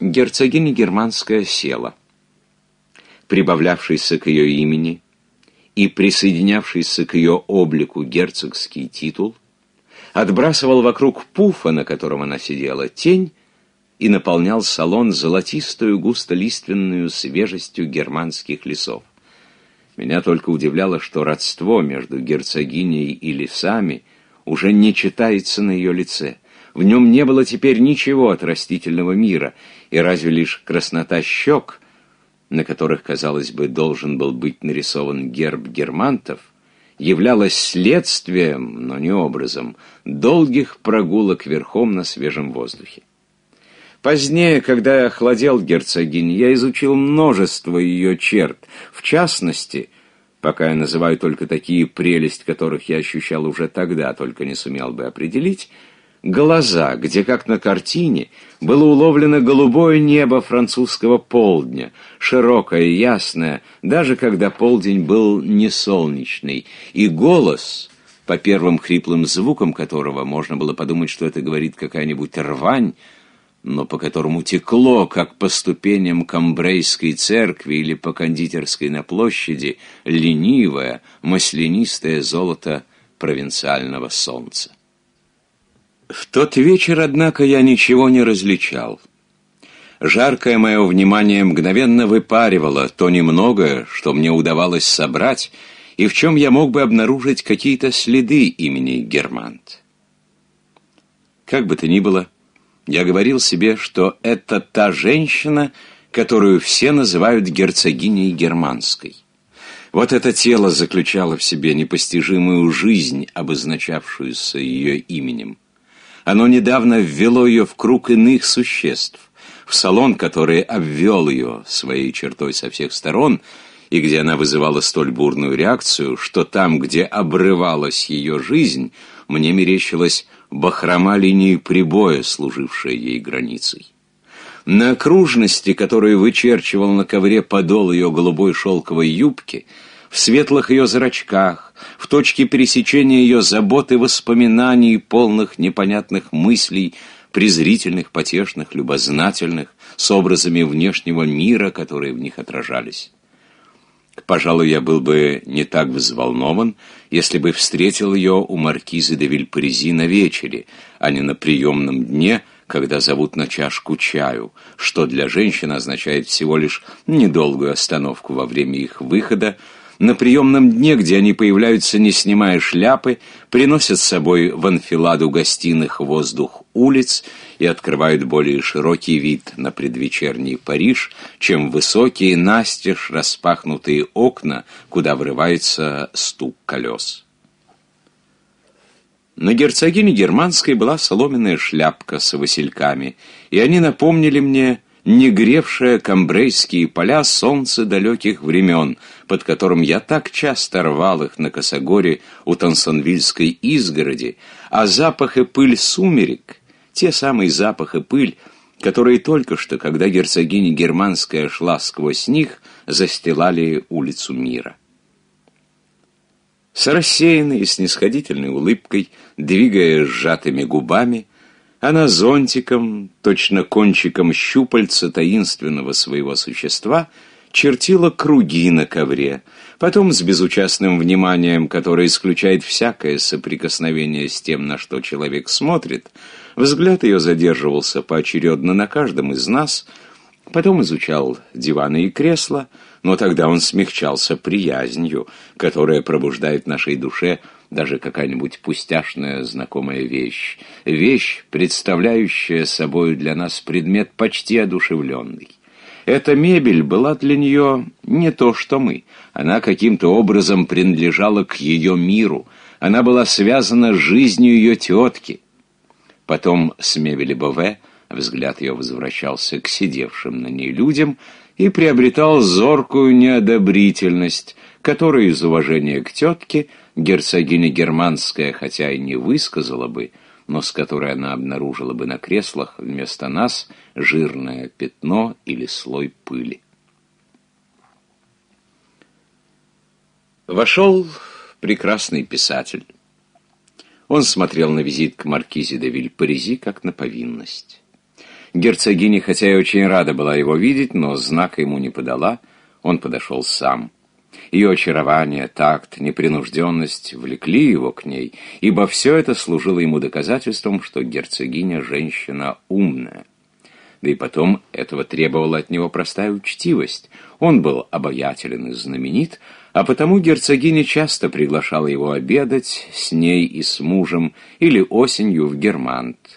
герцогиня германская села. Прибавлявшийся к ее имени и присоединявшийся к ее облику герцогский титул отбрасывал вокруг пуфа, на котором она сидела, тень и наполнял салон золотистую густолиственную свежестью германских лесов. Меня только удивляло, что родство между герцогиней и лесами уже не читается на ее лице — в нем не было теперь ничего от растительного мира, и разве лишь краснота щек, на которых, казалось бы, должен был быть нарисован герб германтов, являлась следствием, но не образом, долгих прогулок верхом на свежем воздухе. Позднее, когда я охладел герцогинь, я изучил множество ее черт, в частности, пока я называю только такие прелесть, которых я ощущал уже тогда, только не сумел бы определить, глаза, где, как на картине, было уловлено голубое небо французского полдня, широкое, ясное, даже когда полдень был не солнечный, и голос, по первым хриплым звукам которого можно было подумать, что это говорит какая-нибудь рвань, но по которому текло, как по ступеням Камбрейской церкви или по кондитерской на площади, ленивое, маслянистое золото провинциального солнца. В тот вечер, однако, я ничего не различал. Жаркое мое внимание мгновенно выпаривало то немногое, что мне удавалось собрать, и в чем я мог бы обнаружить какие-то следы имени Германт. Как бы то ни было, я говорил себе, что это та женщина, которую все называют герцогиней германской. Вот это тело заключало в себе непостижимую жизнь, обозначавшуюся ее именем. Оно недавно ввело ее в круг иных существ, в салон, который обвел ее своей чертой со всех сторон, и где она вызывала столь бурную реакцию, что там, где обрывалась ее жизнь, мне мерещилась бахрома линии прибоя, служившая ей границей. На окружности, которую вычерчивал на ковре подол ее голубой шелковой юбки, в светлых ее зрачках, в точке пересечения ее забот и воспоминаний, полных непонятных мыслей, презрительных, потешных, любознательных, с образами внешнего мира, которые в них отражались. Пожалуй, я был бы не так взволнован, если бы встретил ее у маркизы де Вильпарези на вечере, а не на приемном дне, когда зовут на чашку чаю, что для женщины означает всего лишь недолгую остановку во время их выхода, на приемном дне, где они появляются, не снимая шляпы, приносят с собой в анфиладу гостиных воздух улиц и открывают более широкий вид на предвечерний Париж, чем высокие настежь распахнутые окна, куда врывается стук колес. На герцогине германской была соломенная шляпка с васильками, и они напомнили мне не гревшее камбрейские поля солнце далеких времен, под которым я так часто рвал их на косогоре у Тансонвильской изгороди, а запах и пыль сумерек, те самые запах и пыль, которые только что, когда герцогиня германская шла сквозь них, застилали улицу мира. С рассеянной и снисходительной улыбкой, двигая сжатыми губами, она зонтиком, точно кончиком щупальца таинственного своего существа, чертила круги на ковре, потом с безучастным вниманием, которое исключает всякое соприкосновение с тем, на что человек смотрит, взгляд ее задерживался поочередно на каждом из нас, потом изучал диваны и кресла, но тогда он смягчался приязнью, которая пробуждает в нашей душе – даже какая-нибудь пустяшная знакомая вещь, вещь, представляющая собой для нас предмет почти одушевленный. Эта мебель была для нее не то, что мы. Она каким-то образом принадлежала к ее миру. Она была связана с жизнью ее тетки. Потом с мебели БВ взгляд ее возвращался к сидевшим на ней людям и приобретал зоркую неодобрительность, который из уважения к тетке герцогиня Германская, хотя и не высказала бы, но с которой она обнаружила бы на креслах вместо нас жирное пятно или слой пыли. Вошел прекрасный писатель. Он смотрел на визит к маркизе де Вильпаризи как на повинность. Герцогиня, хотя и очень рада была его видеть, но знак ему не подала, он подошел сам. Ее очарование, такт, непринужденность влекли его к ней, ибо все это служило ему доказательством, что герцогиня – женщина умная. Да и потом этого требовала от него простая учтивость. Он был обаятелен и знаменит, а потому герцогиня часто приглашала его обедать с ней и с мужем или осенью в Германт,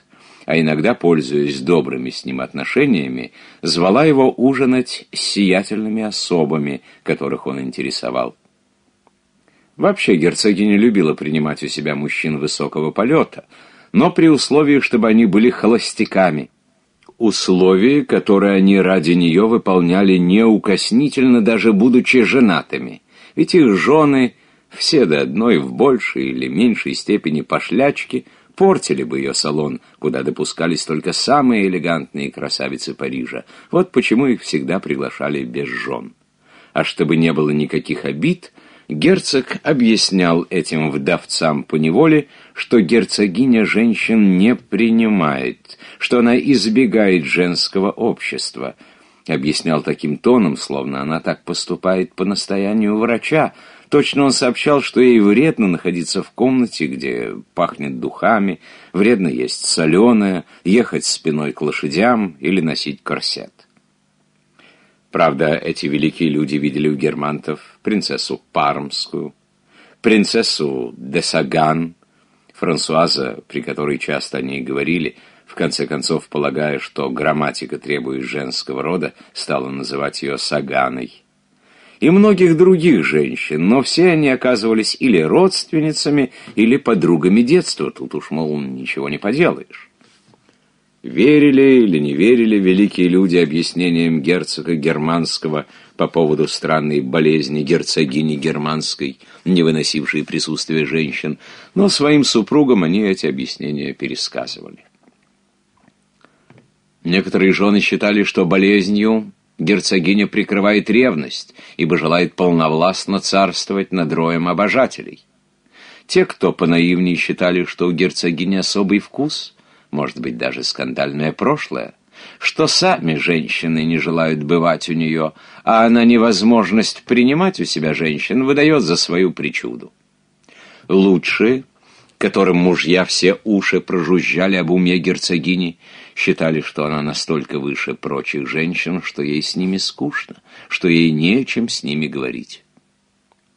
а иногда, пользуясь добрыми с ним отношениями, звала его ужинать с сиятельными особами, которых он интересовал. Вообще герцогиня любила принимать у себя мужчин высокого полета, но при условии, чтобы они были холостяками. условия, которые они ради нее выполняли неукоснительно, даже будучи женатыми. Ведь их жены, все до одной в большей или меньшей степени пошлячки – портили бы ее салон, куда допускались только самые элегантные красавицы Парижа. Вот почему их всегда приглашали без жен. А чтобы не было никаких обид, герцог объяснял этим вдовцам по неволе, что герцогиня женщин не принимает, что она избегает женского общества. Объяснял таким тоном, словно она так поступает по настоянию врача, Точно он сообщал, что ей вредно находиться в комнате, где пахнет духами, вредно есть соленое, ехать спиной к лошадям или носить корсет. Правда, эти великие люди видели у германтов принцессу Пармскую, принцессу де Саган, Франсуаза, при которой часто они говорили, в конце концов, полагая, что грамматика требует женского рода, стала называть ее Саганой и многих других женщин, но все они оказывались или родственницами, или подругами детства. Тут уж, мол, ничего не поделаешь. Верили или не верили великие люди объяснениям герцога Германского по поводу странной болезни герцогини Германской, не выносившей присутствие женщин, но своим супругам они эти объяснения пересказывали. Некоторые жены считали, что болезнью Герцогиня прикрывает ревность, ибо желает полновластно царствовать над роем обожателей. Те, кто понаивнее считали, что у герцогини особый вкус, может быть, даже скандальное прошлое, что сами женщины не желают бывать у нее, а она невозможность принимать у себя женщин выдает за свою причуду. Лучшие, которым мужья все уши прожужжали об уме герцогини, — считали, что она настолько выше прочих женщин, что ей с ними скучно, что ей не о чем с ними говорить.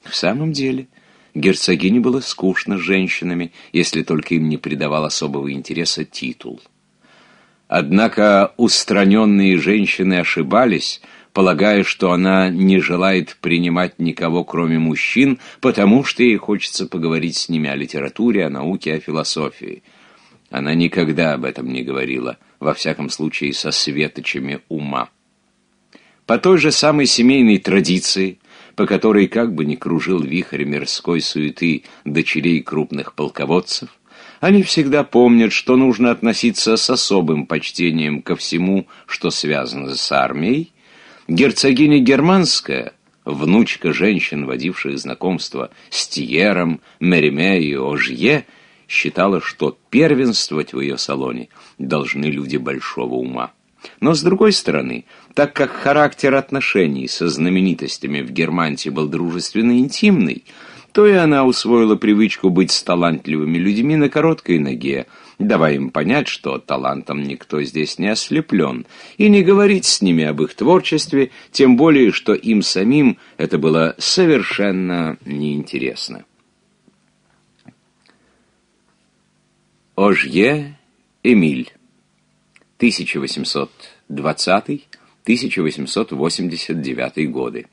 В самом деле, герцогине было скучно с женщинами, если только им не придавал особого интереса титул. Однако устраненные женщины ошибались, полагая, что она не желает принимать никого, кроме мужчин, потому что ей хочется поговорить с ними о литературе, о науке, о философии. Она никогда об этом не говорила во всяком случае со светочами ума. По той же самой семейной традиции, по которой как бы ни кружил вихрь мирской суеты дочерей крупных полководцев, они всегда помнят, что нужно относиться с особым почтением ко всему, что связано с армией, герцогиня Германская, внучка женщин, водивших знакомство с Тьером, Мериме и Ожье, считала, что первенствовать в ее салоне должны люди большого ума. Но, с другой стороны, так как характер отношений со знаменитостями в Германии был дружественно интимный, то и она усвоила привычку быть с талантливыми людьми на короткой ноге, давая им понять, что талантом никто здесь не ослеплен, и не говорить с ними об их творчестве, тем более, что им самим это было совершенно неинтересно. Ожье Эмиль, 1820-1889 годы.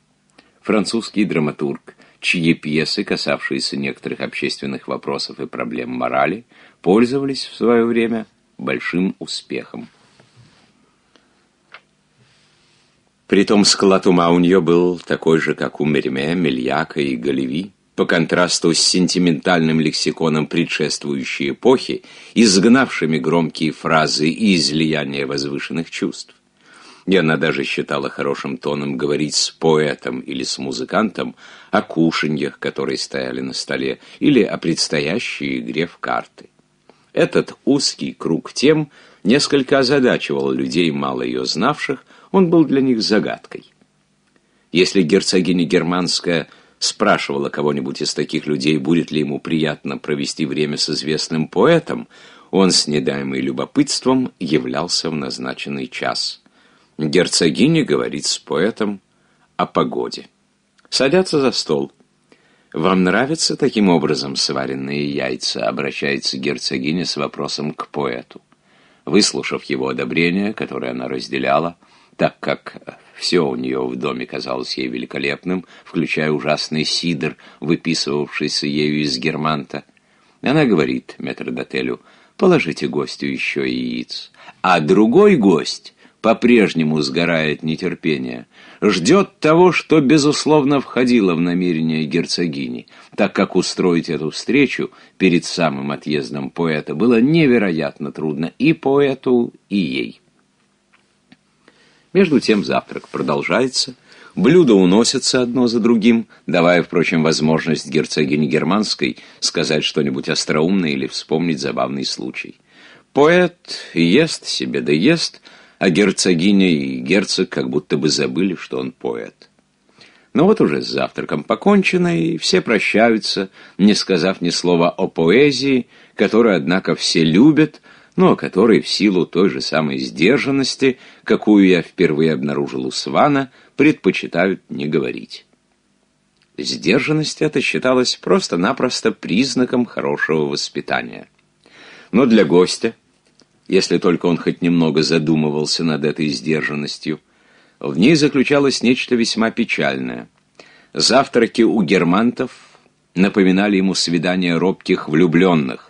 Французский драматург, чьи пьесы, касавшиеся некоторых общественных вопросов и проблем морали, пользовались в свое время большим успехом. Притом склад ума у нее был такой же, как у Мериме, Мельяка и Галеви, по контрасту с сентиментальным лексиконом предшествующей эпохи, изгнавшими громкие фразы и излияние возвышенных чувств. И она даже считала хорошим тоном говорить с поэтом или с музыкантом о кушаньях, которые стояли на столе, или о предстоящей игре в карты. Этот узкий круг тем несколько озадачивал людей, мало ее знавших, он был для них загадкой. Если герцогиня Германская – спрашивала кого-нибудь из таких людей, будет ли ему приятно провести время с известным поэтом, он с недаемой любопытством являлся в назначенный час. Герцогиня говорит с поэтом о погоде. Садятся за стол. «Вам нравятся таким образом сваренные яйца?» — обращается герцогиня с вопросом к поэту. Выслушав его одобрение, которое она разделяла, так как все у нее в доме казалось ей великолепным, включая ужасный сидр, выписывавшийся ею из германта. Она говорит метрдотелю, положите гостю еще яиц. А другой гость по-прежнему сгорает нетерпение. Ждет того, что, безусловно, входило в намерение герцогини, так как устроить эту встречу перед самым отъездом поэта было невероятно трудно и поэту, и ей. Между тем завтрак продолжается, блюда уносятся одно за другим, давая, впрочем, возможность герцогине Германской сказать что-нибудь остроумное или вспомнить забавный случай. Поэт ест себе да ест, а герцогиня и герцог как будто бы забыли, что он поэт. Но вот уже с завтраком покончено, и все прощаются, не сказав ни слова о поэзии, которую, однако, все любят, но который в силу той же самой сдержанности, какую я впервые обнаружил у Свана, предпочитают не говорить. Сдержанность эта считалась просто-напросто признаком хорошего воспитания. Но для гостя, если только он хоть немного задумывался над этой сдержанностью, в ней заключалось нечто весьма печальное. Завтраки у германтов напоминали ему свидания робких влюбленных,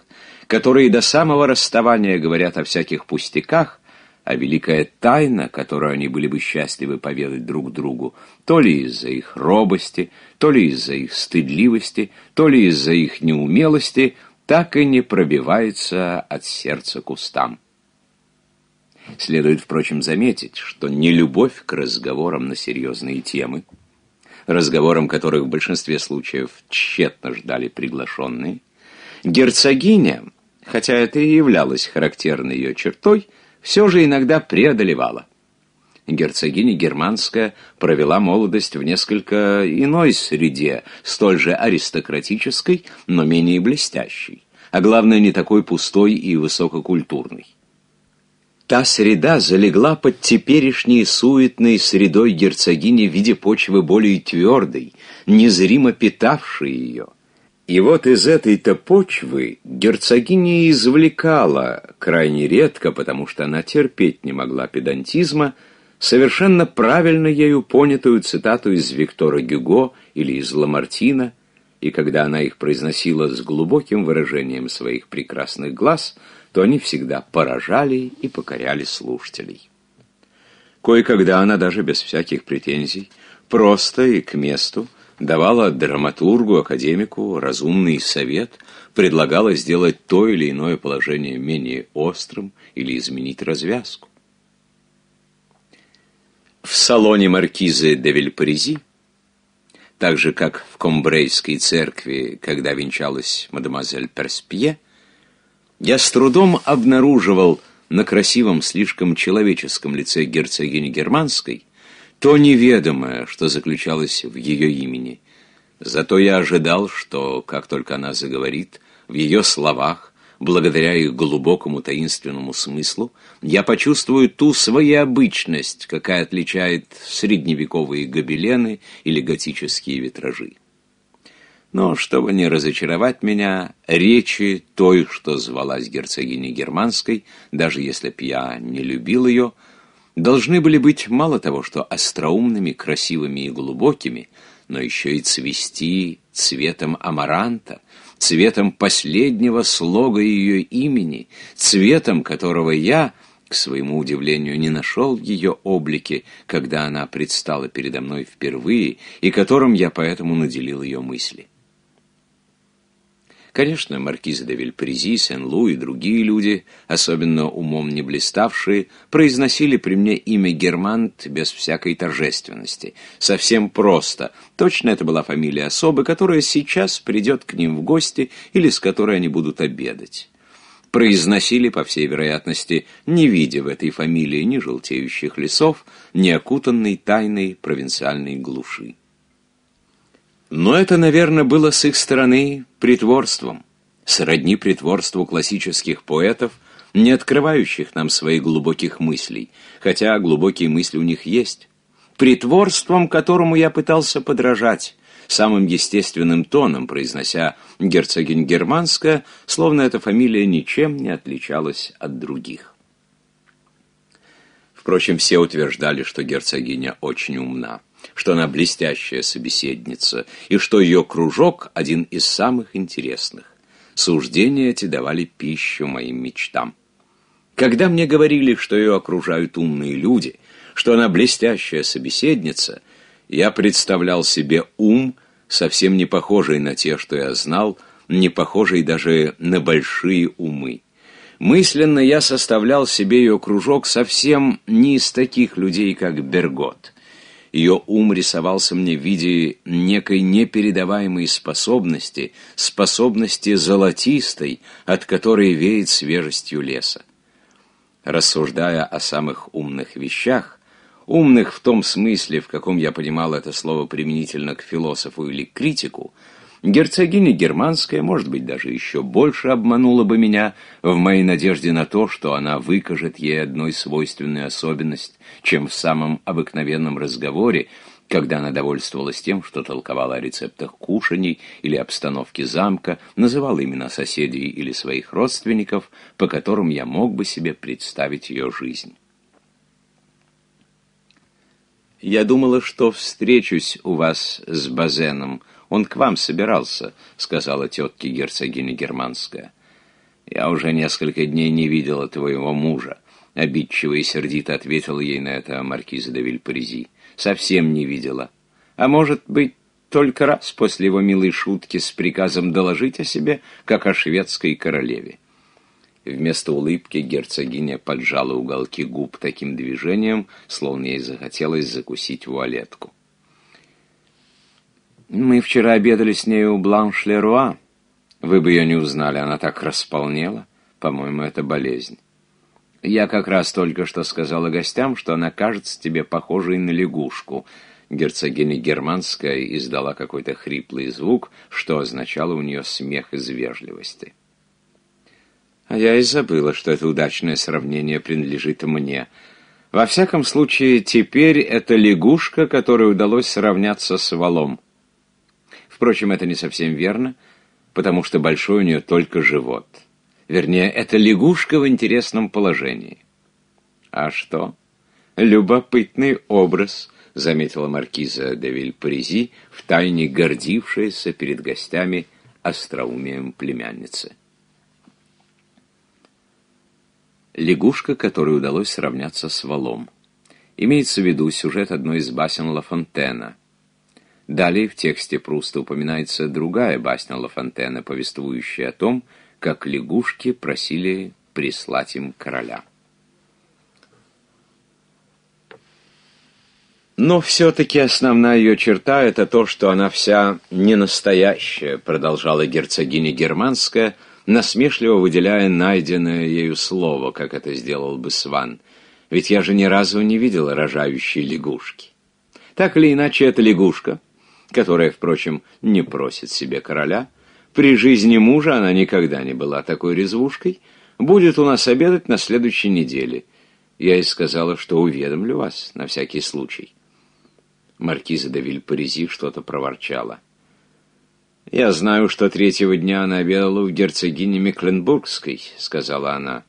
которые до самого расставания говорят о всяких пустяках, а великая тайна, которую они были бы счастливы поведать друг другу, то ли из-за их робости, то ли из-за их стыдливости, то ли из-за их неумелости, так и не пробивается от сердца к устам. Следует, впрочем, заметить, что не любовь к разговорам на серьезные темы, разговорам которых в большинстве случаев тщетно ждали приглашенные, герцогиня хотя это и являлось характерной ее чертой, все же иногда преодолевала. Герцогиня Германская провела молодость в несколько иной среде, столь же аристократической, но менее блестящей, а главное, не такой пустой и высококультурной. Та среда залегла под теперешней суетной средой герцогини в виде почвы более твердой, незримо питавшей ее – и вот из этой-то почвы герцогиня извлекала, крайне редко, потому что она терпеть не могла педантизма, совершенно правильно ею понятую цитату из Виктора Гюго или из Ламартина, и когда она их произносила с глубоким выражением своих прекрасных глаз, то они всегда поражали и покоряли слушателей. Кое-когда она даже без всяких претензий, просто и к месту, давала драматургу, академику разумный совет, предлагала сделать то или иное положение менее острым или изменить развязку. В салоне маркизы де Вильпаризи, так же, как в Комбрейской церкви, когда венчалась мадемуазель Перспье, я с трудом обнаруживал на красивом, слишком человеческом лице герцогини Германской то неведомое, что заключалось в ее имени. Зато я ожидал, что, как только она заговорит, в ее словах, благодаря их глубокому таинственному смыслу, я почувствую ту своеобычность, какая отличает средневековые гобелены или готические витражи. Но, чтобы не разочаровать меня, речи той, что звалась герцогиней Германской, даже если б я не любил ее, — должны были быть мало того, что остроумными, красивыми и глубокими, но еще и цвести цветом амаранта, цветом последнего слога ее имени, цветом которого я, к своему удивлению, не нашел в ее облике, когда она предстала передо мной впервые, и которым я поэтому наделил ее мысли. Конечно, маркиза де Вильпрези, Сен-Лу и другие люди, особенно умом не блиставшие, произносили при мне имя Германт без всякой торжественности. Совсем просто. Точно это была фамилия особы, которая сейчас придет к ним в гости или с которой они будут обедать. Произносили, по всей вероятности, не видя в этой фамилии ни желтеющих лесов, ни окутанной тайной провинциальной глуши. Но это, наверное, было с их стороны притворством, сродни притворству классических поэтов, не открывающих нам своих глубоких мыслей, хотя глубокие мысли у них есть, притворством, которому я пытался подражать, самым естественным тоном, произнося «герцогинь германская», словно эта фамилия ничем не отличалась от других. Впрочем, все утверждали, что герцогиня очень умна что она блестящая собеседница и что ее кружок один из самых интересных. Суждения эти давали пищу моим мечтам. Когда мне говорили, что ее окружают умные люди, что она блестящая собеседница, я представлял себе ум, совсем не похожий на те, что я знал, не похожий даже на большие умы. Мысленно я составлял себе ее кружок совсем не из таких людей, как Бергот. Ее ум рисовался мне в виде некой непередаваемой способности, способности золотистой, от которой веет свежестью леса. Рассуждая о самых умных вещах, умных в том смысле, в каком я понимал это слово применительно к философу или к критику, герцогиня германская, может быть, даже еще больше обманула бы меня в моей надежде на то, что она выкажет ей одной свойственную особенность, чем в самом обыкновенном разговоре, когда она довольствовалась тем, что толковала о рецептах кушаний или обстановке замка, называла имена соседей или своих родственников, по которым я мог бы себе представить ее жизнь. «Я думала, что встречусь у вас с Базеном. Он к вам собирался», — сказала тетке герцогиня Германская. «Я уже несколько дней не видела твоего мужа. — обидчиво и сердито ответила ей на это маркиза де Вильпаризи. «Совсем не видела. А может быть, только раз после его милой шутки с приказом доложить о себе, как о шведской королеве». Вместо улыбки герцогиня поджала уголки губ таким движением, словно ей захотелось закусить вуалетку. «Мы вчера обедали с нею у Бланш-Леруа. Вы бы ее не узнали, она так располнела. По-моему, это болезнь». Я как раз только что сказала гостям, что она кажется тебе похожей на лягушку. Герцогиня Германская издала какой-то хриплый звук, что означало у нее смех из вежливости. А я и забыла, что это удачное сравнение принадлежит мне. Во всяком случае, теперь это лягушка, которой удалось сравняться с валом. Впрочем, это не совсем верно, потому что большой у нее только живот. Вернее, это лягушка в интересном положении. А что? Любопытный образ, заметила маркиза де Вильпрези, втайне гордившаяся перед гостями остроумием племянницы. Лягушка, которой удалось сравняться с валом. Имеется в виду сюжет одной из басен Ла Фонтена. Далее в тексте Пруста упоминается другая басня Ла Фонтена, повествующая о том, как лягушки просили прислать им короля. Но все-таки основная ее черта — это то, что она вся ненастоящая, продолжала герцогиня Германская, насмешливо выделяя найденное ею слово, как это сделал бы Сван. Ведь я же ни разу не видела рожающей лягушки. Так или иначе, эта лягушка, которая, впрочем, не просит себе короля — при жизни мужа она никогда не была такой резвушкой. Будет у нас обедать на следующей неделе. Я и сказала, что уведомлю вас на всякий случай. Маркиза де Вильпарези что-то проворчала. «Я знаю, что третьего дня она обедала в герцогине Мекленбургской», — сказала она.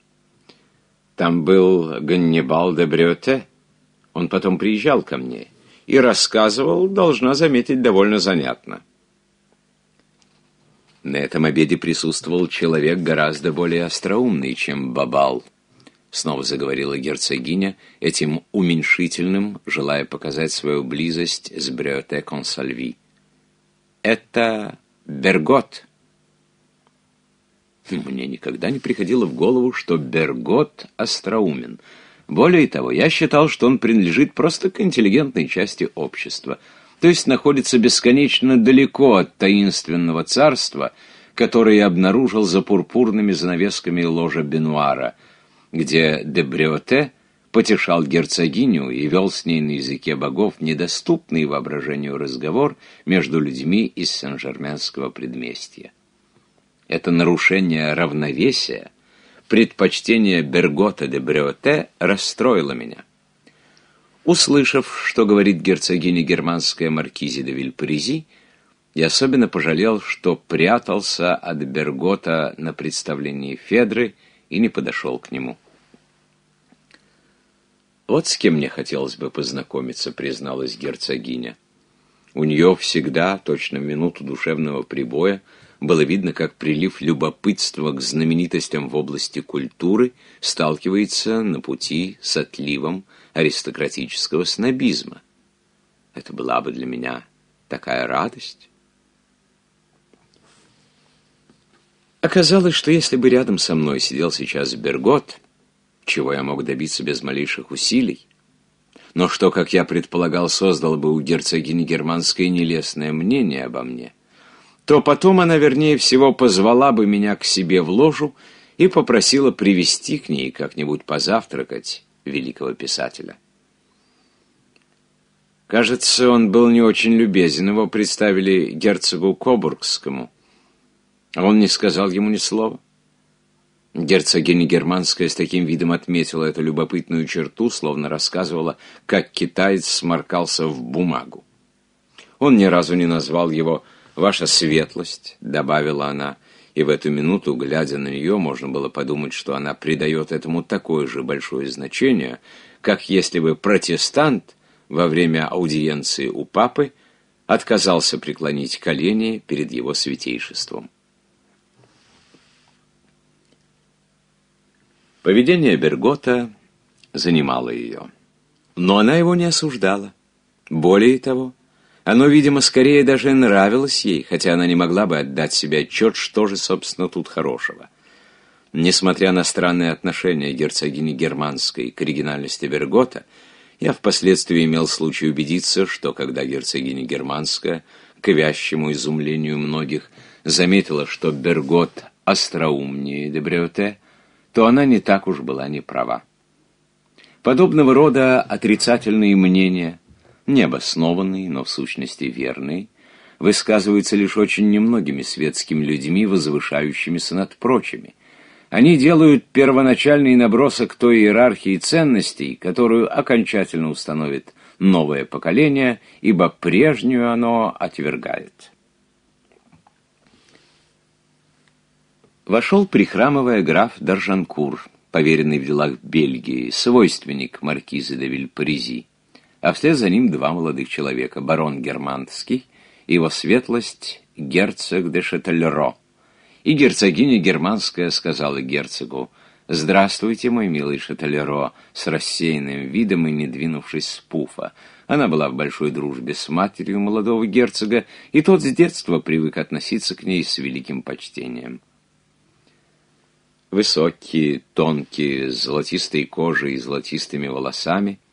«Там был Ганнибал де Брёте. Он потом приезжал ко мне и рассказывал, должна заметить, довольно занятно». На этом обеде присутствовал человек гораздо более остроумный, чем Бабал. Снова заговорила герцогиня, этим уменьшительным, желая показать свою близость с Бреоте Консальви. «Это Бергот». Мне никогда не приходило в голову, что Бергот остроумен. Более того, я считал, что он принадлежит просто к интеллигентной части общества – то есть находится бесконечно далеко от таинственного царства, которое я обнаружил за пурпурными занавесками ложа Бенуара, где де Бриоте потешал герцогиню и вел с ней на языке богов недоступный воображению разговор между людьми из Сен-Жерменского предместья. Это нарушение равновесия, предпочтение Бергота де Бриоте расстроило меня. Услышав, что говорит герцогиня германская маркизи де Вильпаризи, я особенно пожалел, что прятался от Бергота на представлении Федры и не подошел к нему. «Вот с кем мне хотелось бы познакомиться», — призналась герцогиня. У нее всегда, точно в минуту душевного прибоя, было видно, как прилив любопытства к знаменитостям в области культуры сталкивается на пути с отливом аристократического снобизма. Это была бы для меня такая радость. Оказалось, что если бы рядом со мной сидел сейчас Бергот, чего я мог добиться без малейших усилий, но что, как я предполагал, создало бы у герцогини германское нелестное мнение обо мне, то потом она, вернее всего, позвала бы меня к себе в ложу и попросила привести к ней как-нибудь позавтракать великого писателя. Кажется, он был не очень любезен, его представили герцогу Кобургскому, а он не сказал ему ни слова. Герцогиня Германская с таким видом отметила эту любопытную черту, словно рассказывала, как китаец сморкался в бумагу. Он ни разу не назвал его «Ваша светлость», — добавила она, — и в эту минуту, глядя на нее, можно было подумать, что она придает этому такое же большое значение, как если бы протестант во время аудиенции у папы отказался преклонить колени перед его святейшеством. Поведение Бергота занимало ее. Но она его не осуждала. Более того, оно, видимо, скорее даже нравилось ей, хотя она не могла бы отдать себе отчет, что же, собственно, тут хорошего. Несмотря на странные отношения герцогини Германской к оригинальности Бергота, я впоследствии имел случай убедиться, что когда герцогиня Германская, к вящему изумлению многих, заметила, что Бергот остроумнее Дебреоте, то она не так уж была не права. Подобного рода отрицательные мнения – необоснованные, но в сущности верные, высказываются лишь очень немногими светскими людьми, возвышающимися над прочими. Они делают первоначальный набросок той иерархии ценностей, которую окончательно установит новое поколение, ибо прежнюю оно отвергает. Вошел, прихрамывая, граф Даржанкур, поверенный в делах Бельгии, свойственник маркизы де Вильпаризи а вслед за ним два молодых человека, барон Германский и его светлость герцог де Шетельро. И герцогиня Германская сказала герцогу, «Здравствуйте, мой милый Шаталеро», с рассеянным видом и не двинувшись с пуфа. Она была в большой дружбе с матерью молодого герцога, и тот с детства привык относиться к ней с великим почтением. Высокие, тонкие, с золотистой кожей и золотистыми волосами —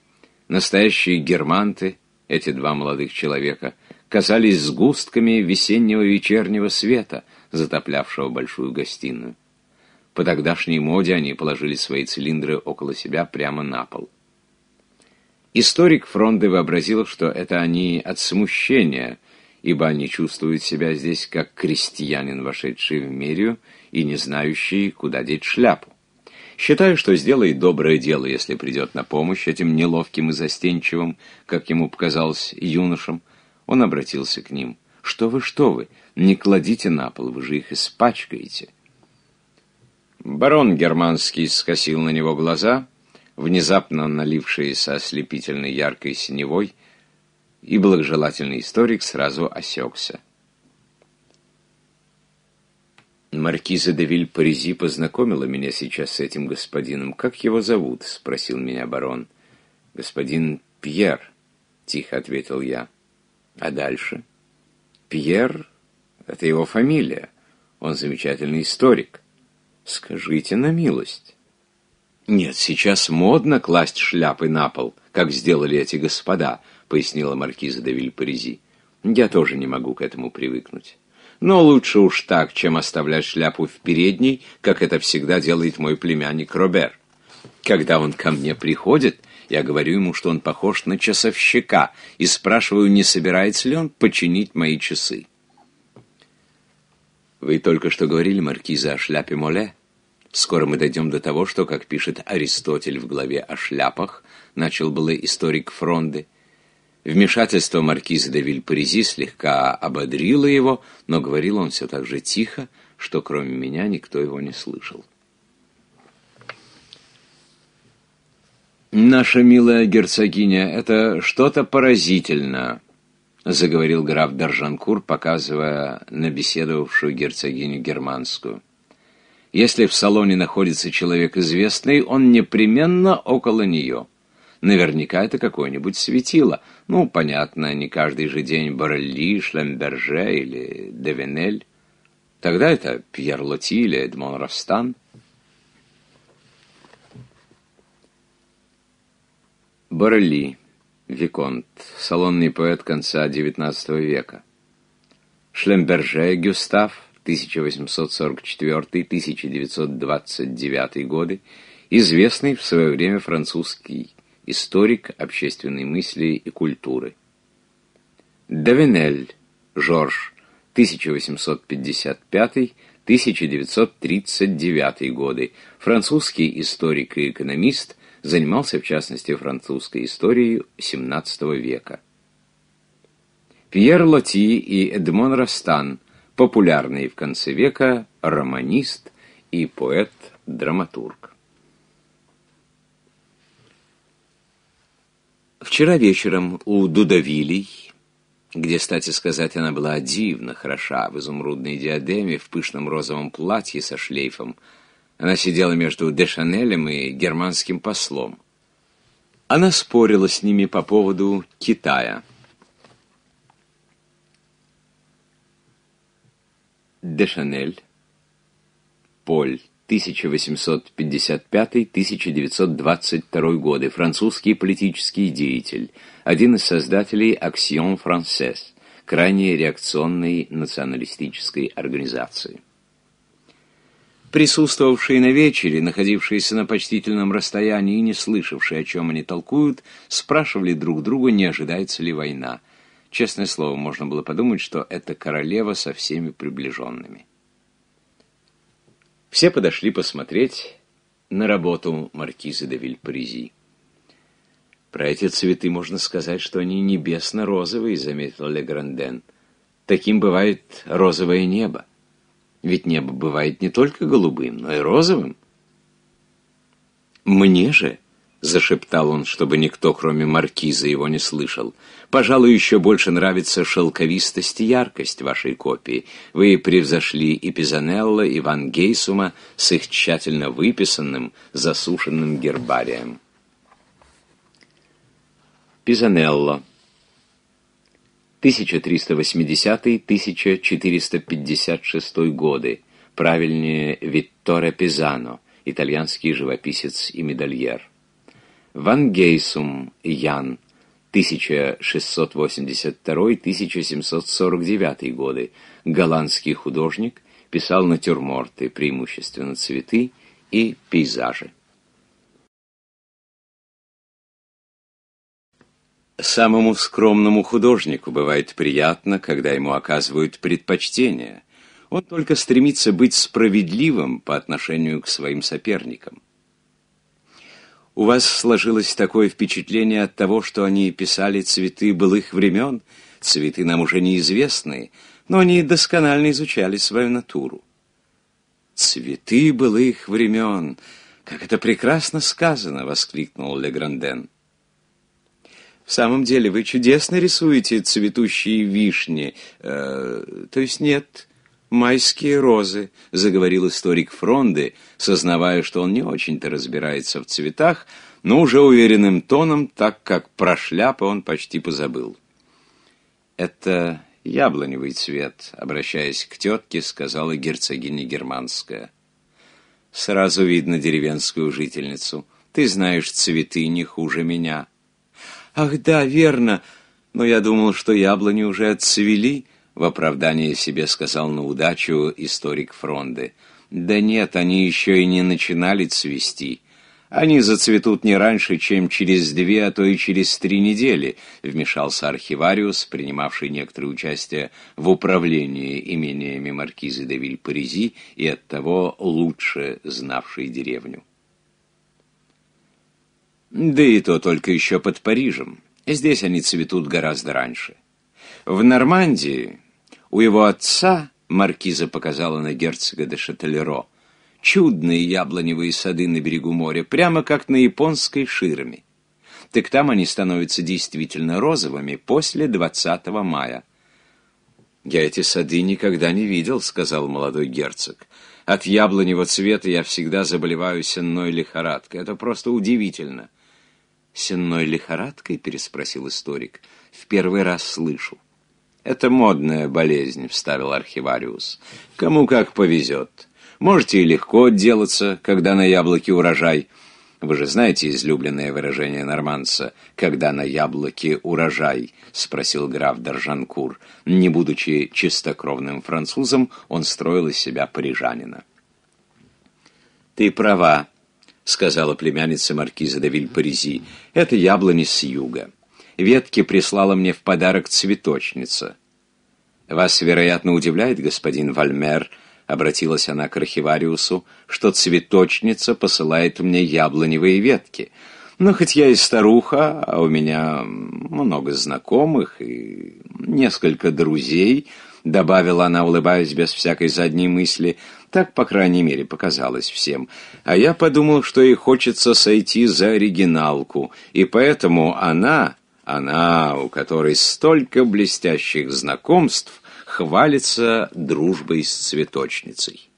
Настоящие германты, эти два молодых человека, казались сгустками весеннего вечернего света, затоплявшего большую гостиную. По тогдашней моде они положили свои цилиндры около себя прямо на пол. Историк Фронды вообразил, что это они от смущения, ибо они чувствуют себя здесь как крестьянин, вошедший в мирию и не знающий, куда деть шляпу. Считаю, что сделает доброе дело, если придет на помощь этим неловким и застенчивым, как ему показалось, юношам, он обратился к ним. «Что вы, что вы? Не кладите на пол, вы же их испачкаете». Барон Германский скосил на него глаза, внезапно налившиеся ослепительной яркой синевой, и благожелательный историк сразу осекся. Маркиза де виль познакомила меня сейчас с этим господином. Как его зовут? — спросил меня барон. — Господин Пьер, — тихо ответил я. — А дальше? — Пьер — это его фамилия. Он замечательный историк. — Скажите на милость. — Нет, сейчас модно класть шляпы на пол, как сделали эти господа, — пояснила маркиза де Виль-Паризи. Я тоже не могу к этому привыкнуть. Но лучше уж так, чем оставлять шляпу в передней, как это всегда делает мой племянник Робер. Когда он ко мне приходит, я говорю ему, что он похож на часовщика, и спрашиваю, не собирается ли он починить мои часы. Вы только что говорили, маркиза, о шляпе Моле? Скоро мы дойдем до того, что, как пишет Аристотель в главе о шляпах, начал было историк Фронды, — Вмешательство маркиза де Вильпаризи слегка ободрило его, но говорил он все так же тихо, что кроме меня никто его не слышал. «Наша милая герцогиня, это что-то поразительно», — заговорил граф Даржанкур, показывая на беседовавшую герцогиню германскую. «Если в салоне находится человек известный, он непременно около нее». Наверняка это какое-нибудь светило. Ну, понятно, не каждый же день Барелли, Шлемберже или Девенель. Тогда это Пьер Лоти или Эдмон Ростан. Барелли, Виконт, салонный поэт конца XIX века. Шлемберже Гюстав, 1844-1929 годы, известный в свое время французский историк общественной мысли и культуры. Давинель Жорж, 1855-1939 годы, французский историк и экономист, занимался в частности французской историей XVII века. Пьер Лоти и Эдмон Растан, популярные в конце века романист и поэт-драматург. Вчера вечером у Дудовилей, где, кстати сказать, она была дивно хороша, в изумрудной диадеме, в пышном розовом платье со шлейфом, она сидела между Дешанелем и германским послом. Она спорила с ними по поводу Китая. Дешанель, Поль 1855-1922 годы, французский политический деятель, один из создателей «Аксион Франсес», крайне реакционной националистической организации. Присутствовавшие на вечере, находившиеся на почтительном расстоянии и не слышавшие, о чем они толкуют, спрашивали друг друга, не ожидается ли война. Честное слово, можно было подумать, что это королева со всеми приближенными. Все подошли посмотреть на работу маркизы де Вильпаризи. «Про эти цветы можно сказать, что они небесно-розовые», — заметил Ле Гранден. «Таким бывает розовое небо. Ведь небо бывает не только голубым, но и розовым». «Мне же», — зашептал он, чтобы никто, кроме маркиза, его не слышал. «Пожалуй, еще больше нравится шелковистость и яркость вашей копии. Вы превзошли и Пизанелла, и Ван Гейсума с их тщательно выписанным, засушенным гербарием». Пизанелло 1380-1456 годы, правильнее Витторе Пизано, итальянский живописец и медальер. Ван Гейсум Ян, 1682-1749 годы, голландский художник, писал натюрморты, преимущественно цветы и пейзажи. Самому скромному художнику бывает приятно, когда ему оказывают предпочтение. Он только стремится быть справедливым по отношению к своим соперникам. У вас сложилось такое впечатление от того, что они писали цветы былых времен, цветы нам уже неизвестные, но они досконально изучали свою натуру. «Цветы былых времен! Как это прекрасно сказано!» — воскликнул Легранден. В самом деле, вы чудесно рисуете цветущие вишни. Э, то есть нет, «Майские розы», — заговорил историк Фронды, сознавая, что он не очень-то разбирается в цветах, но уже уверенным тоном, так как про шляпы он почти позабыл. «Это яблоневый цвет», — обращаясь к тетке, сказала герцогиня Германская. «Сразу видно деревенскую жительницу. Ты знаешь цветы не хуже меня». «Ах да, верно, но я думал, что яблони уже отцвели», в оправдание себе сказал на удачу историк Фронды. Да нет, они еще и не начинали цвести. Они зацветут не раньше, чем через две, а то и через три недели, вмешался архивариус, принимавший некоторое участие в управлении имениями маркизы де Вильпарези и оттого лучше знавший деревню. Да и то только еще под Парижем. Здесь они цветут гораздо раньше. В Нормандии у его отца, маркиза показала на герцога де Шателеро, чудные яблоневые сады на берегу моря, прямо как на японской ширме. Так там они становятся действительно розовыми после 20 мая. «Я эти сады никогда не видел», — сказал молодой герцог. «От яблоневого цвета я всегда заболеваю сенной лихорадкой. Это просто удивительно». «Сенной лихорадкой?» — переспросил историк. «В первый раз слышу». «Это модная болезнь», — вставил архивариус. «Кому как повезет. Можете и легко отделаться, когда на яблоке урожай». Вы же знаете излюбленное выражение норманца «когда на яблоке урожай», — спросил граф Даржанкур, Не будучи чистокровным французом, он строил из себя парижанина. «Ты права», — сказала племянница маркиза де Вильпаризи, — «это яблони с юга». Ветки прислала мне в подарок цветочница. «Вас, вероятно, удивляет, господин Вальмер», — обратилась она к архивариусу, — «что цветочница посылает мне яблоневые ветки. Но хоть я и старуха, а у меня много знакомых и несколько друзей», — добавила она, улыбаясь без всякой задней мысли, — так, по крайней мере, показалось всем. А я подумал, что ей хочется сойти за оригиналку, и поэтому она она, у которой столько блестящих знакомств, хвалится дружбой с цветочницей.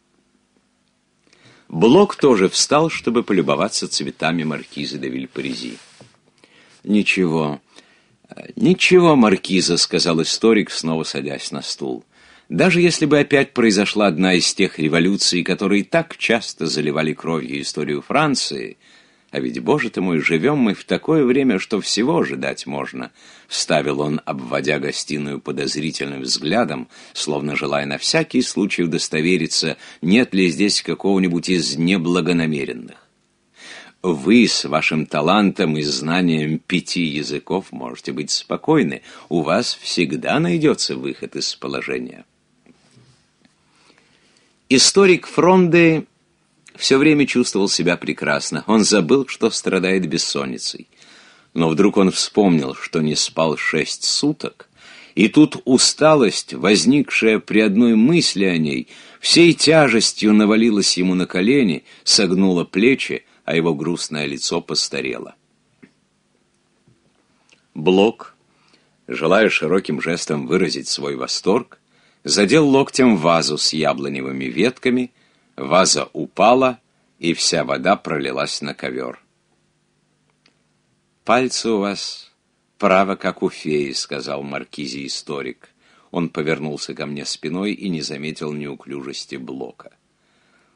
Блок тоже встал, чтобы полюбоваться цветами маркизы де Вильпаризи. «Ничего, ничего, маркиза», — сказал историк, снова садясь на стул. «Даже если бы опять произошла одна из тех революций, которые так часто заливали кровью историю Франции», а ведь, боже ты мой, живем мы в такое время, что всего ожидать можно, — вставил он, обводя гостиную подозрительным взглядом, словно желая на всякий случай удостовериться, нет ли здесь какого-нибудь из неблагонамеренных. Вы с вашим талантом и знанием пяти языков можете быть спокойны, у вас всегда найдется выход из положения. Историк Фронды все время чувствовал себя прекрасно. Он забыл, что страдает бессонницей. Но вдруг он вспомнил, что не спал шесть суток, и тут усталость, возникшая при одной мысли о ней, всей тяжестью навалилась ему на колени, согнула плечи, а его грустное лицо постарело. Блок, желая широким жестом выразить свой восторг, задел локтем вазу с яблоневыми ветками — Ваза упала, и вся вода пролилась на ковер. «Пальцы у вас право, как у феи», — сказал маркизи историк. Он повернулся ко мне спиной и не заметил неуклюжести Блока.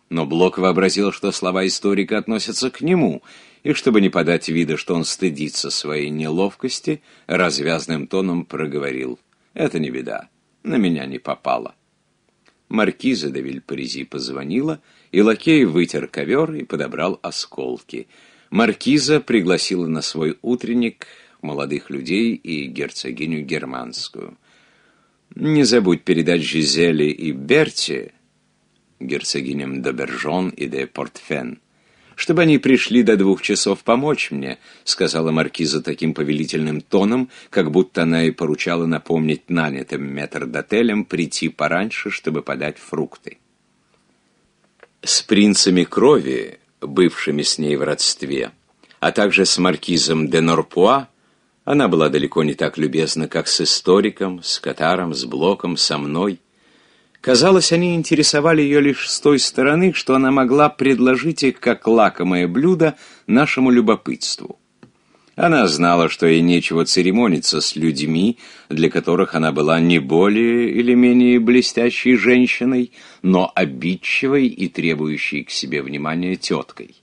Но Блок вообразил, что слова историка относятся к нему, и, чтобы не подать вида, что он стыдится своей неловкости, развязным тоном проговорил. «Это не беда. На меня не попало». Маркиза де Вильпаризи позвонила, и лакей вытер ковер и подобрал осколки. Маркиза пригласила на свой утренник молодых людей и герцогиню Германскую. «Не забудь передать Жизели и Берти», герцогиням Добержон и де Портфен, чтобы они пришли до двух часов помочь мне», — сказала Маркиза таким повелительным тоном, как будто она и поручала напомнить нанятым метрдотелям прийти пораньше, чтобы подать фрукты. С принцами крови, бывшими с ней в родстве, а также с маркизом де Норпуа, она была далеко не так любезна, как с историком, с Катаром, с Блоком, со мной, Казалось, они интересовали ее лишь с той стороны, что она могла предложить их как лакомое блюдо нашему любопытству. Она знала, что ей нечего церемониться с людьми, для которых она была не более или менее блестящей женщиной, но обидчивой и требующей к себе внимания теткой.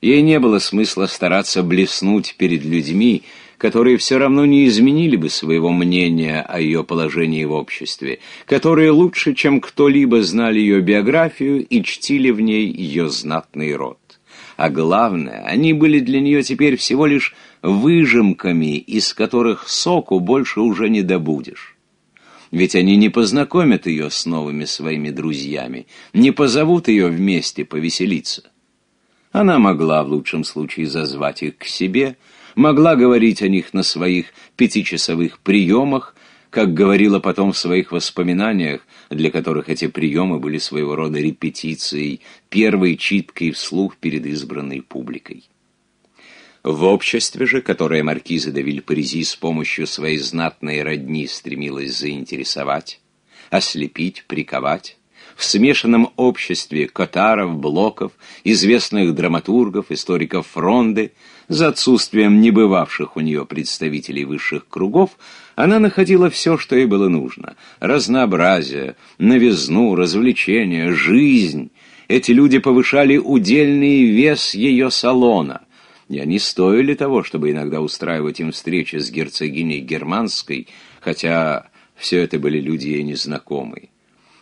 Ей не было смысла стараться блеснуть перед людьми, которые все равно не изменили бы своего мнения о ее положении в обществе, которые лучше, чем кто-либо, знали ее биографию и чтили в ней ее знатный род. А главное, они были для нее теперь всего лишь выжимками, из которых соку больше уже не добудешь ведь они не познакомят ее с новыми своими друзьями, не позовут ее вместе повеселиться. Она могла в лучшем случае зазвать их к себе, могла говорить о них на своих пятичасовых приемах, как говорила потом в своих воспоминаниях, для которых эти приемы были своего рода репетицией, первой читкой вслух перед избранной публикой. В обществе же, которое маркиза де Вильпаризи с помощью своей знатной родни стремилась заинтересовать, ослепить, приковать, в смешанном обществе Котаров, Блоков, известных драматургов, историков Фронды, за отсутствием небывавших у нее представителей высших кругов, она находила все, что ей было нужно. Разнообразие, новизну, развлечения, жизнь. Эти люди повышали удельный вес ее салона. И они стоили того, чтобы иногда устраивать им встречи с герцогиней Германской, хотя все это были люди ей незнакомые.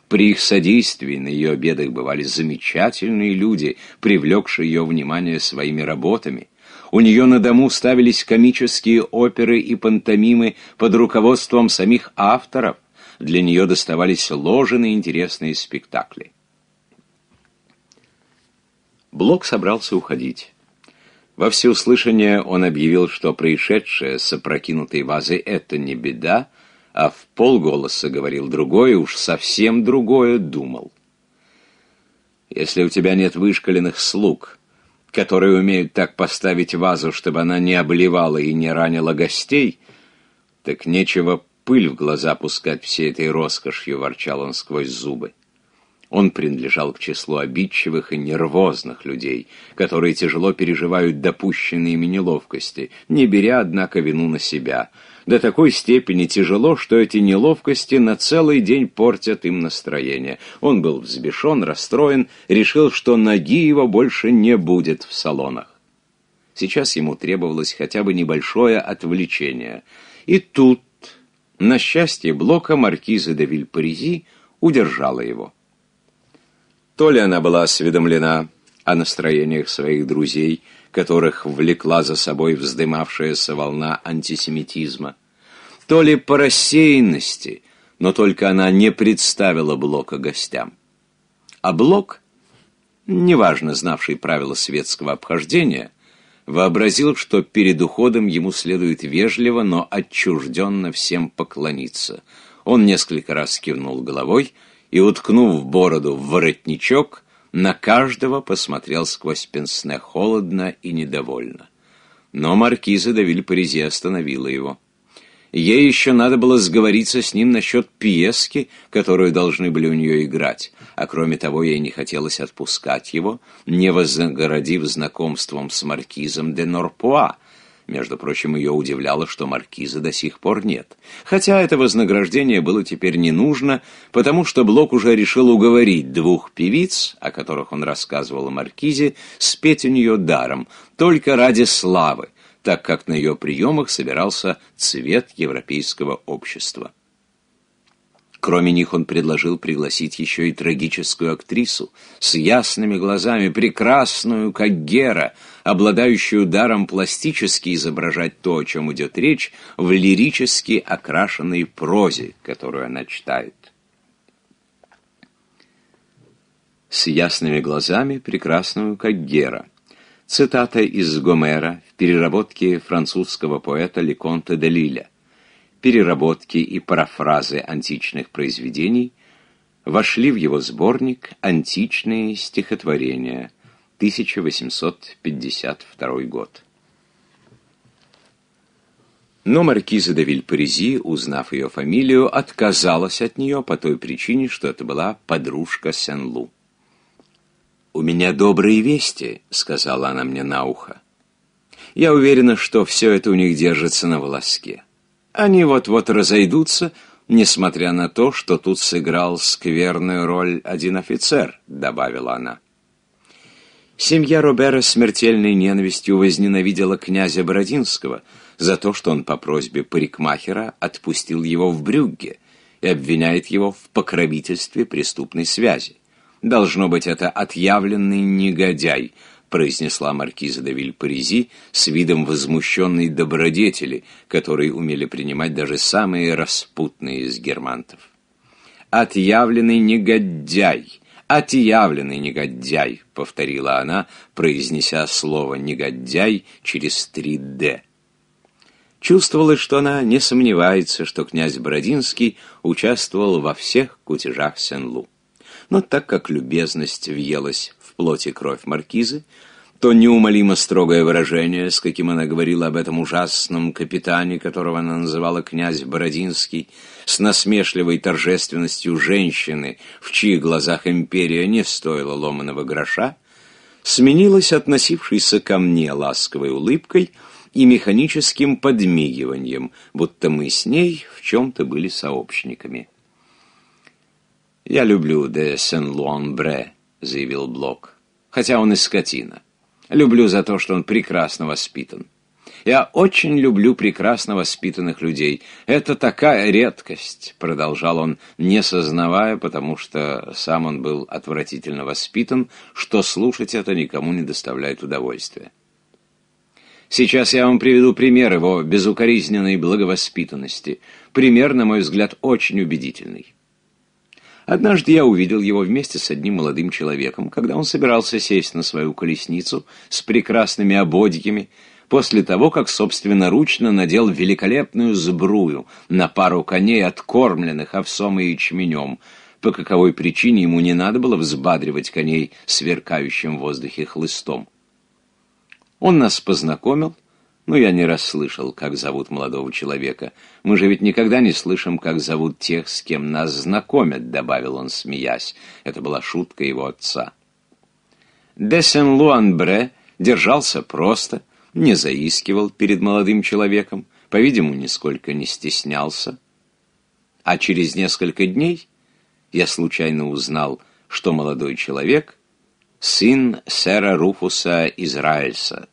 При их содействии на ее обедах бывали замечательные люди, привлекшие ее внимание своими работами. У нее на дому ставились комические оперы и пантомимы под руководством самих авторов. Для нее доставались ложеные интересные спектакли. Блок собрался уходить. Во всеуслышание он объявил, что происшедшее с опрокинутой вазой — это не беда, а в полголоса говорил другое, уж совсем другое думал. «Если у тебя нет вышкаленных слуг», которые умеют так поставить вазу, чтобы она не обливала и не ранила гостей, так нечего пыль в глаза пускать всей этой роскошью, ворчал он сквозь зубы. Он принадлежал к числу обидчивых и нервозных людей, которые тяжело переживают допущенные ими неловкости, не беря, однако, вину на себя — до такой степени тяжело, что эти неловкости на целый день портят им настроение. Он был взбешен, расстроен, решил, что ноги его больше не будет в салонах. Сейчас ему требовалось хотя бы небольшое отвлечение. И тут, на счастье Блока, маркиза де Вильпаризи удержала его. То ли она была осведомлена о настроениях своих друзей, которых влекла за собой вздымавшаяся волна антисемитизма. То ли по рассеянности, но только она не представила Блока гостям. А Блок, неважно знавший правила светского обхождения, вообразил, что перед уходом ему следует вежливо, но отчужденно всем поклониться. Он несколько раз кивнул головой и, уткнув бороду в воротничок, на каждого посмотрел сквозь пенсне холодно и недовольно. Но маркиза Давиль Паризи остановила его. Ей еще надо было сговориться с ним насчет пьески, которую должны были у нее играть, а кроме того ей не хотелось отпускать его, не вознагородив знакомством с маркизом де Норпуа, между прочим, ее удивляло, что маркиза до сих пор нет. Хотя это вознаграждение было теперь не нужно, потому что Блок уже решил уговорить двух певиц, о которых он рассказывал о маркизе, спеть у нее даром, только ради славы, так как на ее приемах собирался цвет европейского общества. Кроме них он предложил пригласить еще и трагическую актрису с ясными глазами, прекрасную, как Гера, обладающую даром пластически изображать то, о чем идет речь, в лирически окрашенной прозе, которую она читает. С ясными глазами, прекрасную, как Гера. Цитата из Гомера в переработке французского поэта Леконта де Лиля переработки и парафразы античных произведений вошли в его сборник «Античные стихотворения» 1852 год. Но маркиза де Вильпаризи, узнав ее фамилию, отказалась от нее по той причине, что это была подружка Сен-Лу. «У меня добрые вести», — сказала она мне на ухо. «Я уверена, что все это у них держится на волоске. Они вот-вот разойдутся, несмотря на то, что тут сыграл скверную роль один офицер», — добавила она. Семья Робера смертельной ненавистью возненавидела князя Бородинского за то, что он по просьбе парикмахера отпустил его в Брюгге и обвиняет его в покровительстве преступной связи. Должно быть, это отъявленный негодяй — произнесла маркиза де Вильпаризи с видом возмущенной добродетели, которые умели принимать даже самые распутные из германтов. «Отъявленный негодяй! Отъявленный негодяй!» — повторила она, произнеся слово «негодяй» через три «д». Чувствовалось, что она не сомневается, что князь Бородинский участвовал во всех кутежах Сен-Лу. Но так как любезность въелась в плоть и кровь маркизы, то неумолимо строгое выражение, с каким она говорила об этом ужасном капитане, которого она называла князь Бородинский, с насмешливой торжественностью женщины, в чьих глазах империя не стоила ломаного гроша, сменилась относившейся ко мне ласковой улыбкой и механическим подмигиванием, будто мы с ней в чем-то были сообщниками. «Я люблю де Сен-Луан-Бре», заявил Блок. «Хотя он и скотина. Люблю за то, что он прекрасно воспитан. Я очень люблю прекрасно воспитанных людей. Это такая редкость», — продолжал он, не сознавая, потому что сам он был отвратительно воспитан, что слушать это никому не доставляет удовольствия. Сейчас я вам приведу пример его безукоризненной благовоспитанности. Пример, на мой взгляд, очень убедительный. Однажды я увидел его вместе с одним молодым человеком, когда он собирался сесть на свою колесницу с прекрасными ободьями, после того, как собственноручно надел великолепную сбрую на пару коней, откормленных овсом и ячменем, по каковой причине ему не надо было взбадривать коней сверкающим в воздухе хлыстом. Он нас познакомил, ну, я не расслышал, как зовут молодого человека. Мы же ведь никогда не слышим, как зовут тех, с кем нас знакомят, — добавил он, смеясь. Это была шутка его отца. Де Сен-Луанбре держался просто, не заискивал перед молодым человеком, по-видимому, нисколько не стеснялся. А через несколько дней я случайно узнал, что молодой человек — сын сэра Руфуса Израильса,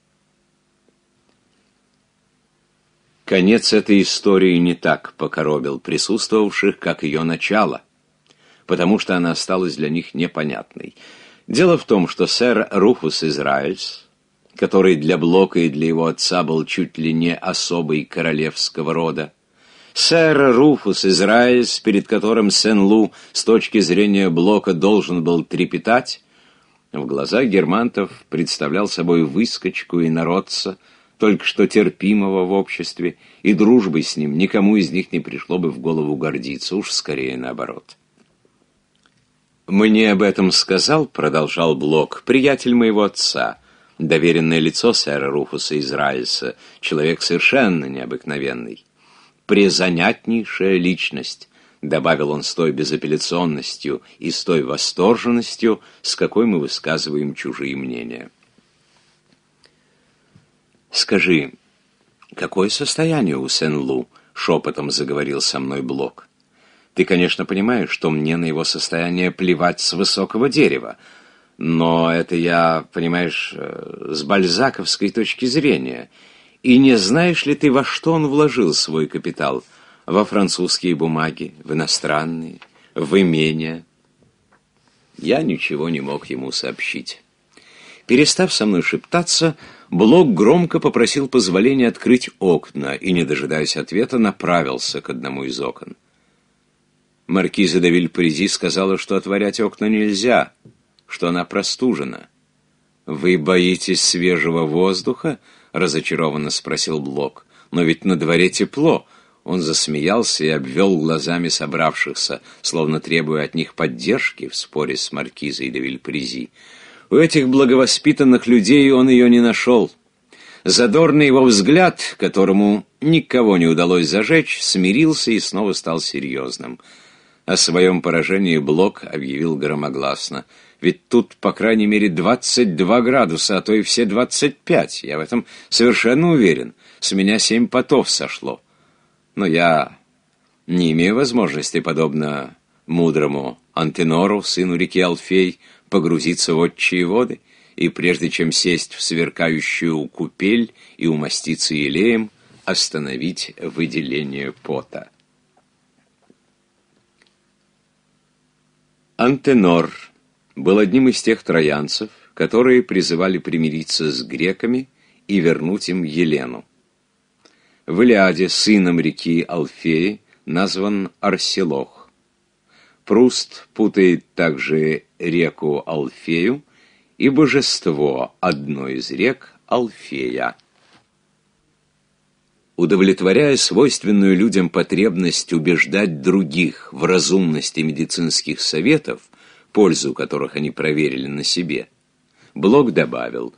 Конец этой истории не так покоробил присутствовавших, как ее начало, потому что она осталась для них непонятной. Дело в том, что сэр Руфус Израильс, который для Блока и для его отца был чуть ли не особой королевского рода, сэр Руфус Израильс, перед которым Сен-Лу с точки зрения Блока должен был трепетать, в глазах германтов представлял собой выскочку и народца – только что терпимого в обществе, и дружбы с ним никому из них не пришло бы в голову гордиться, уж скорее наоборот. «Мне об этом сказал», — продолжал Блок, — «приятель моего отца, доверенное лицо сэра Руфуса Израильса, человек совершенно необыкновенный, презанятнейшая личность». — добавил он с той безапелляционностью и с той восторженностью, с какой мы высказываем чужие мнения. «Скажи, какое состояние у Сен-Лу?» — шепотом заговорил со мной Блок. «Ты, конечно, понимаешь, что мне на его состояние плевать с высокого дерева, но это я, понимаешь, э, с бальзаковской точки зрения. И не знаешь ли ты, во что он вложил свой капитал? Во французские бумаги, в иностранные, в имения?» Я ничего не мог ему сообщить. Перестав со мной шептаться, Блок громко попросил позволения открыть окна и, не дожидаясь ответа, направился к одному из окон. Маркиза де Вильпрези сказала, что отворять окна нельзя, что она простужена. «Вы боитесь свежего воздуха?» — разочарованно спросил Блок. «Но ведь на дворе тепло». Он засмеялся и обвел глазами собравшихся, словно требуя от них поддержки в споре с маркизой де Вильпрези. У этих благовоспитанных людей он ее не нашел. Задорный его взгляд, которому никого не удалось зажечь, смирился и снова стал серьезным. О своем поражении Блок объявил громогласно. «Ведь тут, по крайней мере, 22 градуса, а то и все 25. Я в этом совершенно уверен. С меня семь потов сошло. Но я не имею возможности, подобно мудрому Антенору, сыну реки Алфей, погрузиться в отчие воды, и прежде чем сесть в сверкающую купель и умаститься елеем, остановить выделение пота. Антенор был одним из тех троянцев, которые призывали примириться с греками и вернуть им Елену. В Илиаде сыном реки Алфеи назван Арселох. Пруст путает также реку Алфею и божество одной из рек Алфея. Удовлетворяя свойственную людям потребность убеждать других в разумности медицинских советов, пользу которых они проверили на себе, Блок добавил,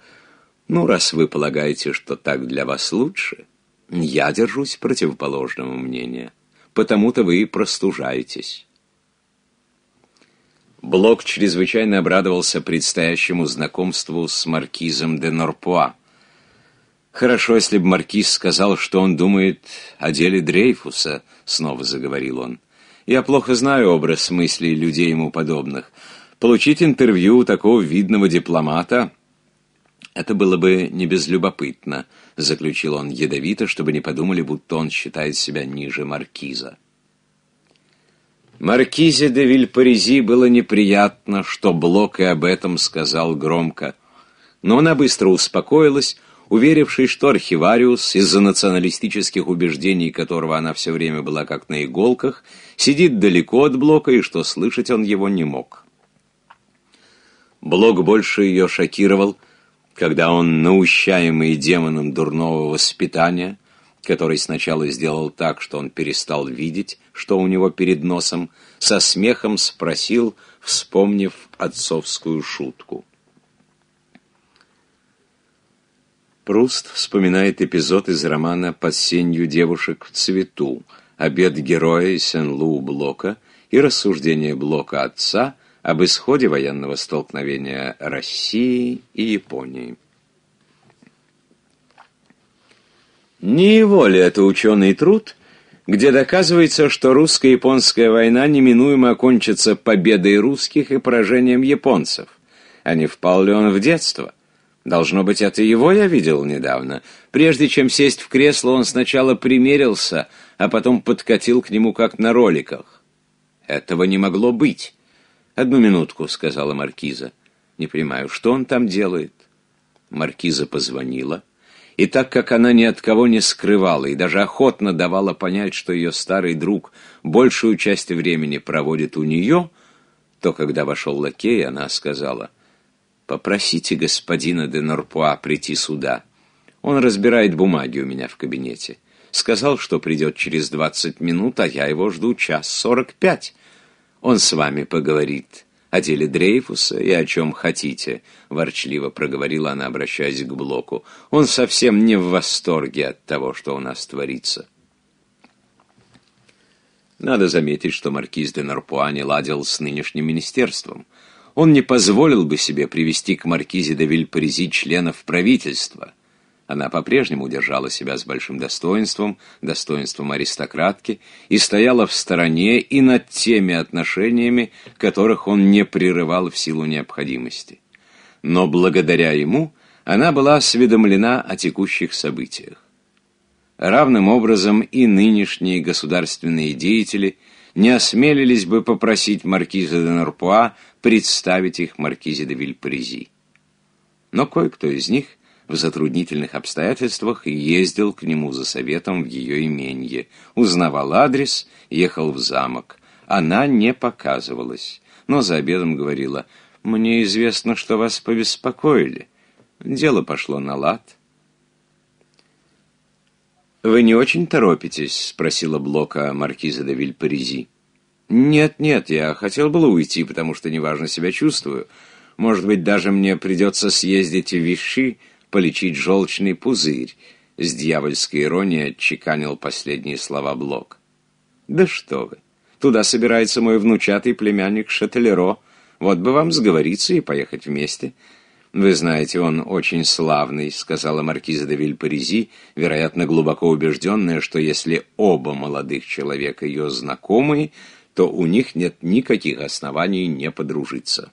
«Ну, раз вы полагаете, что так для вас лучше, я держусь противоположного мнения, потому-то вы и простужаетесь». Блок чрезвычайно обрадовался предстоящему знакомству с маркизом де Норпуа. «Хорошо, если бы маркиз сказал, что он думает о деле Дрейфуса», — снова заговорил он. «Я плохо знаю образ мыслей людей ему подобных. Получить интервью у такого видного дипломата...» «Это было бы не безлюбопытно», — заключил он ядовито, чтобы не подумали, будто он считает себя ниже маркиза. Маркизе де Вильпарези было неприятно, что Блок и об этом сказал громко. Но она быстро успокоилась, уверившись, что архивариус, из-за националистических убеждений которого она все время была как на иголках, сидит далеко от Блока и что слышать он его не мог. Блок больше ее шокировал, когда он, наущаемый демоном дурного воспитания, который сначала сделал так, что он перестал видеть, что у него перед носом, со смехом спросил, вспомнив отцовскую шутку. Пруст вспоминает эпизод из романа «Под сенью девушек в цвету», обед героя Сен-Лу Блока и рассуждение Блока отца об исходе военного столкновения России и Японии. Не его ли это ученый труд – где доказывается, что русско-японская война неминуемо окончится победой русских и поражением японцев. А не впал ли он в детство? Должно быть, это его я видел недавно. Прежде чем сесть в кресло, он сначала примерился, а потом подкатил к нему как на роликах. Этого не могло быть. «Одну минутку», — сказала Маркиза. «Не понимаю, что он там делает?» Маркиза позвонила. И так как она ни от кого не скрывала и даже охотно давала понять, что ее старый друг большую часть времени проводит у нее, то, когда вошел лакей, она сказала, «Попросите господина де Норпуа прийти сюда. Он разбирает бумаги у меня в кабинете. Сказал, что придет через двадцать минут, а я его жду час сорок пять. Он с вами поговорит» о деле Дрейфуса и о чем хотите», — ворчливо проговорила она, обращаясь к Блоку. «Он совсем не в восторге от того, что у нас творится». Надо заметить, что маркиз де Нарпуа не ладил с нынешним министерством. Он не позволил бы себе привести к маркизе де Вильпаризи членов правительства — она по-прежнему держала себя с большим достоинством, достоинством аристократки, и стояла в стороне и над теми отношениями, которых он не прерывал в силу необходимости. Но благодаря ему она была осведомлена о текущих событиях. Равным образом и нынешние государственные деятели не осмелились бы попросить маркиза де Нарпуа представить их маркизе де Вильпрези. Но кое-кто из них – в затруднительных обстоятельствах ездил к нему за советом в ее именье, узнавал адрес, ехал в замок. Она не показывалась, но за обедом говорила, «Мне известно, что вас побеспокоили». Дело пошло на лад. «Вы не очень торопитесь?» — спросила Блока маркиза де Вильпаризи. «Нет, нет, я хотел было уйти, потому что неважно себя чувствую. Может быть, даже мне придется съездить в Виши, полечить желчный пузырь, с дьявольской иронией отчеканил последние слова Блок. Да что вы! Туда собирается мой внучатый племянник Шателеро. Вот бы вам сговориться и поехать вместе. Вы знаете, он очень славный, сказала маркиза де Вильпаризи, вероятно, глубоко убежденная, что если оба молодых человека ее знакомые, то у них нет никаких оснований не подружиться.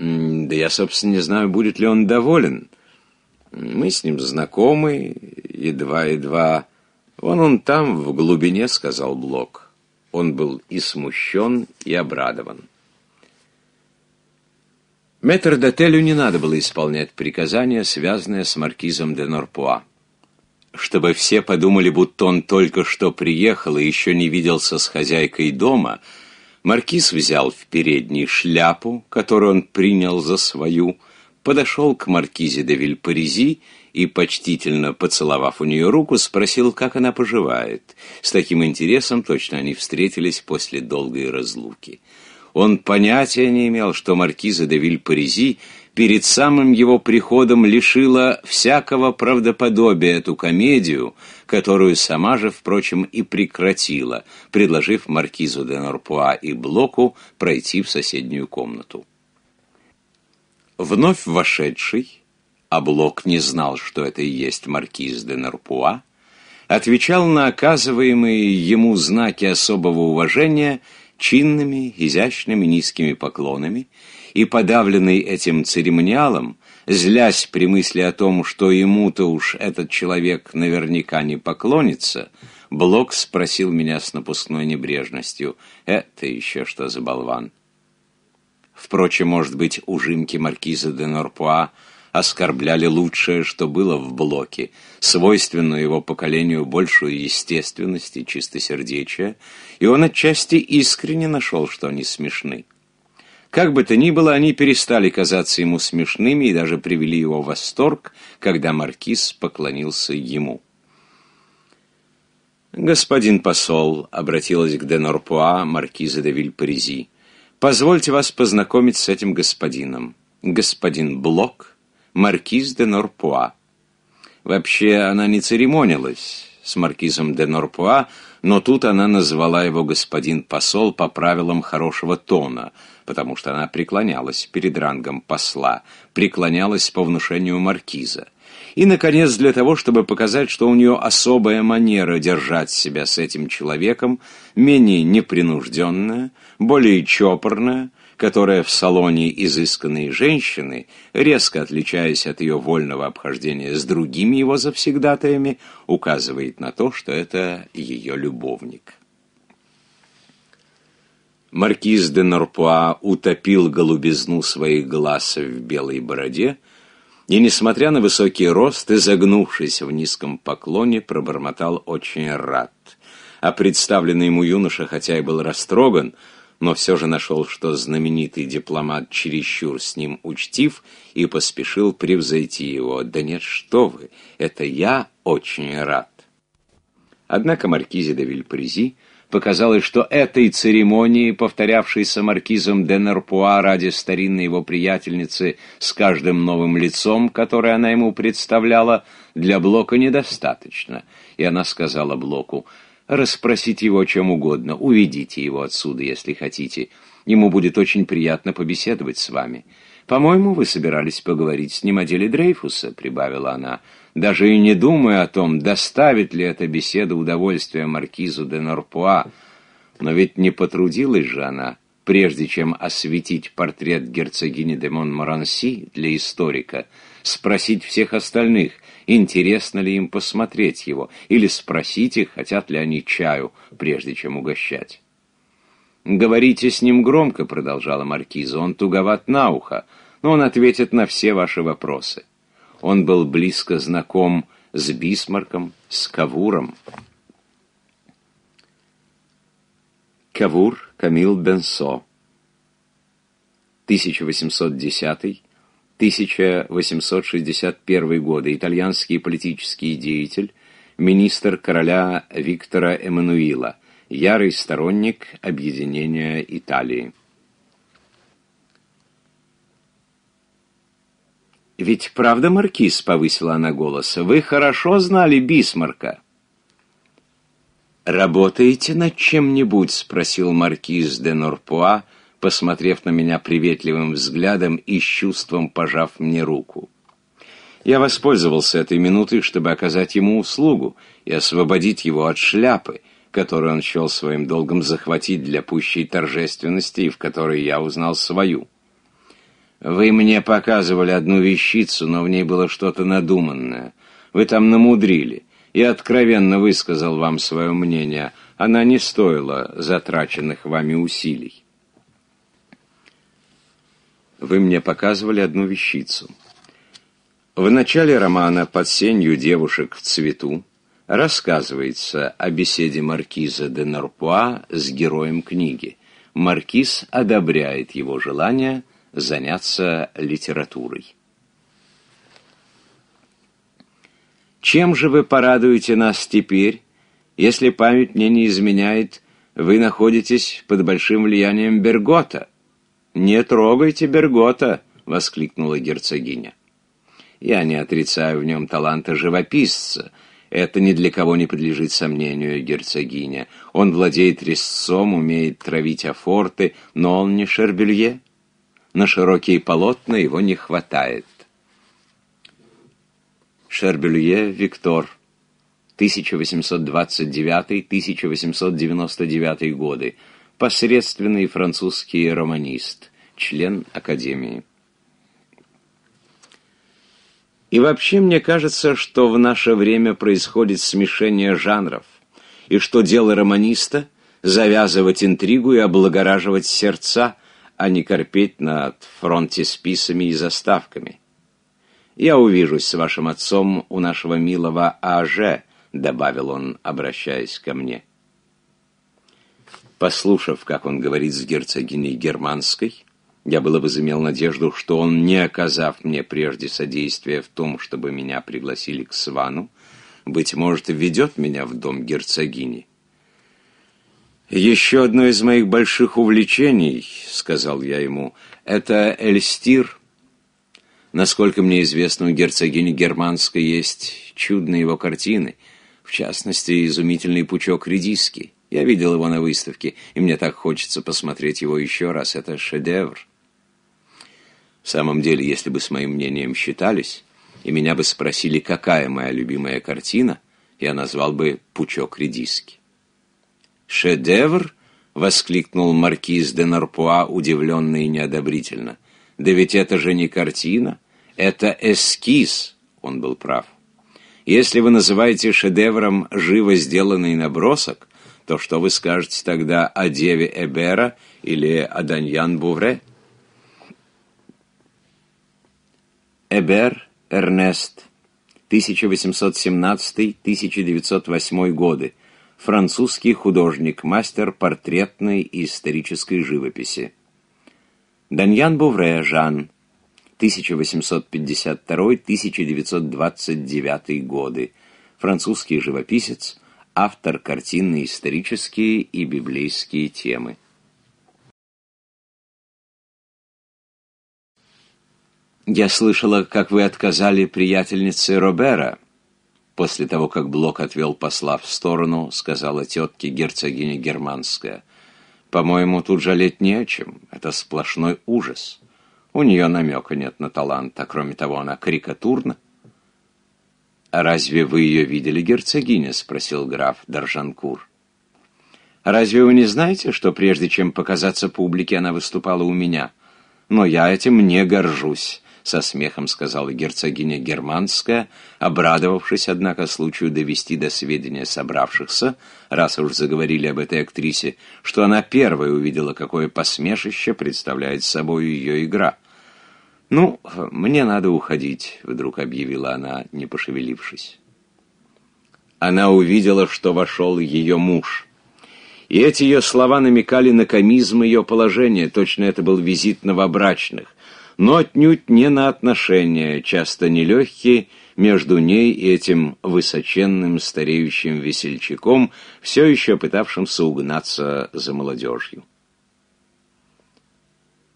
Да я, собственно, не знаю, будет ли он доволен. Мы с ним знакомы, едва-едва. Вон он там, в глубине, сказал Блок. Он был и смущен, и обрадован. Мэтр-дотелю не надо было исполнять приказания, связанные с маркизом де Норпуа. Чтобы все подумали, будто он только что приехал и еще не виделся с хозяйкой дома — Маркиз взял в передней шляпу, которую он принял за свою, подошел к маркизе де Вильпарези и, почтительно поцеловав у нее руку, спросил, как она поживает. С таким интересом точно они встретились после долгой разлуки. Он понятия не имел, что маркиза де Вильпарези перед самым его приходом лишила всякого правдоподобия эту комедию — которую сама же, впрочем, и прекратила, предложив маркизу де Норпуа и Блоку пройти в соседнюю комнату. Вновь вошедший, а Блок не знал, что это и есть маркиз де Норпуа, отвечал на оказываемые ему знаки особого уважения чинными, изящными низкими поклонами, и, подавленный этим церемониалом, злясь при мысли о том, что ему-то уж этот человек наверняка не поклонится, Блок спросил меня с напускной небрежностью. «Это еще что за болван?» Впрочем, может быть, ужимки маркиза де Норпуа оскорбляли лучшее, что было в Блоке, свойственную его поколению большую естественность и чистосердечие, и он отчасти искренне нашел, что они смешны. Как бы то ни было, они перестали казаться ему смешными и даже привели его в восторг, когда маркиз поклонился ему. «Господин посол», — обратилась к де Норпуа маркиза де Вильпаризи, — «позвольте вас познакомить с этим господином. Господин Блок, маркиз де Норпуа». Вообще она не церемонилась с маркизом де Норпуа, но тут она назвала его господин посол по правилам хорошего тона — потому что она преклонялась перед рангом посла, преклонялась по внушению маркиза. И, наконец, для того, чтобы показать, что у нее особая манера держать себя с этим человеком, менее непринужденная, более чопорная, которая в салоне изысканной женщины, резко отличаясь от ее вольного обхождения с другими его завсегдатаями, указывает на то, что это ее любовник. Маркиз де Норпуа утопил голубизну своих глаз в белой бороде и, несмотря на высокий рост, изогнувшись в низком поклоне, пробормотал очень рад. А представленный ему юноша, хотя и был растроган, но все же нашел, что знаменитый дипломат чересчур с ним учтив, и поспешил превзойти его. «Да нет, что вы! Это я очень рад!» Однако маркизе де Вильпрези показалось, что этой церемонии, повторявшейся маркизом де Нерпуа ради старинной его приятельницы с каждым новым лицом, которое она ему представляла, для Блока недостаточно. И она сказала Блоку, «Расспросите его чем угодно, уведите его отсюда, если хотите. Ему будет очень приятно побеседовать с вами. По-моему, вы собирались поговорить с ним о деле Дрейфуса», — прибавила она, — даже и не думая о том, доставит ли эта беседа удовольствие маркизу де Норпуа. Но ведь не потрудилась же она, прежде чем осветить портрет герцогини де Монморанси для историка, спросить всех остальных, интересно ли им посмотреть его, или спросить их, хотят ли они чаю, прежде чем угощать. «Говорите с ним громко», — продолжала маркиза, — «он туговат на ухо, но он ответит на все ваши вопросы». Он был близко знаком с Бисмарком, с Кавуром. Кавур Камил Бенсо 1810-1861 годы, итальянский политический деятель, министр короля Виктора Эммануила, ярый сторонник объединения Италии. «Ведь правда, Маркиз?» — повысила она голос. «Вы хорошо знали Бисмарка». «Работаете над чем-нибудь?» — спросил Маркиз де Норпуа, посмотрев на меня приветливым взглядом и с чувством пожав мне руку. Я воспользовался этой минутой, чтобы оказать ему услугу и освободить его от шляпы, которую он счел своим долгом захватить для пущей торжественности и в которой я узнал свою. Вы мне показывали одну вещицу, но в ней было что-то надуманное. Вы там намудрили. Я откровенно высказал вам свое мнение. Она не стоила затраченных вами усилий. Вы мне показывали одну вещицу. В начале романа «Под сенью девушек в цвету» рассказывается о беседе маркиза де Нарпуа с героем книги. Маркиз одобряет его желание – заняться литературой. Чем же вы порадуете нас теперь, если память мне не изменяет, вы находитесь под большим влиянием Бергота? Не трогайте Бергота, воскликнула герцогиня. Я не отрицаю в нем таланта живописца. Это ни для кого не подлежит сомнению, герцогиня. Он владеет резцом, умеет травить афорты, но он не Шербелье на широкие полотна его не хватает. Шербелье Виктор, 1829-1899 годы, посредственный французский романист, член Академии. И вообще мне кажется, что в наше время происходит смешение жанров, и что дело романиста — завязывать интригу и облагораживать сердца, а не корпеть над фронтисписами и заставками. «Я увижусь с вашим отцом у нашего милого А.Ж.», — добавил он, обращаясь ко мне. Послушав, как он говорит с герцогиней Германской, я было бы возымел надежду, что он, не оказав мне прежде содействия в том, чтобы меня пригласили к Свану, быть может, ведет меня в дом герцогини. «Еще одно из моих больших увлечений, — сказал я ему, — это Эльстир. Насколько мне известно, у герцогини Германской есть чудные его картины, в частности, изумительный пучок редиски. Я видел его на выставке, и мне так хочется посмотреть его еще раз. Это шедевр. В самом деле, если бы с моим мнением считались, и меня бы спросили, какая моя любимая картина, я назвал бы «Пучок редиски». «Шедевр?» — воскликнул маркиз де Нарпуа, удивленный и неодобрительно. «Да ведь это же не картина, это эскиз!» — он был прав. «Если вы называете шедевром живо сделанный набросок, то что вы скажете тогда о деве Эбера или о Даньян Бувре?» Эбер Эрнест, 1817-1908 годы, французский художник, мастер портретной и исторической живописи. Даньян Бувре, Жан, 1852-1929 годы, французский живописец, автор картин на исторические и библейские темы. Я слышала, как вы отказали приятельнице Робера. После того, как Блок отвел посла в сторону, сказала тетке герцогиня Германская. «По-моему, тут жалеть не о чем. Это сплошной ужас. У нее намека нет на талант, а кроме того, она карикатурна». «А разве вы ее видели, герцогиня?» — спросил граф Даржанкур. «Разве вы не знаете, что прежде чем показаться публике, она выступала у меня? Но я этим не горжусь со смехом сказала герцогиня Германская, обрадовавшись, однако, случаю довести до сведения собравшихся, раз уж заговорили об этой актрисе, что она первая увидела, какое посмешище представляет собой ее игра. «Ну, мне надо уходить», — вдруг объявила она, не пошевелившись. Она увидела, что вошел ее муж — и эти ее слова намекали на комизм ее положения, точно это был визит новобрачных но отнюдь не на отношения, часто нелегкие, между ней и этим высоченным стареющим весельчаком, все еще пытавшимся угнаться за молодежью.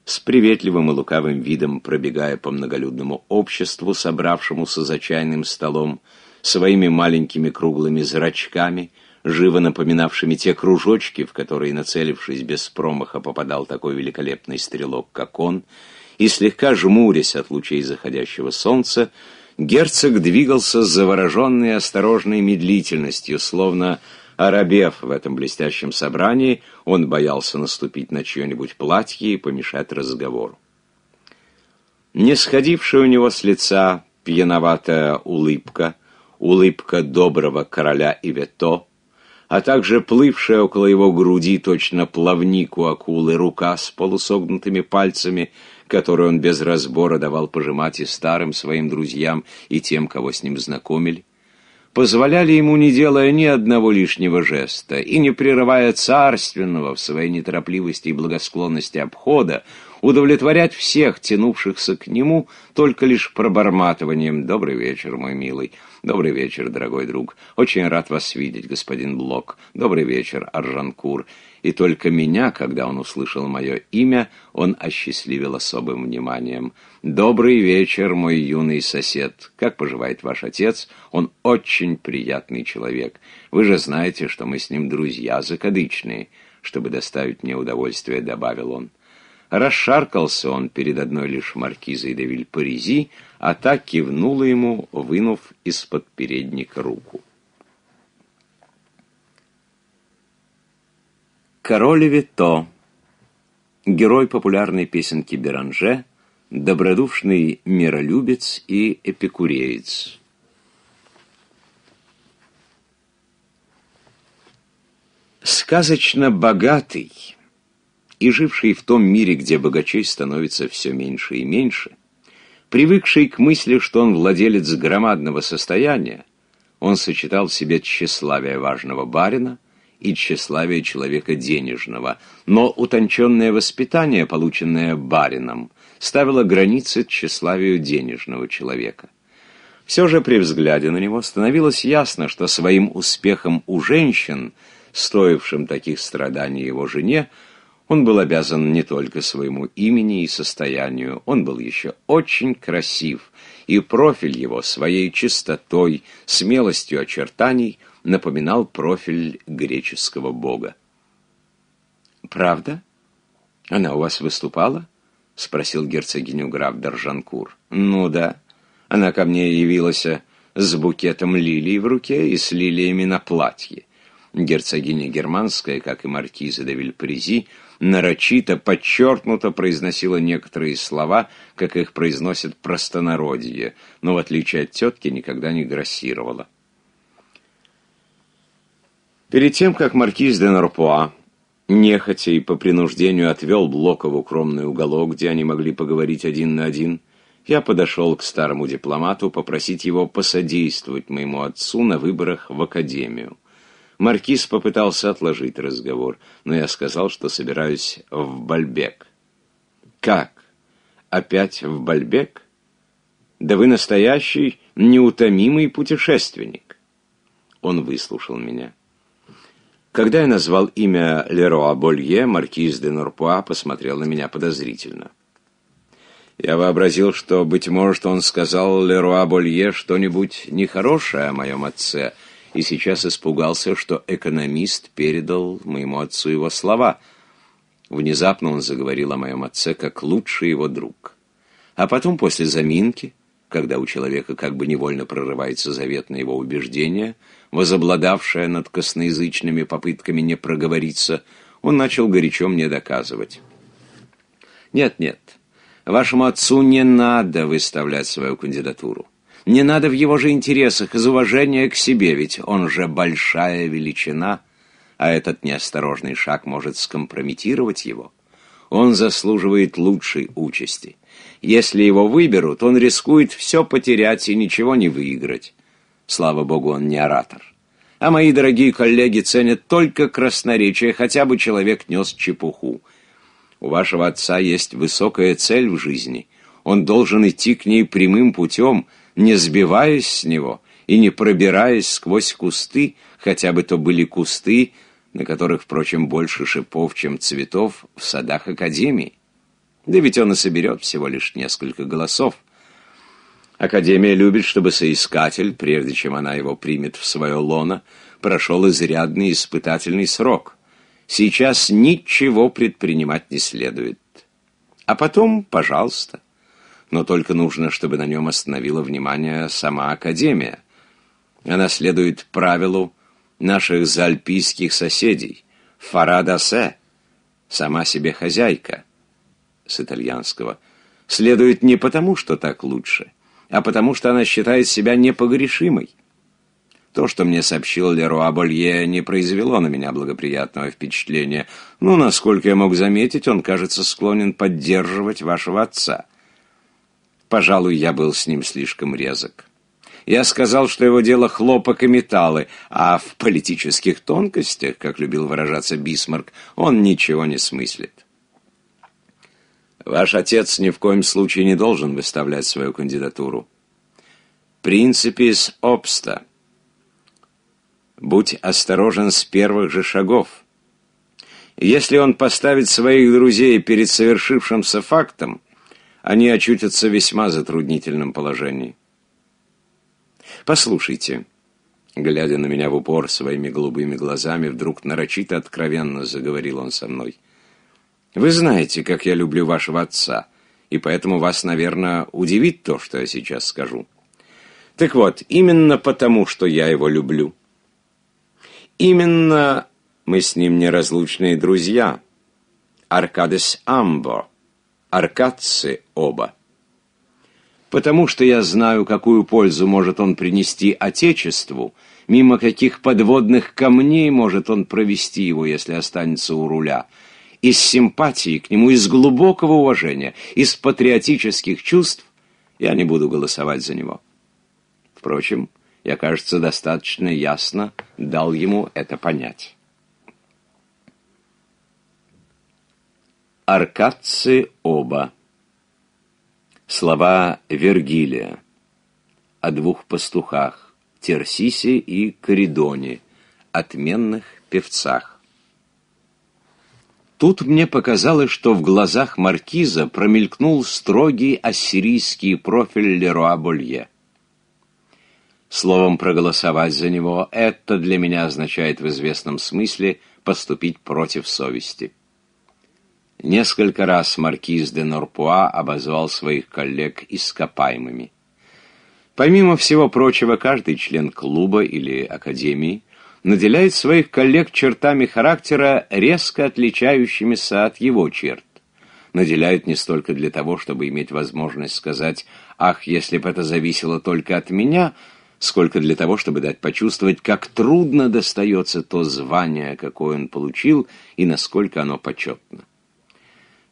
С приветливым и лукавым видом, пробегая по многолюдному обществу, собравшемуся за чайным столом, своими маленькими круглыми зрачками, живо напоминавшими те кружочки, в которые, нацелившись без промаха, попадал такой великолепный стрелок, как он, — и слегка жмурясь от лучей заходящего солнца, герцог двигался с завороженной и осторожной медлительностью, словно оробев в этом блестящем собрании, он боялся наступить на чье-нибудь платье и помешать разговору. Не сходившая у него с лица пьяноватая улыбка, улыбка доброго короля Ивето, а также плывшая около его груди точно плавник у акулы рука с полусогнутыми пальцами — которую он без разбора давал пожимать и старым своим друзьям, и тем, кого с ним знакомили, позволяли ему, не делая ни одного лишнего жеста и не прерывая царственного в своей неторопливости и благосклонности обхода, удовлетворять всех, тянувшихся к нему, только лишь пробарматыванием «Добрый вечер, мой милый», «Добрый вечер, дорогой друг», «Очень рад вас видеть, господин Блок», «Добрый вечер, Аржанкур», и только меня, когда он услышал мое имя, он осчастливил особым вниманием. «Добрый вечер, мой юный сосед. Как поживает ваш отец? Он очень приятный человек. Вы же знаете, что мы с ним друзья закадычные». Чтобы доставить мне удовольствие, добавил он. Расшаркался он перед одной лишь маркизой де Вильпаризи, а та кивнула ему, вынув из-под передника руку. Король Вито, герой популярной песенки Беранже, добродушный миролюбец и эпикуреец. Сказочно богатый и живший в том мире, где богачей становится все меньше и меньше, привыкший к мысли, что он владелец громадного состояния, он сочетал в себе тщеславие важного барина, и тщеславие человека денежного, но утонченное воспитание, полученное барином, ставило границы тщеславию денежного человека. Все же при взгляде на него становилось ясно, что своим успехом у женщин, стоившим таких страданий его жене, он был обязан не только своему имени и состоянию, он был еще очень красив, и профиль его своей чистотой, смелостью очертаний напоминал профиль греческого бога. «Правда? Она у вас выступала?» — спросил герцогиню граф Доржанкур. «Ну да. Она ко мне явилась э, с букетом лилий в руке и с лилиями на платье». Герцогиня Германская, как и маркиза де Вильпрези, нарочито, подчеркнуто произносила некоторые слова, как их произносят простонародье, но, в отличие от тетки, никогда не грассировала. Перед тем, как маркиз де Нарпуа нехотя и по принуждению отвел Блока в укромный уголок, где они могли поговорить один на один, я подошел к старому дипломату попросить его посодействовать моему отцу на выборах в академию. Маркиз попытался отложить разговор, но я сказал, что собираюсь в Бальбек. «Как? Опять в Бальбек? Да вы настоящий, неутомимый путешественник!» Он выслушал меня. Когда я назвал имя леруа Болье, маркиз де Нурпуа посмотрел на меня подозрительно. Я вообразил, что, быть может, он сказал Леруа Болье что-нибудь нехорошее о моем отце, и сейчас испугался, что экономист передал моему отцу его слова. Внезапно он заговорил о моем отце как лучший его друг. А потом, после заминки, когда у человека как бы невольно прорывается завет на его убеждение, возобладавшая над косноязычными попытками не проговориться, он начал горячо мне доказывать. «Нет, нет, вашему отцу не надо выставлять свою кандидатуру. Не надо в его же интересах из уважения к себе, ведь он же большая величина, а этот неосторожный шаг может скомпрометировать его. Он заслуживает лучшей участи. Если его выберут, он рискует все потерять и ничего не выиграть». Слава богу, он не оратор. А мои дорогие коллеги ценят только красноречие, хотя бы человек нес чепуху. У вашего отца есть высокая цель в жизни. Он должен идти к ней прямым путем, не сбиваясь с него и не пробираясь сквозь кусты, хотя бы то были кусты, на которых, впрочем, больше шипов, чем цветов в садах Академии. Да ведь он и соберет всего лишь несколько голосов. Академия любит, чтобы соискатель, прежде чем она его примет в свое лоно, прошел изрядный испытательный срок. Сейчас ничего предпринимать не следует. А потом, пожалуйста. Но только нужно, чтобы на нем остановила внимание сама Академия. Она следует правилу наших зальпийских соседей. Фарадасе, сама себе хозяйка, с итальянского, следует не потому, что так лучше, а потому что она считает себя непогрешимой. То, что мне сообщил Леруа Болье, не произвело на меня благоприятного впечатления. Ну, насколько я мог заметить, он, кажется, склонен поддерживать вашего отца. Пожалуй, я был с ним слишком резок. Я сказал, что его дело хлопок и металлы, а в политических тонкостях, как любил выражаться Бисмарк, он ничего не смыслит. Ваш отец ни в коем случае не должен выставлять свою кандидатуру. Принципис обста. Будь осторожен с первых же шагов. Если он поставит своих друзей перед совершившимся фактом, они очутятся в весьма затруднительном положении. Послушайте, глядя на меня в упор своими голубыми глазами, вдруг нарочито откровенно заговорил он со мной — вы знаете, как я люблю вашего отца, и поэтому вас, наверное, удивит то, что я сейчас скажу. Так вот, именно потому, что я его люблю. Именно мы с ним неразлучные друзья. Аркадес Амбо. Аркадцы оба. Потому что я знаю, какую пользу может он принести Отечеству, мимо каких подводных камней может он провести его, если останется у руля – из симпатии к нему, из глубокого уважения, из патриотических чувств, я не буду голосовать за него. Впрочем, я, кажется, достаточно ясно дал ему это понять. Аркадцы оба. Слова Вергилия о двух пастухах Терсисе и Коридоне, отменных певцах. Тут мне показалось, что в глазах маркиза промелькнул строгий ассирийский профиль Леруа Болье. Словом, проголосовать за него — это для меня означает в известном смысле поступить против совести. Несколько раз маркиз де Норпуа обозвал своих коллег ископаемыми. Помимо всего прочего, каждый член клуба или академии — наделяет своих коллег чертами характера, резко отличающимися от его черт. Наделяет не столько для того, чтобы иметь возможность сказать «Ах, если бы это зависело только от меня», сколько для того, чтобы дать почувствовать, как трудно достается то звание, какое он получил, и насколько оно почетно.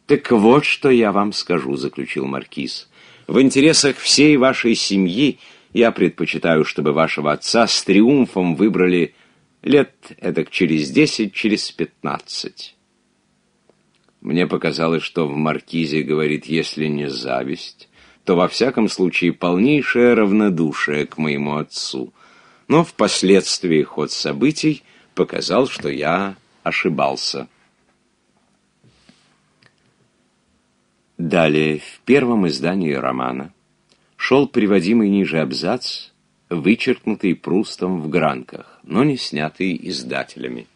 «Так вот, что я вам скажу», — заключил Маркиз. «В интересах всей вашей семьи я предпочитаю, чтобы вашего отца с триумфом выбрали лет эдак через десять, через пятнадцать. Мне показалось, что в маркизе говорит, если не зависть, то во всяком случае полнейшее равнодушие к моему отцу. Но впоследствии ход событий показал, что я ошибался. Далее, в первом издании романа, шел приводимый ниже абзац, вычеркнутый Прустом в гранках но не снятые издателями.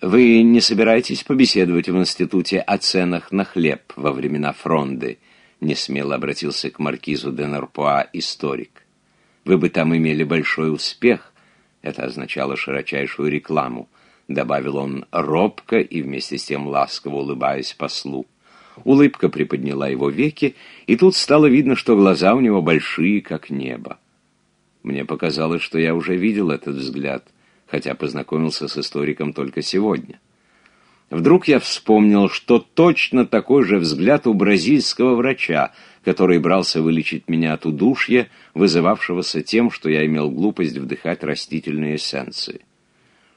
Вы не собираетесь побеседовать в институте о ценах на хлеб во времена фронды? Несмело обратился к маркизу де Нерпуа историк. Вы бы там имели большой успех. Это означало широчайшую рекламу. Добавил он робко и вместе с тем ласково улыбаясь послу. Улыбка приподняла его веки, и тут стало видно, что глаза у него большие, как небо. Мне показалось, что я уже видел этот взгляд, хотя познакомился с историком только сегодня. Вдруг я вспомнил, что точно такой же взгляд у бразильского врача, который брался вылечить меня от удушья, вызывавшегося тем, что я имел глупость вдыхать растительные эссенции.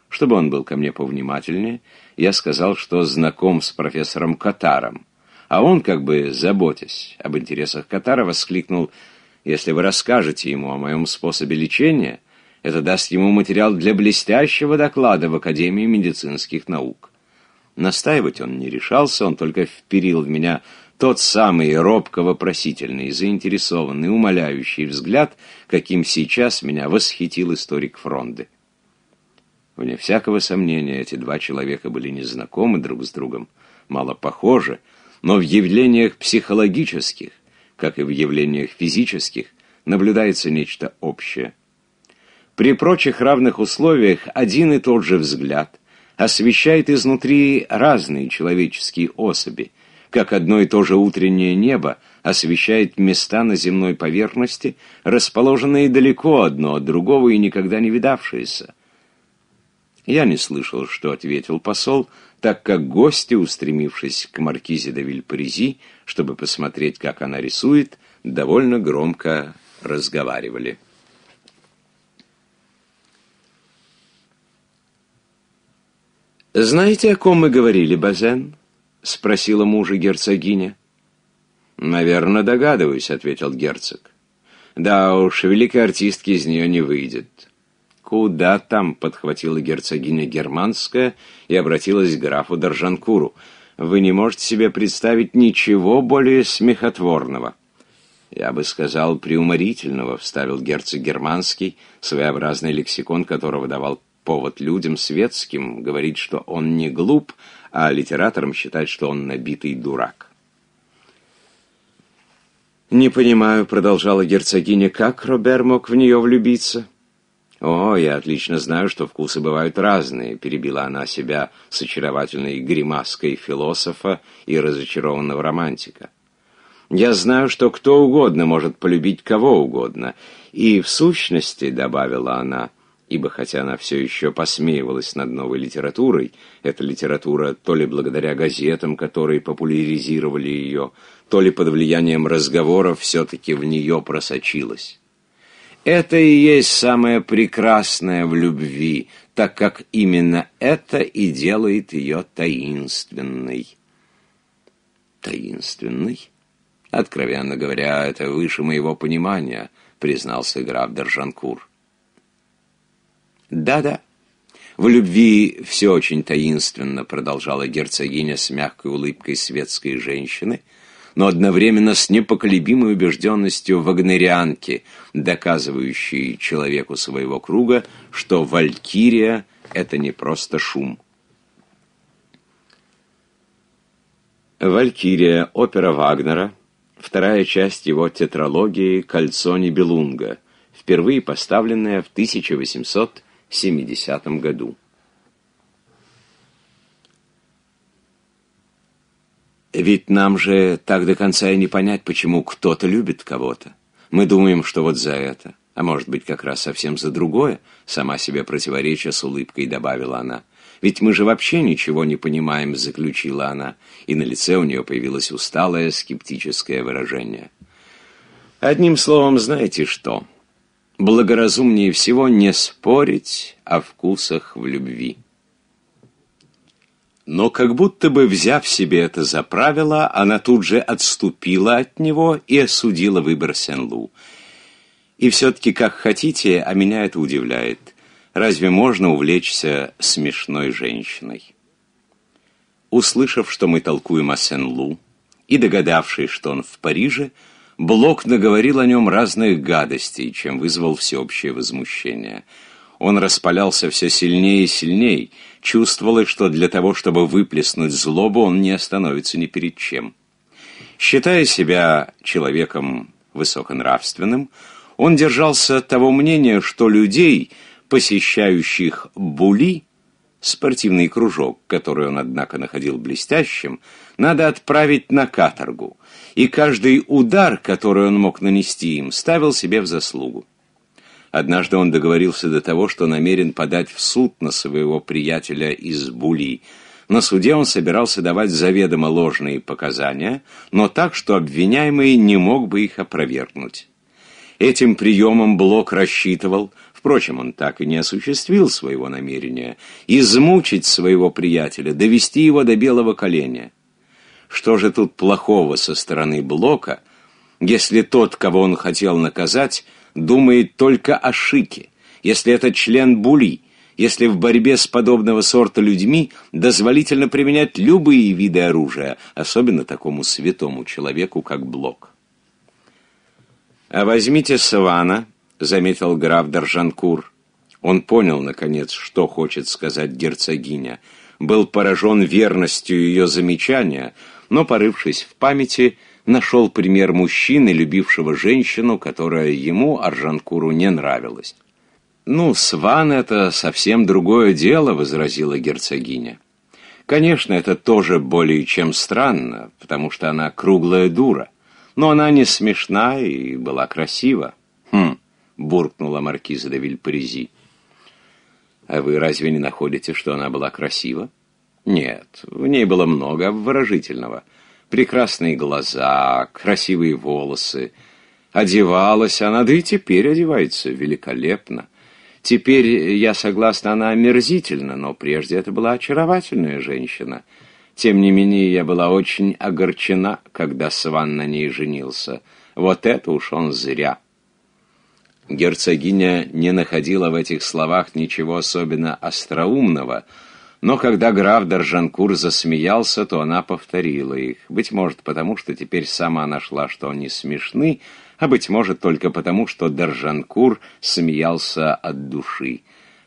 Чтобы он был ко мне повнимательнее, я сказал, что знаком с профессором Катаром, а он, как бы заботясь об интересах Катара, воскликнул — если вы расскажете ему о моем способе лечения, это даст ему материал для блестящего доклада в Академии медицинских наук. Настаивать он не решался, он только вперил в меня тот самый робко-вопросительный, заинтересованный, умоляющий взгляд, каким сейчас меня восхитил историк Фронды. Вне всякого сомнения, эти два человека были незнакомы друг с другом, мало похожи, но в явлениях психологических – как и в явлениях физических, наблюдается нечто общее. При прочих равных условиях один и тот же взгляд освещает изнутри разные человеческие особи, как одно и то же утреннее небо освещает места на земной поверхности, расположенные далеко одно от другого и никогда не видавшиеся. Я не слышал, что ответил посол, так как гости, устремившись к маркизе де Вильпаризи, чтобы посмотреть, как она рисует, довольно громко разговаривали. «Знаете, о ком мы говорили, Базен?» — спросила мужа герцогиня. «Наверное, догадываюсь», — ответил герцог. «Да уж, великой артистки из нее не выйдет». «Куда там?» — подхватила герцогиня Германская и обратилась к графу Доржанкуру — вы не можете себе представить ничего более смехотворного. «Я бы сказал, приуморительного», — вставил герцог Германский, своеобразный лексикон которого давал повод людям светским говорить, что он не глуп, а литераторам считать, что он набитый дурак. «Не понимаю», — продолжала герцогиня, — «как Робер мог в нее влюбиться?» «О, я отлично знаю, что вкусы бывают разные», — перебила она себя с очаровательной гримаской философа и разочарованного романтика. «Я знаю, что кто угодно может полюбить кого угодно, и в сущности», — добавила она, ибо хотя она все еще посмеивалась над новой литературой, эта литература то ли благодаря газетам, которые популяризировали ее, то ли под влиянием разговоров все-таки в нее просочилась. Это и есть самое прекрасное в любви, так как именно это и делает ее таинственной. Таинственной? Откровенно говоря, это выше моего понимания, признался граф Держанкур. Да-да. В любви все очень таинственно, продолжала герцогиня с мягкой улыбкой светской женщины — но одновременно с непоколебимой убежденностью вагнерианки, доказывающей человеку своего круга, что «Валькирия» — это не просто шум. «Валькирия» — опера Вагнера, вторая часть его тетралогии «Кольцо Нибелунга», впервые поставленная в 1870 году. Ведь нам же так до конца и не понять, почему кто-то любит кого-то. Мы думаем, что вот за это, а может быть, как раз совсем за другое, сама себе противореча с улыбкой добавила она. Ведь мы же вообще ничего не понимаем, заключила она, и на лице у нее появилось усталое, скептическое выражение. Одним словом, знаете что? Благоразумнее всего не спорить о вкусах в любви. Но как будто бы, взяв себе это за правило, она тут же отступила от него и осудила выбор Сен-Лу. И все-таки, как хотите, а меня это удивляет. Разве можно увлечься смешной женщиной? Услышав, что мы толкуем о Сен-Лу, и догадавшись, что он в Париже, Блок наговорил о нем разных гадостей, чем вызвал всеобщее возмущение. Он распалялся все сильнее и сильнее, чувствовалось, что для того, чтобы выплеснуть злобу, он не остановится ни перед чем. Считая себя человеком высоконравственным, он держался того мнения, что людей, посещающих були, спортивный кружок, который он, однако, находил блестящим, надо отправить на каторгу, и каждый удар, который он мог нанести им, ставил себе в заслугу. Однажды он договорился до того, что намерен подать в суд на своего приятеля из Були. На суде он собирался давать заведомо ложные показания, но так, что обвиняемый не мог бы их опровергнуть. Этим приемом Блок рассчитывал, впрочем, он так и не осуществил своего намерения, измучить своего приятеля, довести его до белого коленя. Что же тут плохого со стороны Блока, если тот, кого он хотел наказать, думает только о шике, если это член були, если в борьбе с подобного сорта людьми дозволительно применять любые виды оружия, особенно такому святому человеку, как Блок. «А возьмите Савана», — заметил граф Даржанкур. Он понял, наконец, что хочет сказать герцогиня. Был поражен верностью ее замечания, но, порывшись в памяти, — нашел пример мужчины, любившего женщину, которая ему, Аржанкуру, не нравилась. «Ну, сван — это совсем другое дело», — возразила герцогиня. Конечно, это тоже более чем странно, потому что она круглая дура. Но она не смешна и была красива. «Хм», — буркнула маркиза де Вильпаризи. «А вы разве не находите, что она была красива?» «Нет, в ней было много обворожительного прекрасные глаза, красивые волосы. Одевалась она, да и теперь одевается великолепно. Теперь, я согласна, она омерзительна, но прежде это была очаровательная женщина. Тем не менее, я была очень огорчена, когда Сван на ней женился. Вот это уж он зря. Герцогиня не находила в этих словах ничего особенно остроумного — но когда граф Доржанкур засмеялся, то она повторила их. Быть может, потому что теперь сама нашла, что они смешны, а быть может, только потому, что Доржанкур смеялся от души.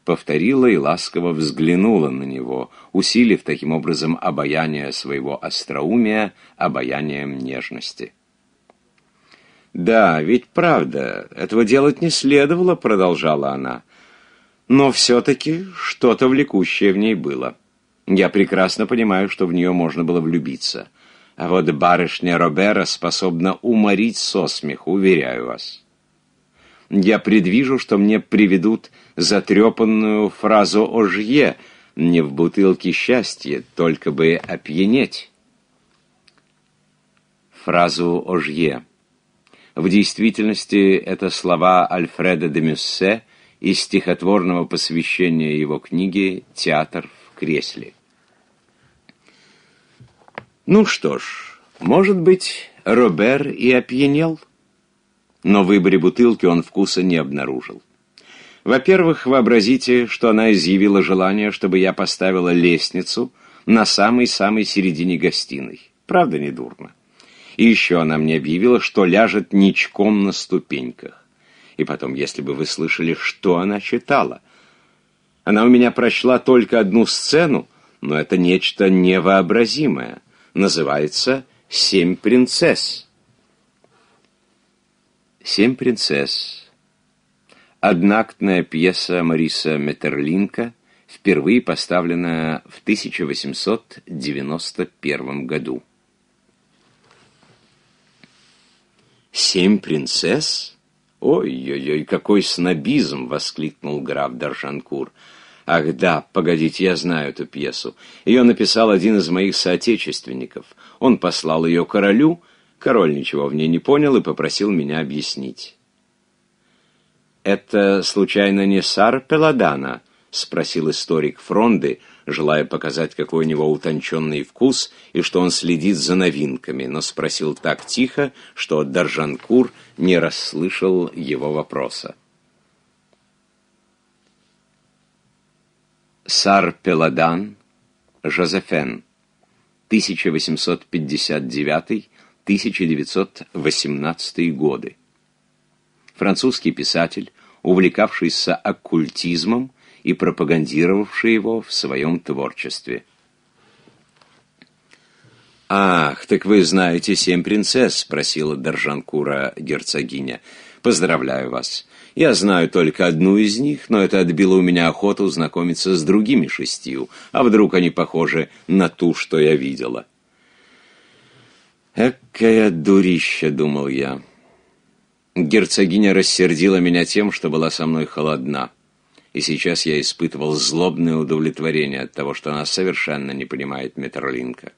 Повторила и ласково взглянула на него, усилив таким образом обаяние своего остроумия обаянием нежности. «Да, ведь правда, этого делать не следовало», — продолжала она. Но все-таки что-то влекущее в ней было. Я прекрасно понимаю, что в нее можно было влюбиться. А вот барышня Робера способна уморить со смеху, уверяю вас. Я предвижу, что мне приведут затрепанную фразу «Ожье», не в бутылке счастья, только бы опьянеть. Фразу «Ожье». В действительности это слова Альфреда де Мюссе из стихотворного посвящения его книге «Театр в кресле». Ну что ж, может быть, Робер и опьянел, но в выборе бутылки он вкуса не обнаружил. Во-первых, вообразите, что она изъявила желание, чтобы я поставила лестницу на самой-самой середине гостиной. Правда, недурно. И еще она мне объявила, что ляжет ничком на ступеньках. И потом, если бы вы слышали, что она читала. Она у меня прочла только одну сцену, но это нечто невообразимое. Называется «Семь принцесс». «Семь принцесс» одноактная пьеса Мариса Меттерлинка, впервые поставленная в 1891 году. «Семь принцесс» «Ой-ой-ой, какой снобизм!» — воскликнул граф Даржанкур. «Ах да, погодите, я знаю эту пьесу. Ее написал один из моих соотечественников. Он послал ее королю. Король ничего в ней не понял и попросил меня объяснить». «Это, случайно, не Сар Пеладана?» — спросил историк Фронды, желая показать, какой у него утонченный вкус и что он следит за новинками, но спросил так тихо, что Даржанкур — не расслышал его вопроса. Сар Пеладан, Жозефен, 1859-1918 годы. Французский писатель, увлекавшийся оккультизмом и пропагандировавший его в своем творчестве – «Ах, так вы знаете семь принцесс?» — спросила Держанкура герцогиня. «Поздравляю вас. Я знаю только одну из них, но это отбило у меня охоту знакомиться с другими шестью. А вдруг они похожи на ту, что я видела?» «Экая дурища, думал я. Герцогиня рассердила меня тем, что была со мной холодна. И сейчас я испытывал злобное удовлетворение от того, что она совершенно не понимает Метерлинка.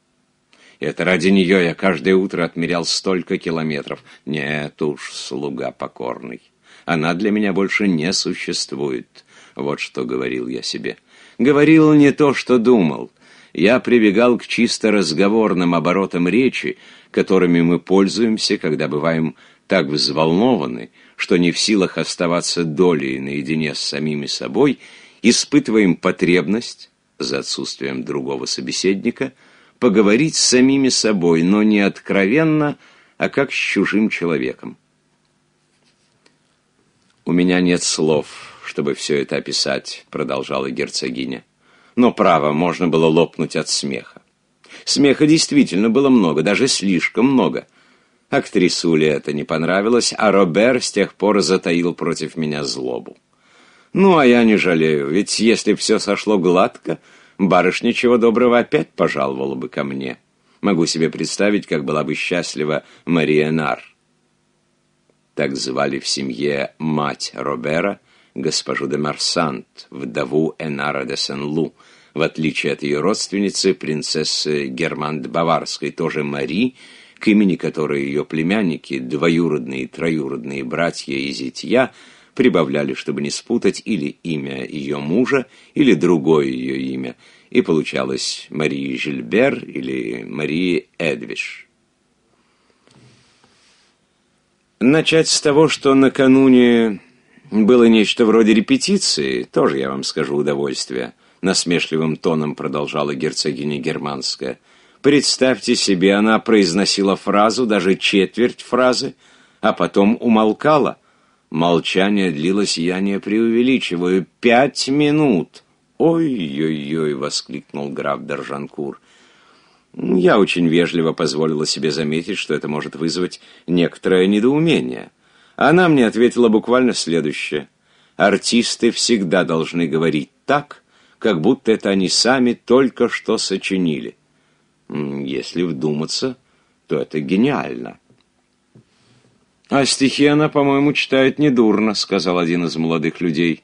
Это ради нее я каждое утро отмерял столько километров. Нет уж, слуга покорный. Она для меня больше не существует. Вот что говорил я себе. Говорил не то, что думал. Я прибегал к чисто разговорным оборотам речи, которыми мы пользуемся, когда бываем так взволнованы, что не в силах оставаться долей наедине с самими собой, испытываем потребность, за отсутствием другого собеседника – поговорить с самими собой, но не откровенно, а как с чужим человеком. «У меня нет слов, чтобы все это описать», — продолжала герцогиня. Но, право, можно было лопнуть от смеха. Смеха действительно было много, даже слишком много. Актрисуле это не понравилось, а Робер с тех пор затаил против меня злобу. Ну, а я не жалею, ведь если все сошло гладко, барышня чего доброго опять пожаловала бы ко мне. Могу себе представить, как была бы счастлива Мария Нар. Так звали в семье мать Робера, госпожу де Марсант, вдову Энара де Сен-Лу, в отличие от ее родственницы, принцессы Германд Баварской, тоже Мари, к имени которой ее племянники, двоюродные и троюродные братья и зятья, прибавляли, чтобы не спутать или имя ее мужа, или другое ее имя, и получалось Мария Жильбер или Мария Эдвиш. Начать с того, что накануне было нечто вроде репетиции, тоже, я вам скажу, удовольствие, насмешливым тоном продолжала герцогиня Германская. Представьте себе, она произносила фразу, даже четверть фразы, а потом умолкала. Молчание длилось, я не преувеличиваю. «Пять минут!» «Ой-ой-ой!» — воскликнул граф Держанкур. Я очень вежливо позволила себе заметить, что это может вызвать некоторое недоумение. Она мне ответила буквально следующее. «Артисты всегда должны говорить так, как будто это они сами только что сочинили». Если вдуматься, то это гениально. «А стихи она, по-моему, читает недурно», — сказал один из молодых людей.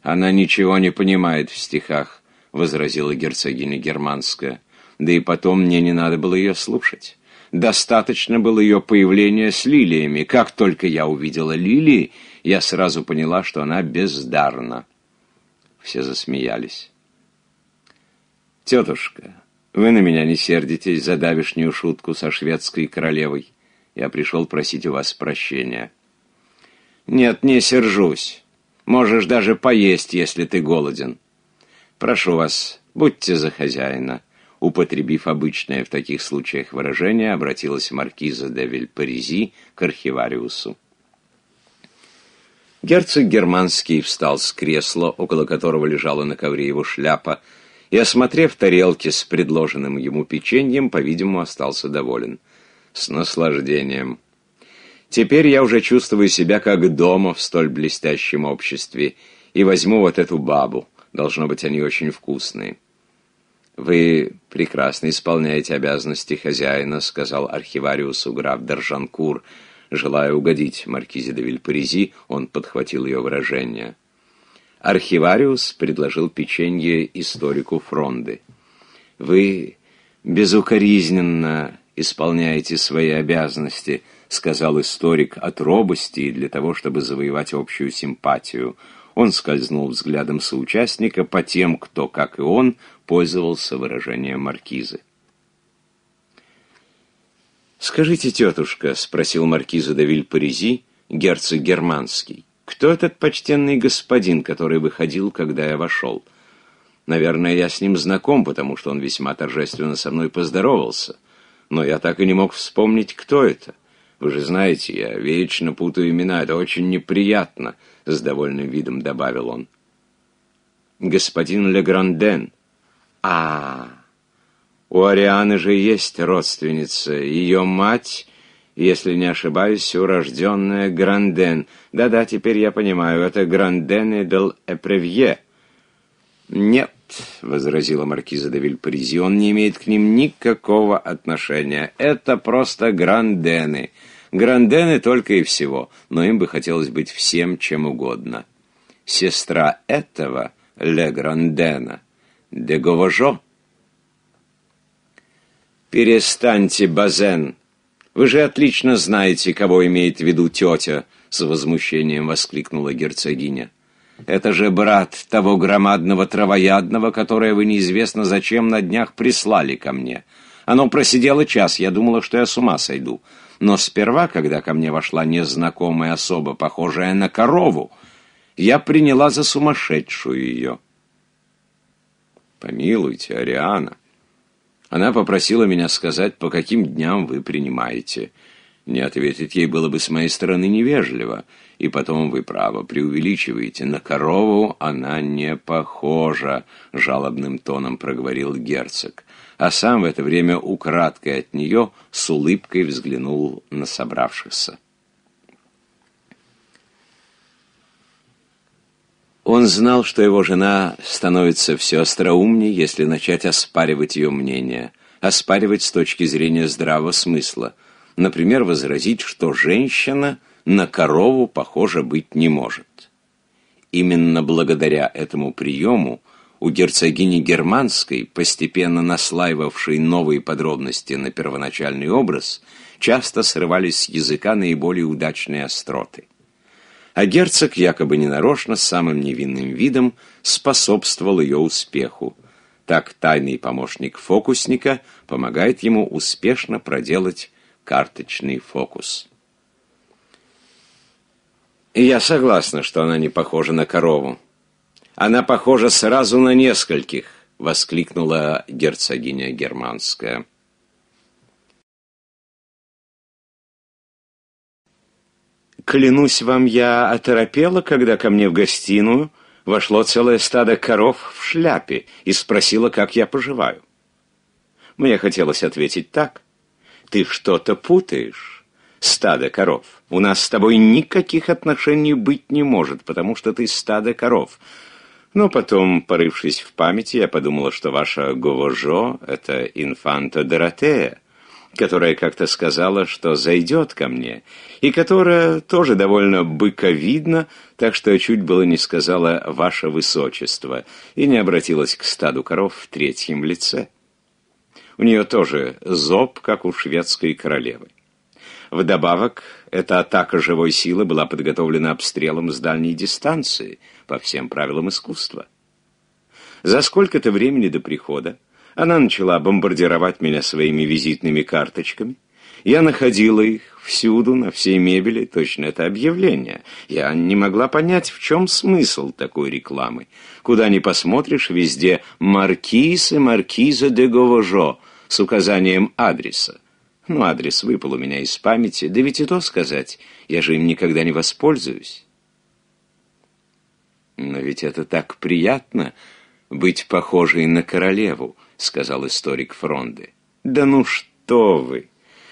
«Она ничего не понимает в стихах», — возразила герцогиня Германская. «Да и потом мне не надо было ее слушать. Достаточно было ее появления с лилиями. Как только я увидела лилии, я сразу поняла, что она бездарна». Все засмеялись. «Тетушка, вы на меня не сердитесь за давешнюю шутку со шведской королевой. Я пришел просить у вас прощения». «Нет, не сержусь. Можешь даже поесть, если ты голоден. Прошу вас, будьте за хозяина». Употребив обычное в таких случаях выражение, обратилась маркиза де Вильпаризи к архивариусу. Герцог Германский встал с кресла, около которого лежала на ковре его шляпа, и, осмотрев тарелки с предложенным ему печеньем, по-видимому, остался доволен с наслаждением. Теперь я уже чувствую себя как дома в столь блестящем обществе и возьму вот эту бабу. Должно быть, они очень вкусные. «Вы прекрасно исполняете обязанности хозяина», — сказал архивариусу граф Держанкур. Желая угодить маркизе де Вильпаризи, он подхватил ее выражение. Архивариус предложил печенье историку Фронды. «Вы безукоризненно исполняете свои обязанности», — сказал историк от робости для того, чтобы завоевать общую симпатию. Он скользнул взглядом соучастника по тем, кто, как и он, пользовался выражением маркизы. «Скажите, тетушка», — спросил маркиза де Вильпаризи, герцог германский, «кто этот почтенный господин, который выходил, когда я вошел? Наверное, я с ним знаком, потому что он весьма торжественно со мной поздоровался» но я так и не мог вспомнить, кто это. Вы же знаете, я вечно путаю имена, это очень неприятно», — с довольным видом добавил он. «Господин Легранден». А, -а, «А, у Арианы же есть родственница, ее мать...» если не ошибаюсь, урожденная Гранден. Да-да, теперь я понимаю, это Гранден и дел Эпревье. Не — возразила маркиза де Вильпаризи, — он не имеет к ним никакого отношения. Это просто грандены. Грандены только и всего, но им бы хотелось быть всем, чем угодно. Сестра этого, Ле Грандена, де Говожо. «Перестаньте, Базен! Вы же отлично знаете, кого имеет в виду тетя!» — с возмущением воскликнула герцогиня. Это же брат того громадного травоядного, которое вы неизвестно зачем на днях прислали ко мне. Оно просидело час, я думала, что я с ума сойду. Но сперва, когда ко мне вошла незнакомая особа, похожая на корову, я приняла за сумасшедшую ее. Помилуйте, Ариана. Она попросила меня сказать, по каким дням вы принимаете. Не ответить ей было бы с моей стороны невежливо. И потом вы право преувеличиваете. На корову она не похожа, — жалобным тоном проговорил герцог. А сам в это время украдкой от нее с улыбкой взглянул на собравшихся. Он знал, что его жена становится все остроумнее, если начать оспаривать ее мнение, оспаривать с точки зрения здравого смысла. Например, возразить, что женщина — на корову похоже быть не может. Именно благодаря этому приему у герцогини Германской, постепенно наслаивавшей новые подробности на первоначальный образ, часто срывались с языка наиболее удачные остроты. А герцог якобы ненарочно самым невинным видом способствовал ее успеху. Так тайный помощник фокусника помогает ему успешно проделать карточный фокус. И я согласна, что она не похожа на корову. Она похожа сразу на нескольких, воскликнула герцогиня Германская. Клянусь вам, я оторопела, когда ко мне в гостиную вошло целое стадо коров в шляпе и спросила, как я поживаю. Мне хотелось ответить так. Ты что-то путаешь стадо коров. У нас с тобой никаких отношений быть не может, потому что ты стадо коров. Но потом, порывшись в памяти, я подумала, что ваша Говожо — это инфанта Доротея, которая как-то сказала, что зайдет ко мне, и которая тоже довольно быковидна, так что чуть было не сказала «ваше высочество» и не обратилась к стаду коров в третьем лице. У нее тоже зоб, как у шведской королевы. Вдобавок, эта атака живой силы была подготовлена обстрелом с дальней дистанции, по всем правилам искусства. За сколько-то времени до прихода она начала бомбардировать меня своими визитными карточками. Я находила их всюду, на всей мебели, точно это объявление. Я не могла понять, в чем смысл такой рекламы. Куда ни посмотришь, везде «Маркиз и маркиза де Говожо» с указанием адреса. Ну, адрес выпал у меня из памяти, да ведь и то сказать, я же им никогда не воспользуюсь. Но ведь это так приятно, быть похожей на королеву, сказал историк Фронды. Да ну что вы!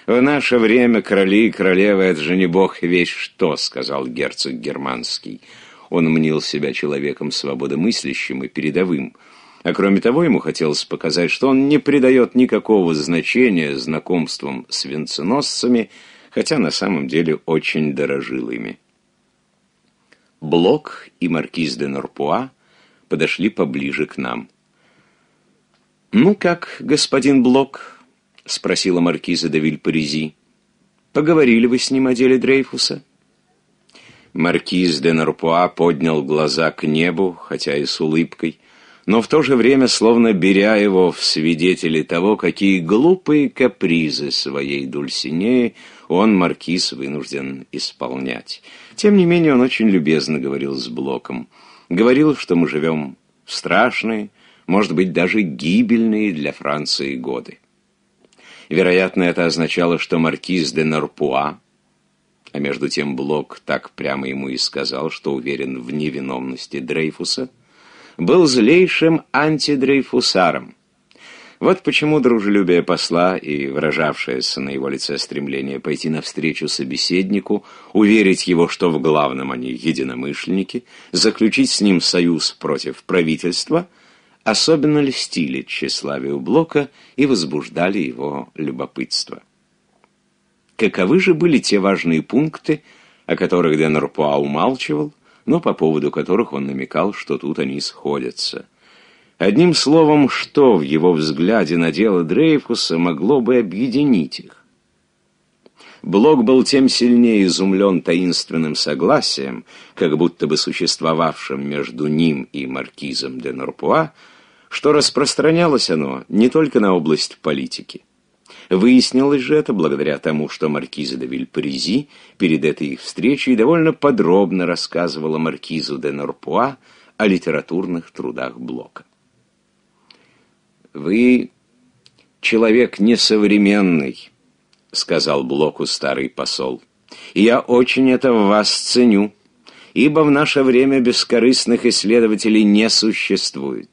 В наше время короли и королевы — это же не бог и весь что, сказал герцог Германский. Он мнил себя человеком свободомыслящим и передовым — а кроме того, ему хотелось показать, что он не придает никакого значения знакомствам с венценосцами, хотя на самом деле очень дорожил ими. Блок и маркиз де Норпуа подошли поближе к нам. «Ну как, господин Блок?» — спросила маркиза де Вильпаризи. «Поговорили вы с ним о деле Дрейфуса?» Маркиз де Норпуа поднял глаза к небу, хотя и с улыбкой, но в то же время словно беря его в свидетели того, какие глупые капризы своей Дульсинеи он, маркиз, вынужден исполнять. Тем не менее, он очень любезно говорил с Блоком. Говорил, что мы живем в страшные, может быть, даже гибельные для Франции годы. Вероятно, это означало, что маркиз де Норпуа, а между тем Блок так прямо ему и сказал, что уверен в невиновности Дрейфуса – был злейшим антидрейфусаром. Вот почему дружелюбие посла и выражавшееся на его лице стремление пойти навстречу собеседнику, уверить его, что в главном они единомышленники, заключить с ним союз против правительства, особенно льстили тщеславию Блока и возбуждали его любопытство. Каковы же были те важные пункты, о которых Денерпуа умалчивал, но по поводу которых он намекал, что тут они сходятся. Одним словом, что в его взгляде на дело Дрейфуса могло бы объединить их? Блок был тем сильнее изумлен таинственным согласием, как будто бы существовавшим между ним и маркизом де Норпуа, что распространялось оно не только на область политики. Выяснилось же это благодаря тому, что маркиза де Вильпаризи перед этой их встречей довольно подробно рассказывала маркизу де Норпуа о литературных трудах Блока. «Вы человек несовременный», — сказал Блоку старый посол. И «Я очень это в вас ценю, ибо в наше время бескорыстных исследователей не существует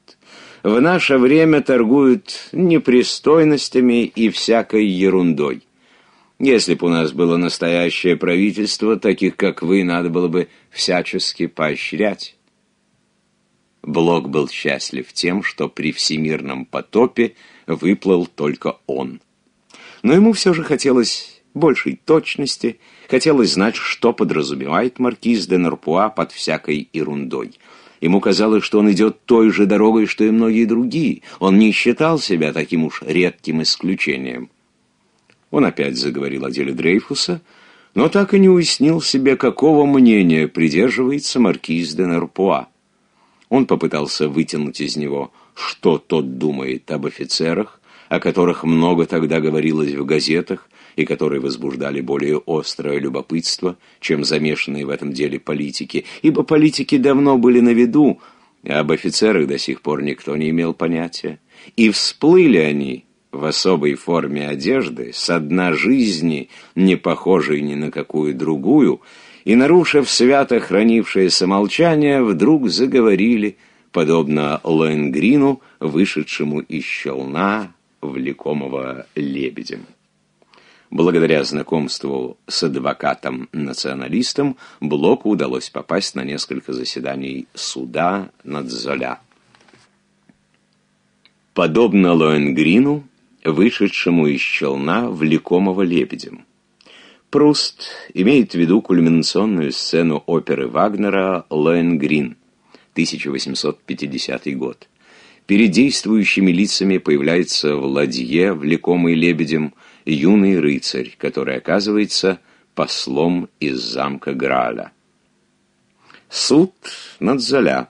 в наше время торгуют непристойностями и всякой ерундой. Если бы у нас было настоящее правительство, таких как вы, надо было бы всячески поощрять. Блок был счастлив тем, что при всемирном потопе выплыл только он. Но ему все же хотелось большей точности, хотелось знать, что подразумевает маркиз де Норпуа под всякой ерундой. Ему казалось, что он идет той же дорогой, что и многие другие. Он не считал себя таким уж редким исключением. Он опять заговорил о деле Дрейфуса, но так и не уяснил себе, какого мнения придерживается маркиз де Нерпуа. Он попытался вытянуть из него, что тот думает об офицерах, о которых много тогда говорилось в газетах, и которые возбуждали более острое любопытство, чем замешанные в этом деле политики, ибо политики давно были на виду, а об офицерах до сих пор никто не имел понятия. И всплыли они в особой форме одежды, с дна жизни, не похожей ни на какую другую, и, нарушив свято хранившееся молчание, вдруг заговорили, подобно Лоенгрину, вышедшему из щелна, влекомого лебедем. Благодаря знакомству с адвокатом-националистом Блоку удалось попасть на несколько заседаний суда над Золя. Подобно Лоенгрину, вышедшему из челна, влекомого лебедем. Пруст имеет в виду кульминационную сцену оперы Вагнера «Лоенгрин» 1850 год. Перед действующими лицами появляется Владье, влекомый лебедем, юный рыцарь, который оказывается послом из замка Граля. Суд над Золя.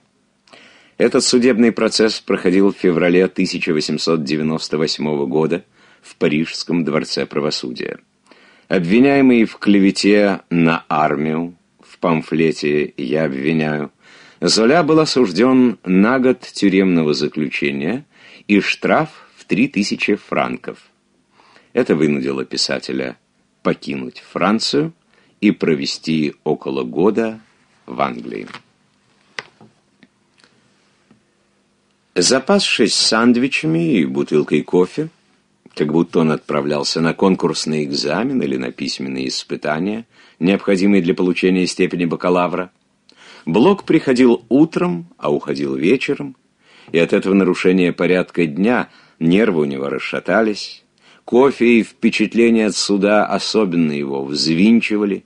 Этот судебный процесс проходил в феврале 1898 года в Парижском дворце правосудия. Обвиняемый в клевете на армию, в памфлете «Я обвиняю», Золя был осужден на год тюремного заключения и штраф в 3000 франков – это вынудило писателя покинуть Францию и провести около года в Англии. Запасшись сандвичами и бутылкой кофе, как будто он отправлялся на конкурсный экзамен или на письменные испытания, необходимые для получения степени бакалавра, Блок приходил утром, а уходил вечером, и от этого нарушения порядка дня нервы у него расшатались, Кофе и впечатления от суда особенно его взвинчивали.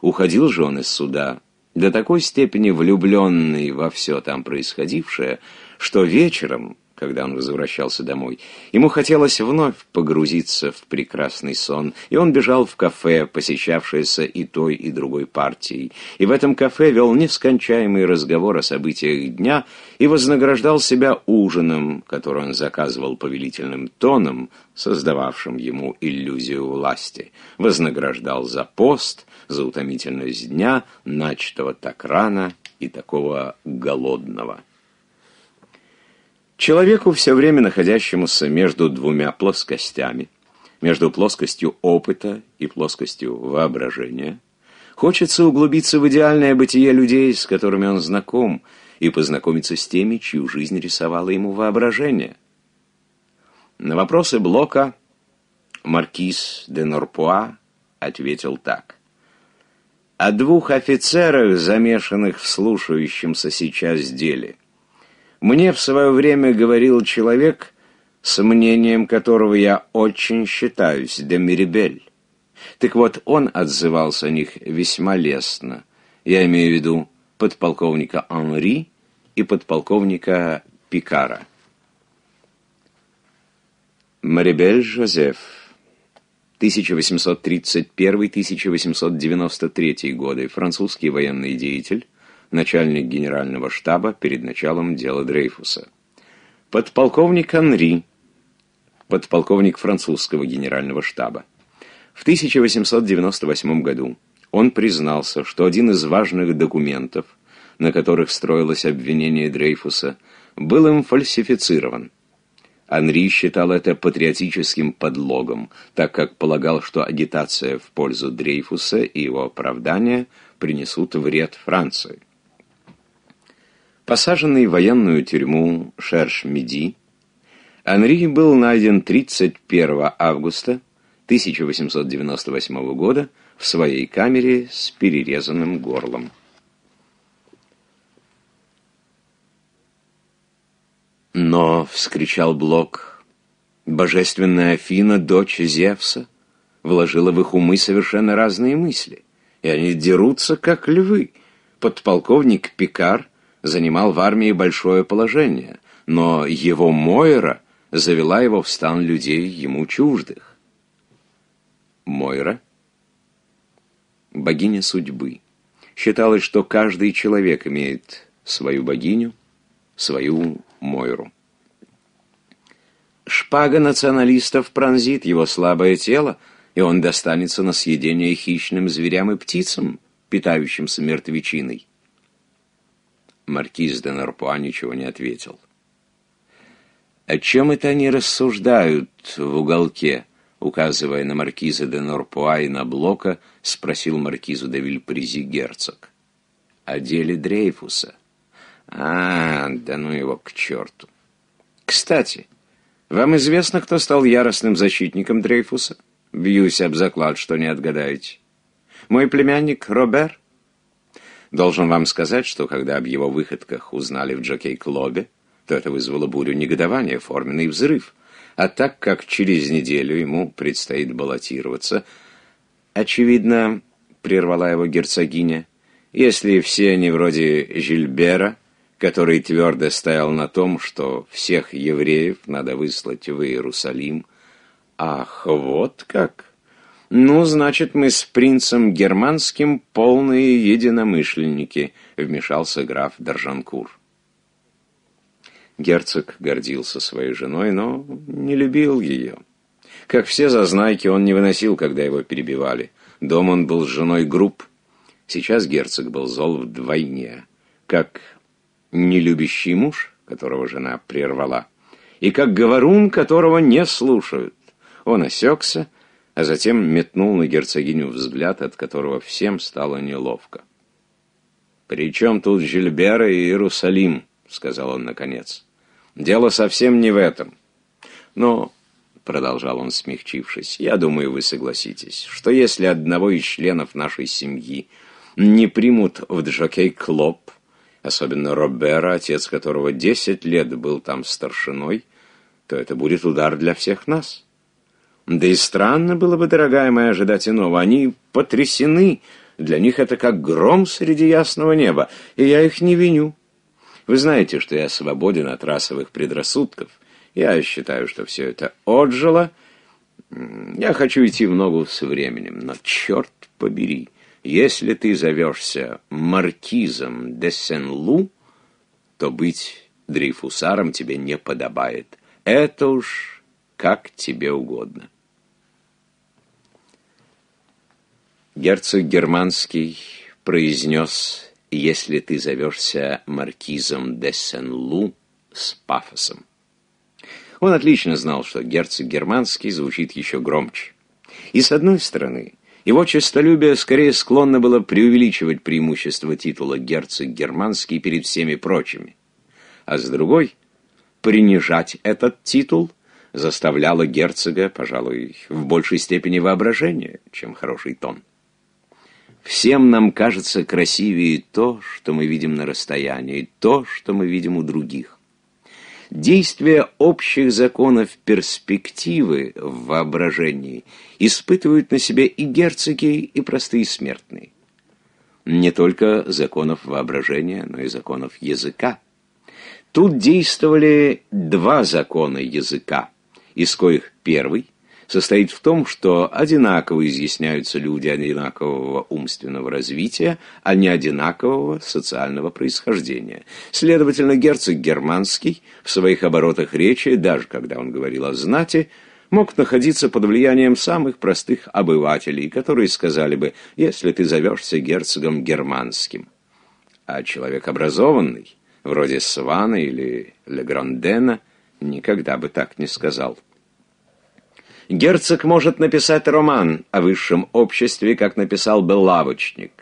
Уходил же он из суда, до такой степени влюбленный во все там происходившее, что вечером когда он возвращался домой. Ему хотелось вновь погрузиться в прекрасный сон, и он бежал в кафе, посещавшееся и той, и другой партией. И в этом кафе вел нескончаемый разговор о событиях дня и вознаграждал себя ужином, который он заказывал повелительным тоном, создававшим ему иллюзию власти. Вознаграждал за пост, за утомительность дня, начатого так рано и такого голодного. Человеку, все время находящемуся между двумя плоскостями, между плоскостью опыта и плоскостью воображения, хочется углубиться в идеальное бытие людей, с которыми он знаком, и познакомиться с теми, чью жизнь рисовало ему воображение. На вопросы Блока маркиз де Норпуа ответил так. О двух офицерах, замешанных в слушающемся сейчас деле – мне в свое время говорил человек, с мнением которого я очень считаюсь, Демирибель. Так вот, он отзывался о них весьма лестно. Я имею в виду подполковника Анри и подполковника Пикара. Марибель Жозеф, 1831-1893 годы, французский военный деятель, начальник генерального штаба перед началом дела Дрейфуса. Подполковник Анри, подполковник французского генерального штаба. В 1898 году он признался, что один из важных документов, на которых строилось обвинение Дрейфуса, был им фальсифицирован. Анри считал это патриотическим подлогом, так как полагал, что агитация в пользу Дрейфуса и его оправдания принесут вред Франции. Посаженный в военную тюрьму Шерш-Меди, Анри был найден 31 августа 1898 года в своей камере с перерезанным горлом. «Но!» — вскричал Блок. «Божественная Афина, дочь Зевса, вложила в их умы совершенно разные мысли, и они дерутся, как львы. Подполковник Пикар — занимал в армии большое положение, но его Мойра завела его в стан людей ему чуждых. Мойра — богиня судьбы. Считалось, что каждый человек имеет свою богиню, свою Мойру. Шпага националистов пронзит его слабое тело, и он достанется на съедение хищным зверям и птицам, питающимся мертвечиной. Маркиз де Нарпуа ничего не ответил. «О чем это они рассуждают в уголке?» Указывая на маркиза де Норпуа и на Блока, спросил маркизу де Вильпризи герцог. «О деле Дрейфуса». «А, да ну его к черту!» «Кстати, вам известно, кто стал яростным защитником Дрейфуса?» «Бьюсь об заклад, что не отгадаете». «Мой племянник Робер?» Должен вам сказать, что когда об его выходках узнали в Джокей-клубе, то это вызвало бурю негодования, форменный взрыв. А так как через неделю ему предстоит баллотироваться, очевидно, прервала его герцогиня, если все они вроде Жильбера, который твердо стоял на том, что всех евреев надо выслать в Иерусалим, «Ах, вот как!» «Ну, значит, мы с принцем Германским полные единомышленники», — вмешался граф Держанкур. Герцог гордился своей женой, но не любил ее. Как все зазнайки, он не выносил, когда его перебивали. Дом он был с женой груб. Сейчас герцог был зол вдвойне, как нелюбящий муж, которого жена прервала, и как говорун, которого не слушают. Он осекся, а затем метнул на герцогиню взгляд, от которого всем стало неловко. «При чем тут Жильбера и Иерусалим?» — сказал он наконец. «Дело совсем не в этом. Но — продолжал он, смягчившись, — «я думаю, вы согласитесь, что если одного из членов нашей семьи не примут в Джокей Клоп, особенно Робера, отец которого десять лет был там старшиной, то это будет удар для всех нас». Да и странно было бы, дорогая моя, ожидать иного. Они потрясены. Для них это как гром среди ясного неба. И я их не виню. Вы знаете, что я свободен от расовых предрассудков. Я считаю, что все это отжило. Я хочу идти в ногу с временем. Но черт побери, если ты зовешься маркизом де Сен-Лу, то быть дрейфусаром тебе не подобает. Это уж как тебе угодно. Герцог Германский произнес «Если ты зовешься маркизом де Сен-Лу» с пафосом. Он отлично знал, что герцог Германский звучит еще громче. И с одной стороны, его честолюбие скорее склонно было преувеличивать преимущество титула герцог Германский перед всеми прочими. А с другой, принижать этот титул заставляло герцога, пожалуй, в большей степени воображение, чем хороший тон. Всем нам кажется красивее то, что мы видим на расстоянии, то, что мы видим у других. Действие общих законов перспективы в воображении испытывают на себе и герцоги, и простые смертные. Не только законов воображения, но и законов языка. Тут действовали два закона языка, из коих первый – состоит в том, что одинаково изъясняются люди одинакового умственного развития, а не одинакового социального происхождения. Следовательно, герцог Германский в своих оборотах речи, даже когда он говорил о знати, мог находиться под влиянием самых простых обывателей, которые сказали бы «если ты зовешься герцогом германским». А человек образованный, вроде Свана или Леграндена, никогда бы так не сказал. Герцог может написать роман о высшем обществе, как написал бы лавочник.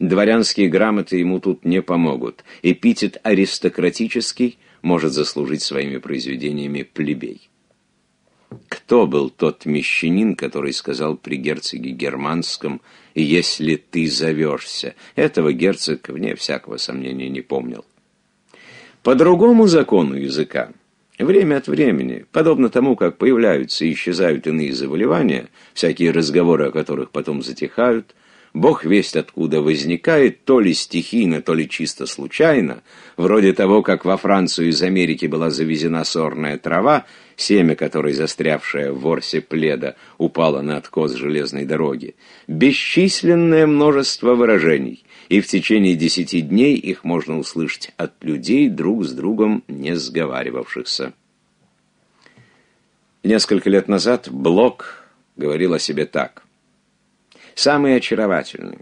Дворянские грамоты ему тут не помогут. Эпитет «аристократический» может заслужить своими произведениями плебей. Кто был тот мещанин, который сказал при герцоге Германском «если ты зовешься»? Этого герцог, вне всякого сомнения, не помнил. По другому закону языка Время от времени, подобно тому, как появляются и исчезают иные заболевания, всякие разговоры о которых потом затихают, Бог весть откуда возникает, то ли стихийно, то ли чисто случайно, вроде того, как во Францию из Америки была завезена сорная трава, семя которой, застрявшее в ворсе пледа, упало на откос железной дороги. Бесчисленное множество выражений и в течение десяти дней их можно услышать от людей, друг с другом не сговаривавшихся. Несколько лет назад Блок говорил о себе так. «Самые очаровательные,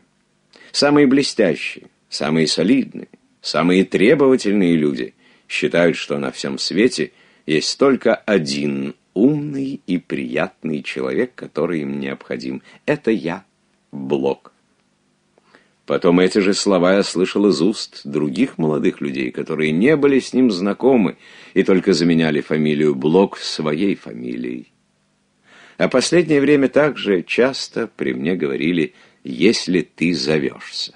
самые блестящие, самые солидные, самые требовательные люди считают, что на всем свете есть только один умный и приятный человек, который им необходим. Это я, Блок. Потом эти же слова я слышал из уст других молодых людей, которые не были с ним знакомы и только заменяли фамилию Блок своей фамилией. А последнее время также часто при мне говорили «если ты зовешься».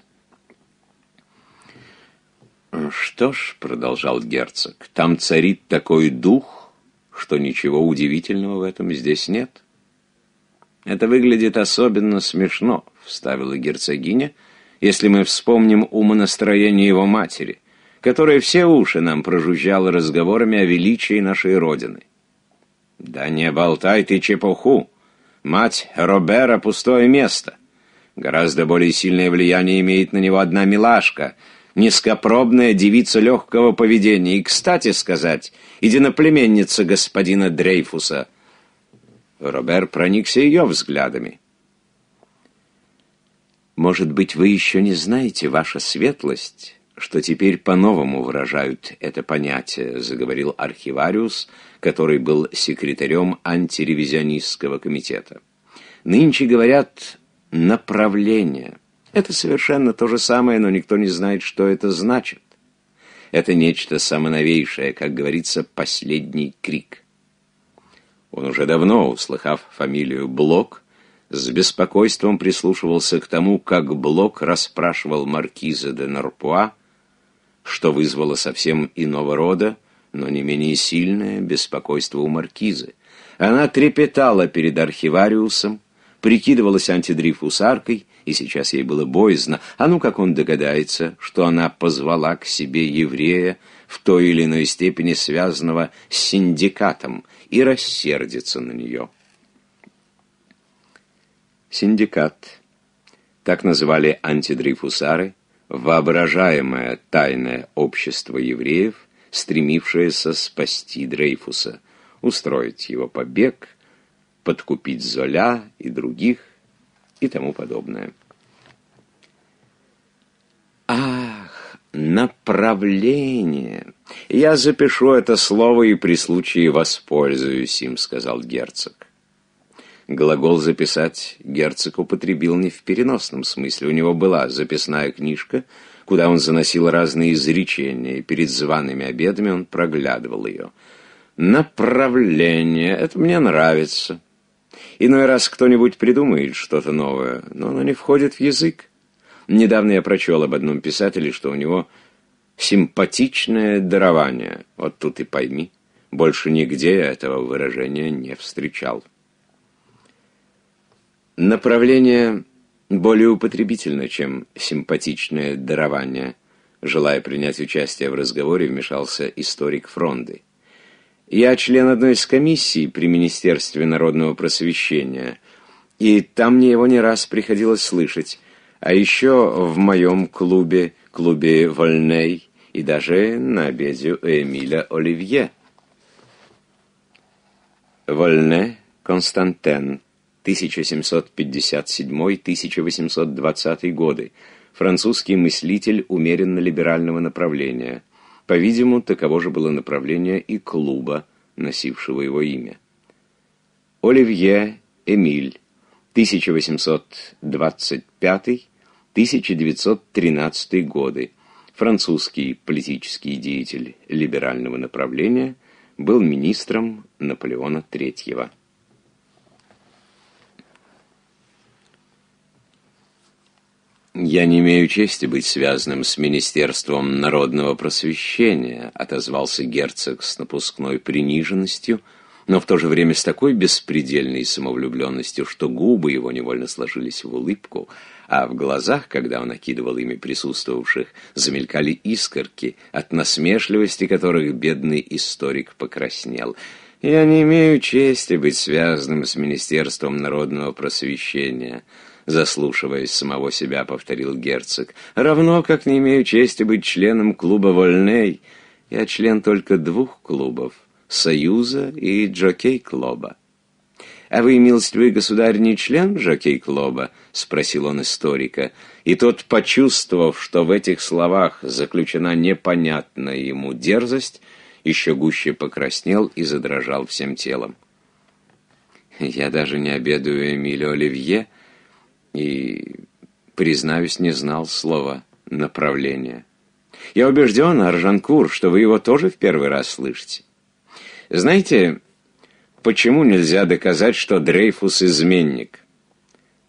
«Что ж», — продолжал герцог, — «там царит такой дух, что ничего удивительного в этом здесь нет». «Это выглядит особенно смешно», — вставила герцогиня, — если мы вспомним умонастроение его матери, которая все уши нам прожужжала разговорами о величии нашей Родины. «Да не болтай ты чепуху! Мать Робера — пустое место!» Гораздо более сильное влияние имеет на него одна милашка, низкопробная девица легкого поведения и, кстати сказать, единоплеменница господина Дрейфуса. Робер проникся ее взглядами. Может быть, вы еще не знаете, ваша светлость, что теперь по-новому выражают это понятие, заговорил архивариус, который был секретарем антиревизионистского комитета. Нынче говорят «направление». Это совершенно то же самое, но никто не знает, что это значит. Это нечто самоновейшее, как говорится, последний крик. Он уже давно, услыхав фамилию Блок, с беспокойством прислушивался к тому, как Блок расспрашивал маркиза де Нарпуа, что вызвало совсем иного рода, но не менее сильное беспокойство у маркизы. Она трепетала перед архивариусом, прикидывалась антидрифусаркой, и сейчас ей было боязно. А ну, как он догадается, что она позвала к себе еврея, в той или иной степени связанного с синдикатом, и рассердится на нее. Синдикат. Так называли антидрейфусары воображаемое тайное общество евреев, стремившееся спасти Дрейфуса, устроить его побег, подкупить Золя и других и тому подобное. Ах, направление! Я запишу это слово и при случае воспользуюсь им, сказал герцог. Глагол «записать» герцог употребил не в переносном смысле. У него была записная книжка, куда он заносил разные изречения, и перед зваными обедами он проглядывал ее. «Направление» — это мне нравится. Иной раз кто-нибудь придумает что-то новое, но оно не входит в язык. Недавно я прочел об одном писателе, что у него симпатичное дарование. Вот тут и пойми, больше нигде я этого выражения не встречал. Направление более употребительно, чем симпатичное дарование. Желая принять участие в разговоре, вмешался историк Фронды. Я член одной из комиссий при Министерстве народного просвещения, и там мне его не раз приходилось слышать, а еще в моем клубе, клубе Вольней, и даже на обеде у Эмиля Оливье. Вольне Константен, 1757-1820 годы, французский мыслитель умеренно-либерального направления. По-видимому, таково же было направление и клуба, носившего его имя. Оливье Эмиль, 1825-1913 годы, французский политический деятель либерального направления, был министром Наполеона III. «Я не имею чести быть связанным с Министерством народного просвещения», отозвался герцог с напускной приниженностью, но в то же время с такой беспредельной самовлюбленностью, что губы его невольно сложились в улыбку, а в глазах, когда он окидывал ими присутствовавших, замелькали искорки, от насмешливости которых бедный историк покраснел. «Я не имею чести быть связанным с Министерством народного просвещения», заслушиваясь самого себя, повторил герцог, равно как не имею чести быть членом клуба «Вольней». Я член только двух клубов — «Союза» и «Джокей-клуба». «А вы, милостивый государь, не член Джокей — спросил он историка. И тот, почувствовав, что в этих словах заключена непонятная ему дерзость, еще гуще покраснел и задрожал всем телом. «Я даже не обедаю Эмилио Оливье, и, признаюсь, не знал слова «направление». Я убежден, Аржанкур, что вы его тоже в первый раз слышите. Знаете, почему нельзя доказать, что Дрейфус изменник?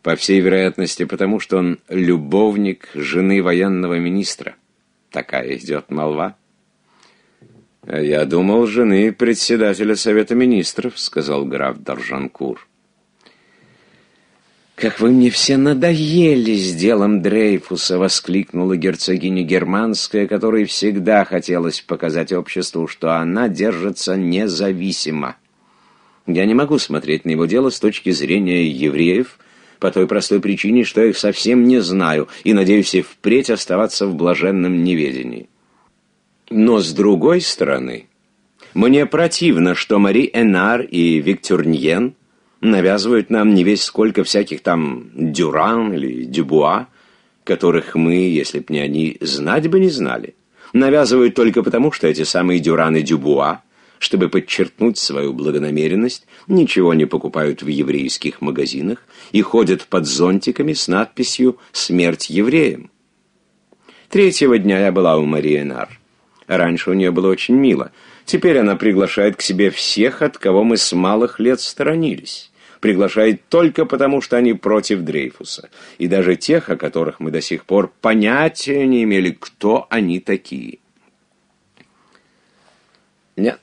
По всей вероятности, потому что он любовник жены военного министра. Такая идет молва. «Я думал, жены председателя Совета Министров», — сказал граф Даржанкур. «Как вы мне все надоели с делом Дрейфуса!» — воскликнула герцогиня Германская, которой всегда хотелось показать обществу, что она держится независимо. «Я не могу смотреть на его дело с точки зрения евреев, по той простой причине, что я их совсем не знаю и надеюсь и впредь оставаться в блаженном неведении. Но с другой стороны, мне противно, что Мари Энар и Виктюрньен — навязывают нам не весь сколько всяких там Дюран или Дюбуа, которых мы, если б не они, знать бы не знали. Навязывают только потому, что эти самые Дюран и Дюбуа, чтобы подчеркнуть свою благонамеренность, ничего не покупают в еврейских магазинах и ходят под зонтиками с надписью «Смерть евреям». Третьего дня я была у Марии Нар. Раньше у нее было очень мило — Теперь она приглашает к себе всех, от кого мы с малых лет сторонились. Приглашает только потому, что они против Дрейфуса. И даже тех, о которых мы до сих пор понятия не имели, кто они такие. Нет.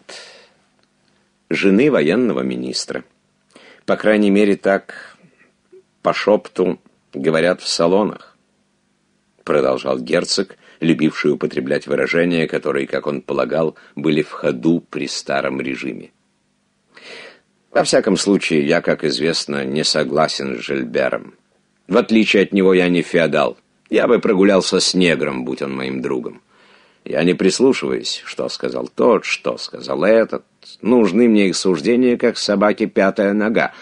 Жены военного министра. По крайней мере, так по шепту говорят в салонах. Продолжал герцог, любивший употреблять выражения, которые, как он полагал, были в ходу при старом режиме. Во всяком случае, я, как известно, не согласен с Жильбером. В отличие от него, я не феодал. Я бы прогулялся с негром, будь он моим другом. Я не прислушиваюсь, что сказал тот, что сказал этот. Нужны мне их суждения, как собаке пятая нога.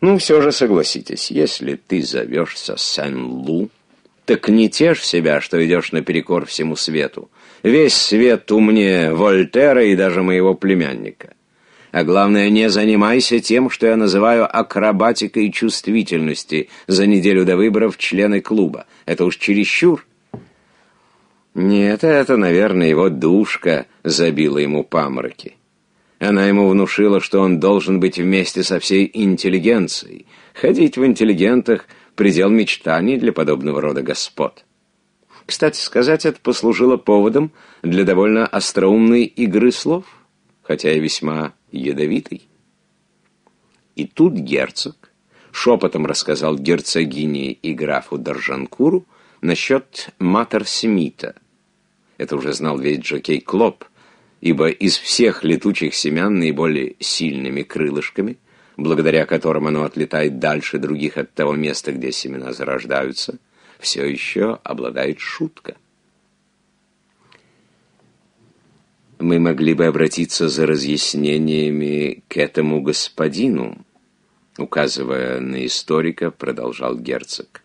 Ну, все же согласитесь, если ты зовешься Сен-Лу, так не тешь себя, что идешь наперекор всему свету. Весь свет умнее Вольтера и даже моего племянника. А главное, не занимайся тем, что я называю акробатикой чувствительности за неделю до выборов члены клуба. Это уж чересчур. Нет, это, наверное, его душка забила ему памороки. Она ему внушила, что он должен быть вместе со всей интеллигенцией, ходить в интеллигентах предел мечтаний для подобного рода господ. Кстати сказать, это послужило поводом для довольно остроумной игры слов, хотя и весьма ядовитой. И тут герцог шепотом рассказал герцогине и графу Доржанкуру насчет матерсемита. Это уже знал весь Джокей Клоп, ибо из всех летучих семян наиболее сильными крылышками – благодаря которым оно отлетает дальше других от того места, где семена зарождаются, все еще обладает шутка. Мы могли бы обратиться за разъяснениями к этому господину, указывая на историка, продолжал герцог.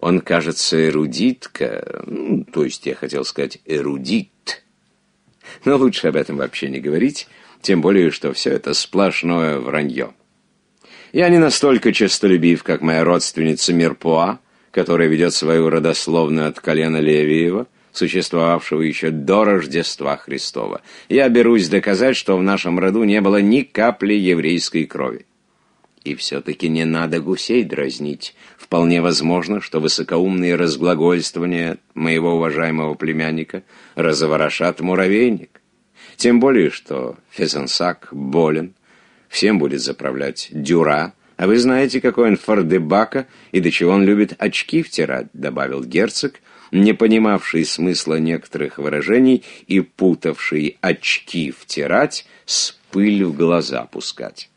Он, кажется, эрудитка, ну, то есть я хотел сказать эрудит. Но лучше об этом вообще не говорить, тем более, что все это сплошное вранье. Я не настолько честолюбив, как моя родственница Мирпуа, которая ведет свою родословную от колена Левиева, существовавшего еще до Рождества Христова. Я берусь доказать, что в нашем роду не было ни капли еврейской крови. И все-таки не надо гусей дразнить. Вполне возможно, что высокоумные разглагольствования моего уважаемого племянника разворошат муравейник. Тем более, что Фезенсак болен, всем будет заправлять Дюра, а вы знаете, какой он фордебака и до чего он любит очки втирать», — добавил герцог, не понимавший смысла некоторых выражений и путавший очки втирать с пыль в глаза пускать.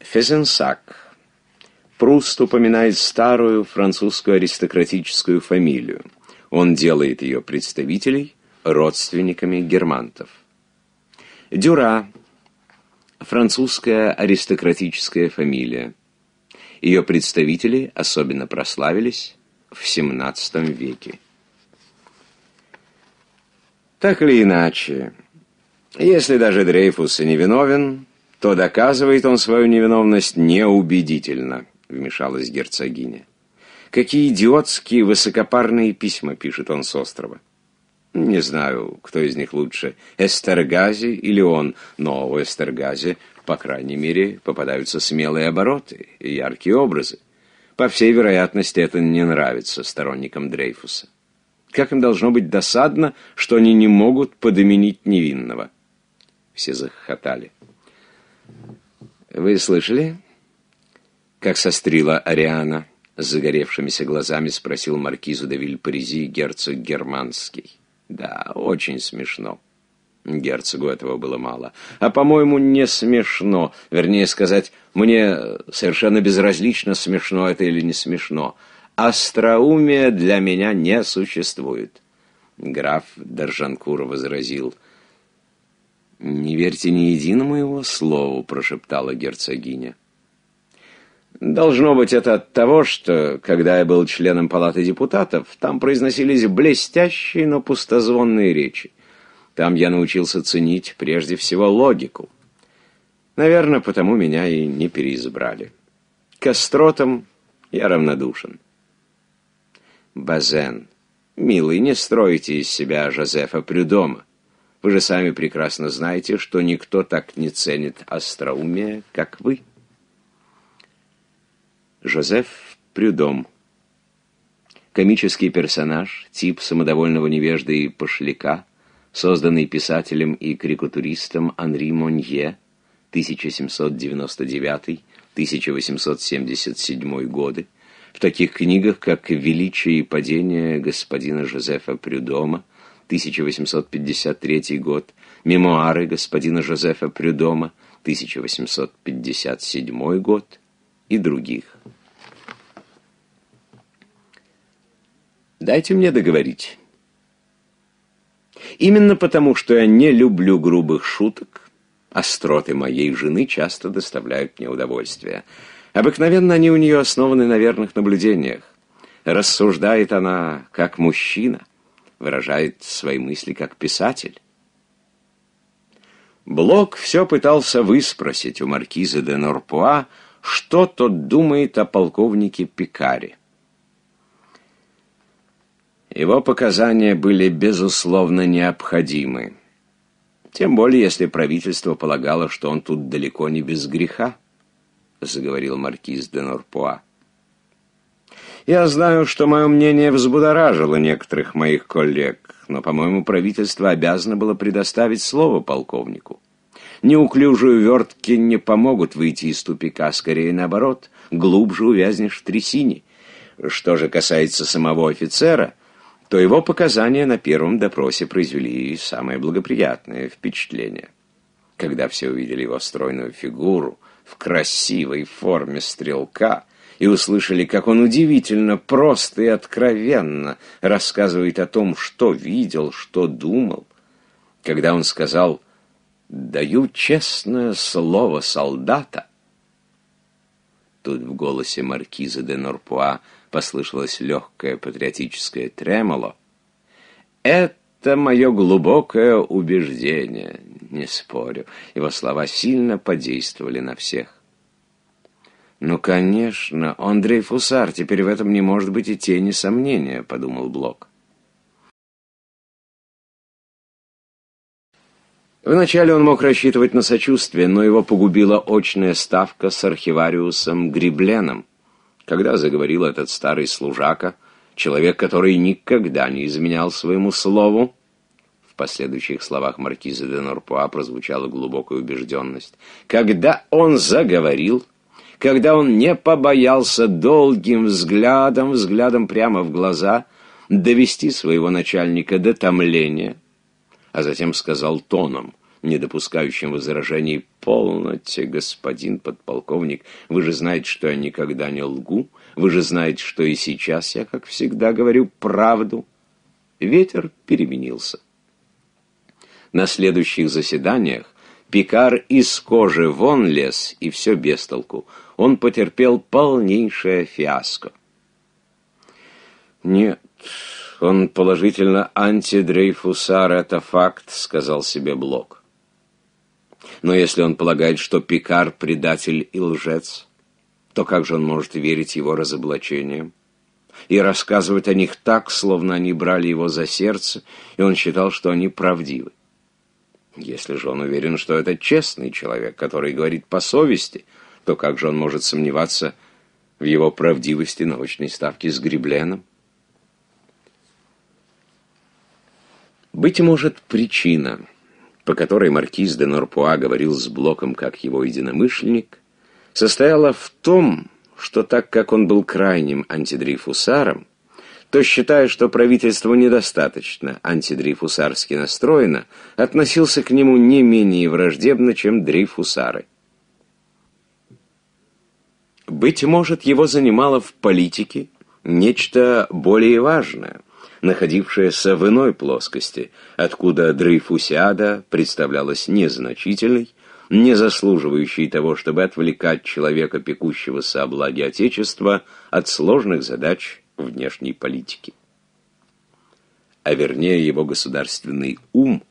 Фезенсак. Пруст упоминает старую французскую аристократическую фамилию. Он делает ее представителей родственниками германтов. Дюра – французская аристократическая фамилия. Ее представители особенно прославились в XVII веке. Так или иначе, если даже Дрейфус и невиновен, то доказывает он свою невиновность неубедительно, вмешалась герцогиня. Какие идиотские высокопарные письма пишет он с острова. Не знаю, кто из них лучше, Эстергази или он, но у Эстергази, по крайней мере, попадаются смелые обороты и яркие образы. По всей вероятности, это не нравится сторонникам Дрейфуса. Как им должно быть досадно, что они не могут подоменить невинного. Все захохотали. «Вы слышали?» Как сострила Ариана, с загоревшимися глазами спросил маркизу де Вильпаризи герцог Германский. Да, очень смешно. Герцогу этого было мало. А, по-моему, не смешно. Вернее сказать, мне совершенно безразлично, смешно это или не смешно. Остроумие для меня не существует. Граф Держанкур возразил. «Не верьте ни единому его слову», — прошептала герцогиня. Должно быть это от того, что, когда я был членом Палаты депутатов, там произносились блестящие, но пустозвонные речи. Там я научился ценить прежде всего логику. Наверное, потому меня и не переизбрали. К остротам я равнодушен. Базен, милый, не стройте из себя Жозефа Прюдома. Вы же сами прекрасно знаете, что никто так не ценит остроумие, как вы. Жозеф Прюдом. Комический персонаж, тип самодовольного невежды и пошляка, созданный писателем и крикутуристом Анри Монье 1799-1877 годы, в таких книгах, как «Величие и падение господина Жозефа Прюдома», 1853 год, «Мемуары господина Жозефа Прюдома», 1857 год и других. Дайте мне договорить. Именно потому, что я не люблю грубых шуток, остроты моей жены часто доставляют мне удовольствие. Обыкновенно они у нее основаны на верных наблюдениях. Рассуждает она как мужчина, выражает свои мысли как писатель. Блок все пытался выспросить у маркиза де Норпуа, что тот думает о полковнике Пикаре. Его показания были, безусловно, необходимы. Тем более, если правительство полагало, что он тут далеко не без греха, заговорил маркиз де Норпуа. Я знаю, что мое мнение взбудоражило некоторых моих коллег, но, по-моему, правительство обязано было предоставить слово полковнику. Неуклюжие вертки не помогут выйти из тупика, скорее наоборот, глубже увязнешь в трясине. Что же касается самого офицера, то его показания на первом допросе произвели самое благоприятное впечатление. Когда все увидели его стройную фигуру в красивой форме стрелка и услышали, как он удивительно просто и откровенно рассказывает о том, что видел, что думал, когда он сказал «Даю честное слово солдата», Тут в голосе маркиза де Норпуа послышалось легкое патриотическое тремоло. «Это мое глубокое убеждение, не спорю». Его слова сильно подействовали на всех. «Ну, конечно, Андрей Фусар теперь в этом не может быть и тени сомнения», — подумал Блок. Вначале он мог рассчитывать на сочувствие, но его погубила очная ставка с архивариусом Грибленом когда заговорил этот старый служака, человек, который никогда не изменял своему слову, в последующих словах маркиза де Норпуа прозвучала глубокая убежденность, когда он заговорил, когда он не побоялся долгим взглядом, взглядом прямо в глаза, довести своего начальника до томления, а затем сказал тоном, не допускающим возражений. «Полноте, господин подполковник, вы же знаете, что я никогда не лгу, вы же знаете, что и сейчас я, как всегда, говорю правду». Ветер переменился. На следующих заседаниях Пикар из кожи вон лез, и все без толку. Он потерпел полнейшее фиаско. «Нет, он положительно антидрейфусар, это факт», — сказал себе Блок. Но если он полагает, что Пикар — предатель и лжец, то как же он может верить его разоблачениям? И рассказывать о них так, словно они брали его за сердце, и он считал, что они правдивы. Если же он уверен, что это честный человек, который говорит по совести, то как же он может сомневаться в его правдивости научной ставки с Грибленом? Быть может, причина — по которой маркиз де Норпуа говорил с Блоком как его единомышленник, состояла в том, что так как он был крайним антидрейфусаром, то, считая, что правительство недостаточно антидрейфусарски настроено, относился к нему не менее враждебно, чем дрейфусары. Быть может, его занимало в политике нечто более важное – находившаяся в иной плоскости, откуда дрейфусиада представлялась незначительной, не заслуживающей того, чтобы отвлекать человека, пекущегося о благе Отечества, от сложных задач внешней политики. А вернее, его государственный ум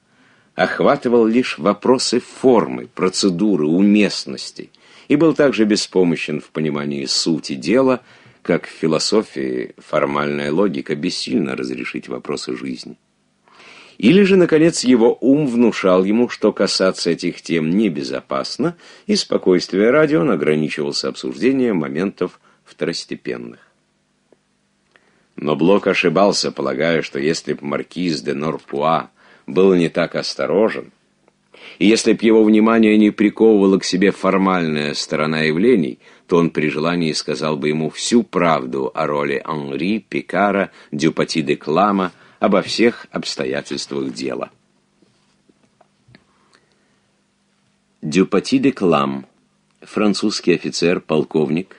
охватывал лишь вопросы формы, процедуры, уместности и был также беспомощен в понимании сути дела – как в философии формальная логика бессильно разрешить вопросы жизни. Или же, наконец, его ум внушал ему, что касаться этих тем небезопасно, и спокойствие ради он ограничивался обсуждением моментов второстепенных. Но Блок ошибался, полагая, что если б маркиз де Норпуа был не так осторожен, и если б его внимание не приковывала к себе формальная сторона явлений – то он при желании сказал бы ему всю правду о роли Анри, Пикара, Дюпати де Клама, обо всех обстоятельствах дела. Дюпати де Клам, французский офицер, полковник,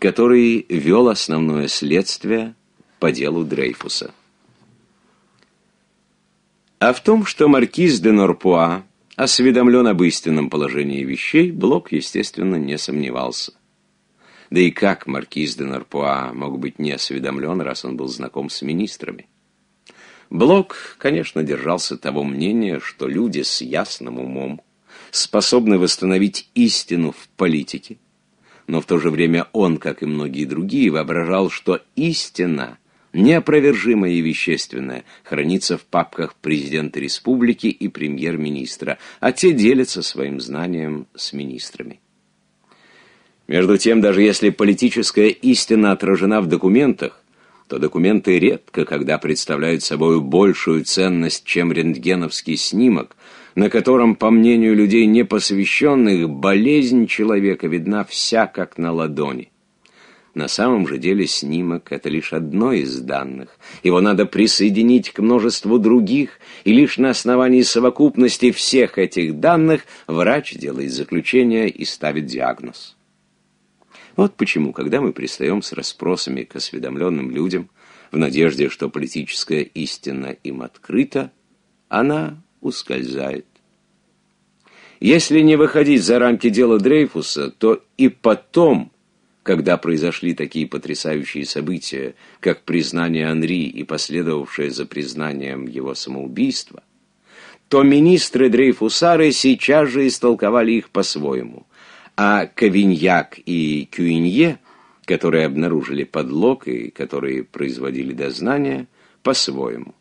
который вел основное следствие по делу Дрейфуса. А в том, что маркиз де Норпуа осведомлен об истинном положении вещей, Блок, естественно, не сомневался. Да и как маркиз де Нарпуа мог быть не осведомлен, раз он был знаком с министрами? Блок, конечно, держался того мнения, что люди с ясным умом способны восстановить истину в политике, но в то же время он, как и многие другие, воображал, что истина, неопровержимая и вещественная, хранится в папках президента республики и премьер-министра, а те делятся своим знанием с министрами. Между тем, даже если политическая истина отражена в документах, то документы редко, когда представляют собой большую ценность, чем рентгеновский снимок, на котором, по мнению людей непосвященных, болезнь человека видна вся как на ладони. На самом же деле снимок – это лишь одно из данных. Его надо присоединить к множеству других, и лишь на основании совокупности всех этих данных врач делает заключение и ставит диагноз. Вот почему, когда мы пристаем с расспросами к осведомленным людям, в надежде, что политическая истина им открыта, она ускользает. Если не выходить за рамки дела Дрейфуса, то и потом, когда произошли такие потрясающие события, как признание Анри и последовавшее за признанием его самоубийство, то министры Дрейфусары сейчас же истолковали их по-своему а Кавиньяк и Кюинье, которые обнаружили подлог и которые производили дознание, по-своему.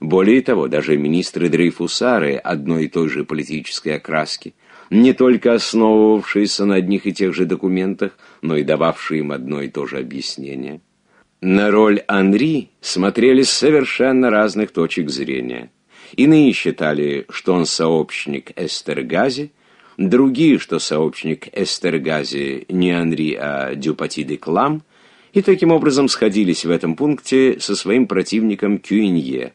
Более того, даже министры Дрейфусары одной и той же политической окраски, не только основывавшиеся на одних и тех же документах, но и дававшие им одно и то же объяснение, на роль Анри смотрели с совершенно разных точек зрения. Иные считали, что он сообщник Эстергази, другие, что сообщник Эстергази не Анри, а Дюпати де Клам, и таким образом сходились в этом пункте со своим противником Кюинье,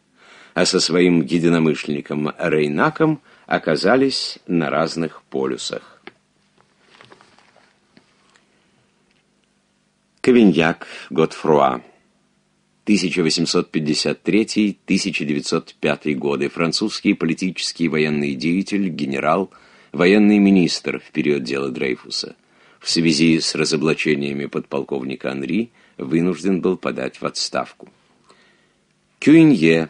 а со своим единомышленником Рейнаком оказались на разных полюсах. Кавиньяк, Готфруа 1853-1905 годы, французский политический военный деятель, генерал, генерал, военный министр в период дела Дрейфуса, в связи с разоблачениями подполковника Анри вынужден был подать в отставку. Кюинье,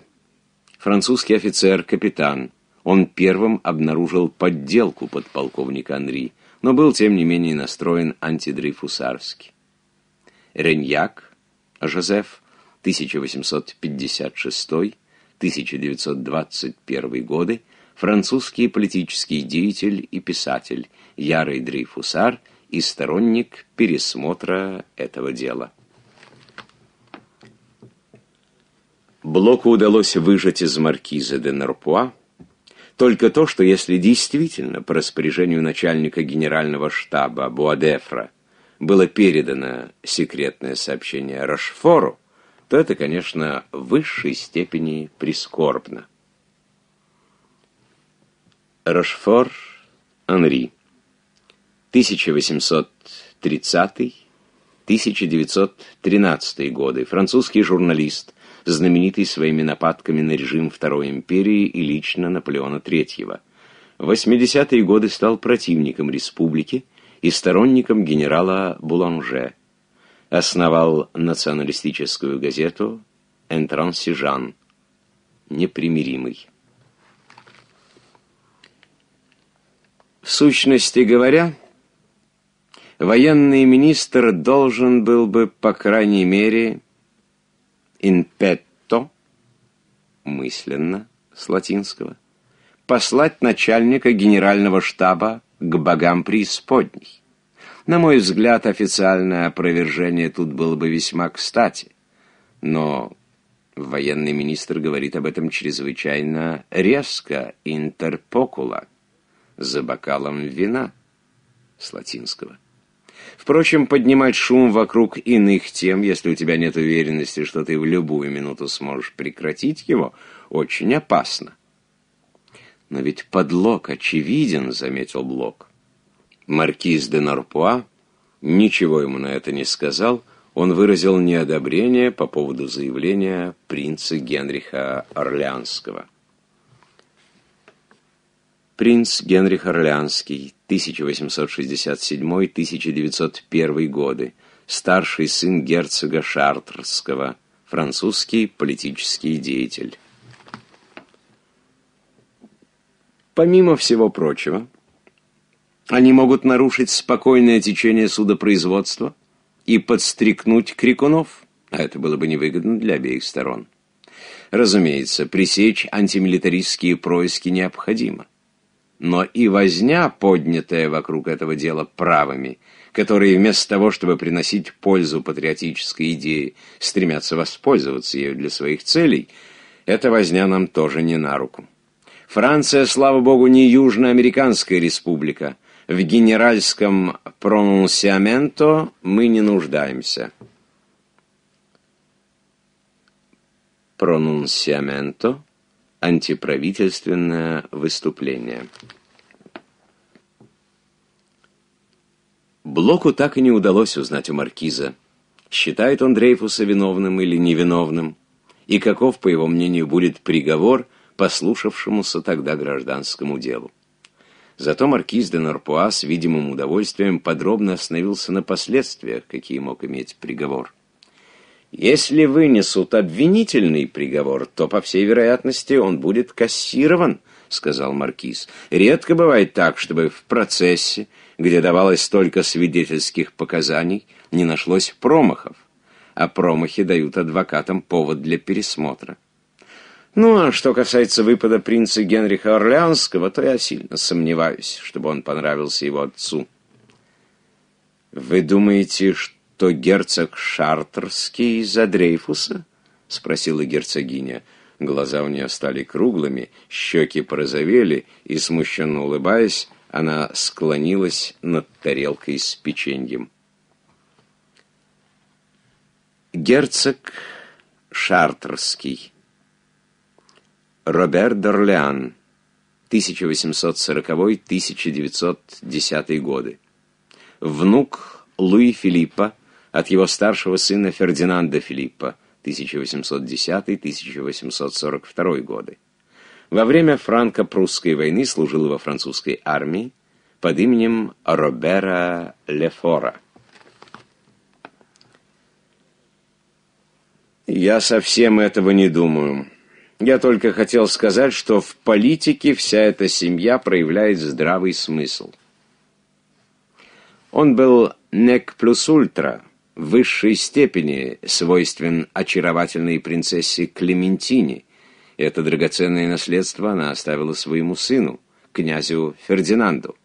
французский офицер, капитан, он первым обнаружил подделку подполковника Анри, но был, тем не менее, настроен антидрейфусарски. Реньяк, Жозеф, 1856-1921 годы, французский политический деятель и писатель, ярый дрейфусар и сторонник пересмотра этого дела. Блоку удалось выжать из маркиза де Нарпуа только то, что если действительно по распоряжению начальника генерального штаба Буадефра было передано секретное сообщение Рашфору, то это, конечно, в высшей степени прискорбно. Рошфор Анри 1830-1913 годы, французский журналист, знаменитый своими нападками на режим Второй империи и лично Наполеона Третьего. В 80-е годы стал противником республики и сторонником генерала Буланже. Основал националистическую газету «Энтрансижан» непримиримый. В сущности говоря, военный министр должен был бы, по крайней мере, инпетто, мысленно, с латинского, послать начальника генерального штаба к богам преисподней. На мой взгляд, официальное опровержение тут было бы весьма кстати, но военный министр говорит об этом чрезвычайно резко, интерпокула за бокалом вина с латинского. Впрочем, поднимать шум вокруг иных тем, если у тебя нет уверенности, что ты в любую минуту сможешь прекратить его, очень опасно. Но ведь подлог очевиден, заметил Блок. Маркиз де Нарпуа ничего ему на это не сказал, он выразил неодобрение по поводу заявления принца Генриха Орлеанского. Принц Генрих Орлеанский, 1867-1901 годы, старший сын герцога Шартрского, французский политический деятель. Помимо всего прочего, они могут нарушить спокойное течение судопроизводства и подстрекнуть крикунов, а это было бы невыгодно для обеих сторон. Разумеется, пресечь антимилитаристские происки необходимо – но и возня, поднятая вокруг этого дела правыми, которые вместо того, чтобы приносить пользу патриотической идее, стремятся воспользоваться ею для своих целей, эта возня нам тоже не на руку. Франция, слава богу, не Южноамериканская республика. В генеральском пронунсиаменто мы не нуждаемся. Пронунсиаменто – антиправительственное выступление. Блоку так и не удалось узнать у маркиза, считает он Дрейфуса виновным или невиновным, и каков, по его мнению, будет приговор послушавшемуся тогда гражданскому делу. Зато маркиз де Норпуа с видимым удовольствием подробно остановился на последствиях, какие мог иметь приговор. Если вынесут обвинительный приговор, то, по всей вероятности, он будет кассирован, сказал маркиз. Редко бывает так, чтобы в процессе, где давалось столько свидетельских показаний, не нашлось промахов, а промахи дают адвокатам повод для пересмотра. Ну, а что касается выпада принца Генриха Орлеанского, то я сильно сомневаюсь, чтобы он понравился его отцу. Вы думаете, что то герцог Шартерский из-за Дрейфуса?» — спросила герцогиня. Глаза у нее стали круглыми, щеки порозовели, и, смущенно улыбаясь, она склонилась над тарелкой с печеньем. Герцог Шартерский Робер Дорлеан 1840-1910 годы Внук Луи Филиппа от его старшего сына Фердинанда Филиппа 1810-1842 годы. Во время франко-прусской войны служил во французской армии под именем Робера Лефора. Я совсем этого не думаю. Я только хотел сказать, что в политике вся эта семья проявляет здравый смысл. Он был нек плюс ультра, в высшей степени свойствен очаровательной принцессе Клементине. Это драгоценное наследство она оставила своему сыну, князю Фердинанду.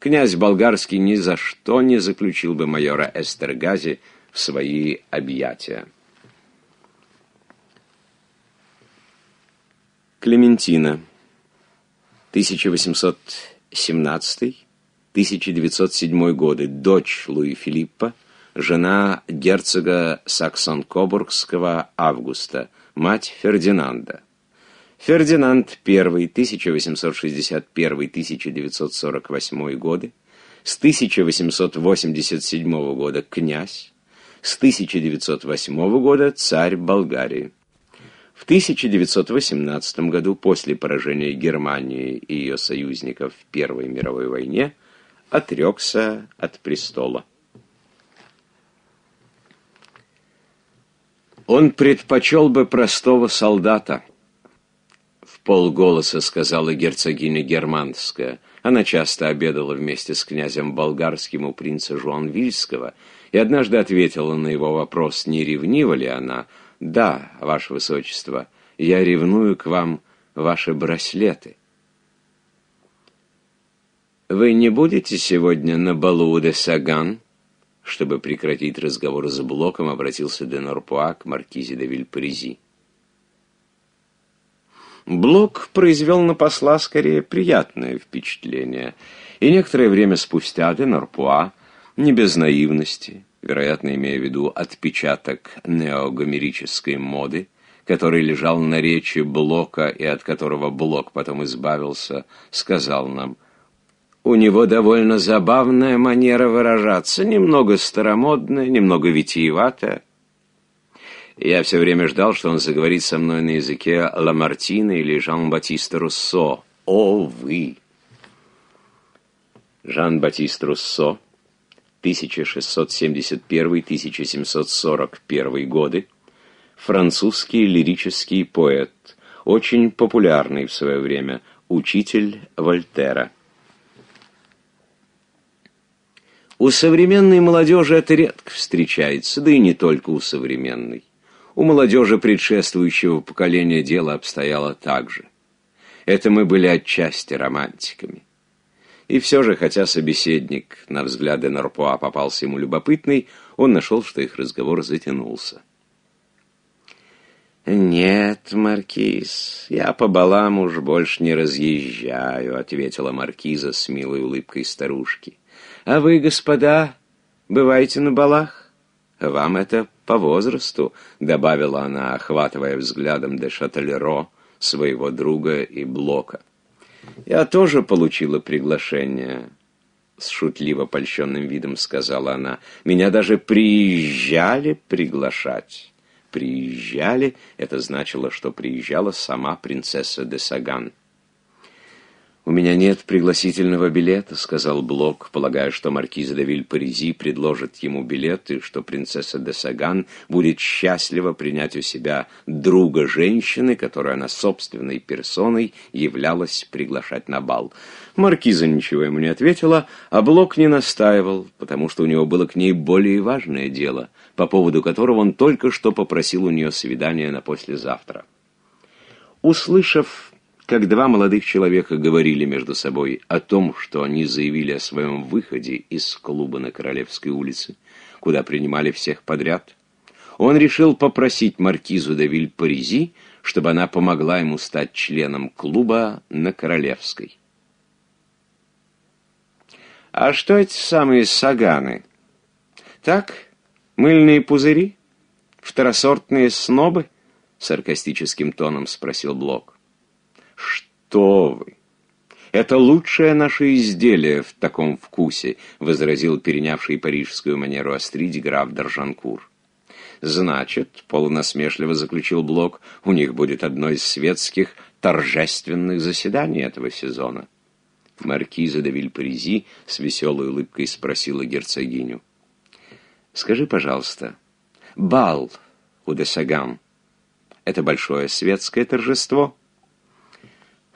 Князь болгарский ни за что не заключил бы майора Эстергази в свои объятия. Клементина, 1817-1907 годы, дочь Луи Филиппа, жена герцога Саксон-Кобургского Августа, мать Фердинанда. Фердинанд I 1861-1948 годы, с 1887 года князь, с 1908 года царь Болгарии. В 1918 году, после поражения Германии и ее союзников в Первой мировой войне, отрекся от престола. Он предпочел бы простого солдата. В полголоса сказала герцогиня Германская. Она часто обедала вместе с князем болгарским у принца Жуанвильского и однажды ответила на его вопрос, не ревнива ли она. «Да, ваше высочество, я ревную к вам ваши браслеты». «Вы не будете сегодня на балу у де Саган?» Чтобы прекратить разговор с Блоком, обратился де Норпуа к маркизе де Вильпаризи. Блок произвел на посла скорее приятное впечатление, и некоторое время спустя де Норпуа, не без наивности, вероятно, имея в виду отпечаток неогомерической моды, который лежал на речи Блока и от которого Блок потом избавился, сказал нам у него довольно забавная манера выражаться, немного старомодная, немного витиеватая. Я все время ждал, что он заговорит со мной на языке Ламартина или Жан-Батиста Руссо. О, вы! Жан-Батист Руссо, 1671-1741 годы, французский лирический поэт, очень популярный в свое время, учитель Вольтера. У современной молодежи это редко встречается, да и не только у современной. У молодежи предшествующего поколения дело обстояло так же. Это мы были отчасти романтиками. И все же, хотя собеседник на взгляды Нарпуа попался ему любопытный, он нашел, что их разговор затянулся. «Нет, Маркиз, я по балам уж больше не разъезжаю», — ответила Маркиза с милой улыбкой старушки. А вы, господа, бываете на балах? Вам это по возрасту, добавила она, охватывая взглядом де Шателеро, своего друга и блока. Я тоже получила приглашение, с шутливо польщенным видом сказала она. Меня даже приезжали приглашать. Приезжали — это значило, что приезжала сама принцесса де Саган. «У меня нет пригласительного билета», — сказал Блок, полагая, что маркиза де виль предложит ему билет и что принцесса де Саган будет счастлива принять у себя друга женщины, которую она собственной персоной являлась приглашать на бал. Маркиза ничего ему не ответила, а Блок не настаивал, потому что у него было к ней более важное дело, по поводу которого он только что попросил у нее свидания на послезавтра. Услышав как два молодых человека говорили между собой о том, что они заявили о своем выходе из клуба на Королевской улице, куда принимали всех подряд, он решил попросить маркизу де Виль-Паризи, чтобы она помогла ему стать членом клуба на Королевской. «А что эти самые саганы?» «Так, мыльные пузыри? Второсортные снобы?» — саркастическим тоном спросил Блок. «Что вы! Это лучшее наше изделие в таком вкусе», — возразил перенявший парижскую манеру Астриди граф Держанкур. «Значит, — полунасмешливо заключил Блок, — у них будет одно из светских торжественных заседаний этого сезона». Маркиза де Вильпаризи с веселой улыбкой спросила герцогиню. «Скажи, пожалуйста, бал у де Саган – это большое светское торжество?»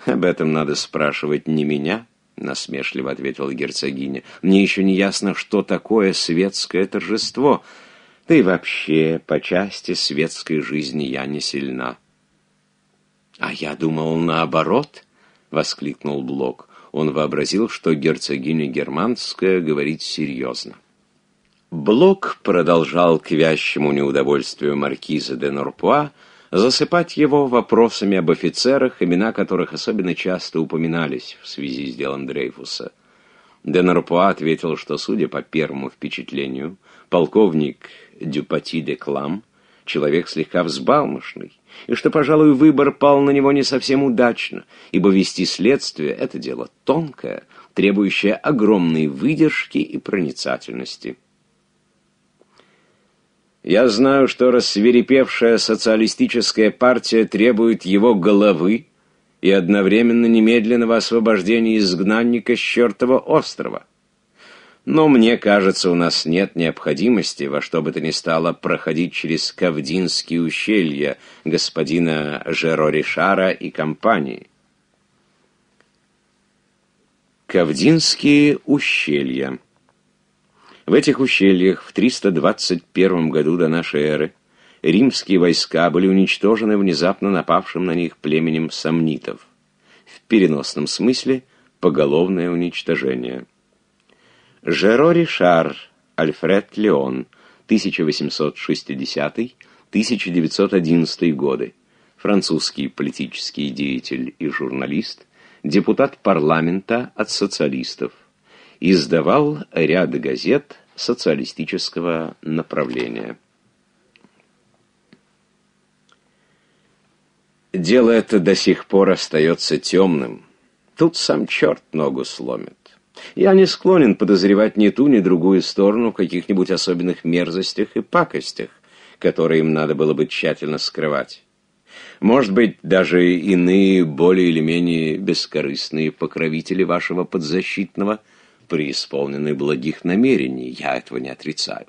«Об этом надо спрашивать не меня», — насмешливо ответила герцогиня. «Мне еще не ясно, что такое светское торжество. Да и вообще, по части светской жизни я не сильна». «А я думал, наоборот», — воскликнул Блок. Он вообразил, что герцогиня Германская говорит серьезно. Блок продолжал к вящему неудовольствию маркиза де Норпуа засыпать его вопросами об офицерах, имена которых особенно часто упоминались в связи с делом Дрейфуса. Денарпуа ответил, что, судя по первому впечатлению, полковник Дюпати де Клам — человек слегка взбалмошный, и что, пожалуй, выбор пал на него не совсем удачно, ибо вести следствие — это дело тонкое, требующее огромной выдержки и проницательности. Я знаю, что рассверепевшая социалистическая партия требует его головы и одновременно немедленного освобождения изгнанника с чертова острова. Но мне кажется, у нас нет необходимости во что бы то ни стало проходить через Кавдинские ущелья господина Жеро Ришара и компании. Кавдинские ущелья в этих ущельях в 321 году до нашей эры римские войска были уничтожены внезапно напавшим на них племенем сомнитов. В переносном смысле поголовное уничтожение. Жеро Ришар, Альфред Леон, 1860-1911 годы, французский политический деятель и журналист, депутат парламента от социалистов издавал ряд газет социалистического направления. Дело это до сих пор остается темным. Тут сам черт ногу сломит. Я не склонен подозревать ни ту, ни другую сторону в каких-нибудь особенных мерзостях и пакостях, которые им надо было бы тщательно скрывать. Может быть, даже иные более или менее бескорыстные покровители вашего подзащитного – преисполнены благих намерений, я этого не отрицаю.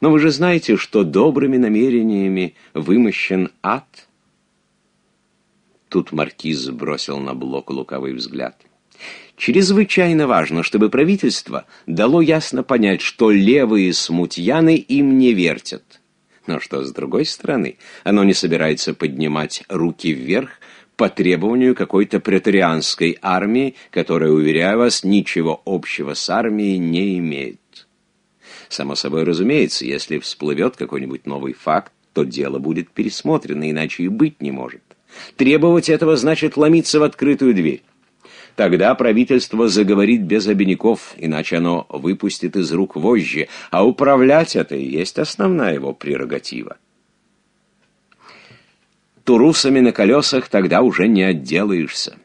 Но вы же знаете, что добрыми намерениями вымощен ад. Тут маркиз бросил на блок луковый взгляд. Чрезвычайно важно, чтобы правительство дало ясно понять, что левые смутьяны им не вертят. Но что с другой стороны, оно не собирается поднимать руки вверх по требованию какой-то преторианской армии, которая, уверяю вас, ничего общего с армией не имеет. Само собой разумеется, если всплывет какой-нибудь новый факт, то дело будет пересмотрено, иначе и быть не может. Требовать этого значит ломиться в открытую дверь. Тогда правительство заговорит без обиняков, иначе оно выпустит из рук вожжи, а управлять это и есть основная его прерогатива. Турусами на колесах тогда уже не отделаешься.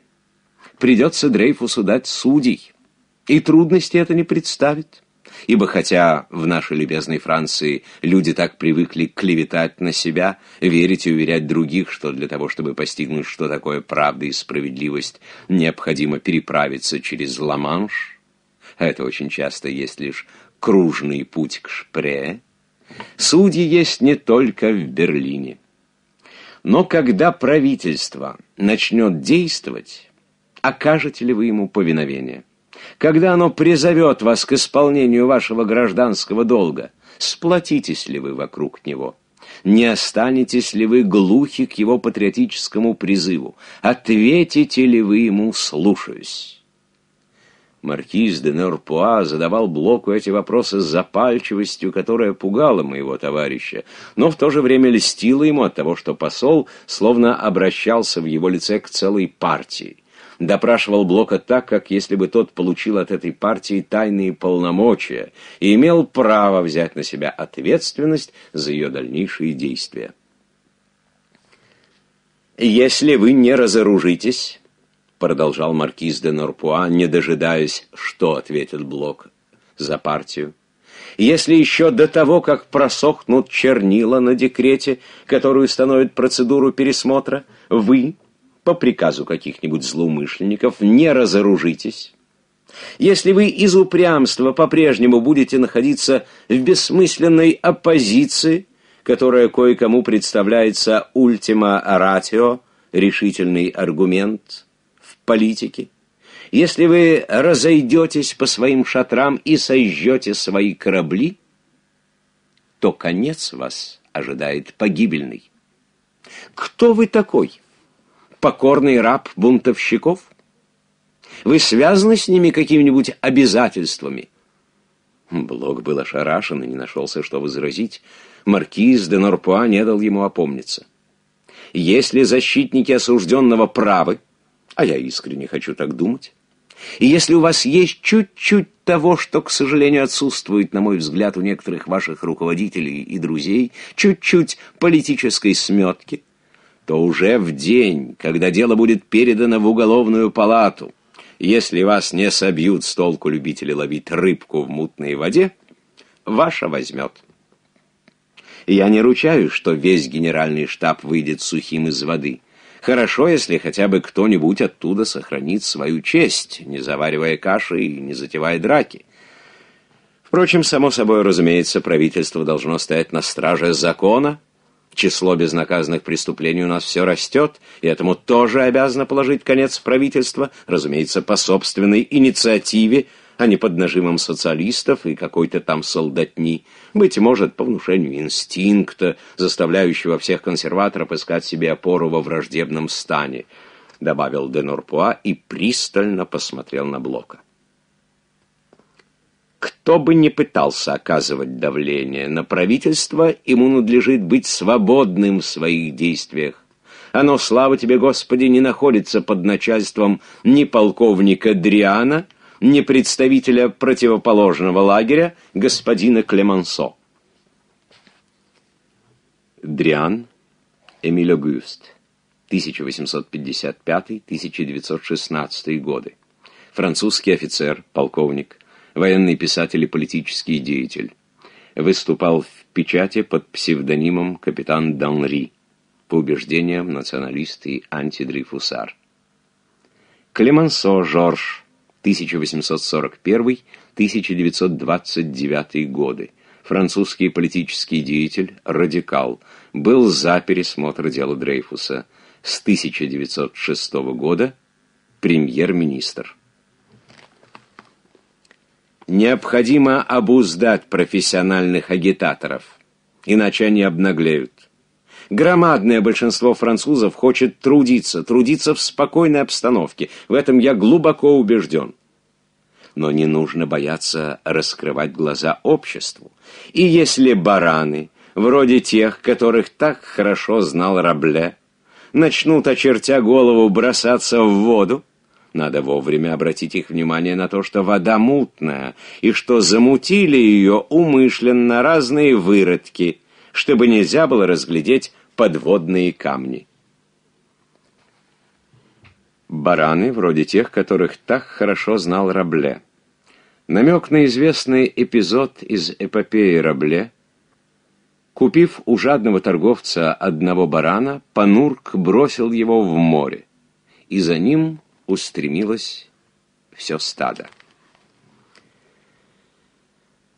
Придется Дрейфусу дать судей. И трудности это не представит. Ибо хотя в нашей любезной Франции люди так привыкли клеветать на себя, верить и уверять других, что для того, чтобы постигнуть, что такое правда и справедливость, необходимо переправиться через Ла-Манш, а это очень часто есть лишь кружный путь к Шпре, судьи есть не только в Берлине. Но когда правительство начнет действовать, окажете ли вы ему повиновение? Когда оно призовет вас к исполнению вашего гражданского долга, сплотитесь ли вы вокруг него? Не останетесь ли вы глухи к его патриотическому призыву? Ответите ли вы ему «слушаюсь»? Маркиз де Нерпуа задавал Блоку эти вопросы с запальчивостью, которая пугала моего товарища, но в то же время льстила ему от того, что посол словно обращался в его лице к целой партии. Допрашивал Блока так, как если бы тот получил от этой партии тайные полномочия и имел право взять на себя ответственность за ее дальнейшие действия. «Если вы не разоружитесь...» продолжал маркиз де Норпуа, не дожидаясь, что ответит Блок за партию. Если еще до того, как просохнут чернила на декрете, которую становит процедуру пересмотра, вы, по приказу каких-нибудь злоумышленников, не разоружитесь, если вы из упрямства по-прежнему будете находиться в бессмысленной оппозиции, которая кое-кому представляется ультима ратио, решительный аргумент – политики, если вы разойдетесь по своим шатрам и сожжете свои корабли, то конец вас ожидает погибельный. Кто вы такой? Покорный раб бунтовщиков? Вы связаны с ними какими-нибудь обязательствами? Блок был ошарашен и не нашелся, что возразить. Маркиз де Норпуа не дал ему опомниться. Если защитники осужденного правы, а я искренне хочу так думать. И если у вас есть чуть-чуть того, что, к сожалению, отсутствует, на мой взгляд, у некоторых ваших руководителей и друзей, чуть-чуть политической сметки, то уже в день, когда дело будет передано в уголовную палату, если вас не собьют с толку любители ловить рыбку в мутной воде, ваша возьмет. Я не ручаюсь, что весь генеральный штаб выйдет сухим из воды. Хорошо, если хотя бы кто-нибудь оттуда сохранит свою честь, не заваривая каши и не затевая драки. Впрочем, само собой разумеется, правительство должно стоять на страже закона. Число безнаказанных преступлений у нас все растет, и этому тоже обязано положить конец правительство, разумеется, по собственной инициативе, а не под нажимом социалистов и какой-то там солдатни, быть может, по внушению инстинкта, заставляющего всех консерваторов искать себе опору во враждебном стане, добавил де и пристально посмотрел на Блока. Кто бы ни пытался оказывать давление на правительство, ему надлежит быть свободным в своих действиях. Оно, слава тебе, Господи, не находится под начальством ни полковника Дриана, ни представителя противоположного лагеря, господина Клемансо. Дриан, Эмиль Огюст, 1855-1916 годы. Французский офицер, полковник, военный писатель и политический деятель. Выступал в печати под псевдонимом капитан Данри, по убеждениям националист и антидрифусар. Клемансо Жорж, 1841-1929 годы. Французский политический деятель, радикал, был за пересмотр дела Дрейфуса. С 1906 года премьер-министр. Необходимо обуздать профессиональных агитаторов, иначе они обнаглеют. Громадное большинство французов хочет трудиться, трудиться в спокойной обстановке. В этом я глубоко убежден. Но не нужно бояться раскрывать глаза обществу. И если бараны, вроде тех, которых так хорошо знал Рабле, начнут, очертя голову, бросаться в воду, надо вовремя обратить их внимание на то, что вода мутная, и что замутили ее умышленно разные выродки, чтобы нельзя было разглядеть подводные камни. Бараны, вроде тех, которых так хорошо знал Рабле. Намек на известный эпизод из эпопеи Рабле. Купив у жадного торговца одного барана, Панурк бросил его в море, и за ним устремилось все стадо.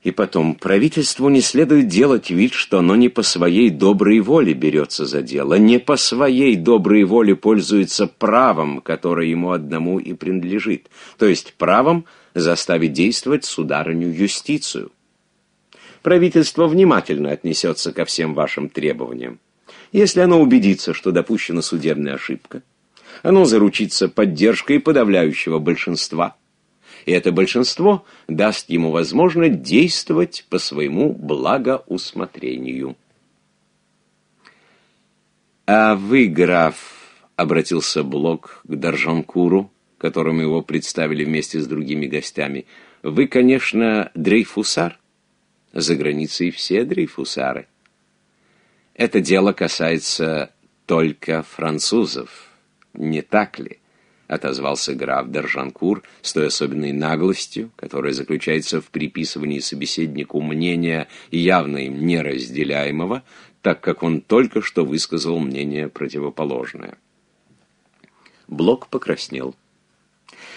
И потом, правительству не следует делать вид, что оно не по своей доброй воле берется за дело, не по своей доброй воле пользуется правом, которое ему одному и принадлежит, то есть правом заставить действовать сударыню юстицию. Правительство внимательно отнесется ко всем вашим требованиям. Если оно убедится, что допущена судебная ошибка, оно заручится поддержкой подавляющего большинства – и это большинство даст ему возможность действовать по своему благоусмотрению. «А вы, граф», — обратился Блок к Даржанкуру, которому его представили вместе с другими гостями, — «вы, конечно, дрейфусар. За границей все дрейфусары. Это дело касается только французов, не так ли?» — отозвался граф Держанкур с той особенной наглостью, которая заключается в приписывании собеседнику мнения, явно им неразделяемого, так как он только что высказал мнение противоположное. Блок покраснел.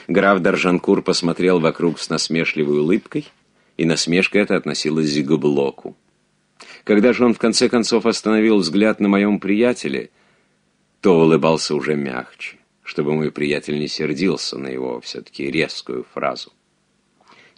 Граф Держанкур посмотрел вокруг с насмешливой улыбкой, и насмешка эта относилась к Блоку. Когда же он в конце концов остановил взгляд на моем приятеле, то улыбался уже мягче чтобы мой приятель не сердился на его все-таки резкую фразу.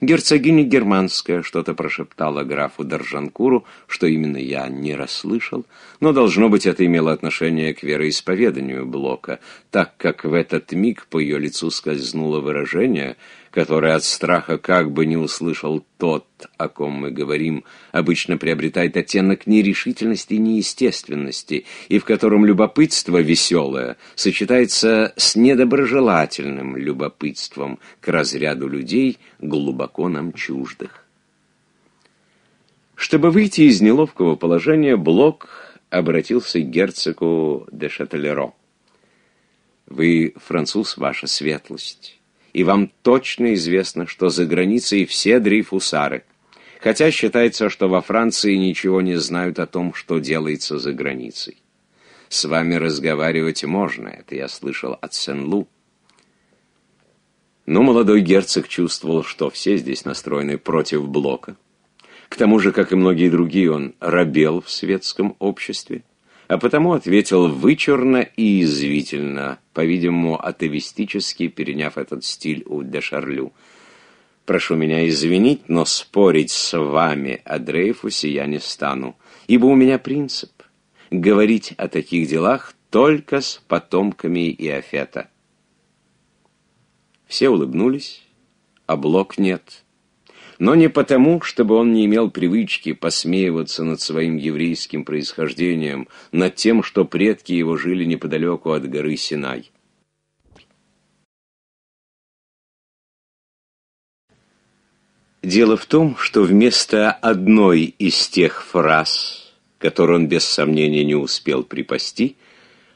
Герцогиня Германская что-то прошептала графу Даржанкуру, что именно я не расслышал, но, должно быть, это имело отношение к вероисповеданию Блока, так как в этот миг по ее лицу скользнуло выражение — который от страха как бы не услышал тот, о ком мы говорим, обычно приобретает оттенок нерешительности и неестественности, и в котором любопытство веселое сочетается с недоброжелательным любопытством к разряду людей, глубоко нам чуждых. Чтобы выйти из неловкого положения, Блок обратился к герцогу де Шателеро. «Вы француз, ваша светлость» и вам точно известно, что за границей все дрейфусары, хотя считается, что во Франции ничего не знают о том, что делается за границей. С вами разговаривать можно, это я слышал от Сен-Лу. Но ну, молодой герцог чувствовал, что все здесь настроены против Блока. К тому же, как и многие другие, он робел в светском обществе а потому ответил вычурно и извительно, по-видимому, атовистически переняв этот стиль у Дешарлю. «Прошу меня извинить, но спорить с вами о Дрейфусе я не стану, ибо у меня принцип — говорить о таких делах только с потомками Иофета». Все улыбнулись, а Блок нет — но не потому, чтобы он не имел привычки посмеиваться над своим еврейским происхождением, над тем, что предки его жили неподалеку от горы Синай. Дело в том, что вместо одной из тех фраз, которые он без сомнения не успел припасти,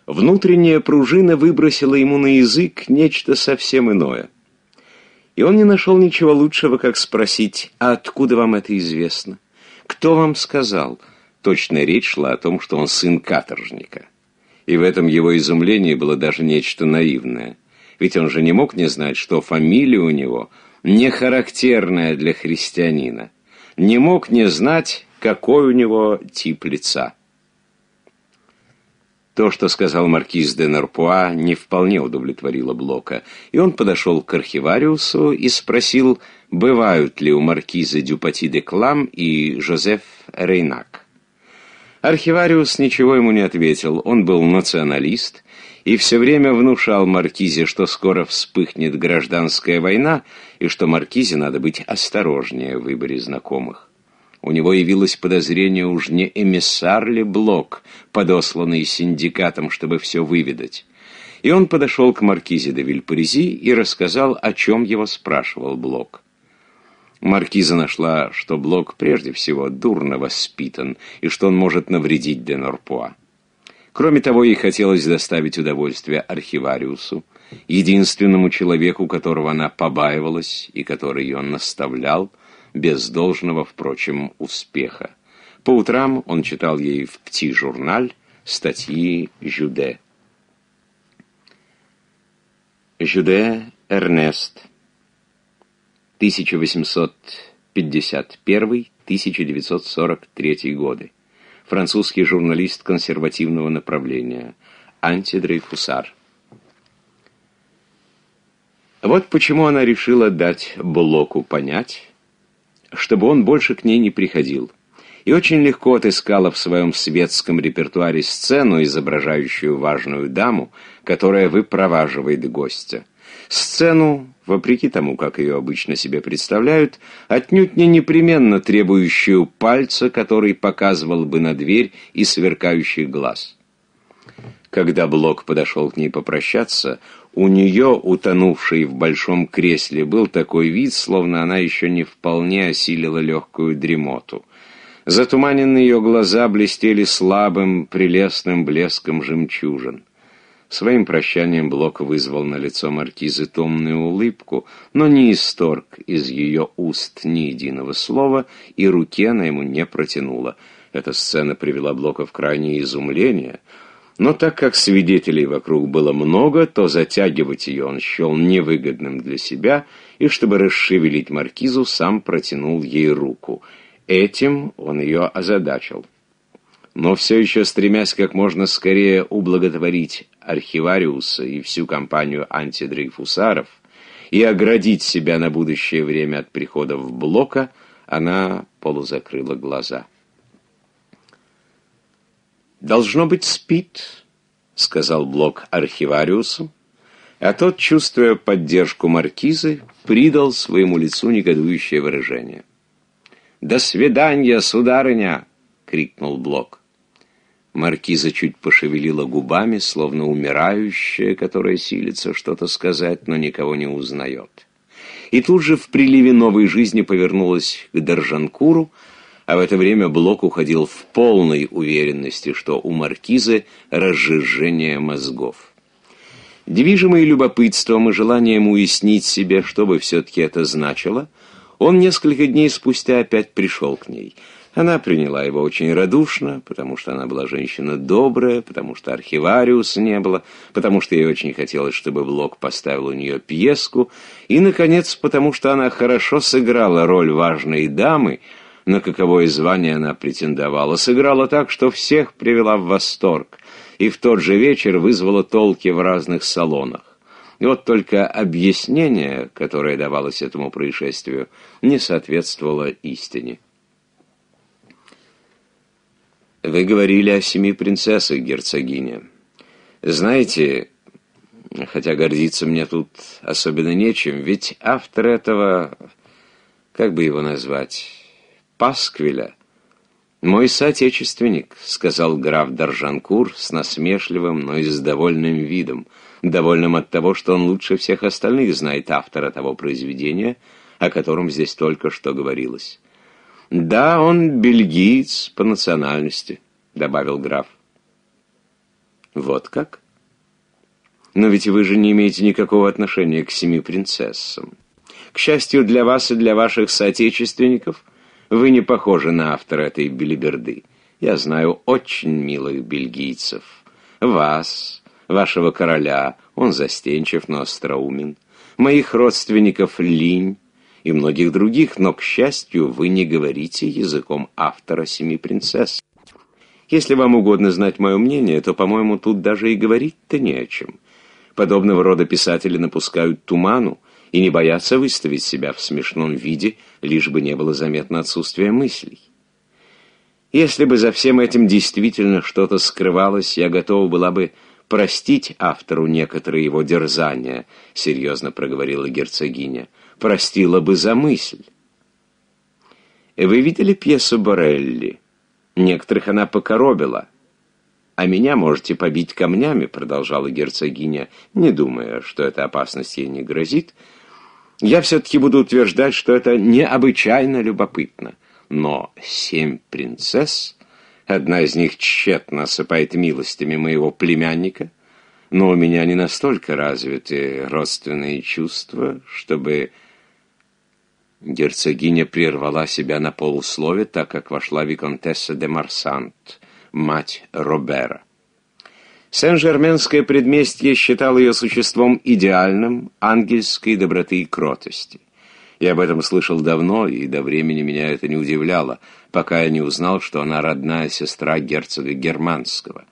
внутренняя пружина выбросила ему на язык нечто совсем иное – и он не нашел ничего лучшего, как спросить, а откуда вам это известно? Кто вам сказал? Точная речь шла о том, что он сын каторжника. И в этом его изумлении было даже нечто наивное. Ведь он же не мог не знать, что фамилия у него не характерная для христианина. Не мог не знать, какой у него тип лица. То, что сказал маркиз де Нарпуа, не вполне удовлетворило Блока, и он подошел к архивариусу и спросил, бывают ли у маркиза Дюпати де Клам и Жозеф Рейнак. Архивариус ничего ему не ответил, он был националист и все время внушал маркизе, что скоро вспыхнет гражданская война и что маркизе надо быть осторожнее в выборе знакомых. У него явилось подозрение, уж не эмиссар ли Блок, подосланный синдикатом, чтобы все выведать. И он подошел к маркизе де Вильпаризи и рассказал, о чем его спрашивал Блок. Маркиза нашла, что Блок прежде всего дурно воспитан и что он может навредить де Норпуа. Кроме того, ей хотелось доставить удовольствие архивариусу, единственному человеку, которого она побаивалась и который ее наставлял, без должного, впрочем, успеха. По утрам он читал ей в «Пти-журналь» статьи Жюде. Жюде Эрнест 1851-1943 годы. Французский журналист консервативного направления. Антидрейфусар. Вот почему она решила дать Блоку понять, чтобы он больше к ней не приходил. И очень легко отыскала в своем светском репертуаре сцену, изображающую важную даму, которая выпроваживает гостя. Сцену, вопреки тому, как ее обычно себе представляют, отнюдь не непременно требующую пальца, который показывал бы на дверь и сверкающий глаз. Когда Блок подошел к ней попрощаться, у нее, утонувшей в большом кресле, был такой вид, словно она еще не вполне осилила легкую дремоту. Затуманенные ее глаза блестели слабым, прелестным блеском жемчужин. Своим прощанием Блок вызвал на лицо маркизы томную улыбку, но не исторг из ее уст ни единого слова, и руке она ему не протянула. Эта сцена привела Блока в крайнее изумление. Но так как свидетелей вокруг было много, то затягивать ее он счел невыгодным для себя, и чтобы расшевелить маркизу, сам протянул ей руку. Этим он ее озадачил. Но все еще стремясь как можно скорее ублаготворить архивариуса и всю компанию антидрейфусаров и оградить себя на будущее время от прихода в блока, она полузакрыла глаза. «Должно быть, спит», — сказал Блок архивариусу, а тот, чувствуя поддержку маркизы, придал своему лицу негодующее выражение. «До свидания, сударыня!» — крикнул Блок. Маркиза чуть пошевелила губами, словно умирающая, которая силится что-то сказать, но никого не узнает. И тут же в приливе новой жизни повернулась к Держанкуру, а в это время Блок уходил в полной уверенности, что у маркизы разжижение мозгов. Движимый любопытством и желанием уяснить себе, что бы все-таки это значило, он несколько дней спустя опять пришел к ней. Она приняла его очень радушно, потому что она была женщина добрая, потому что архивариуса не было, потому что ей очень хотелось, чтобы Блок поставил у нее пьеску, и, наконец, потому что она хорошо сыграла роль важной дамы, на каковое звание она претендовала, сыграла так, что всех привела в восторг, и в тот же вечер вызвала толки в разных салонах. И вот только объяснение, которое давалось этому происшествию, не соответствовало истине. Вы говорили о семи принцессах, герцогиня. Знаете, хотя гордиться мне тут особенно нечем, ведь автор этого, как бы его назвать Пасквиля. «Мой соотечественник», — сказал граф Даржанкур с насмешливым, но и с довольным видом, довольным от того, что он лучше всех остальных знает автора того произведения, о котором здесь только что говорилось. «Да, он бельгиец по национальности», — добавил граф. «Вот как?» «Но ведь вы же не имеете никакого отношения к семи принцессам. К счастью для вас и для ваших соотечественников», — вы не похожи на автора этой билиберды. Я знаю очень милых бельгийцев. Вас, вашего короля, он застенчив, но остроумен. Моих родственников Линь и многих других, но, к счастью, вы не говорите языком автора «Семи принцесс». Если вам угодно знать мое мнение, то, по-моему, тут даже и говорить-то не о чем. Подобного рода писатели напускают туману, и не бояться выставить себя в смешном виде, лишь бы не было заметно отсутствия мыслей. Если бы за всем этим действительно что-то скрывалось, я готова была бы простить автору некоторые его дерзания, серьезно проговорила герцогиня, простила бы за мысль. Вы видели пьесу Борелли? Некоторых она покоробила. «А меня можете побить камнями», — продолжала герцогиня, не думая, что эта опасность ей не грозит, — я все-таки буду утверждать, что это необычайно любопытно. Но семь принцесс, одна из них тщетно осыпает милостями моего племянника, но у меня не настолько развиты родственные чувства, чтобы... Герцогиня прервала себя на полуслове, так как вошла виконтесса де Марсант, мать Робера. Сен-Жерменское предместье считал ее существом идеальным, ангельской доброты и кротости. Я об этом слышал давно, и до времени меня это не удивляло, пока я не узнал, что она родная сестра герцога Германского.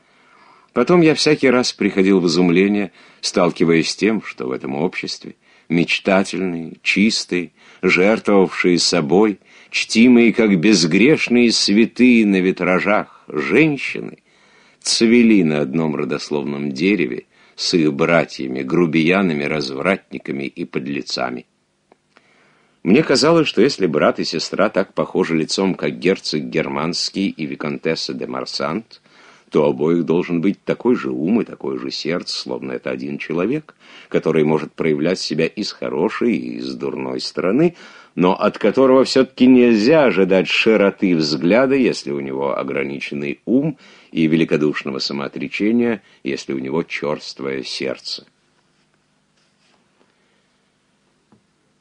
Потом я всякий раз приходил в изумление, сталкиваясь с тем, что в этом обществе мечтательные, чистые, жертвовавшие собой, чтимые как безгрешные святые на витражах женщины, цвели на одном родословном дереве с их братьями, грубиянами, развратниками и подлецами. Мне казалось, что если брат и сестра так похожи лицом, как герцог Германский и виконтесса де Марсант, то обоих должен быть такой же ум и такой же сердце, словно это один человек, который может проявлять себя и с хорошей, и с дурной стороны, но от которого все-таки нельзя ожидать широты взгляда, если у него ограниченный ум – и великодушного самоотречения, если у него черствое сердце.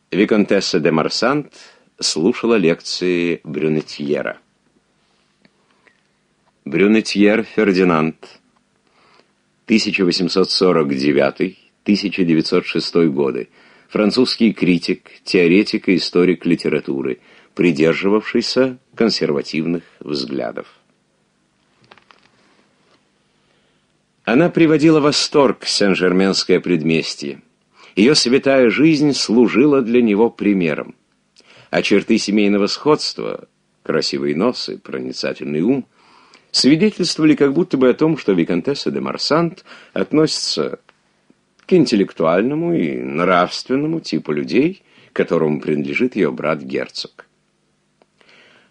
Виконтесса де Марсант слушала лекции Брюнетьера. Брюнетьер Фердинанд, 1849-1906 годы, французский критик, теоретик и историк литературы, придерживавшийся консервативных взглядов. Она приводила в восторг Сен-Жерменское предместье. Ее святая жизнь служила для него примером. А черты семейного сходства, красивые носы, проницательный ум, свидетельствовали как будто бы о том, что виконтесса де Марсант относится к интеллектуальному и нравственному типу людей, которому принадлежит ее брат-герцог.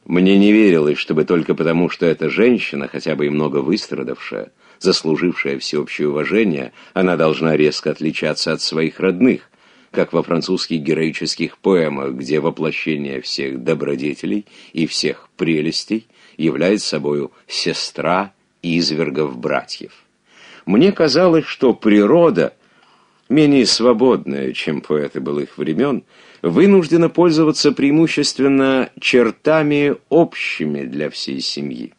Мне не верилось, чтобы только потому, что эта женщина, хотя бы и много выстрадавшая, заслужившая всеобщее уважение, она должна резко отличаться от своих родных, как во французских героических поэмах, где воплощение всех добродетелей и всех прелестей является собою сестра извергов-братьев. Мне казалось, что природа, менее свободная, чем поэты былых времен, вынуждена пользоваться преимущественно чертами общими для всей семьи.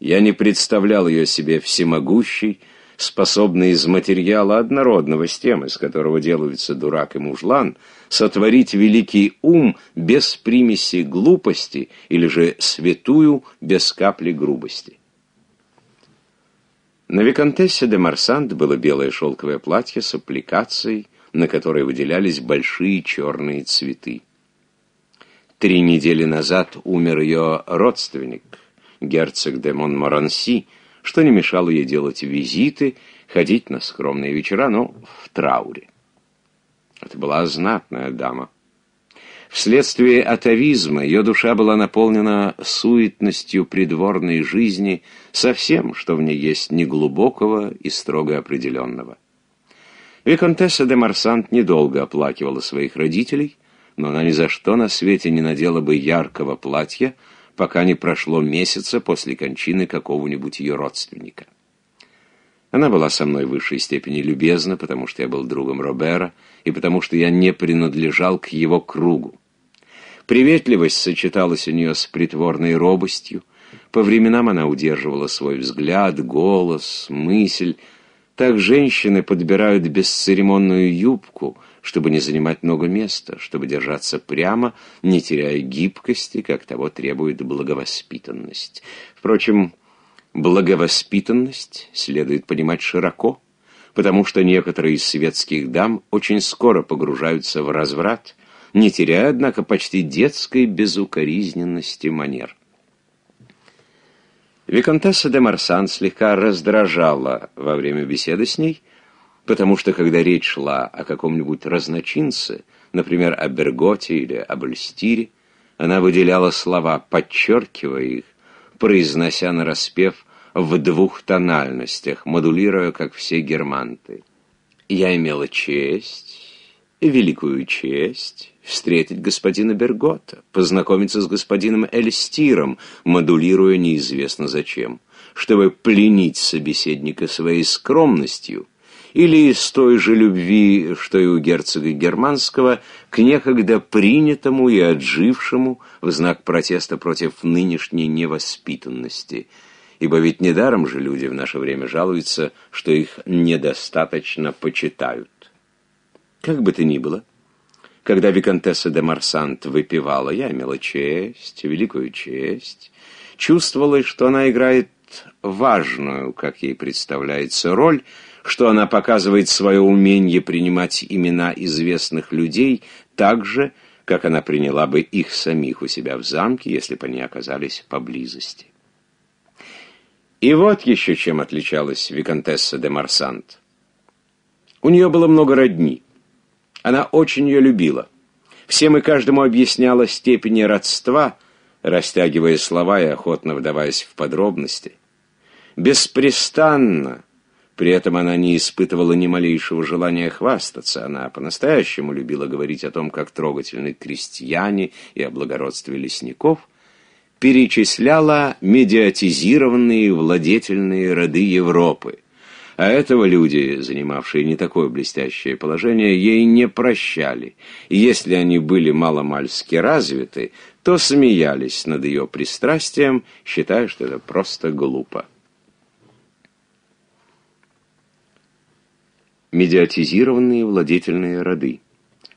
Я не представлял ее себе всемогущей, способной из материала однородного с тем, из которого делаются дурак и мужлан, сотворить великий ум без примеси глупости или же святую без капли грубости. На Викантессе де Марсант было белое шелковое платье с аппликацией, на которой выделялись большие черные цветы. Три недели назад умер ее родственник — герцог де Монморанси, что не мешало ей делать визиты, ходить на скромные вечера, но в трауре. Это была знатная дама. Вследствие атовизма ее душа была наполнена суетностью придворной жизни со всем, что в ней есть неглубокого и строго определенного. Виконтесса де Марсант недолго оплакивала своих родителей, но она ни за что на свете не надела бы яркого платья, пока не прошло месяца после кончины какого-нибудь ее родственника. Она была со мной в высшей степени любезна, потому что я был другом Робера и потому что я не принадлежал к его кругу. Приветливость сочеталась у нее с притворной робостью. По временам она удерживала свой взгляд, голос, мысль. Так женщины подбирают бесцеремонную юбку — чтобы не занимать много места, чтобы держаться прямо, не теряя гибкости, как того требует благовоспитанность. Впрочем, благовоспитанность следует понимать широко, потому что некоторые из светских дам очень скоро погружаются в разврат, не теряя, однако, почти детской безукоризненности манер. Виконтесса де Марсан слегка раздражала во время беседы с ней – Потому что, когда речь шла о каком-нибудь разночинце, например, о Берготе или об Эльстире, она выделяла слова, подчеркивая их, произнося на распев в двух тональностях, модулируя, как все германты. Я имела честь, великую честь, встретить господина Бергота, познакомиться с господином Эльстиром, модулируя неизвестно зачем, чтобы пленить собеседника своей скромностью — или из той же любви, что и у герцога Германского, к некогда принятому и отжившему в знак протеста против нынешней невоспитанности. Ибо ведь недаром же люди в наше время жалуются, что их недостаточно почитают. Как бы то ни было, когда виконтесса де Марсант выпивала, я имела честь, великую честь, чувствовалось, что она играет важную, как ей представляется, роль, что она показывает свое умение принимать имена известных людей так же, как она приняла бы их самих у себя в замке, если бы они оказались поблизости. И вот еще чем отличалась виконтесса де Марсант. У нее было много родни. Она очень ее любила. Всем и каждому объясняла степени родства, растягивая слова и охотно вдаваясь в подробности. Беспрестанно при этом она не испытывала ни малейшего желания хвастаться. Она по-настоящему любила говорить о том, как трогательны крестьяне и о благородстве лесников. Перечисляла медиатизированные владетельные роды Европы. А этого люди, занимавшие не такое блестящее положение, ей не прощали. И если они были маломальски развиты, то смеялись над ее пристрастием, считая, что это просто глупо. медиатизированные владетельные роды.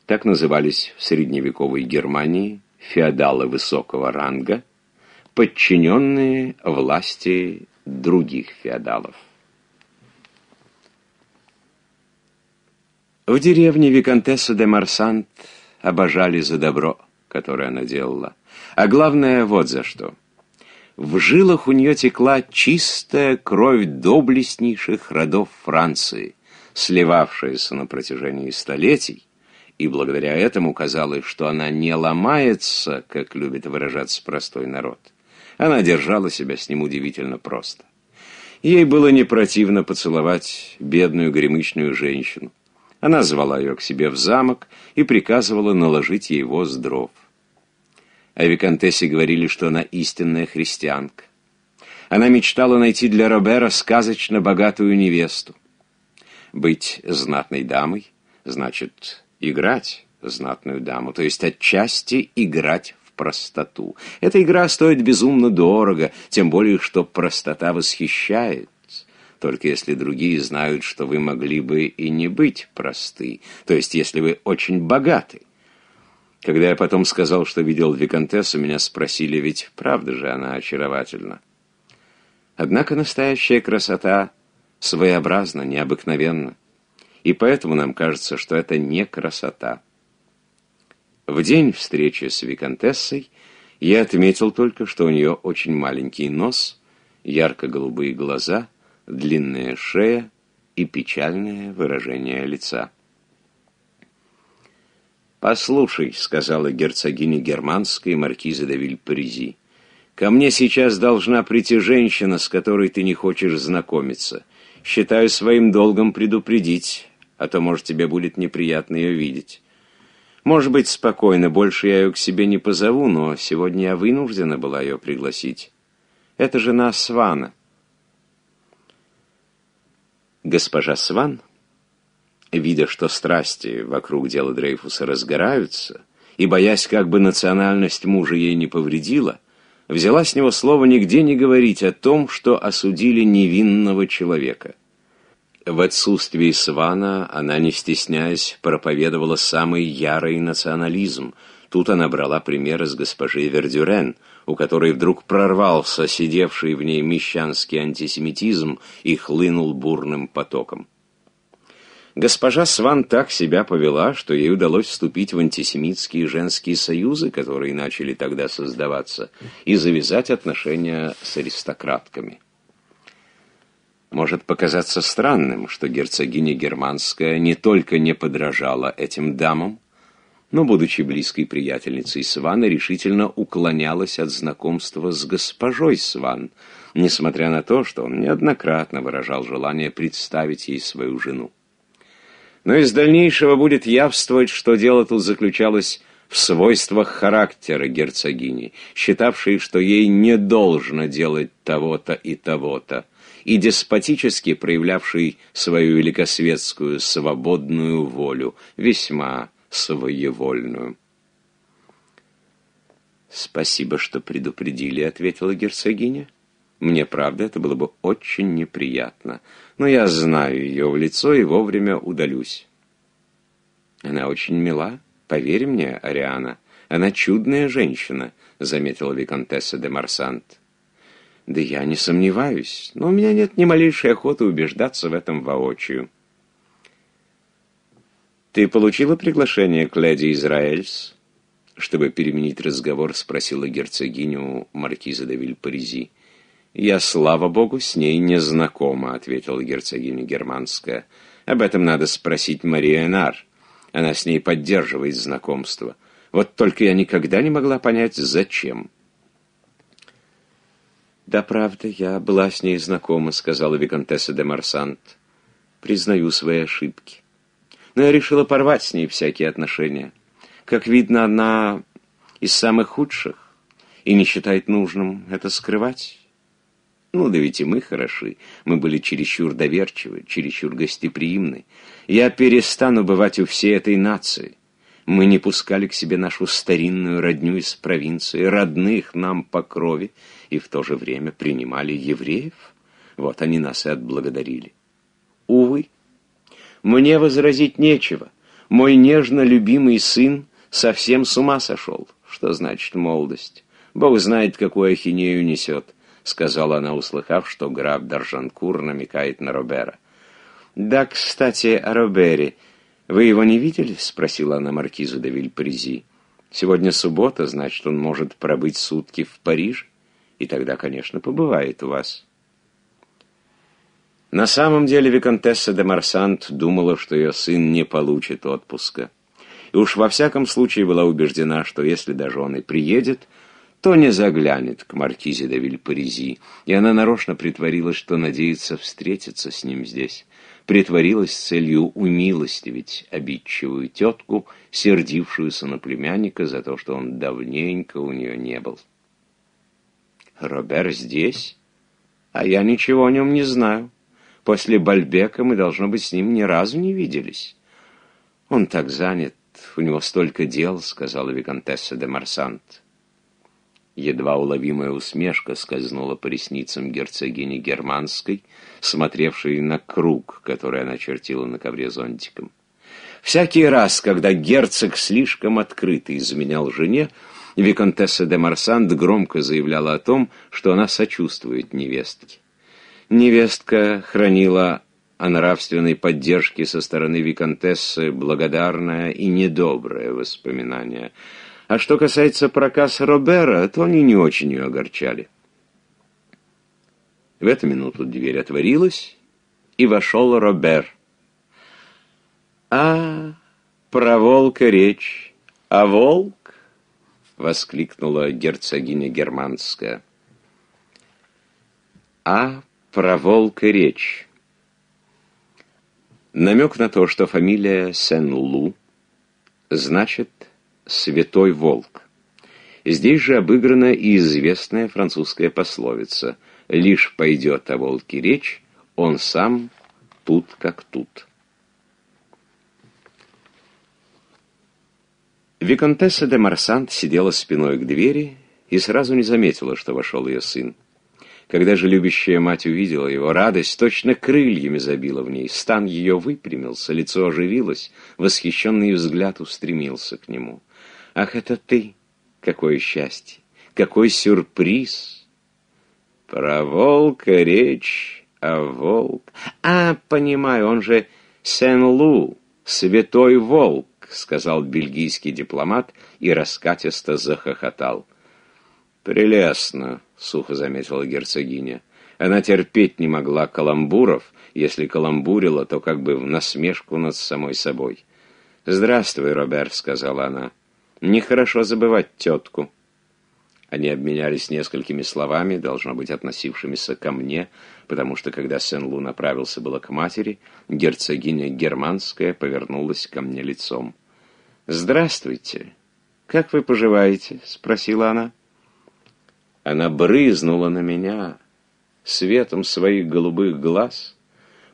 Так назывались в средневековой Германии феодалы высокого ранга, подчиненные власти других феодалов. В деревне Викантесса де Марсант обожали за добро, которое она делала. А главное вот за что. В жилах у нее текла чистая кровь доблестнейших родов Франции, сливавшаяся на протяжении столетий, и благодаря этому казалось, что она не ломается, как любит выражаться простой народ. Она держала себя с ним удивительно просто. Ей было не противно поцеловать бедную гремычную женщину. Она звала ее к себе в замок и приказывала наложить ей воз дров. О Викантессе говорили, что она истинная христианка. Она мечтала найти для Робера сказочно богатую невесту. Быть знатной дамой значит играть знатную даму, то есть отчасти играть в простоту. Эта игра стоит безумно дорого, тем более, что простота восхищает только если другие знают, что вы могли бы и не быть просты, то есть если вы очень богаты. Когда я потом сказал, что видел виконтессу, меня спросили, ведь правда же она очаровательна. Однако настоящая красота своеобразно, необыкновенно. И поэтому нам кажется, что это не красота. В день встречи с виконтессой я отметил только, что у нее очень маленький нос, ярко-голубые глаза, длинная шея и печальное выражение лица. «Послушай», — сказала герцогиня германской маркиза де Вильпаризи, — «ко мне сейчас должна прийти женщина, с которой ты не хочешь знакомиться. Считаю своим долгом предупредить, а то, может, тебе будет неприятно ее видеть. Может быть, спокойно, больше я ее к себе не позову, но сегодня я вынуждена была ее пригласить. Это жена Свана. Госпожа Сван, видя, что страсти вокруг дела Дрейфуса разгораются, и боясь, как бы национальность мужа ей не повредила, — взяла с него слово нигде не говорить о том, что осудили невинного человека. В отсутствии Свана она, не стесняясь, проповедовала самый ярый национализм. Тут она брала пример из госпожи Вердюрен, у которой вдруг прорвался сидевший в ней мещанский антисемитизм и хлынул бурным потоком. Госпожа Сван так себя повела, что ей удалось вступить в антисемитские женские союзы, которые начали тогда создаваться, и завязать отношения с аристократками. Может показаться странным, что герцогиня Германская не только не подражала этим дамам, но, будучи близкой приятельницей Свана, решительно уклонялась от знакомства с госпожой Сван, несмотря на то, что он неоднократно выражал желание представить ей свою жену но из дальнейшего будет явствовать, что дело тут заключалось в свойствах характера герцогини, считавшей, что ей не должно делать того-то и того-то, и деспотически проявлявшей свою великосветскую свободную волю, весьма своевольную. «Спасибо, что предупредили», — ответила герцогиня. «Мне, правда, это было бы очень неприятно но я знаю ее в лицо и вовремя удалюсь. Она очень мила, поверь мне, Ариана. Она чудная женщина, заметила виконтесса де Марсант. Да я не сомневаюсь, но у меня нет ни малейшей охоты убеждаться в этом воочию. Ты получила приглашение к леди Израильс, Чтобы переменить разговор, спросила герцогиню маркиза де Вильпаризи. «Я, слава богу, с ней не знакома», — ответила герцогиня Германская. «Об этом надо спросить Мария Энар. Она с ней поддерживает знакомство. Вот только я никогда не могла понять, зачем». «Да, правда, я была с ней знакома», — сказала виконтесса де Марсант. «Признаю свои ошибки. Но я решила порвать с ней всякие отношения. Как видно, она из самых худших и не считает нужным это скрывать». Ну, да ведь и мы хороши. Мы были чересчур доверчивы, чересчур гостеприимны. Я перестану бывать у всей этой нации. Мы не пускали к себе нашу старинную родню из провинции, родных нам по крови, и в то же время принимали евреев. Вот они нас и отблагодарили. Увы, мне возразить нечего. Мой нежно любимый сын совсем с ума сошел. Что значит молодость? Бог знает, какую ахинею несет сказала она, услыхав, что граф Даржанкур намекает на Робера. «Да, кстати, о Робере. Вы его не видели?» — спросила она маркизу де Вильпризи. «Сегодня суббота, значит, он может пробыть сутки в Париж и тогда, конечно, побывает у вас». На самом деле виконтесса де Марсант думала, что ее сын не получит отпуска. И уж во всяком случае была убеждена, что если даже он и приедет, никто не заглянет к маркизе де Вильпаризи, и она нарочно притворилась, что надеется встретиться с ним здесь. Притворилась целью умилостивить обидчивую тетку, сердившуюся на племянника за то, что он давненько у нее не был. «Робер здесь? А я ничего о нем не знаю. После Бальбека мы, должно быть, с ним ни разу не виделись. Он так занят, у него столько дел», — сказала виконтесса де Марсант. Едва уловимая усмешка скользнула по ресницам герцогини Германской, смотревшей на круг, который она чертила на ковре зонтиком. Всякий раз, когда герцог слишком открыто изменял жене, виконтесса де Марсант громко заявляла о том, что она сочувствует невестке. Невестка хранила о нравственной поддержке со стороны виконтессы благодарное и недоброе воспоминание — а что касается проказа Робера, то они не очень ее огорчали. В эту минуту дверь отворилась, и вошел Робер. «А, про волка речь, а волк?» — воскликнула герцогиня германская. «А, про волка речь». Намек на то, что фамилия Сен-Лу значит «святой волк». Здесь же обыграна и известная французская пословица «Лишь пойдет о волке речь, он сам тут как тут». Виконтесса де Марсант сидела спиной к двери и сразу не заметила, что вошел ее сын. Когда же любящая мать увидела его, радость точно крыльями забила в ней. Стан ее выпрямился, лицо оживилось, восхищенный взгляд устремился к нему. Ах, это ты! Какое счастье! Какой сюрприз! Про волка речь, а волк... А, понимаю, он же Сен-Лу, святой волк, сказал бельгийский дипломат и раскатисто захохотал. «Прелестно», — сухо заметила герцогиня. Она терпеть не могла каламбуров, если каламбурила, то как бы в насмешку над самой собой. «Здравствуй, Роберт», — сказала она. Нехорошо забывать тетку. Они обменялись несколькими словами, должно быть, относившимися ко мне, потому что, когда Сен-Лу направился было к матери, герцогиня Германская повернулась ко мне лицом. «Здравствуйте! Как вы поживаете?» — спросила она. Она брызнула на меня светом своих голубых глаз,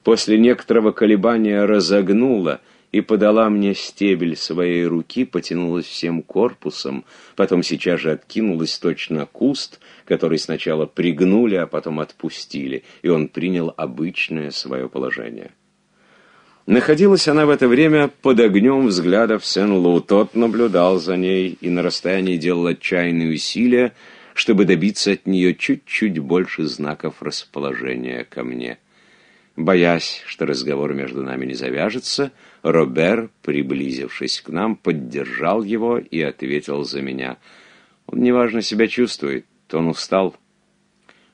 после некоторого колебания разогнула — и подала мне стебель своей руки, потянулась всем корпусом, потом сейчас же откинулась точно куст, который сначала пригнули, а потом отпустили, и он принял обычное свое положение. Находилась она в это время под огнем взглядов Сен-Лу. Тот наблюдал за ней и на расстоянии делал отчаянные усилия, чтобы добиться от нее чуть-чуть больше знаков расположения ко мне. Боясь, что разговор между нами не завяжется, Робер, приблизившись к нам, поддержал его и ответил за меня. Он неважно себя чувствует, он устал.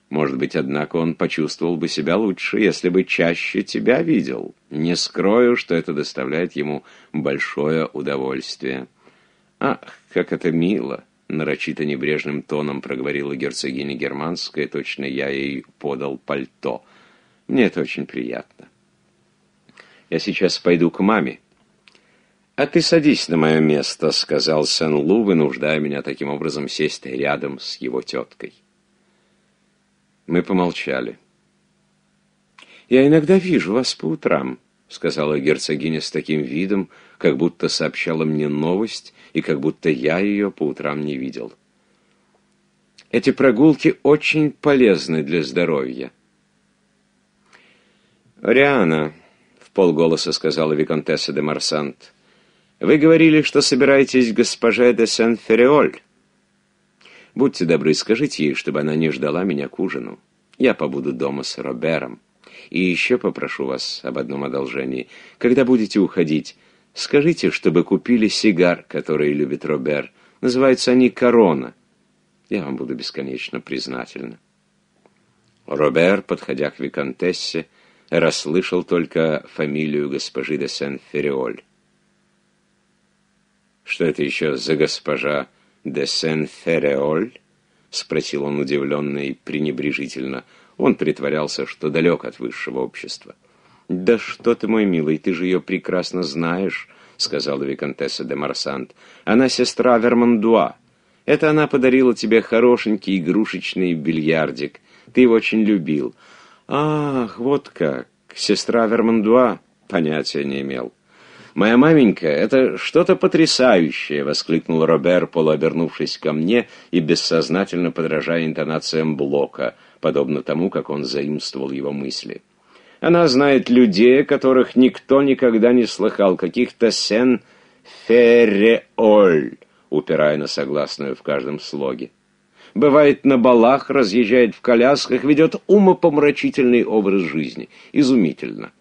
Может быть, однако, он почувствовал бы себя лучше, если бы чаще тебя видел. Не скрою, что это доставляет ему большое удовольствие. Ах, как это мило! Нарочито небрежным тоном проговорила герцогиня Германская, точно я ей подал пальто. Мне это очень приятно. Я сейчас пойду к маме. А ты садись на мое место, сказал Сен-Лу, вынуждая меня таким образом сесть рядом с его теткой. Мы помолчали. «Я иногда вижу вас по утрам», — сказала герцогиня с таким видом, как будто сообщала мне новость и как будто я ее по утрам не видел. «Эти прогулки очень полезны для здоровья. «Риана», — в полголоса сказала Виконтесса де Марсант, — «вы говорили, что собираетесь к госпоже де Сен-Фериоль. Будьте добры, скажите ей, чтобы она не ждала меня к ужину. Я побуду дома с Робером. И еще попрошу вас об одном одолжении. Когда будете уходить, скажите, чтобы купили сигар, который любит Робер. Называются они «Корона». Я вам буду бесконечно признательна». Робер, подходя к Виконтессе, — расслышал только фамилию госпожи де Сен-Фериоль. «Что это еще за госпожа де Сен-Фериоль?» — спросил он удивленно и пренебрежительно. Он притворялся, что далек от высшего общества. «Да что ты, мой милый, ты же ее прекрасно знаешь», — сказала виконтесса де Марсант. «Она сестра Вермандуа. Это она подарила тебе хорошенький игрушечный бильярдик. Ты его очень любил. Ах, вот как. Сестра Вермандуа понятия не имел. «Моя маменька, это что-то потрясающее!» — воскликнул Робер, полуобернувшись ко мне и бессознательно подражая интонациям Блока, подобно тому, как он заимствовал его мысли. «Она знает людей, которых никто никогда не слыхал, каких-то сен фереоль», упирая на согласную в каждом слоге бывает на балах, разъезжает в колясках, ведет умопомрачительный образ жизни. Изумительно.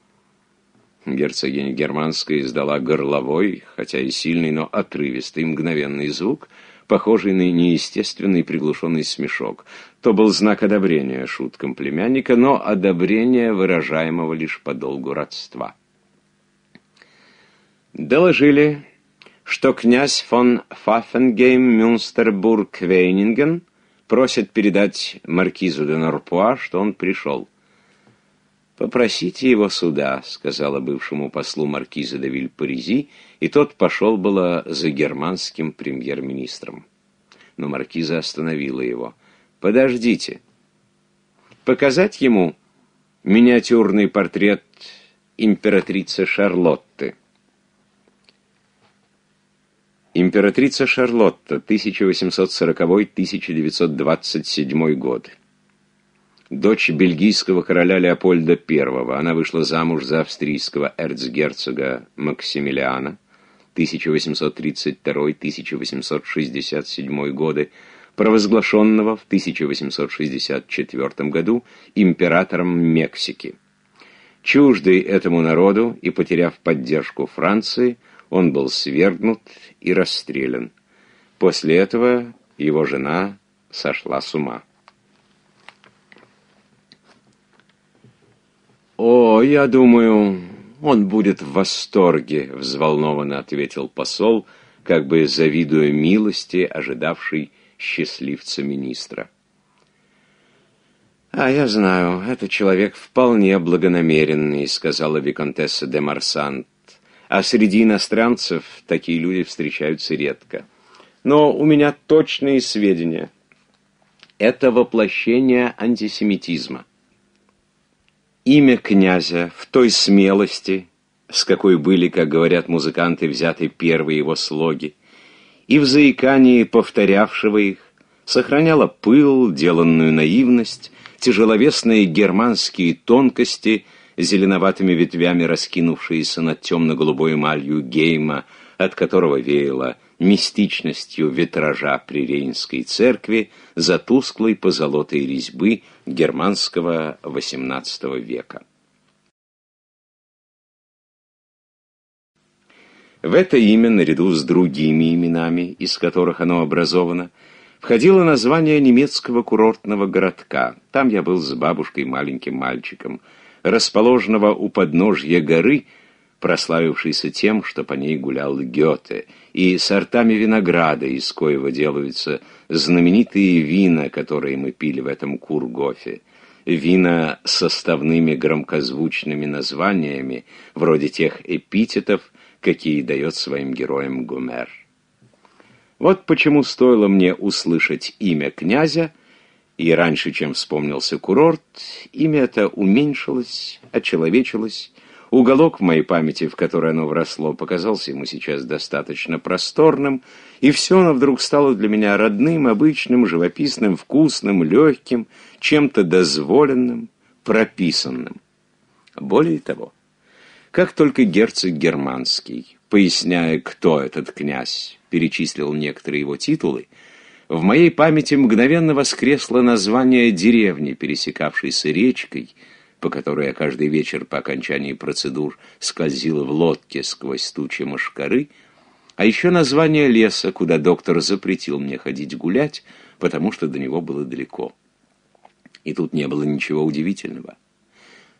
Герцогиня Германская издала горловой, хотя и сильный, но отрывистый, мгновенный звук, похожий на неестественный приглушенный смешок. То был знак одобрения шуткам племянника, но одобрение, выражаемого лишь по долгу родства. Доложили, что князь фон Фаффенгейм Мюнстербург-Вейнинген Просят передать маркизу де Норпуа, что он пришел. «Попросите его сюда», — сказала бывшему послу маркиза де Вильпаризи, и тот пошел было за германским премьер-министром. Но маркиза остановила его. «Подождите. Показать ему миниатюрный портрет императрицы Шарлотты». Императрица Шарлотта, 1840-1927 год. Дочь бельгийского короля Леопольда I, она вышла замуж за австрийского эрцгерцога Максимилиана, 1832-1867 годы, провозглашенного в 1864 году императором Мексики. Чуждый этому народу и потеряв поддержку Франции – он был свергнут и расстрелян. После этого его жена сошла с ума. «О, я думаю, он будет в восторге», — взволнованно ответил посол, как бы завидуя милости, ожидавшей счастливца министра. «А я знаю, это человек вполне благонамеренный», — сказала виконтесса де Марсан а среди иностранцев такие люди встречаются редко. Но у меня точные сведения. Это воплощение антисемитизма. Имя князя в той смелости, с какой были, как говорят музыканты, взяты первые его слоги, и в заикании повторявшего их, сохраняло пыл, деланную наивность, тяжеловесные германские тонкости – зеленоватыми ветвями раскинувшиеся над темно-голубой эмалью гейма, от которого веяло мистичностью витража Прирейнской церкви за тусклой позолотой резьбы германского XVIII века. В это имя, наряду с другими именами, из которых оно образовано, входило название немецкого курортного городка. Там я был с бабушкой маленьким мальчиком – расположенного у подножья горы, прославившейся тем, что по ней гулял Гёте, и сортами винограда, из коего делаются знаменитые вина, которые мы пили в этом Кургофе. Вина с составными громкозвучными названиями, вроде тех эпитетов, какие дает своим героям Гумер. Вот почему стоило мне услышать имя князя, и раньше, чем вспомнился курорт, имя это уменьшилось, очеловечилось. Уголок в моей памяти, в который оно вросло, показался ему сейчас достаточно просторным, и все оно вдруг стало для меня родным, обычным, живописным, вкусным, легким, чем-то дозволенным, прописанным. Более того, как только герцог Германский, поясняя, кто этот князь, перечислил некоторые его титулы, в моей памяти мгновенно воскресло название деревни, пересекавшейся речкой, по которой я каждый вечер по окончании процедур скользил в лодке сквозь тучи мошкары, а еще название леса, куда доктор запретил мне ходить гулять, потому что до него было далеко. И тут не было ничего удивительного.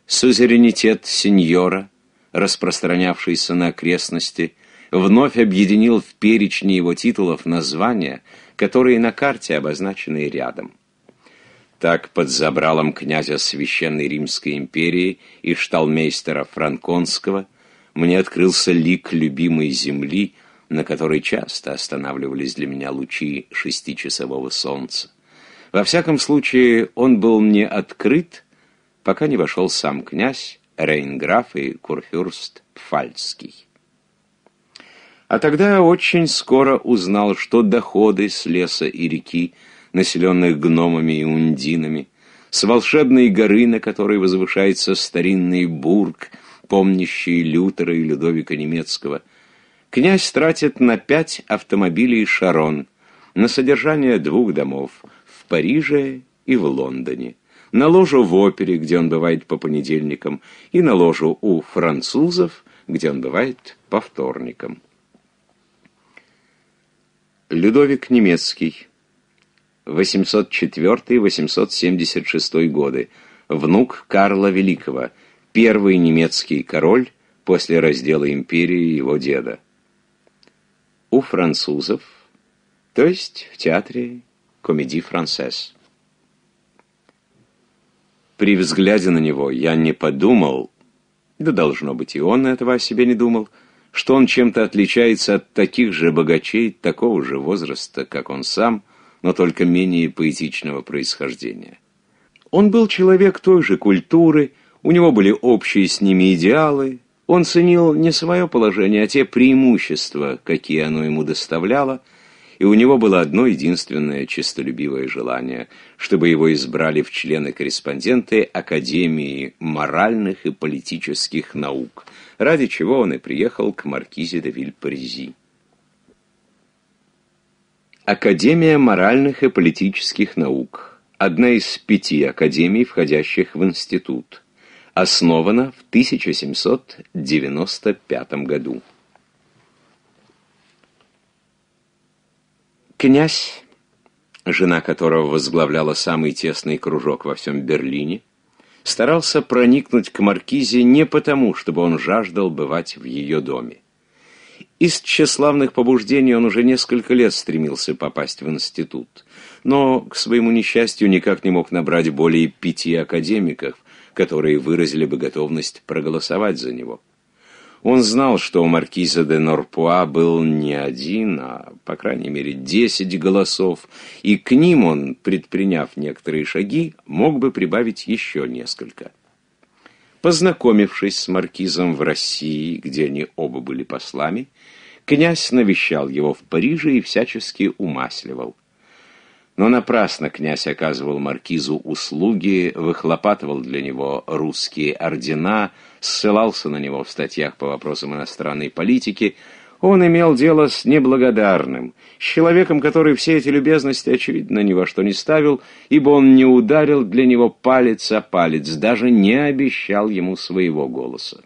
Сузеренитет сеньора, распространявшийся на окрестности, вновь объединил в перечне его титулов название которые на карте обозначены рядом. Так под забралом князя Священной Римской империи и шталмейстера Франконского мне открылся лик любимой земли, на которой часто останавливались для меня лучи шестичасового солнца. Во всяком случае, он был мне открыт, пока не вошел сам князь, Рейнграф и Курфюрст Пфальцкий. А тогда очень скоро узнал, что доходы с леса и реки, населенных гномами и ундинами, с волшебной горы, на которой возвышается старинный бург, помнящий Лютера и Людовика Немецкого, князь тратит на пять автомобилей «Шарон», на содержание двух домов в Париже и в Лондоне, на ложу в опере, где он бывает по понедельникам, и на ложу у французов, где он бывает по вторникам. Людовик Немецкий, 804-876 годы, внук Карла Великого, первый немецкий король после раздела империи его деда. У французов, то есть в театре комедии францесс. При взгляде на него я не подумал, да должно быть и он этого о себе не думал, что он чем-то отличается от таких же богачей, такого же возраста, как он сам, но только менее поэтичного происхождения. Он был человек той же культуры, у него были общие с ними идеалы, он ценил не свое положение, а те преимущества, какие оно ему доставляло, и у него было одно единственное честолюбивое желание, чтобы его избрали в члены-корреспонденты Академии моральных и политических наук – ради чего он и приехал к маркизе де Вильпарзи. Академия моральных и политических наук, одна из пяти академий, входящих в институт, основана в 1795 году. Князь, жена которого возглавляла самый тесный кружок во всем Берлине, старался проникнуть к Маркизе не потому, чтобы он жаждал бывать в ее доме. Из тщеславных побуждений он уже несколько лет стремился попасть в институт, но, к своему несчастью, никак не мог набрать более пяти академиков, которые выразили бы готовность проголосовать за него. Он знал, что у маркиза де Норпуа был не один, а, по крайней мере, десять голосов, и к ним он, предприняв некоторые шаги, мог бы прибавить еще несколько. Познакомившись с маркизом в России, где они оба были послами, князь навещал его в Париже и всячески умасливал – но напрасно князь оказывал маркизу услуги, выхлопатывал для него русские ордена, ссылался на него в статьях по вопросам иностранной политики. Он имел дело с неблагодарным, с человеком, который все эти любезности, очевидно, ни во что не ставил, ибо он не ударил для него палец о палец, даже не обещал ему своего голоса.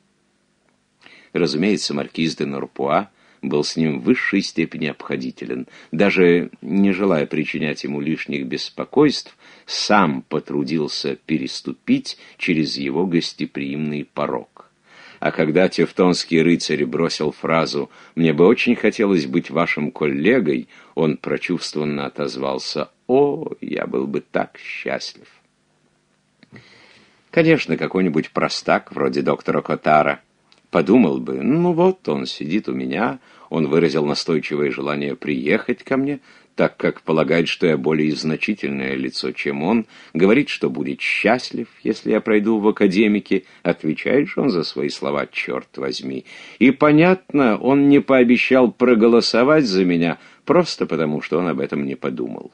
Разумеется, маркиз де Нурпуа — был с ним в высшей степени обходителен. Даже не желая причинять ему лишних беспокойств, сам потрудился переступить через его гостеприимный порог. А когда тевтонский рыцарь бросил фразу «Мне бы очень хотелось быть вашим коллегой», он прочувствованно отозвался «О, я был бы так счастлив». Конечно, какой-нибудь простак, вроде доктора Котара, Подумал бы, ну вот он сидит у меня, он выразил настойчивое желание приехать ко мне, так как полагает, что я более значительное лицо, чем он, говорит, что будет счастлив, если я пройду в академике, отвечает, отвечаешь он за свои слова, черт возьми. И понятно, он не пообещал проголосовать за меня, просто потому, что он об этом не подумал.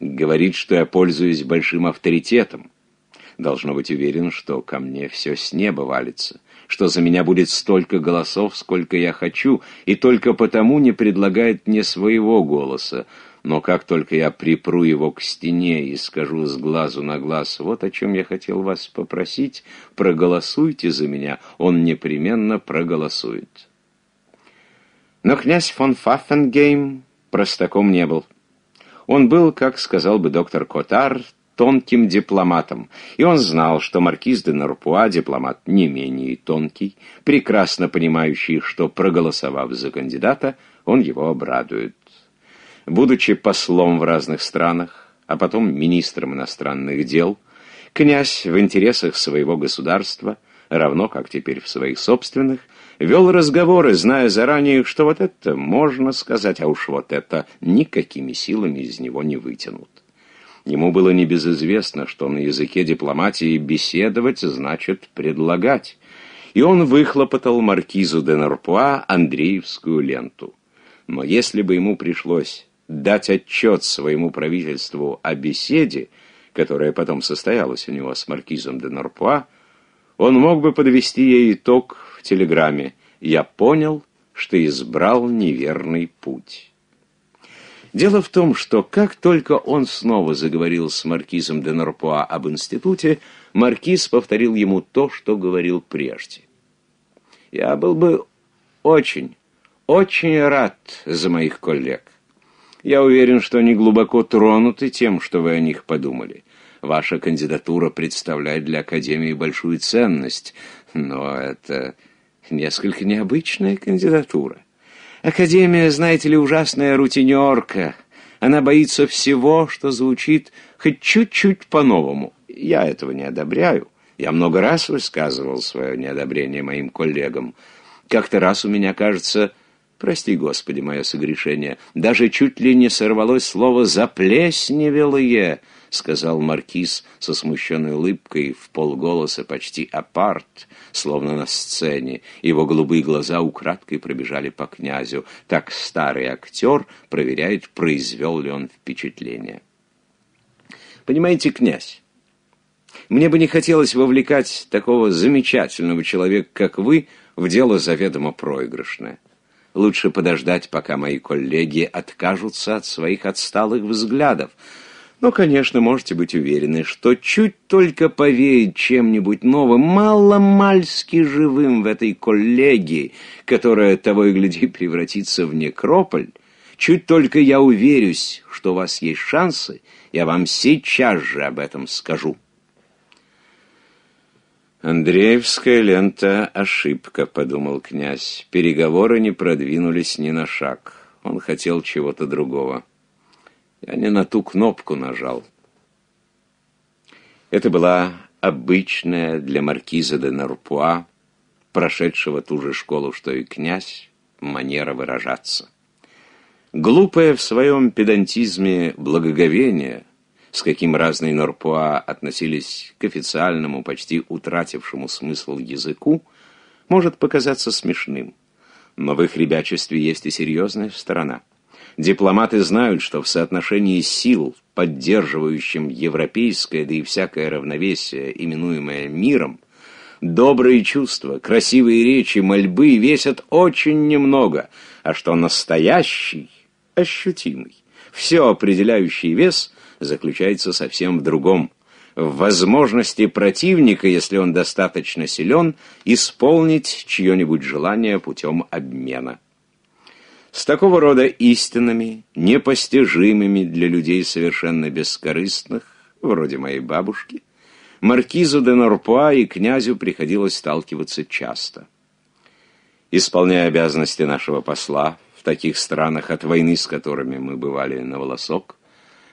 Говорит, что я пользуюсь большим авторитетом. Должно быть уверен, что ко мне все с неба валится что за меня будет столько голосов, сколько я хочу, и только потому не предлагает мне своего голоса. Но как только я припру его к стене и скажу с глазу на глаз, вот о чем я хотел вас попросить, проголосуйте за меня, он непременно проголосует. Но князь фон Фаффенгейм простаком не был. Он был, как сказал бы доктор Котар, тонким дипломатом, и он знал, что маркиз де Нарпуа, дипломат не менее тонкий, прекрасно понимающий, что, проголосовав за кандидата, он его обрадует. Будучи послом в разных странах, а потом министром иностранных дел, князь в интересах своего государства, равно как теперь в своих собственных, вел разговоры, зная заранее, что вот это можно сказать, а уж вот это никакими силами из него не вытянут. Ему было небезызвестно, что на языке дипломатии беседовать значит предлагать. И он выхлопотал маркизу де Норпуа Андреевскую ленту. Но если бы ему пришлось дать отчет своему правительству о беседе, которая потом состоялась у него с маркизом де Норпуа, он мог бы подвести ей итог в телеграмме «Я понял, что избрал неверный путь». Дело в том, что как только он снова заговорил с маркизом де Норпуа об институте, маркиз повторил ему то, что говорил прежде. «Я был бы очень, очень рад за моих коллег. Я уверен, что они глубоко тронуты тем, что вы о них подумали. Ваша кандидатура представляет для Академии большую ценность, но это несколько необычная кандидатура. Академия, знаете ли, ужасная рутинерка. Она боится всего, что звучит хоть чуть-чуть по-новому. Я этого не одобряю. Я много раз высказывал свое неодобрение моим коллегам. Как-то раз у меня, кажется, прости, Господи, мое согрешение, даже чуть ли не сорвалось слово «заплесневелые», — сказал Маркиз со смущенной улыбкой в полголоса почти апарт — словно на сцене. Его голубые глаза украдкой пробежали по князю. Так старый актер проверяет, произвел ли он впечатление. «Понимаете, князь, мне бы не хотелось вовлекать такого замечательного человека, как вы, в дело заведомо проигрышное. Лучше подождать, пока мои коллеги откажутся от своих отсталых взглядов. Но, конечно, можете быть уверены, что чуть только повеет чем-нибудь новым, мало-мальски живым в этой коллегии, которая, того и гляди, превратится в некрополь, чуть только я уверюсь, что у вас есть шансы, я вам сейчас же об этом скажу. «Андреевская лента — ошибка», — подумал князь. Переговоры не продвинулись ни на шаг. Он хотел чего-то другого. Я не на ту кнопку нажал. Это была обычная для маркиза де Нарпуа, прошедшего ту же школу, что и князь, манера выражаться. Глупое в своем педантизме благоговение, с каким разные Нарпуа относились к официальному, почти утратившему смысл языку, может показаться смешным. Но в их ребячестве есть и серьезная сторона – Дипломаты знают, что в соотношении сил, поддерживающим европейское, да и всякое равновесие, именуемое миром, добрые чувства, красивые речи, мольбы весят очень немного, а что настоящий, ощутимый, все определяющий вес заключается совсем в другом в возможности противника, если он достаточно силен, исполнить чье-нибудь желание путем обмена. С такого рода истинами, непостижимыми для людей совершенно бескорыстных, вроде моей бабушки, маркизу де Норпуа и князю приходилось сталкиваться часто. Исполняя обязанности нашего посла в таких странах, от войны с которыми мы бывали на волосок,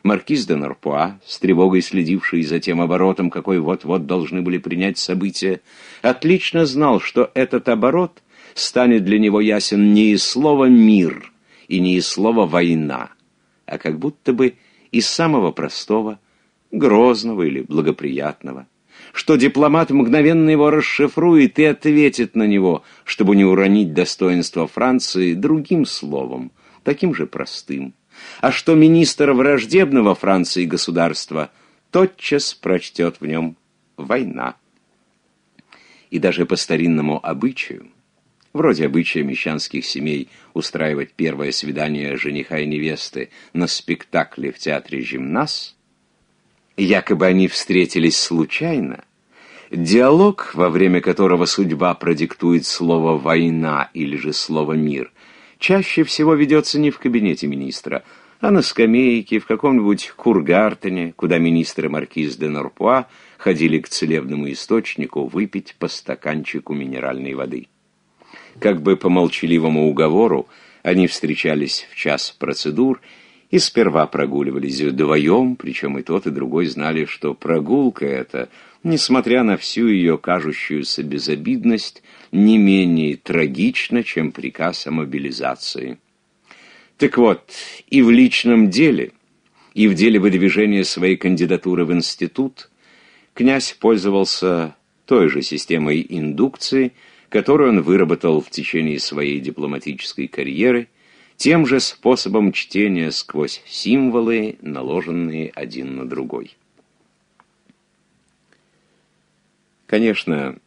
маркиз де Норпуа, с тревогой следивший за тем оборотом, какой вот-вот должны были принять события, отлично знал, что этот оборот — станет для него ясен не из слова «мир» и не из слова «война», а как будто бы из самого простого, грозного или благоприятного, что дипломат мгновенно его расшифрует и ответит на него, чтобы не уронить достоинство Франции другим словом, таким же простым, а что министр враждебного Франции государства тотчас прочтет в нем «война» и даже по старинному обычаю, вроде обычая мещанских семей устраивать первое свидание жениха и невесты на спектакле в театре «Жимнас», якобы они встретились случайно, диалог, во время которого судьба продиктует слово «война» или же слово «мир», чаще всего ведется не в кабинете министра, а на скамейке в каком-нибудь Кургартене, куда министры и маркиз де Норпуа ходили к целебному источнику выпить по стаканчику минеральной воды. Как бы по молчаливому уговору, они встречались в час процедур и сперва прогуливались вдвоем, причем и тот, и другой знали, что прогулка эта, несмотря на всю ее кажущуюся безобидность, не менее трагична, чем приказ о мобилизации. Так вот, и в личном деле, и в деле выдвижения своей кандидатуры в институт князь пользовался той же системой индукции – которую он выработал в течение своей дипломатической карьеры тем же способом чтения сквозь символы, наложенные один на другой. Конечно,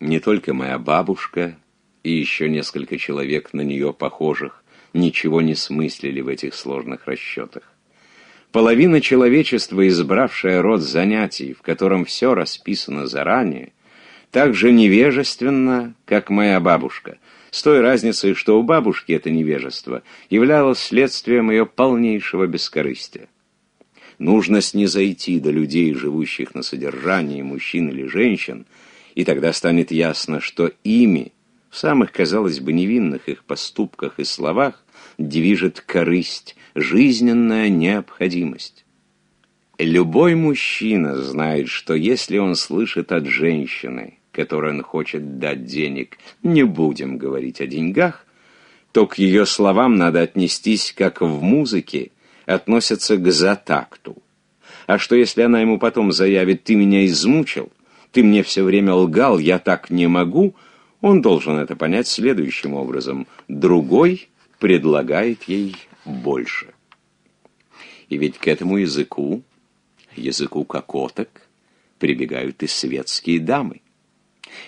не только моя бабушка и еще несколько человек на нее похожих ничего не смыслили в этих сложных расчетах. Половина человечества, избравшая род занятий, в котором все расписано заранее, так же невежественно, как моя бабушка, с той разницей, что у бабушки это невежество являлось следствием ее полнейшего бескорыстия. не зайти до людей, живущих на содержании мужчин или женщин, и тогда станет ясно, что ими, в самых, казалось бы, невинных их поступках и словах, движет корысть, жизненная необходимость. Любой мужчина знает, что если он слышит от женщины которой он хочет дать денег, не будем говорить о деньгах, то к ее словам надо отнестись, как в музыке относятся к затакту. А что, если она ему потом заявит «ты меня измучил», «ты мне все время лгал, я так не могу», он должен это понять следующим образом. Другой предлагает ей больше. И ведь к этому языку, языку кокоток, прибегают и светские дамы.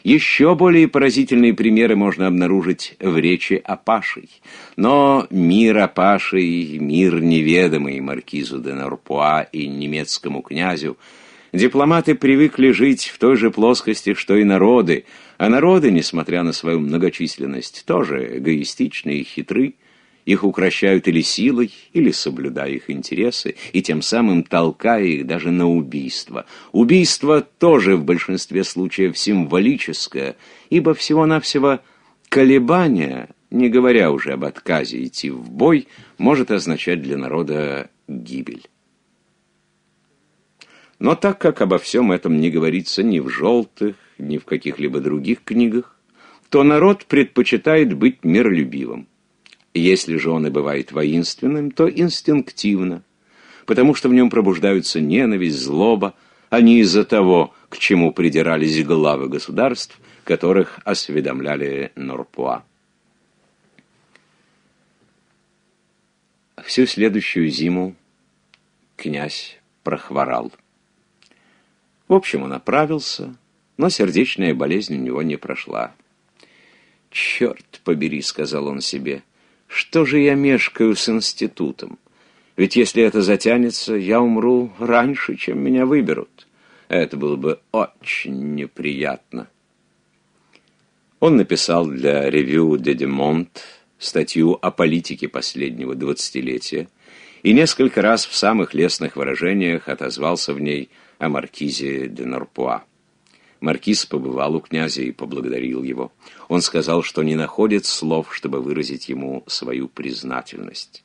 Еще более поразительные примеры можно обнаружить в речи Апашей. Но мир Апашей, мир неведомый маркизу де Норпуа и немецкому князю, дипломаты привыкли жить в той же плоскости, что и народы, а народы, несмотря на свою многочисленность, тоже эгоистичны и хитры, их укращают или силой, или соблюдая их интересы, и тем самым толкая их даже на убийство. Убийство тоже в большинстве случаев символическое, ибо всего-навсего колебание, не говоря уже об отказе идти в бой, может означать для народа гибель. Но так как обо всем этом не говорится ни в «желтых», ни в каких-либо других книгах, то народ предпочитает быть миролюбивым. Если же он и бывает воинственным, то инстинктивно, потому что в нем пробуждаются ненависть, злоба, а не из-за того, к чему придирались главы государств, которых осведомляли Норпуа. Всю следующую зиму князь прохворал. В общем, он оправился, но сердечная болезнь у него не прошла. «Черт побери», — сказал он себе, — что же я мешкаю с институтом? Ведь если это затянется, я умру раньше, чем меня выберут. Это было бы очень неприятно. Он написал для ревю де «Дедемонт» статью о политике последнего двадцатилетия и несколько раз в самых лестных выражениях отозвался в ней о маркизе де Норпуа. Маркиз побывал у князя и поблагодарил его. Он сказал, что не находит слов, чтобы выразить ему свою признательность.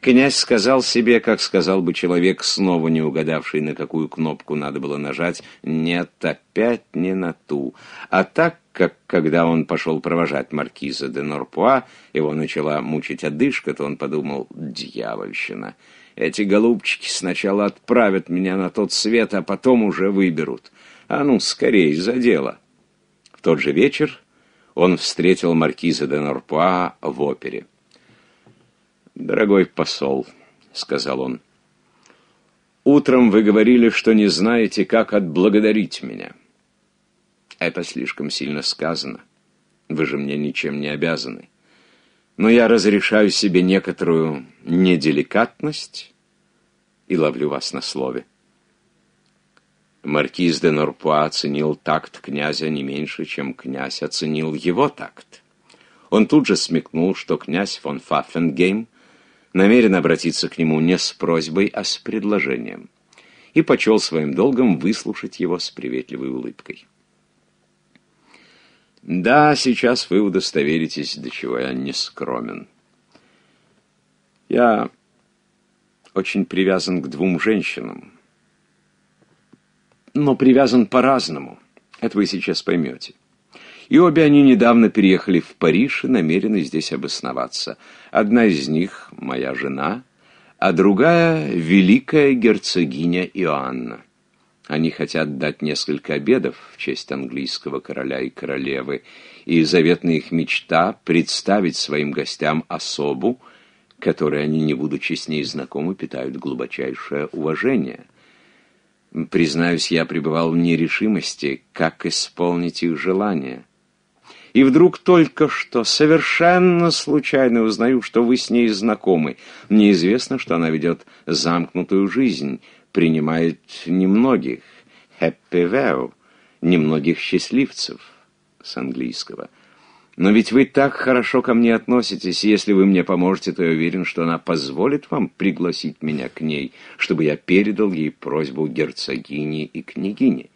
Князь сказал себе, как сказал бы человек, снова не угадавший, на какую кнопку надо было нажать, «Нет, опять не на ту». А так как, когда он пошел провожать маркиза де Норпуа, его начала мучить одышка, то он подумал, «Дьявольщина! Эти голубчики сначала отправят меня на тот свет, а потом уже выберут». А ну, скорее, за дело. В тот же вечер он встретил маркиза де Норпуа в опере. «Дорогой посол», — сказал он, — «утром вы говорили, что не знаете, как отблагодарить меня». «Это слишком сильно сказано. Вы же мне ничем не обязаны. Но я разрешаю себе некоторую неделикатность и ловлю вас на слове. Маркиз де Норпуа оценил такт князя не меньше, чем князь оценил его такт. Он тут же смекнул, что князь фон Фаффенгейм намерен обратиться к нему не с просьбой, а с предложением, и почел своим долгом выслушать его с приветливой улыбкой. «Да, сейчас вы удостоверитесь, до чего я не скромен. Я очень привязан к двум женщинам» но привязан по-разному. Это вы сейчас поймете. И обе они недавно переехали в Париж и намерены здесь обосноваться. Одна из них – моя жена, а другая – великая герцогиня Иоанна. Они хотят дать несколько обедов в честь английского короля и королевы, и заветная их мечта – представить своим гостям особу, которой они, не будучи с ней знакомы, питают глубочайшее уважение – Признаюсь, я пребывал в нерешимости, как исполнить их желание. И вдруг только что, совершенно случайно узнаю, что вы с ней знакомы. Мне известно, что она ведет замкнутую жизнь, принимает немногих, happy well, немногих счастливцев с английского – но ведь вы так хорошо ко мне относитесь, и если вы мне поможете, то я уверен, что она позволит вам пригласить меня к ней, чтобы я передал ей просьбу герцогини и княгини.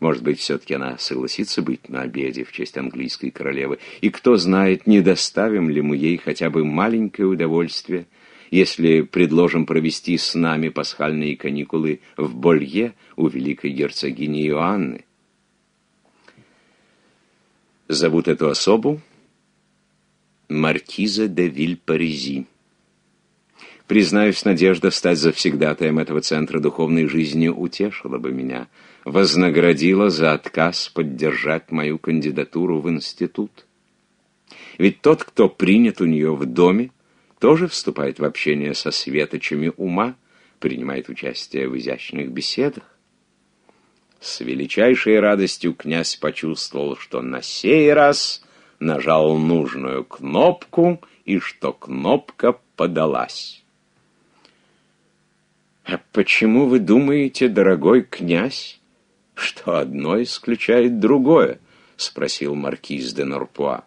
Может быть, все-таки она согласится быть на обеде в честь английской королевы, и кто знает, не доставим ли мы ей хотя бы маленькое удовольствие, если предложим провести с нами пасхальные каникулы в Болье у великой герцогини Иоанны. Зовут эту особу Маркиза де виль Признаюсь, надежда стать завсегдатаем этого центра духовной жизни утешила бы меня, вознаградила за отказ поддержать мою кандидатуру в институт. Ведь тот, кто принят у нее в доме, тоже вступает в общение со светочами ума, принимает участие в изящных беседах. С величайшей радостью князь почувствовал, что на сей раз нажал нужную кнопку и что кнопка подалась. «А почему вы думаете, дорогой князь, что одно исключает другое?» — спросил маркиз де Норпуа.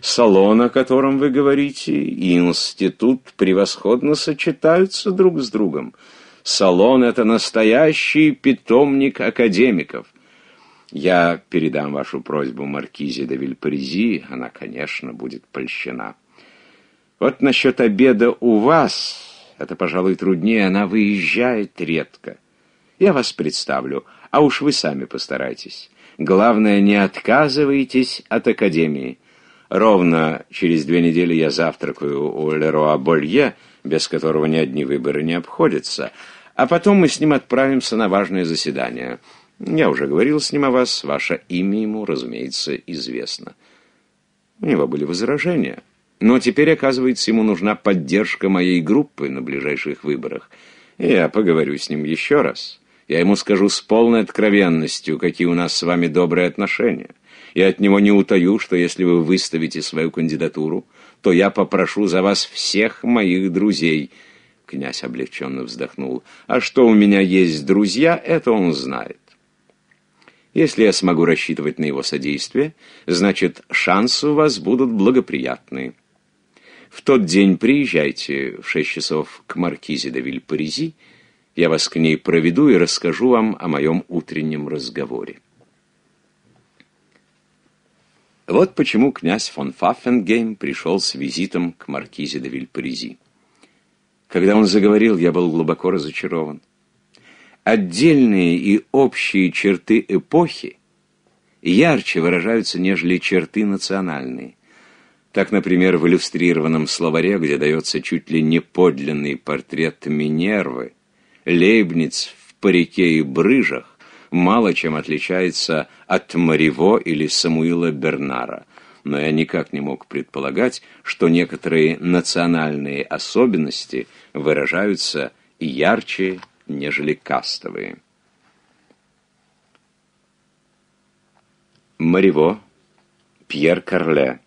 «Салон, о котором вы говорите, и институт превосходно сочетаются друг с другом». Салон — это настоящий питомник академиков. Я передам вашу просьбу Маркизе де Вильпарези, она, конечно, будет польщена. Вот насчет обеда у вас, это, пожалуй, труднее, она выезжает редко. Я вас представлю, а уж вы сами постарайтесь. Главное, не отказывайтесь от академии. Ровно через две недели я завтракаю у Леруа Болье, без которого ни одни выборы не обходятся, а потом мы с ним отправимся на важное заседание. Я уже говорил с ним о вас, ваше имя ему, разумеется, известно. У него были возражения. Но теперь, оказывается, ему нужна поддержка моей группы на ближайших выборах. И я поговорю с ним еще раз. Я ему скажу с полной откровенностью, какие у нас с вами добрые отношения. Я от него не утаю, что если вы выставите свою кандидатуру, то я попрошу за вас всех моих друзей – Князь облегченно вздохнул. «А что у меня есть друзья, это он знает. Если я смогу рассчитывать на его содействие, значит, шансы у вас будут благоприятные. В тот день приезжайте в шесть часов к маркизе де Вильпаризи. Я вас к ней проведу и расскажу вам о моем утреннем разговоре». Вот почему князь фон Фаффенгейм пришел с визитом к маркизе де Вильпаризи. Когда он заговорил, я был глубоко разочарован. Отдельные и общие черты эпохи ярче выражаются, нежели черты национальные. Так, например, в иллюстрированном словаре, где дается чуть ли не подлинный портрет Минервы, Лейбниц в парике и брыжах мало чем отличается от Мариво или Самуила Бернара – но я никак не мог предполагать, что некоторые национальные особенности выражаются ярче, нежели кастовые. Мариво, Пьер Карле,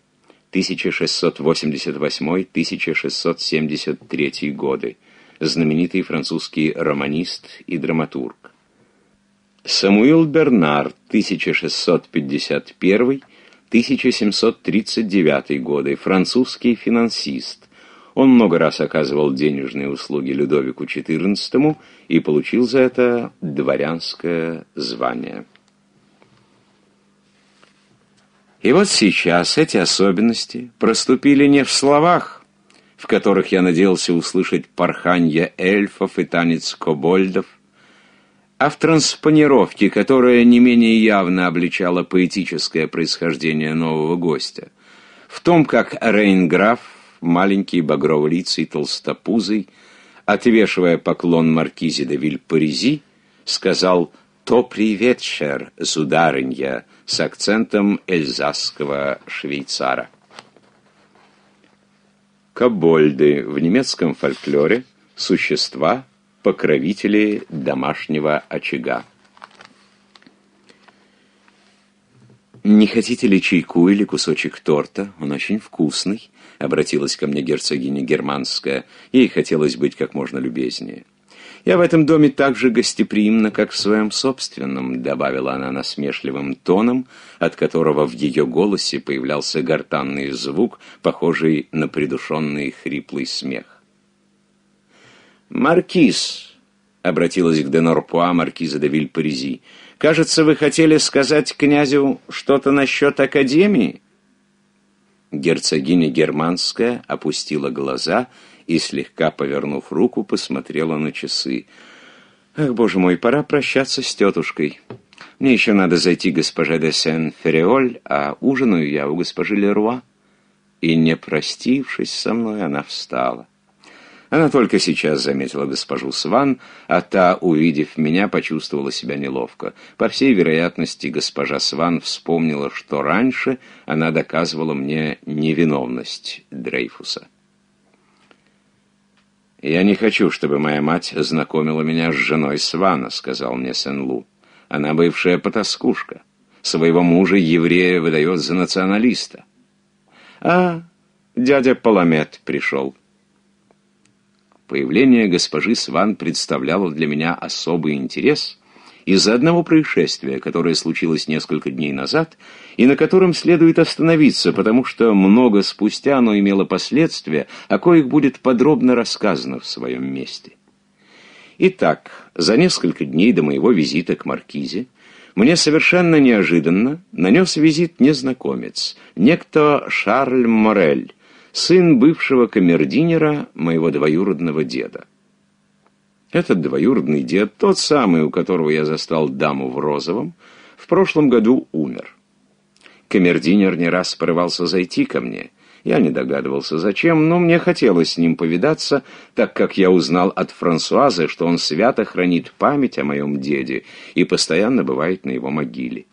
1688-1673 годы, знаменитый французский романист и драматург. Самуил Бернар, 1651 1739 годы, французский финансист. Он много раз оказывал денежные услуги Людовику XIV и получил за это дворянское звание. И вот сейчас эти особенности проступили не в словах, в которых я надеялся услышать порханье эльфов и танец кобольдов, а в транспонировке, которая не менее явно обличала поэтическое происхождение нового гостя, в том, как Рейнграф, маленький багроволицый толстопузый, отвешивая поклон маркизе де Вильпаризи, сказал «То привет, шер, сударынья» с акцентом эльзасского швейцара. Кобольды в немецком фольклоре – существа – покровители домашнего очага. «Не хотите ли чайку или кусочек торта? Он очень вкусный», — обратилась ко мне герцогиня Германская. Ей хотелось быть как можно любезнее. «Я в этом доме так же гостеприимна, как в своем собственном», — добавила она насмешливым тоном, от которого в ее голосе появлялся гортанный звук, похожий на придушенный хриплый смех. «Маркиз», — обратилась к Денорпуа, маркиза де Вильпаризи, — «кажется, вы хотели сказать князю что-то насчет Академии?» Герцогиня Германская опустила глаза и, слегка повернув руку, посмотрела на часы. «Ах, боже мой, пора прощаться с тетушкой. Мне еще надо зайти к госпоже де Сен-Фериоль, а ужинаю я у госпожи Леруа». И, не простившись со мной, она встала. Она только сейчас заметила госпожу Сван, а та, увидев меня, почувствовала себя неловко. По всей вероятности, госпожа Сван вспомнила, что раньше она доказывала мне невиновность Дрейфуса. «Я не хочу, чтобы моя мать знакомила меня с женой Свана», — сказал мне Сен-Лу. «Она бывшая потаскушка. Своего мужа еврея выдает за националиста». «А, дядя Паламет пришел». Появление госпожи Сван представляло для меня особый интерес из-за одного происшествия, которое случилось несколько дней назад, и на котором следует остановиться, потому что много спустя оно имело последствия, о коих будет подробно рассказано в своем месте. Итак, за несколько дней до моего визита к Маркизе мне совершенно неожиданно нанес визит незнакомец, некто Шарль Морель, сын бывшего камердинера моего двоюродного деда. Этот двоюродный дед, тот самый, у которого я застал даму в розовом, в прошлом году умер. Камердинер не раз порывался зайти ко мне. Я не догадывался, зачем, но мне хотелось с ним повидаться, так как я узнал от Франсуазы, что он свято хранит память о моем деде и постоянно бывает на его могиле.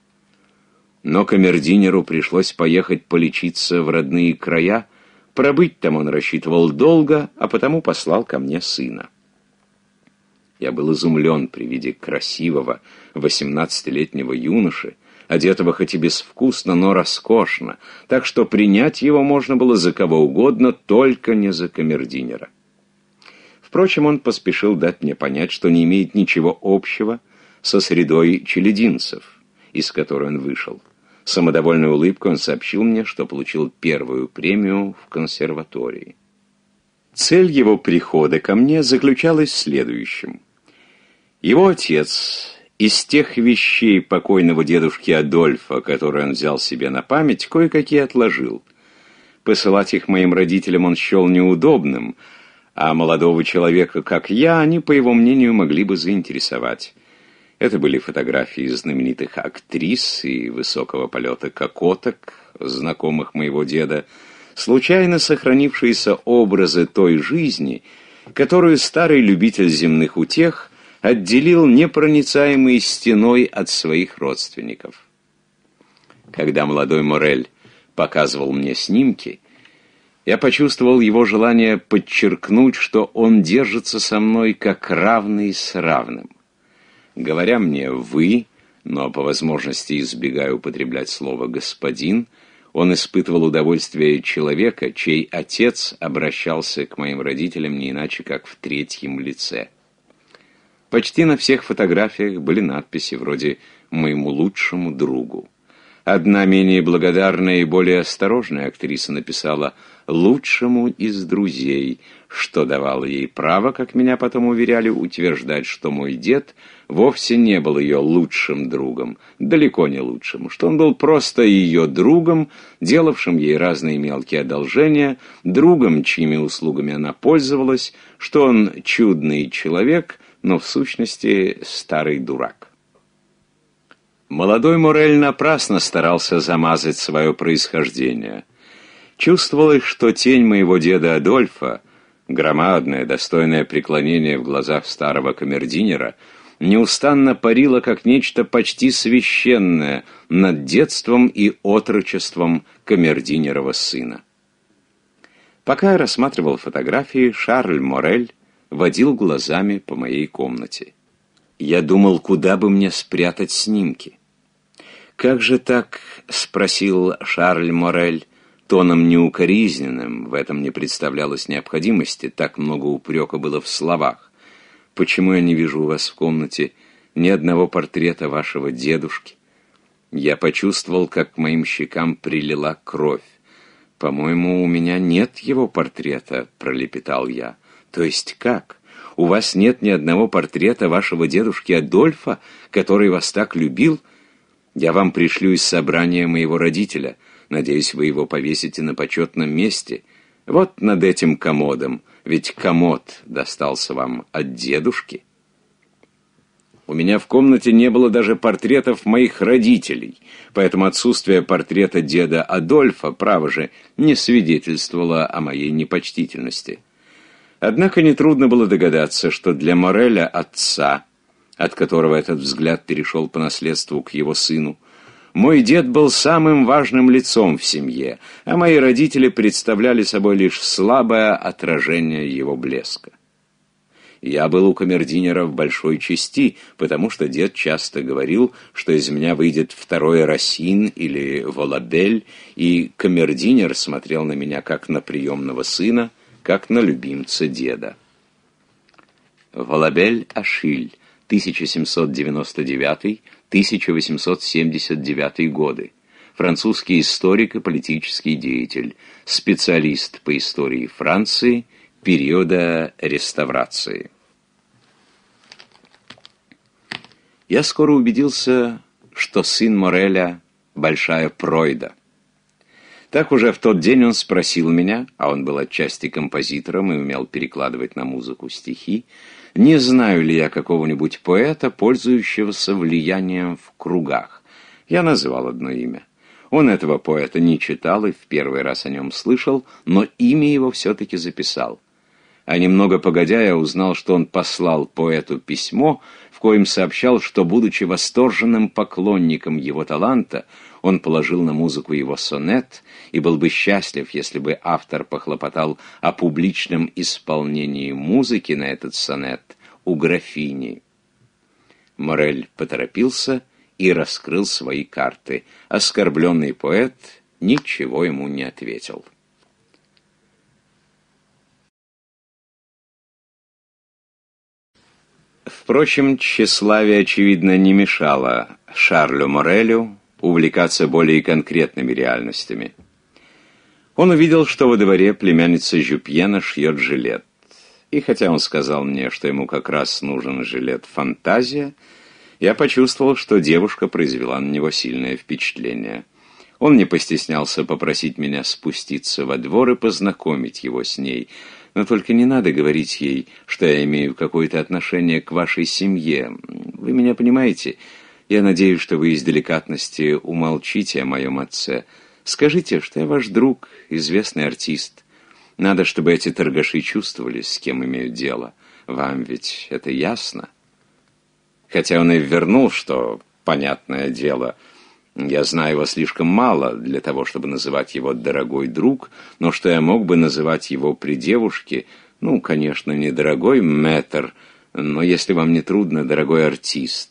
Но камердинеру пришлось поехать полечиться в родные края, Пробыть там он рассчитывал долго, а потому послал ко мне сына. Я был изумлен при виде красивого восемнадцатилетнего юноши, одетого хоть и безвкусно, но роскошно, так что принять его можно было за кого угодно, только не за камердинера. Впрочем, он поспешил дать мне понять, что не имеет ничего общего со средой челединцев, из которой он вышел самодовольной улыбкой он сообщил мне, что получил первую премию в консерватории. Цель его прихода ко мне заключалась в следующем. Его отец из тех вещей покойного дедушки Адольфа, которые он взял себе на память, кое-какие отложил. Посылать их моим родителям он счел неудобным, а молодого человека, как я, они, по его мнению, могли бы заинтересовать. Это были фотографии знаменитых актрис и высокого полета кокоток, знакомых моего деда, случайно сохранившиеся образы той жизни, которую старый любитель земных утех отделил непроницаемой стеной от своих родственников. Когда молодой Морель показывал мне снимки, я почувствовал его желание подчеркнуть, что он держится со мной как равный с равным. Говоря мне «вы», но по возможности избегая употреблять слово «господин», он испытывал удовольствие человека, чей отец обращался к моим родителям не иначе, как в третьем лице. Почти на всех фотографиях были надписи вроде «Моему лучшему другу». Одна менее благодарная и более осторожная актриса написала «лучшему из друзей», что давало ей право, как меня потом уверяли, утверждать, что мой дед – вовсе не был ее лучшим другом, далеко не лучшим, что он был просто ее другом, делавшим ей разные мелкие одолжения, другом, чьими услугами она пользовалась, что он чудный человек, но в сущности старый дурак. Молодой Мурель напрасно старался замазать свое происхождение. Чувствовалось, что тень моего деда Адольфа, громадное, достойное преклонение в глазах старого камердинера – неустанно парила как нечто почти священное над детством и отрочеством камердинерова сына. Пока я рассматривал фотографии, Шарль Морель водил глазами по моей комнате. Я думал, куда бы мне спрятать снимки. «Как же так?» — спросил Шарль Морель тоном неукоризненным, в этом не представлялось необходимости, так много упрека было в словах. Почему я не вижу у вас в комнате ни одного портрета вашего дедушки? Я почувствовал, как к моим щекам прилила кровь. «По-моему, у меня нет его портрета», — пролепетал я. «То есть как? У вас нет ни одного портрета вашего дедушки Адольфа, который вас так любил? Я вам пришлю из собрания моего родителя. Надеюсь, вы его повесите на почетном месте. Вот над этим комодом». Ведь комод достался вам от дедушки. У меня в комнате не было даже портретов моих родителей, поэтому отсутствие портрета деда Адольфа, право же, не свидетельствовало о моей непочтительности. Однако нетрудно было догадаться, что для Мореля отца, от которого этот взгляд перешел по наследству к его сыну, мой дед был самым важным лицом в семье, а мои родители представляли собой лишь слабое отражение его блеска. Я был у камердинера в большой части, потому что дед часто говорил, что из меня выйдет второй Росин или Волабель, и камердинер смотрел на меня как на приемного сына, как на любимца деда. Волабель Ашиль, 1799 1879 годы. Французский историк и политический деятель, специалист по истории Франции периода реставрации. Я скоро убедился, что сын Мореля – большая пройда. Так уже в тот день он спросил меня, а он был отчасти композитором и умел перекладывать на музыку стихи, не знаю ли я какого-нибудь поэта, пользующегося влиянием в кругах. Я называл одно имя. Он этого поэта не читал и в первый раз о нем слышал, но имя его все-таки записал. А немного погодя, я узнал, что он послал поэту письмо, в коем сообщал, что, будучи восторженным поклонником его таланта, он положил на музыку его сонет и был бы счастлив, если бы автор похлопотал о публичном исполнении музыки на этот сонет у графини. Морель поторопился и раскрыл свои карты. Оскорбленный поэт ничего ему не ответил. Впрочем, тщеславие, очевидно, не мешало Шарлю Морелю увлекаться более конкретными реальностями. Он увидел, что во дворе племянница Жюпьена шьет жилет. И хотя он сказал мне, что ему как раз нужен жилет «Фантазия», я почувствовал, что девушка произвела на него сильное впечатление. Он не постеснялся попросить меня спуститься во двор и познакомить его с ней. Но только не надо говорить ей, что я имею какое-то отношение к вашей семье. Вы меня понимаете?» Я надеюсь, что вы из деликатности умолчите о моем отце. Скажите, что я ваш друг, известный артист. Надо, чтобы эти торгаши чувствовали, с кем имеют дело. Вам ведь это ясно? Хотя он и вернул, что, понятное дело, я знаю его слишком мало для того, чтобы называть его «дорогой друг», но что я мог бы называть его при девушке, ну, конечно, не «дорогой мэтр», но если вам не трудно, дорогой артист,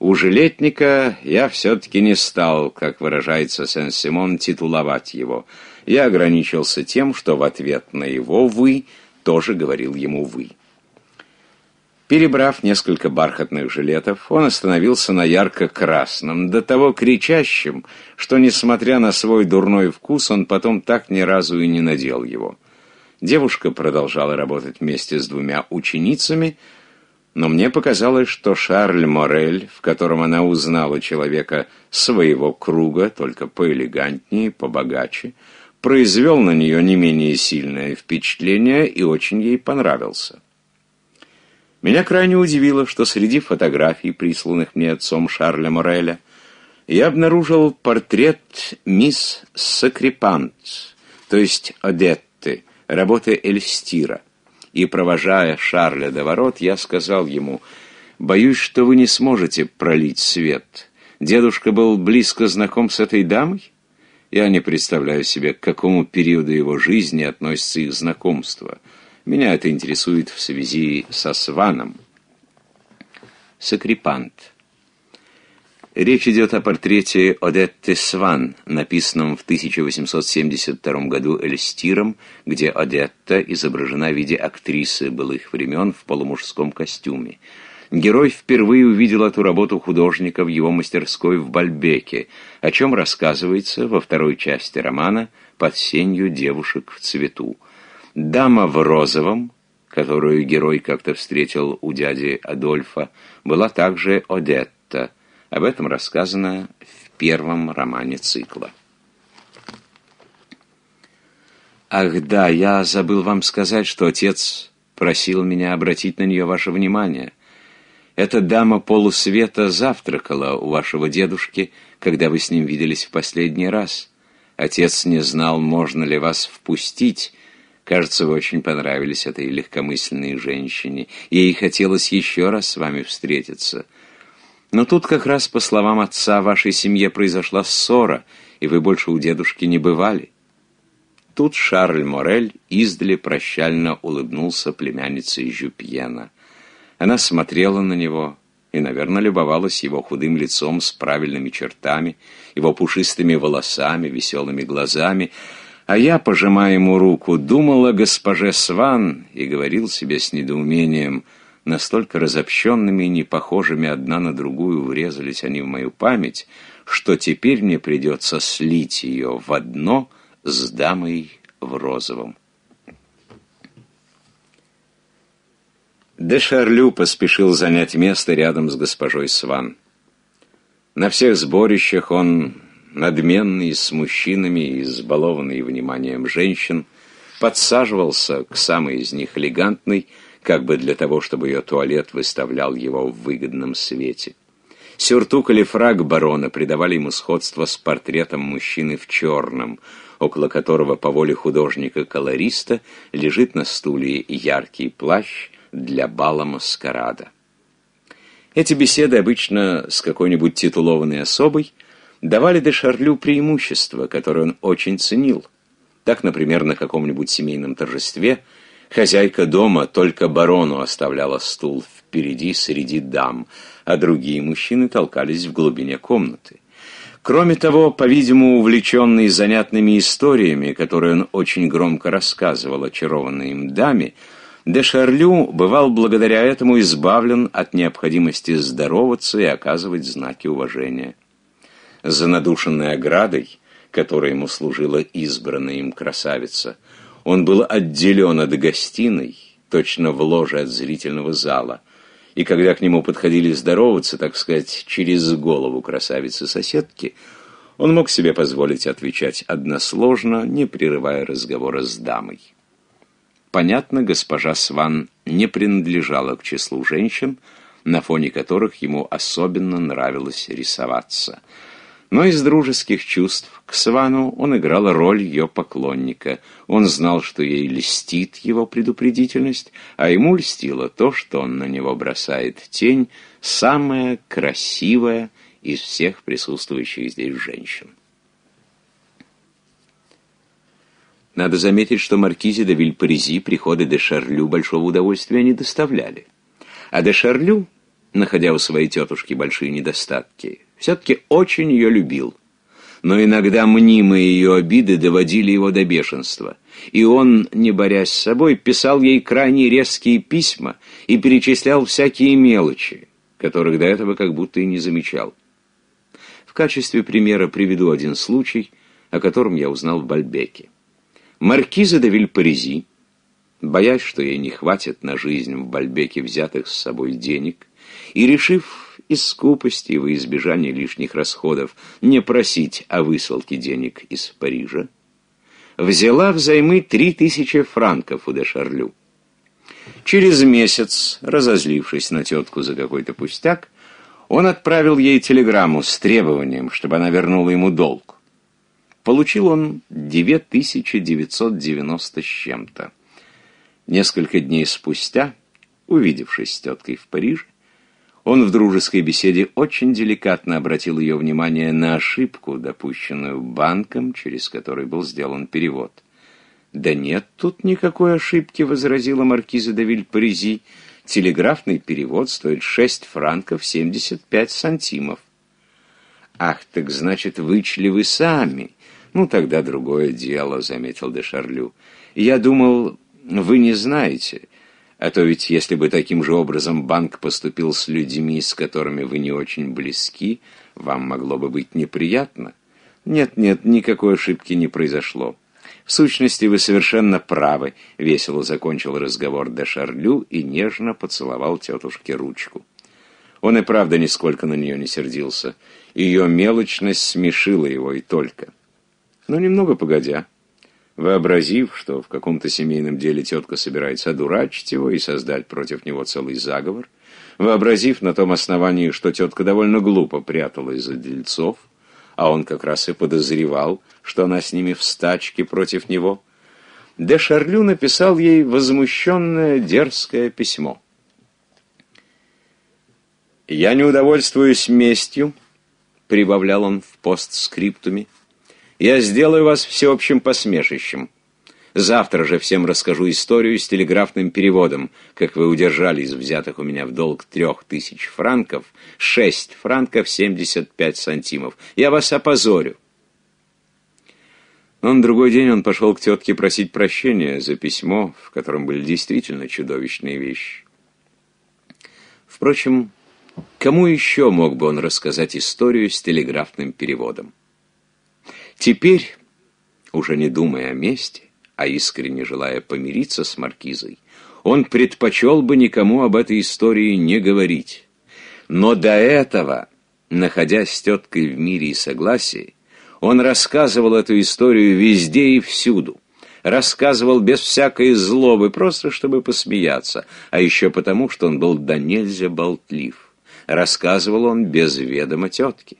у жилетника я все-таки не стал, как выражается Сен-Симон, титуловать его. Я ограничился тем, что в ответ на его «вы» тоже говорил ему «вы». Перебрав несколько бархатных жилетов, он остановился на ярко-красном, до того кричащем, что, несмотря на свой дурной вкус, он потом так ни разу и не надел его. Девушка продолжала работать вместе с двумя ученицами — но мне показалось, что Шарль Морель, в котором она узнала человека своего круга, только поэлегантнее, побогаче, произвел на нее не менее сильное впечатление и очень ей понравился. Меня крайне удивило, что среди фотографий, присланных мне отцом Шарля Мореля, я обнаружил портрет мисс Сакрипант, то есть Одетты, работы Эльстира, и, провожая Шарля до ворот, я сказал ему, «Боюсь, что вы не сможете пролить свет. Дедушка был близко знаком с этой дамой?» Я не представляю себе, к какому периоду его жизни относится их знакомство. Меня это интересует в связи со Сваном. Сакрипант. Речь идет о портрете Одетты Сван, написанном в 1872 году Эльстиром, где Одетта изображена в виде актрисы былых времен в полумужском костюме. Герой впервые увидел эту работу художника в его мастерской в Бальбеке, о чем рассказывается во второй части романа «Под сенью девушек в цвету». Дама в розовом, которую герой как-то встретил у дяди Адольфа, была также Одетта. Об этом рассказано в первом романе цикла. «Ах да, я забыл вам сказать, что отец просил меня обратить на нее ваше внимание. Эта дама полусвета завтракала у вашего дедушки, когда вы с ним виделись в последний раз. Отец не знал, можно ли вас впустить. Кажется, вы очень понравились этой легкомысленной женщине. Ей хотелось еще раз с вами встретиться». Но тут как раз, по словам отца, в вашей семье произошла ссора, и вы больше у дедушки не бывали. Тут Шарль Морель издали прощально улыбнулся племяннице Жюпьена. Она смотрела на него и, наверное, любовалась его худым лицом с правильными чертами, его пушистыми волосами, веселыми глазами, а я, пожимая ему руку, думал о госпоже Сван и говорил себе с недоумением — Настолько разобщенными и непохожими одна на другую врезались они в мою память, что теперь мне придется слить ее в одно с дамой в розовом. Де Шарлю поспешил занять место рядом с госпожой Сван. На всех сборищах он, надменный с мужчинами и избалованный вниманием женщин, подсаживался к самой из них элегантной, как бы для того, чтобы ее туалет выставлял его в выгодном свете. Сюртук или фраг барона придавали ему сходство с портретом мужчины в черном, около которого по воле художника-колориста лежит на стуле яркий плащ для бала маскарада. Эти беседы обычно с какой-нибудь титулованной особой давали де Шарлю преимущество, которое он очень ценил. Так, например, на каком-нибудь семейном торжестве – Хозяйка дома только барону оставляла стул впереди среди дам, а другие мужчины толкались в глубине комнаты. Кроме того, по-видимому, увлеченный занятными историями, которые он очень громко рассказывал очарованной им даме, де Шарлю бывал благодаря этому избавлен от необходимости здороваться и оказывать знаки уважения. За надушенной оградой, которой ему служила избранная им красавица – он был отделен от гостиной, точно в ложе от зрительного зала, и когда к нему подходили здороваться, так сказать, через голову красавицы-соседки, он мог себе позволить отвечать односложно, не прерывая разговора с дамой. Понятно, госпожа Сван не принадлежала к числу женщин, на фоне которых ему особенно нравилось рисоваться – но из дружеских чувств к Свану он играл роль ее поклонника. Он знал, что ей льстит его предупредительность, а ему льстило то, что он на него бросает тень, самая красивая из всех присутствующих здесь женщин. Надо заметить, что маркизе де Вильпаризи приходы де Шарлю большого удовольствия не доставляли. А де Шарлю, находя у своей тетушки большие недостатки, все-таки очень ее любил. Но иногда мнимые ее обиды доводили его до бешенства, и он, не борясь с собой, писал ей крайне резкие письма и перечислял всякие мелочи, которых до этого как будто и не замечал. В качестве примера приведу один случай, о котором я узнал в Бальбеке. Маркиза де Вильпаризи, боясь, что ей не хватит на жизнь в Бальбеке взятых с собой денег, и решив из скупости во избежание лишних расходов не просить о высылке денег из Парижа, взяла взаймы три тысячи франков у де Шарлю. Через месяц, разозлившись на тетку за какой-то пустяк, он отправил ей телеграмму с требованием, чтобы она вернула ему долг. Получил он 2990 с чем-то. Несколько дней спустя, увидевшись с теткой в Париже, он в дружеской беседе очень деликатно обратил ее внимание на ошибку, допущенную банком, через который был сделан перевод. «Да нет тут никакой ошибки», — возразила маркиза де Вильпаризи. «Телеграфный перевод стоит 6 франков 75 сантимов». «Ах, так значит, вычли вы сами». «Ну, тогда другое дело», — заметил де Шарлю. «Я думал, вы не знаете. А то ведь, если бы таким же образом банк поступил с людьми, с которыми вы не очень близки, вам могло бы быть неприятно. Нет-нет, никакой ошибки не произошло. В сущности, вы совершенно правы, — весело закончил разговор де Шарлю и нежно поцеловал тетушке ручку. Он и правда нисколько на нее не сердился. Ее мелочность смешила его и только. Но немного погодя вообразив, что в каком-то семейном деле тетка собирается одурачить его и создать против него целый заговор, вообразив на том основании, что тетка довольно глупо пряталась за дельцов, а он как раз и подозревал, что она с ними в стачке против него, де Шарлю написал ей возмущенное дерзкое письмо. «Я не удовольствуюсь местью», — прибавлял он в постскриптуме, — я сделаю вас всеобщим посмешищем. Завтра же всем расскажу историю с телеграфным переводом, как вы удержали из взятых у меня в долг трех тысяч франков, шесть франков семьдесят пять сантимов. Я вас опозорю. Но на другой день он пошел к тетке просить прощения за письмо, в котором были действительно чудовищные вещи. Впрочем, кому еще мог бы он рассказать историю с телеграфным переводом? Теперь, уже не думая о мести, а искренне желая помириться с маркизой, он предпочел бы никому об этой истории не говорить. Но до этого, находясь с теткой в мире и согласии, он рассказывал эту историю везде и всюду. Рассказывал без всякой злобы, просто чтобы посмеяться, а еще потому, что он был до нельзя болтлив. Рассказывал он без ведома тетки.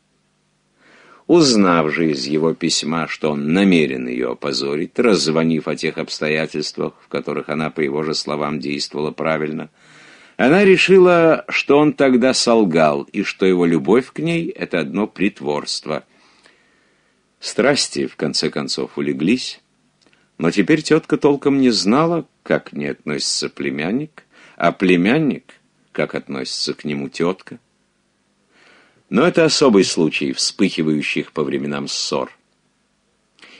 Узнав же из его письма, что он намерен ее опозорить, раззвонив о тех обстоятельствах, в которых она, по его же словам, действовала правильно, она решила, что он тогда солгал, и что его любовь к ней — это одно притворство. Страсти, в конце концов, улеглись, но теперь тетка толком не знала, как к ней относится племянник, а племянник, как относится к нему тетка. Но это особый случай вспыхивающих по временам ссор.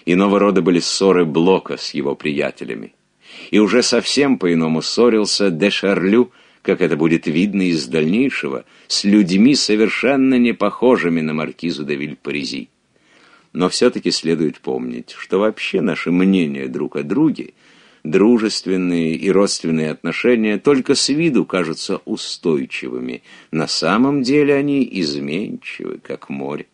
Иного рода были ссоры Блока с его приятелями. И уже совсем по-иному ссорился де Шарлю, как это будет видно из дальнейшего, с людьми, совершенно не похожими на маркизу де виль Но все-таки следует помнить, что вообще наши мнения друг о друге – дружественные и родственные отношения только с виду кажутся устойчивыми, на самом деле они изменчивы, как море.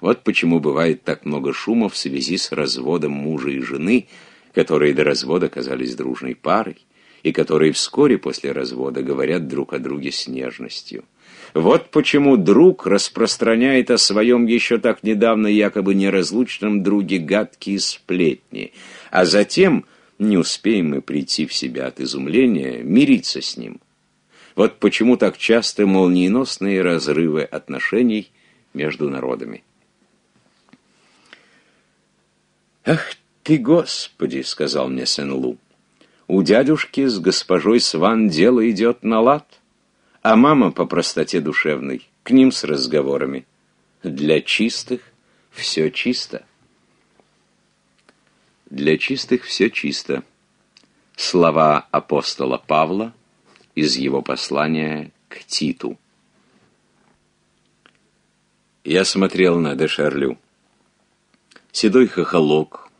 Вот почему бывает так много шума в связи с разводом мужа и жены, которые до развода казались дружной парой и которые вскоре после развода говорят друг о друге с нежностью. Вот почему друг распространяет о своем еще так недавно якобы неразлучном друге гадкие сплетни, а затем не успеем мы прийти в себя от изумления, мириться с ним. Вот почему так часто молниеносные разрывы отношений между народами. «Ах ты, Господи!» — сказал мне Сен-Лу. «У дядюшки с госпожой Сван дело идет на лад, а мама по простоте душевной к ним с разговорами. Для чистых все чисто». Для чистых все чисто. Слова апостола Павла из его послания к Титу. Я смотрел на Дешарлю. Седой хохолок,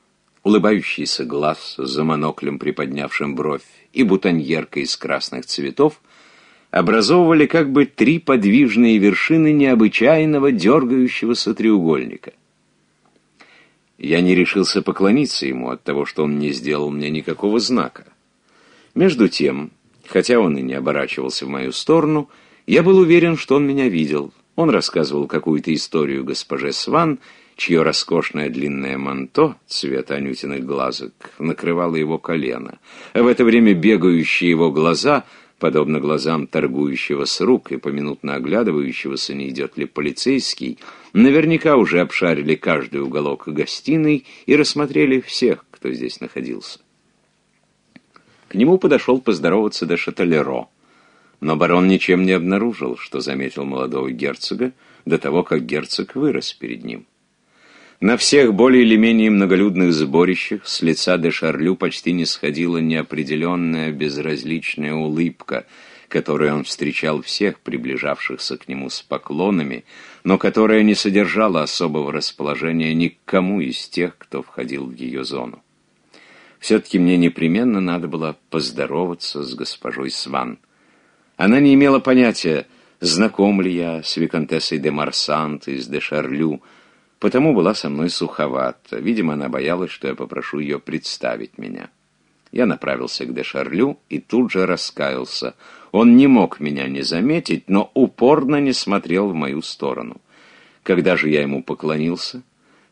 улыбающийся глаз за моноклем, приподнявшим бровь, и бутоньерка из красных цветов образовывали как бы три подвижные вершины необычайного дергающегося треугольника — я не решился поклониться ему от того, что он не сделал мне никакого знака. Между тем, хотя он и не оборачивался в мою сторону, я был уверен, что он меня видел. Он рассказывал какую-то историю госпоже Сван, чье роскошное длинное манто цвета анютиных глазок накрывало его колено. А в это время бегающие его глаза — подобно глазам торгующего с рук и поминутно оглядывающегося, не идет ли полицейский, наверняка уже обшарили каждый уголок гостиной и рассмотрели всех, кто здесь находился. К нему подошел поздороваться де Шателеро, но барон ничем не обнаружил, что заметил молодого герцога до того, как герцог вырос перед ним. На всех более или менее многолюдных сборищах с лица де Шарлю почти не сходила неопределенная безразличная улыбка, которую он встречал всех, приближавшихся к нему с поклонами, но которая не содержала особого расположения ни к кому из тех, кто входил в ее зону. Все-таки мне непременно надо было поздороваться с госпожой Сван. Она не имела понятия, знаком ли я с виконтессой де Марсант из де Шарлю, потому была со мной суховата. Видимо, она боялась, что я попрошу ее представить меня. Я направился к Дешарлю и тут же раскаялся. Он не мог меня не заметить, но упорно не смотрел в мою сторону. Когда же я ему поклонился,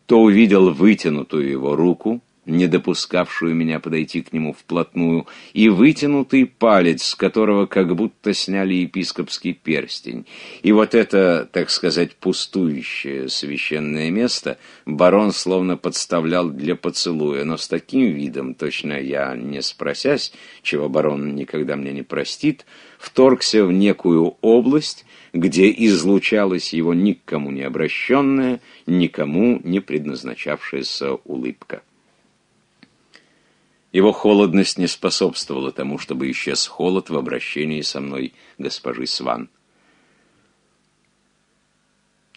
то увидел вытянутую его руку, не допускавшую меня подойти к нему вплотную, и вытянутый палец, с которого как будто сняли епископский перстень. И вот это, так сказать, пустующее священное место барон словно подставлял для поцелуя, но с таким видом, точно я не спросясь, чего барон никогда мне не простит, вторгся в некую область, где излучалась его никому не обращенная, никому не предназначавшаяся улыбка. Его холодность не способствовала тому, чтобы исчез холод в обращении со мной госпожи Сван.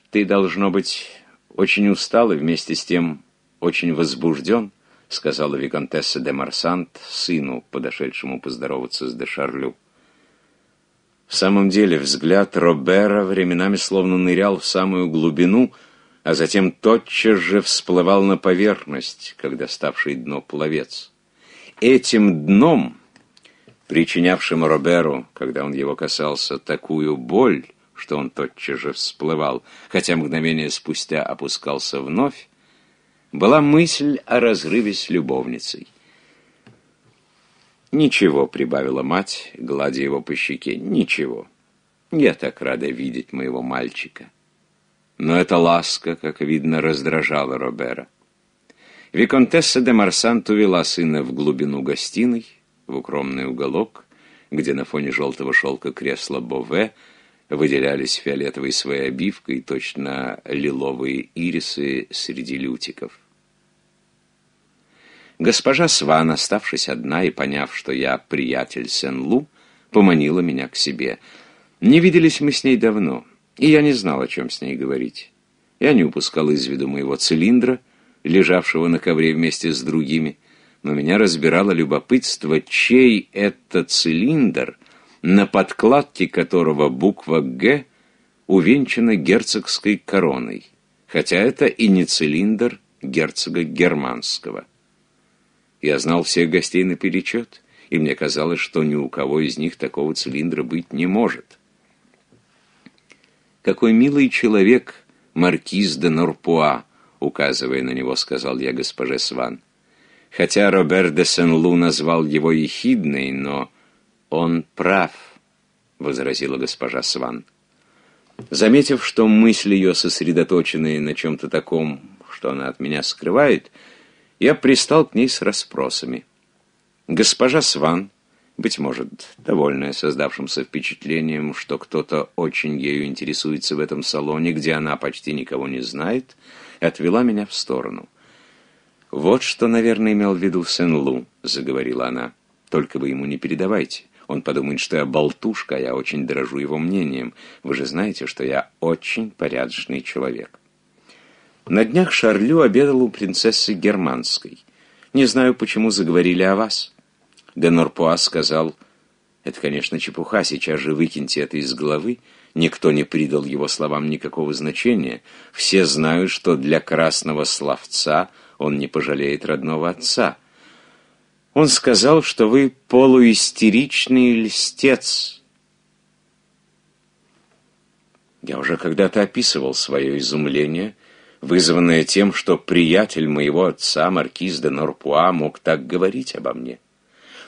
«Ты, должно быть, очень устал и вместе с тем очень возбужден», — сказала виконтесса де Марсант сыну, подошедшему поздороваться с де Шарлю. В самом деле взгляд Робера временами словно нырял в самую глубину, а затем тотчас же всплывал на поверхность, когда ставший дно пловец этим дном, причинявшим Роберу, когда он его касался, такую боль, что он тотчас же всплывал, хотя мгновение спустя опускался вновь, была мысль о разрыве с любовницей. «Ничего», — прибавила мать, гладя его по щеке, — «ничего. Я так рада видеть моего мальчика». Но эта ласка, как видно, раздражала Робера. Виконтесса де Марсант увела сына в глубину гостиной, в укромный уголок, где на фоне желтого шелка кресла Бове выделялись фиолетовой своей обивкой точно лиловые ирисы среди лютиков. Госпожа Сван, оставшись одна и поняв, что я приятель Сен-Лу, поманила меня к себе. Не виделись мы с ней давно, и я не знал, о чем с ней говорить. Я не упускал из виду моего цилиндра — лежавшего на ковре вместе с другими, но меня разбирало любопытство, чей это цилиндр, на подкладке которого буква «Г» увенчана герцогской короной, хотя это и не цилиндр герцога Германского. Я знал всех гостей наперечет, и мне казалось, что ни у кого из них такого цилиндра быть не может. Какой милый человек маркиз де Норпуа, указывая на него, сказал я госпоже Сван. Хотя Робер де Сен-Лу назвал его ехидной, но он прав, возразила госпожа Сван. Заметив, что мысли ее сосредоточены на чем-то таком, что она от меня скрывает, я пристал к ней с расспросами. Госпожа Сван, быть может, довольная создавшимся впечатлением, что кто-то очень ею интересуется в этом салоне, где она почти никого не знает, и отвела меня в сторону. «Вот что, наверное, имел в виду Сен-Лу», — заговорила она. «Только вы ему не передавайте. Он подумает, что я болтушка, а я очень дорожу его мнением. Вы же знаете, что я очень порядочный человек». На днях Шарлю обедал у принцессы Германской. «Не знаю, почему заговорили о вас». Де Норпуа сказал, «Это, конечно, чепуха, сейчас же выкиньте это из головы». Никто не придал его словам никакого значения. Все знают, что для красного словца он не пожалеет родного отца. Он сказал, что вы полуистеричный льстец. Я уже когда-то описывал свое изумление, вызванное тем, что приятель моего отца, маркиз де Норпуа, мог так говорить обо мне.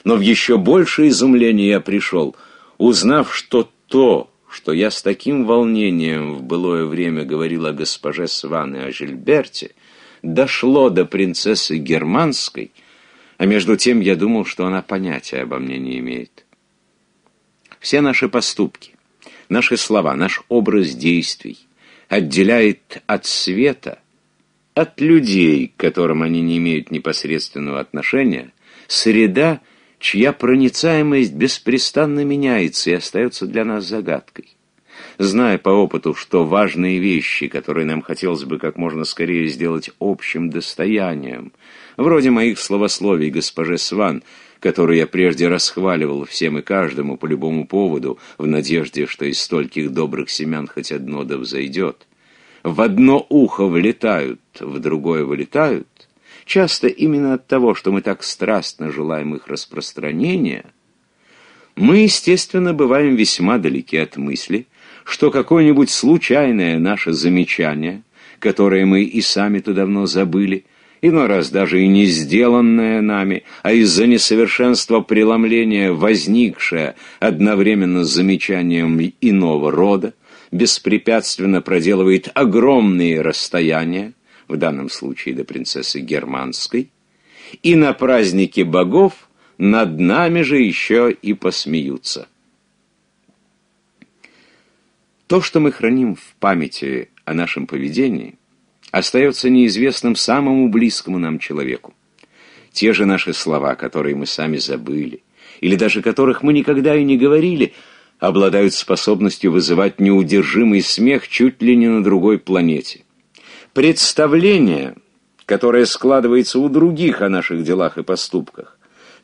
Но в еще большее изумление я пришел, узнав, что то, что я с таким волнением в былое время говорила госпоже Сван и о Жильберте, дошло до принцессы Германской, а между тем я думал, что она понятия обо мне не имеет. Все наши поступки, наши слова, наш образ действий отделяет от света, от людей, к которым они не имеют непосредственного отношения, среда — чья проницаемость беспрестанно меняется и остается для нас загадкой. Зная по опыту, что важные вещи, которые нам хотелось бы как можно скорее сделать общим достоянием, вроде моих словословий госпоже Сван, которые я прежде расхваливал всем и каждому по любому поводу, в надежде, что из стольких добрых семян хоть одно да взойдет, в одно ухо влетают, в другое вылетают, Часто именно от того, что мы так страстно желаем их распространения, мы, естественно, бываем весьма далеки от мысли, что какое-нибудь случайное наше замечание, которое мы и сами-то давно забыли, иной раз даже и не сделанное нами, а из-за несовершенства преломления возникшее одновременно с замечанием иного рода, беспрепятственно проделывает огромные расстояния, в данном случае до принцессы Германской, и на празднике богов над нами же еще и посмеются. То, что мы храним в памяти о нашем поведении, остается неизвестным самому близкому нам человеку. Те же наши слова, которые мы сами забыли, или даже которых мы никогда и не говорили, обладают способностью вызывать неудержимый смех чуть ли не на другой планете – Представление, которое складывается у других о наших делах и поступках,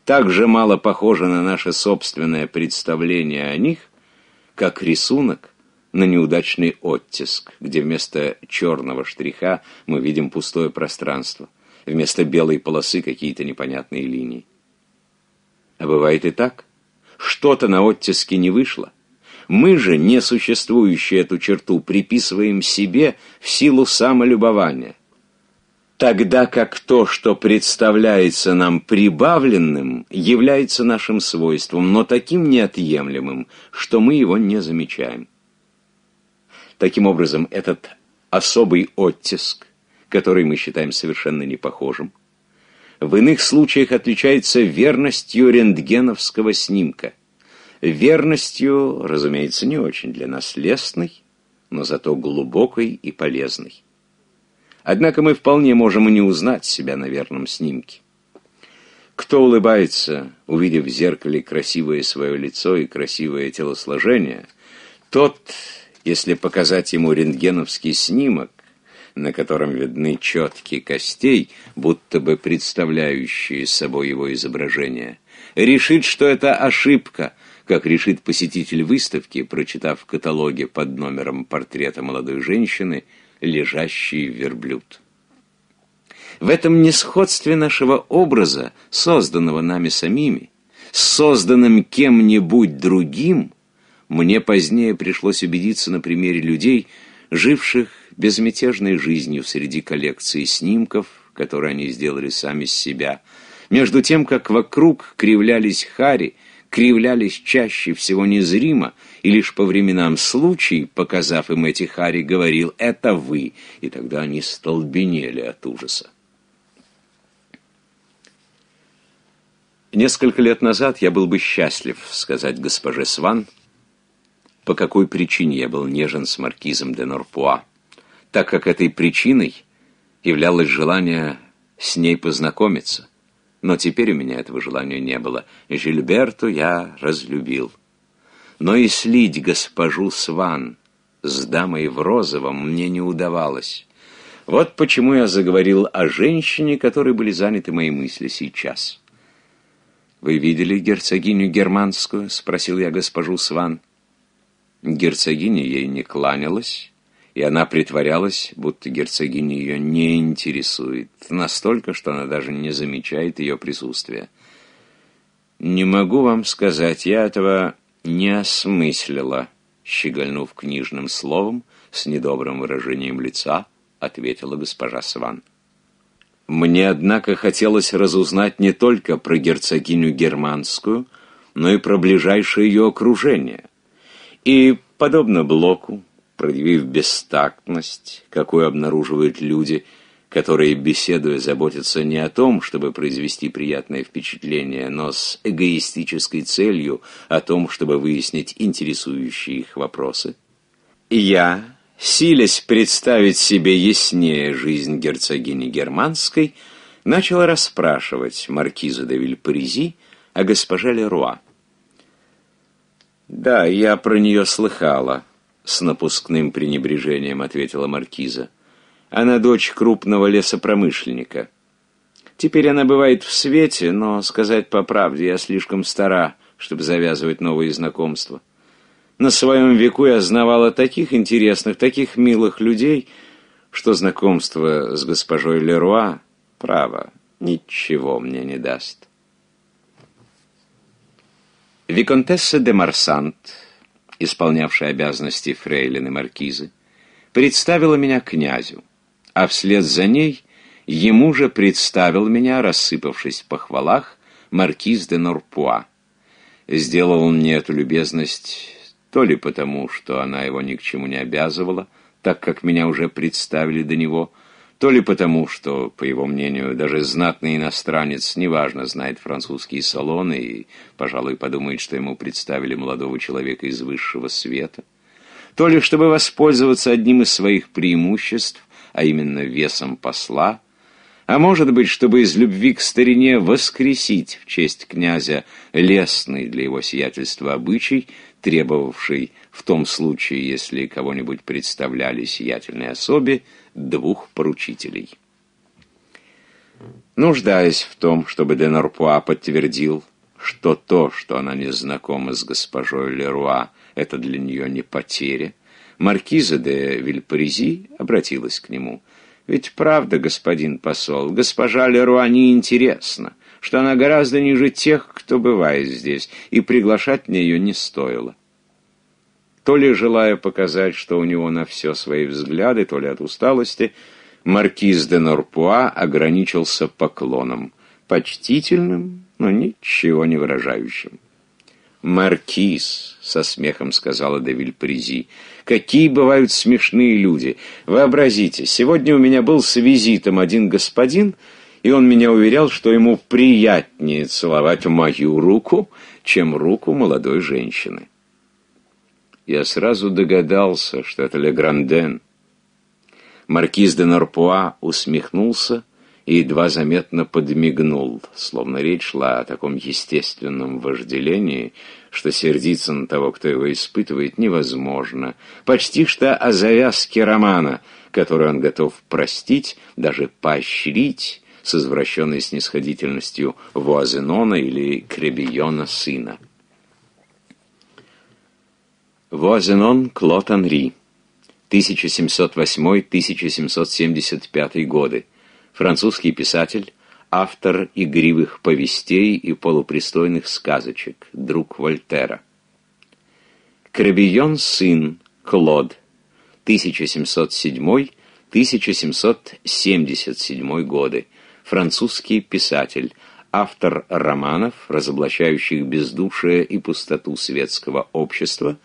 также мало похоже на наше собственное представление о них, как рисунок на неудачный оттиск, где вместо черного штриха мы видим пустое пространство, вместо белой полосы какие-то непонятные линии. А бывает и так. Что-то на оттиске не вышло. Мы же, несуществующую эту черту, приписываем себе в силу самолюбования. Тогда как то, что представляется нам прибавленным, является нашим свойством, но таким неотъемлемым, что мы его не замечаем. Таким образом, этот особый оттиск, который мы считаем совершенно непохожим, в иных случаях отличается верностью рентгеновского снимка верностью, разумеется, не очень для нас лестной, но зато глубокой и полезной. Однако мы вполне можем и не узнать себя на верном снимке. Кто улыбается, увидев в зеркале красивое свое лицо и красивое телосложение, тот, если показать ему рентгеновский снимок, на котором видны четкие костей, будто бы представляющие собой его изображение, решит, что это ошибка – как решит посетитель выставки, прочитав в каталоге под номером портрета молодой женщины «Лежащий верблюд». В этом несходстве нашего образа, созданного нами самими, созданным кем-нибудь другим, мне позднее пришлось убедиться на примере людей, живших безмятежной жизнью среди коллекции снимков, которые они сделали сами с себя, между тем, как вокруг кривлялись хари – кривлялись чаще всего незримо, и лишь по временам случай, показав им эти хари, говорил «это вы», и тогда они столбенели от ужаса. Несколько лет назад я был бы счастлив сказать госпоже Сван, по какой причине я был нежен с маркизом де Норпуа, так как этой причиной являлось желание с ней познакомиться. Но теперь у меня этого желания не было. Жильберту я разлюбил. Но и слить госпожу Сван с дамой в розовом мне не удавалось. Вот почему я заговорил о женщине, которой были заняты мои мысли сейчас. «Вы видели герцогиню германскую?» — спросил я госпожу Сван. Герцогиня ей не кланялась, и она притворялась, будто герцогиня ее не интересует, настолько, что она даже не замечает ее присутствия. «Не могу вам сказать, я этого не осмыслила», — щегольнув книжным словом, с недобрым выражением лица, ответила госпожа Сван. «Мне, однако, хотелось разузнать не только про герцогиню германскую, но и про ближайшее ее окружение. И, подобно Блоку, проявив бестактность, какую обнаруживают люди, которые, беседуя, заботятся не о том, чтобы произвести приятное впечатление, но с эгоистической целью о том, чтобы выяснить интересующие их вопросы. Я, силясь представить себе яснее жизнь герцогини Германской, начала расспрашивать маркиза де Вильпаризи о госпоже Леруа. «Да, я про нее слыхала», с напускным пренебрежением ответила маркиза. Она дочь крупного лесопромышленника. Теперь она бывает в свете, но сказать по правде, я слишком стара, чтобы завязывать новые знакомства. На своем веку я знавала таких интересных, таких милых людей, что знакомство с госпожой Леруа, право, ничего мне не даст. Виконтесса де Марсант исполнявшей обязанности фрейлины маркизы, представила меня князю, а вслед за ней ему же представил меня, рассыпавшись в похвалах, маркиз де Норпуа. Сделал он мне эту любезность то ли потому, что она его ни к чему не обязывала, так как меня уже представили до него, то ли потому, что, по его мнению, даже знатный иностранец неважно знает французские салоны и, пожалуй, подумает, что ему представили молодого человека из высшего света, то ли чтобы воспользоваться одним из своих преимуществ, а именно весом посла, а может быть, чтобы из любви к старине воскресить в честь князя лесный для его сиятельства обычай, требовавший в том случае, если кого-нибудь представляли сиятельные особи двух поручителей. Нуждаясь в том, чтобы Денорпуа подтвердил, что то, что она не знакома с госпожой Леруа, это для нее не потеря, маркиза де Вильпаризи обратилась к нему. «Ведь правда, господин посол, госпожа Леруа неинтересна, что она гораздо ниже тех, кто бывает здесь, и приглашать мне ее не стоило. То ли желая показать, что у него на все свои взгляды, то ли от усталости, маркиз де Норпуа ограничился поклоном, почтительным, но ничего не выражающим. «Маркиз», — со смехом сказала де Вильпризи: — «какие бывают смешные люди! Вообразите, сегодня у меня был с визитом один господин, и он меня уверял, что ему приятнее целовать мою руку, чем руку молодой женщины» я сразу догадался, что это Ле Гранден. Маркиз де Норпуа усмехнулся и едва заметно подмигнул, словно речь шла о таком естественном вожделении, что сердиться на того, кто его испытывает, невозможно, почти что о завязке романа, который он готов простить, даже поощрить с извращенной снисходительностью Вуазенона или Кребиона сына. Возенон Клод Анри, 1708-1775 годы, французский писатель, автор игривых повестей и полупристойных сказочек, друг Вольтера. Кребион сын Клод, 1707-1777 годы, французский писатель, автор романов, разоблачающих бездушие и пустоту светского общества,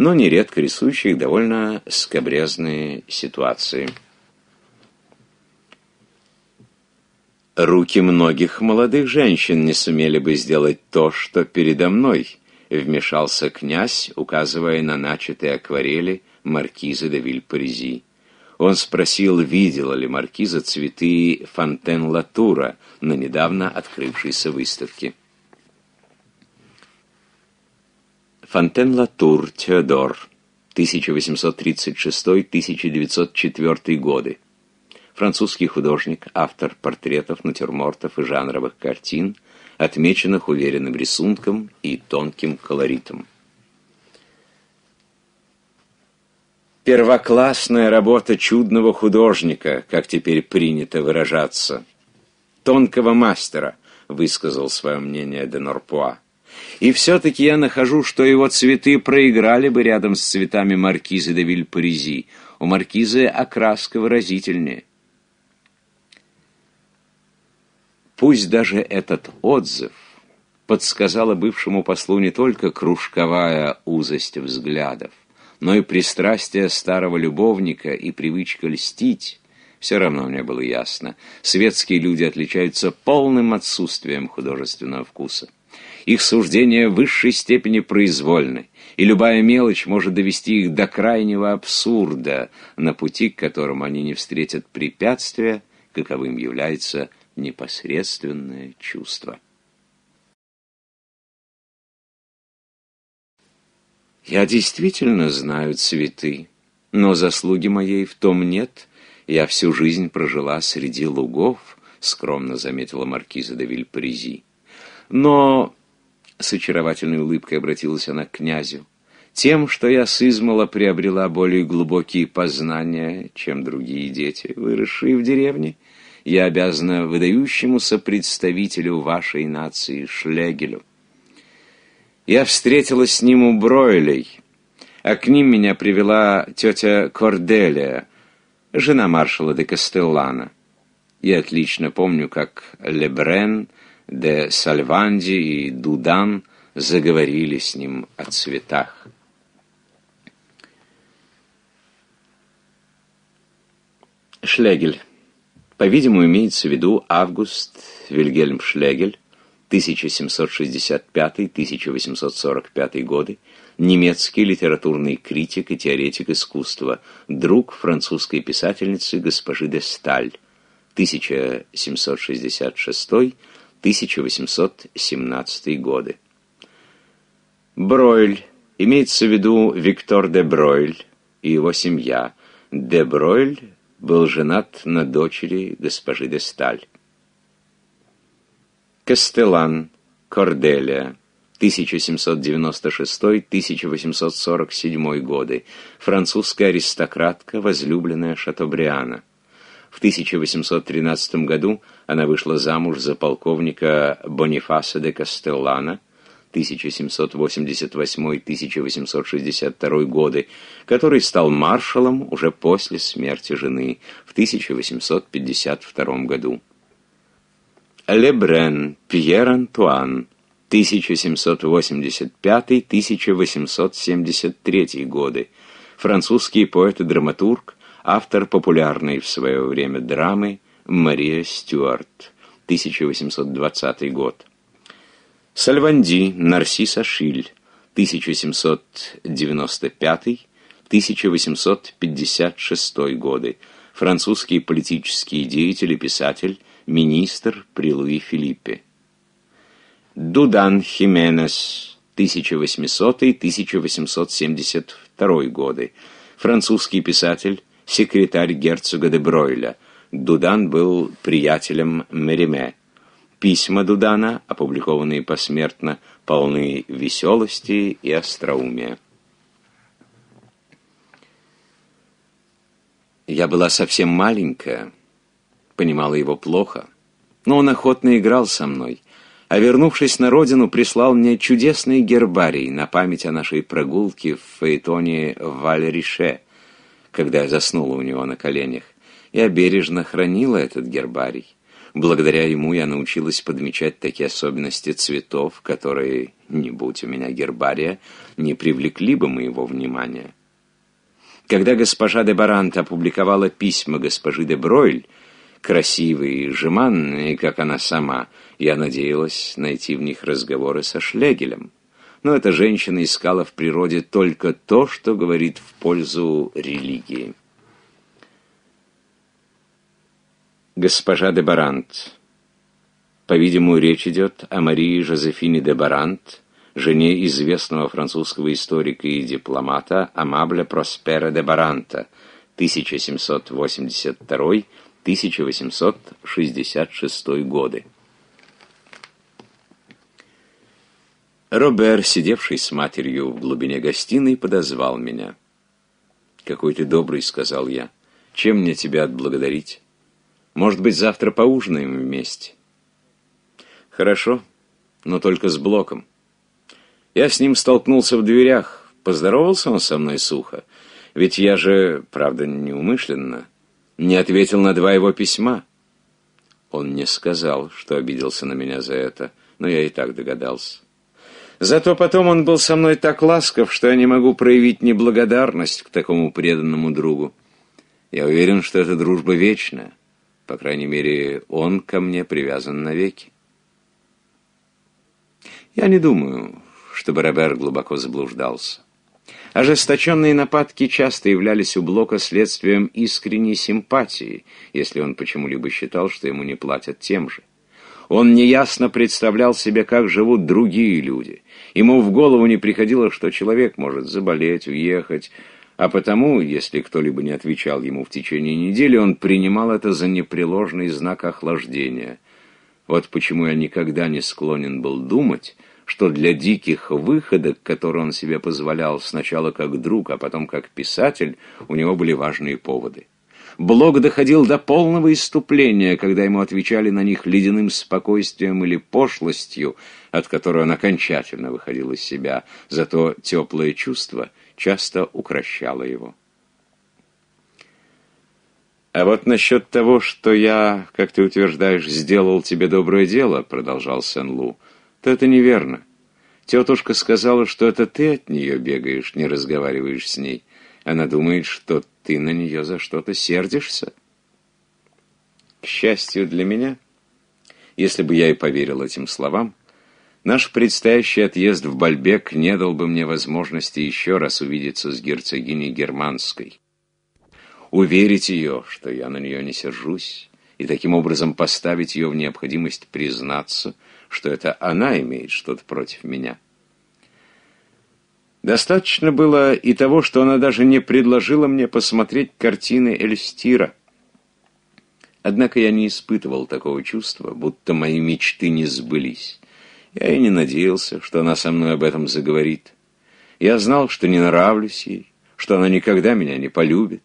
но нередко рисующих довольно скобрезные ситуации. Руки многих молодых женщин не сумели бы сделать то, что передо мной, вмешался князь, указывая на начатые акварели маркизы де Вильпаризи. Он спросил, видела ли маркиза цветы Фонтен-Латура на недавно открывшейся выставке. Фонтен-Латур, Теодор, 1836-1904 годы. Французский художник, автор портретов, натюрмортов и жанровых картин, отмеченных уверенным рисунком и тонким колоритом. Первоклассная работа чудного художника, как теперь принято выражаться. Тонкого мастера, высказал свое мнение Денорпуа. И все-таки я нахожу, что его цветы проиграли бы рядом с цветами маркизы де Вильпаризи. У маркизы окраска выразительнее. Пусть даже этот отзыв подсказала бывшему послу не только кружковая узость взглядов, но и пристрастие старого любовника и привычка льстить, все равно мне было ясно. Светские люди отличаются полным отсутствием художественного вкуса их суждения в высшей степени произвольны, и любая мелочь может довести их до крайнего абсурда, на пути к которому они не встретят препятствия, каковым является непосредственное чувство. Я действительно знаю цветы, но заслуги моей в том нет. Я всю жизнь прожила среди лугов, скромно заметила маркиза де Вильпрези. Но с очаровательной улыбкой обратилась она к князю, тем, что я с измала приобрела более глубокие познания, чем другие дети, выросшие в деревне, я обязана выдающемуся представителю вашей нации Шлегелю. Я встретилась с ним у Бройлей, а к ним меня привела тетя Корделия, жена маршала де Кастеллана. Я отлично помню, как Лебрен де Сальванди и Дудан заговорили с ним о цветах. Шлегель. По-видимому, имеется в виду Август Вильгельм Шлегель, 1765-1845 годы, немецкий литературный критик и теоретик искусства, друг французской писательницы госпожи де Сталь, 1766 1817 годы. Бройль. Имеется в виду Виктор де Бройль и его семья. Де Бройль был женат на дочери госпожи де Сталь. Кастелан. Корделия. 1796-1847 годы. Французская аристократка, возлюбленная Шатобриана. В 1813 году она вышла замуж за полковника Бонифаса де Кастеллана 1788-1862 годы, который стал маршалом уже после смерти жены в 1852 году. Лебрен Пьер Антуан 1785-1873 годы, французский поэт и драматург, автор популярной в свое время драмы Мария Стюарт, 1820 год. Сальванди Нарсиса Шиль, 1795-1856 годы. Французский политический деятель и писатель, министр при Луи Филиппе. Дудан Хименес, 1800-1872 годы. Французский писатель, секретарь герцога де Бройля – Дудан был приятелем Мериме. Письма Дудана, опубликованные посмертно, полны веселости и остроумия. Я была совсем маленькая, понимала его плохо, но он охотно играл со мной, а вернувшись на родину, прислал мне чудесный гербарий на память о нашей прогулке в фаэтоне в Валерише, когда я заснула у него на коленях. Я бережно хранила этот гербарий. Благодаря ему я научилась подмечать такие особенности цветов, которые, не будь у меня гербария, не привлекли бы моего внимания. Когда госпожа де Барант опубликовала письма госпожи де Бройль, красивые и жеманные, как она сама, я надеялась найти в них разговоры со Шлегелем. Но эта женщина искала в природе только то, что говорит в пользу религии. госпожа де Барант. По-видимому, речь идет о Марии Жозефине де Барант, жене известного французского историка и дипломата Амабля Проспера де Баранта, 1782-1866 годы. Робер, сидевший с матерью в глубине гостиной, подозвал меня. «Какой ты добрый», — сказал я. «Чем мне тебя отблагодарить?» Может быть, завтра поужинаем вместе? Хорошо, но только с Блоком. Я с ним столкнулся в дверях. Поздоровался он со мной сухо. Ведь я же, правда, неумышленно, не ответил на два его письма. Он не сказал, что обиделся на меня за это, но я и так догадался. Зато потом он был со мной так ласков, что я не могу проявить неблагодарность к такому преданному другу. Я уверен, что эта дружба вечная. По крайней мере, он ко мне привязан навеки. Я не думаю, чтобы Робер глубоко заблуждался. Ожесточенные нападки часто являлись у Блока следствием искренней симпатии, если он почему-либо считал, что ему не платят тем же. Он неясно представлял себе, как живут другие люди. Ему в голову не приходило, что человек может заболеть, уехать, а потому, если кто-либо не отвечал ему в течение недели, он принимал это за непреложный знак охлаждения. Вот почему я никогда не склонен был думать, что для диких выходок, которые он себе позволял сначала как друг, а потом как писатель, у него были важные поводы. Блог доходил до полного иступления, когда ему отвечали на них ледяным спокойствием или пошлостью, от которой он окончательно выходил из себя. Зато теплое чувство — часто укращала его. «А вот насчет того, что я, как ты утверждаешь, сделал тебе доброе дело», — продолжал Сен-Лу, — «то это неверно. Тетушка сказала, что это ты от нее бегаешь, не разговариваешь с ней. Она думает, что ты на нее за что-то сердишься». К счастью для меня, если бы я и поверил этим словам, Наш предстоящий отъезд в Бальбек не дал бы мне возможности еще раз увидеться с герцогиней Германской. Уверить ее, что я на нее не сержусь, и таким образом поставить ее в необходимость признаться, что это она имеет что-то против меня. Достаточно было и того, что она даже не предложила мне посмотреть картины Эльстира. Однако я не испытывал такого чувства, будто мои мечты не сбылись. Я и не надеялся, что она со мной об этом заговорит. Я знал, что не нравлюсь ей, что она никогда меня не полюбит.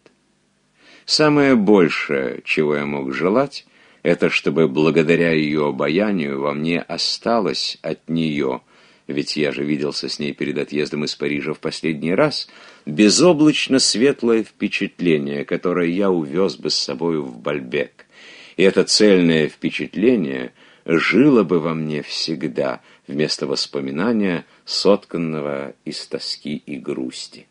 Самое большее, чего я мог желать, это чтобы благодаря ее обаянию во мне осталось от нее, ведь я же виделся с ней перед отъездом из Парижа в последний раз, безоблачно светлое впечатление, которое я увез бы с собою в Бальбек. И это цельное впечатление — жило бы во мне всегда, вместо воспоминания, сотканного из тоски и грусти.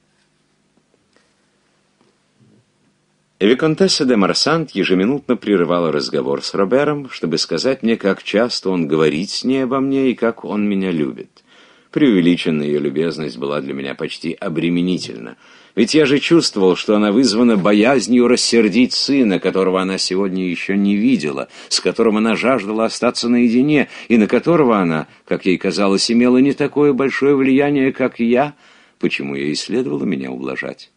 Виконтесса де Марсант ежеминутно прерывала разговор с Робером, чтобы сказать мне, как часто он говорит с ней обо мне и как он меня любит. Преувеличенная ее любезность была для меня почти обременительна — ведь я же чувствовал, что она вызвана боязнью рассердить сына, которого она сегодня еще не видела, с которым она жаждала остаться наедине, и на которого она, как ей казалось, имела не такое большое влияние, как я, почему ей следовало меня ублажать.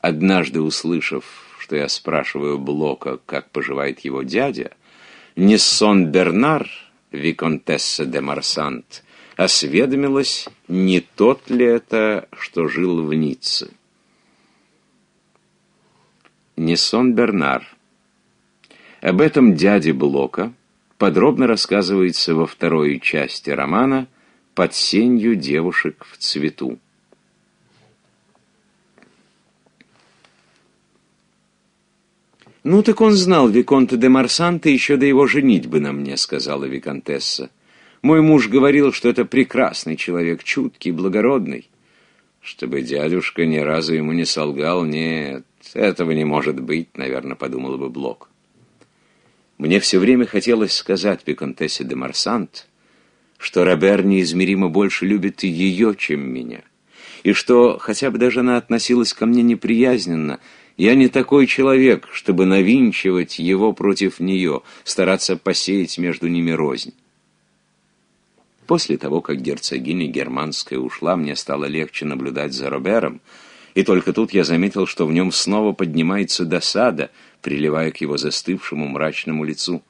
Однажды услышав, что я спрашиваю Блока, как поживает его дядя, Ниссон Бернар, виконтесса де Марсант, осведомилась, не тот ли это, что жил в Ницце? Нессон Бернар. Об этом дяде Блока подробно рассказывается во второй части романа «Под сенью девушек в цвету». «Ну так он знал Виконта де Марсанта еще до его женитьбы на мне», — сказала Виконтесса. Мой муж говорил, что это прекрасный человек, чуткий, благородный. Чтобы дядюшка ни разу ему не солгал, нет, этого не может быть, наверное, подумал бы Блок. Мне все время хотелось сказать пикантессе де Марсант, что Робер неизмеримо больше любит ее, чем меня, и что, хотя бы даже она относилась ко мне неприязненно, я не такой человек, чтобы навинчивать его против нее, стараться посеять между ними рознь. После того, как герцогиня Германская ушла, мне стало легче наблюдать за Робером, и только тут я заметил, что в нем снова поднимается досада, приливая к его застывшему мрачному лицу.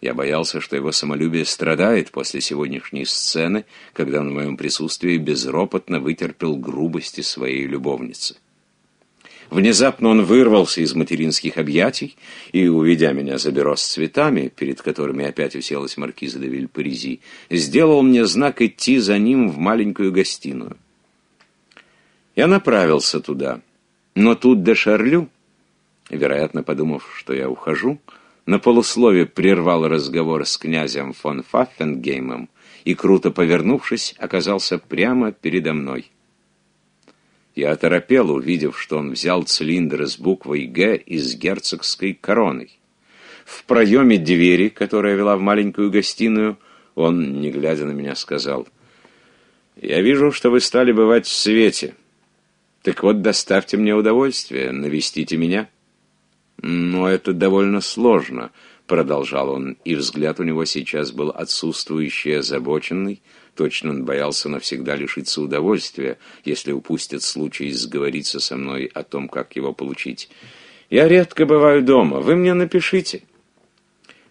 Я боялся, что его самолюбие страдает после сегодняшней сцены, когда он в моем присутствии безропотно вытерпел грубости своей любовницы. Внезапно он вырвался из материнских объятий и, уведя меня за бюро с цветами, перед которыми опять уселась маркиза де Вильпаризи, сделал мне знак идти за ним в маленькую гостиную. Я направился туда, но тут де Шарлю, вероятно, подумав, что я ухожу, на полуслове прервал разговор с князем фон Фаффенгеймом и, круто повернувшись, оказался прямо передо мной. Я оторопел, увидев, что он взял цилиндр с буквой «Г» из герцогской короной. В проеме двери, которая вела в маленькую гостиную, он, не глядя на меня, сказал, «Я вижу, что вы стали бывать в свете. Так вот, доставьте мне удовольствие, навестите меня». «Но это довольно сложно», — продолжал он, и взгляд у него сейчас был отсутствующий, озабоченный, — Точно он боялся навсегда лишиться удовольствия, если упустит случай сговориться со мной о том, как его получить. «Я редко бываю дома. Вы мне напишите».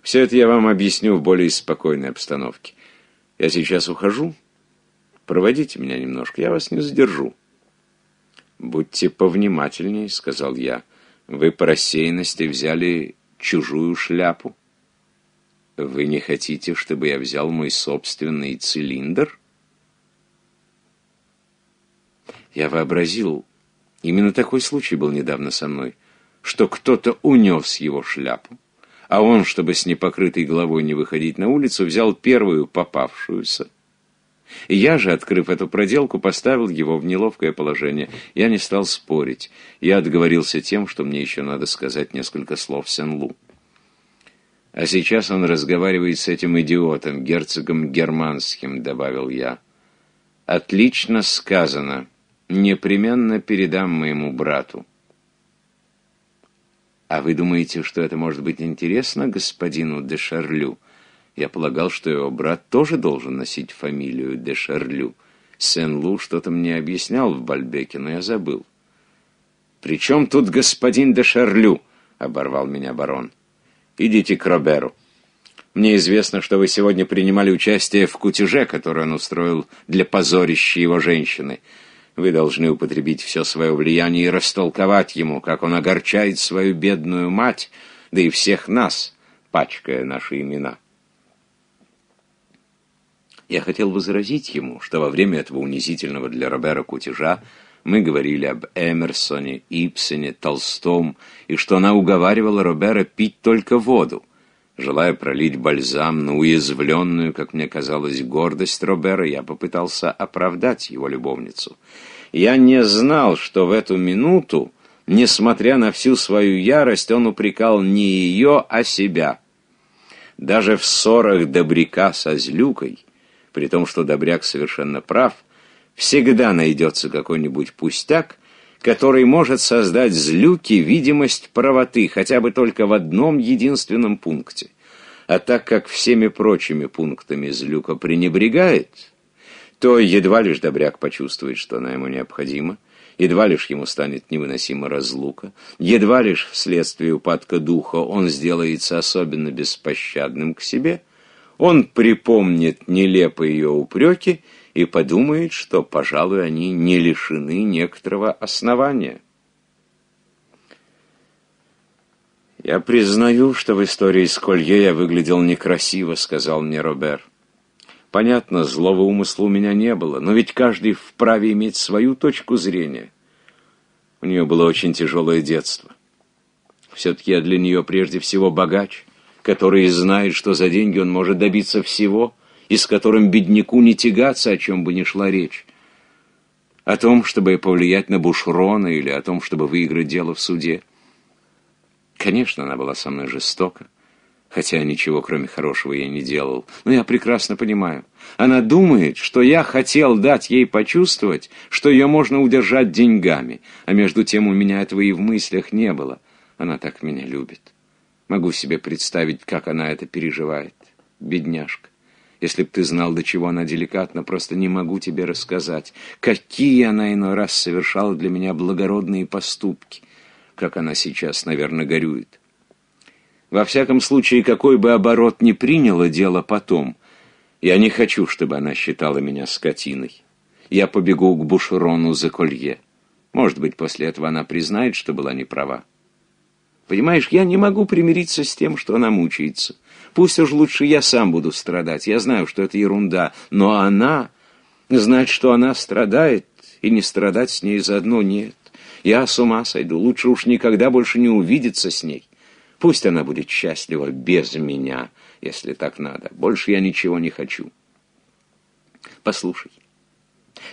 «Все это я вам объясню в более спокойной обстановке. Я сейчас ухожу. Проводите меня немножко, я вас не задержу». «Будьте повнимательнее, сказал я. «Вы по рассеянности взяли чужую шляпу». Вы не хотите, чтобы я взял мой собственный цилиндр? Я вообразил, именно такой случай был недавно со мной, что кто-то унес его шляпу, а он, чтобы с непокрытой головой не выходить на улицу, взял первую попавшуюся. Я же, открыв эту проделку, поставил его в неловкое положение. Я не стал спорить. Я отговорился тем, что мне еще надо сказать несколько слов Сен-Лу. А сейчас он разговаривает с этим идиотом, герцогом германским, добавил я. Отлично сказано. Непременно передам моему брату. А вы думаете, что это может быть интересно господину де Шарлю? Я полагал, что его брат тоже должен носить фамилию де Шарлю. Сен-Лу что-то мне объяснял в Бальбеке, но я забыл. «При чем тут господин де Шарлю?» — оборвал меня барон. Идите к Роберу. Мне известно, что вы сегодня принимали участие в кутеже, который он устроил для позорища его женщины. Вы должны употребить все свое влияние и растолковать ему, как он огорчает свою бедную мать, да и всех нас, пачкая наши имена. Я хотел возразить ему, что во время этого унизительного для Робера кутежа мы говорили об Эмерсоне, Ипсоне, Толстом, и что она уговаривала Робера пить только воду. Желая пролить бальзам на уязвленную, как мне казалось, гордость Робера, я попытался оправдать его любовницу. Я не знал, что в эту минуту, несмотря на всю свою ярость, он упрекал не ее, а себя. Даже в ссорах Добряка со Злюкой, при том, что Добряк совершенно прав, всегда найдется какой-нибудь пустяк, который может создать злюке видимость правоты хотя бы только в одном единственном пункте. А так как всеми прочими пунктами злюка пренебрегает, то едва лишь добряк почувствует, что она ему необходима, едва лишь ему станет невыносима разлука, едва лишь вследствие упадка духа он сделается особенно беспощадным к себе, он припомнит нелепые ее упреки — и подумает, что, пожалуй, они не лишены некоторого основания. «Я признаю, что в истории с Колье я выглядел некрасиво», — сказал мне Робер. «Понятно, злого умысла у меня не было, но ведь каждый вправе иметь свою точку зрения. У нее было очень тяжелое детство. Все-таки я для нее прежде всего богач, который знает, что за деньги он может добиться всего — и с которым бедняку не тягаться, о чем бы ни шла речь. О том, чтобы повлиять на Бушрона или о том, чтобы выиграть дело в суде. Конечно, она была со мной жестока, хотя ничего кроме хорошего я не делал. Но я прекрасно понимаю. Она думает, что я хотел дать ей почувствовать, что ее можно удержать деньгами, а между тем у меня этого и в мыслях не было. Она так меня любит. Могу себе представить, как она это переживает. Бедняжка. Если б ты знал, до чего она деликатна, просто не могу тебе рассказать. Какие она иной раз совершала для меня благородные поступки. Как она сейчас, наверное, горюет. Во всяком случае, какой бы оборот ни приняло дело потом, я не хочу, чтобы она считала меня скотиной. Я побегу к Бушерону за колье. Может быть, после этого она признает, что была не права. Понимаешь, я не могу примириться с тем, что она мучается. Пусть уж лучше я сам буду страдать. Я знаю, что это ерунда. Но она... Знать, что она страдает, и не страдать с ней заодно нет. Я с ума сойду. Лучше уж никогда больше не увидеться с ней. Пусть она будет счастлива без меня, если так надо. Больше я ничего не хочу. Послушай.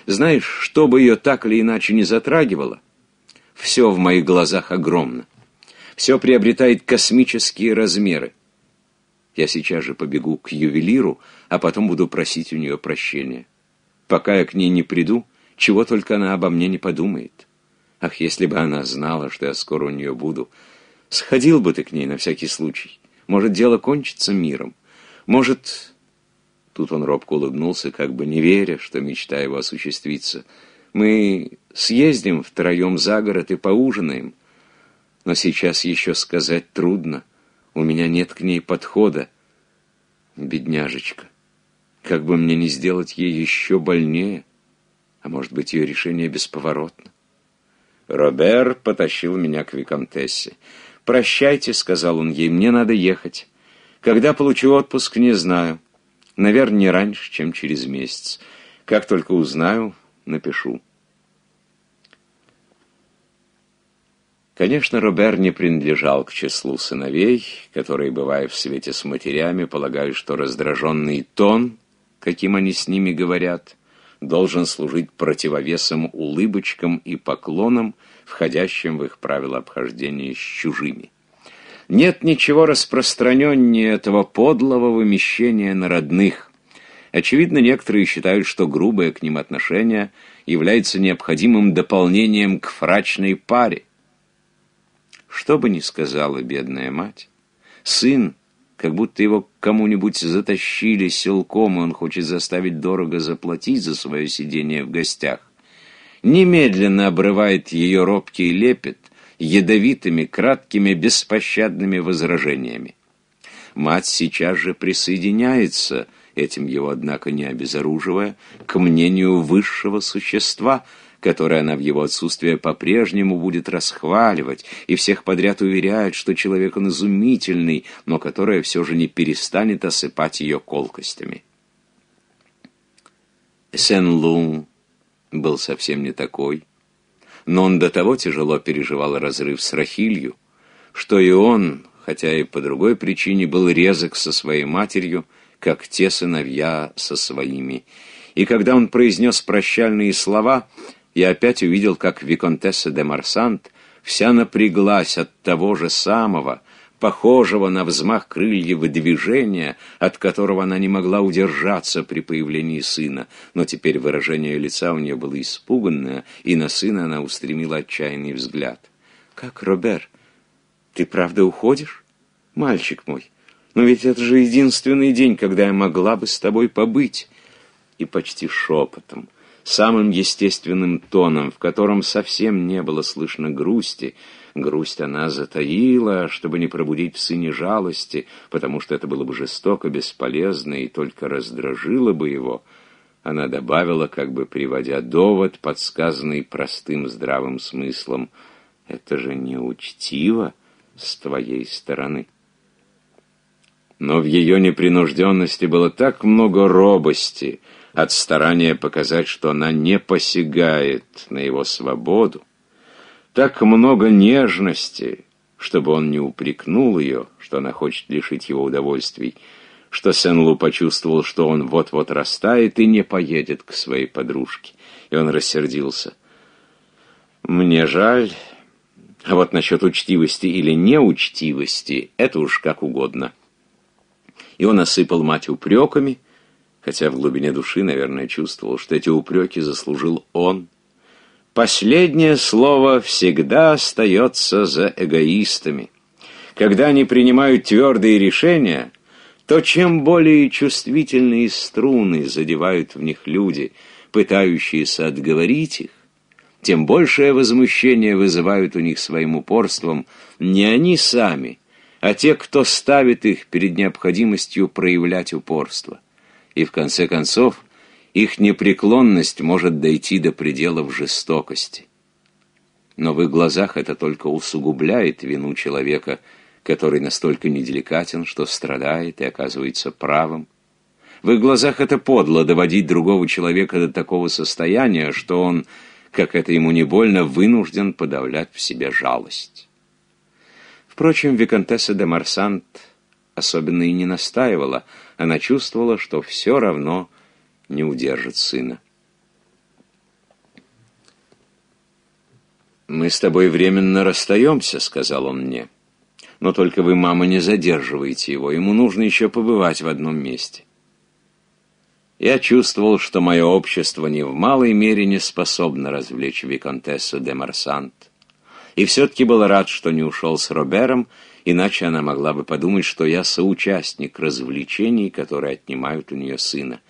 Знаешь, что бы ее так или иначе не затрагивало, все в моих глазах огромно. Все приобретает космические размеры. Я сейчас же побегу к ювелиру, а потом буду просить у нее прощения. Пока я к ней не приду, чего только она обо мне не подумает. Ах, если бы она знала, что я скоро у нее буду. Сходил бы ты к ней на всякий случай. Может, дело кончится миром. Может...» Тут он робко улыбнулся, как бы не веря, что мечта его осуществится. «Мы съездим втроем за город и поужинаем. Но сейчас еще сказать трудно». У меня нет к ней подхода. Бедняжечка. Как бы мне не сделать ей еще больнее? А может быть, ее решение бесповоротно? Робер потащил меня к Викантессе. «Прощайте», — сказал он ей, — «мне надо ехать. Когда получу отпуск, не знаю. Наверное, не раньше, чем через месяц. Как только узнаю, напишу». Конечно, Робер не принадлежал к числу сыновей, которые, бывая в свете с матерями, полагают, что раздраженный тон, каким они с ними говорят, должен служить противовесом улыбочкам и поклонам, входящим в их правила обхождения с чужими. Нет ничего распространеннее этого подлого вымещения на родных. Очевидно, некоторые считают, что грубое к ним отношение является необходимым дополнением к фрачной паре. Что бы ни сказала бедная мать, сын, как будто его кому-нибудь затащили силком, и он хочет заставить дорого заплатить за свое сидение в гостях, немедленно обрывает ее робкий лепет ядовитыми, краткими, беспощадными возражениями. Мать сейчас же присоединяется, этим его, однако, не обезоруживая, к мнению высшего существа — который она в его отсутствие по-прежнему будет расхваливать и всех подряд уверяет, что человек он изумительный, но которая все же не перестанет осыпать ее колкостями. Сен-Лун был совсем не такой, но он до того тяжело переживал разрыв с Рахилью, что и он, хотя и по другой причине, был резок со своей матерью, как те сыновья со своими. И когда он произнес прощальные слова, я опять увидел, как Виконтесса де Марсант вся напряглась от того же самого, похожего на взмах крыльев движения, от которого она не могла удержаться при появлении сына, но теперь выражение лица у нее было испуганное, и на сына она устремила отчаянный взгляд. «Как, Робер, ты правда уходишь? Мальчик мой, но ведь это же единственный день, когда я могла бы с тобой побыть!» И почти шепотом, самым естественным тоном, в котором совсем не было слышно грусти. Грусть она затаила, чтобы не пробудить в сыне жалости, потому что это было бы жестоко, бесполезно и только раздражило бы его. Она добавила, как бы приводя довод, подсказанный простым здравым смыслом. «Это же неучтиво с твоей стороны». Но в ее непринужденности было так много робости — от старания показать, что она не посягает на его свободу, так много нежности, чтобы он не упрекнул ее, что она хочет лишить его удовольствий, что Сен-Лу почувствовал, что он вот-вот растает и не поедет к своей подружке. И он рассердился. «Мне жаль, а вот насчет учтивости или неучтивости — это уж как угодно». И он осыпал мать упреками — хотя в глубине души, наверное, чувствовал, что эти упреки заслужил он. Последнее слово всегда остается за эгоистами. Когда они принимают твердые решения, то чем более чувствительные струны задевают в них люди, пытающиеся отговорить их, тем большее возмущение вызывают у них своим упорством не они сами, а те, кто ставит их перед необходимостью проявлять упорство и в конце концов их непреклонность может дойти до пределов жестокости. Но в их глазах это только усугубляет вину человека, который настолько неделикатен, что страдает и оказывается правым. В их глазах это подло доводить другого человека до такого состояния, что он, как это ему не больно, вынужден подавлять в себе жалость. Впрочем, Викантесса де Марсант особенно и не настаивала – она чувствовала, что все равно не удержит сына. «Мы с тобой временно расстаемся», — сказал он мне. «Но только вы, мама, не задерживайте его, ему нужно еще побывать в одном месте». Я чувствовал, что мое общество ни в малой мере не способно развлечь Виконтессу де Марсант. И все-таки был рад, что не ушел с Робером, — Иначе она могла бы подумать, что я соучастник развлечений, которые отнимают у нее сына.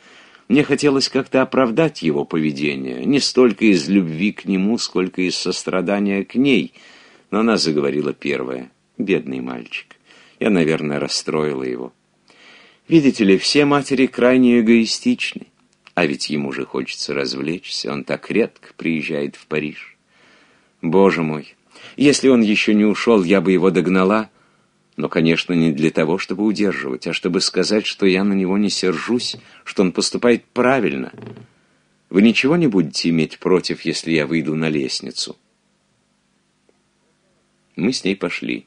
Мне хотелось как-то оправдать его поведение, не столько из любви к нему, сколько из сострадания к ней. Но она заговорила первая. «Бедный мальчик». Я, наверное, расстроила его. Видите ли, все матери крайне эгоистичны. А ведь ему же хочется развлечься, он так редко приезжает в Париж. Боже мой, если он еще не ушел, я бы его догнала но, конечно, не для того, чтобы удерживать, а чтобы сказать, что я на него не сержусь, что он поступает правильно. Вы ничего не будете иметь против, если я выйду на лестницу?» Мы с ней пошли.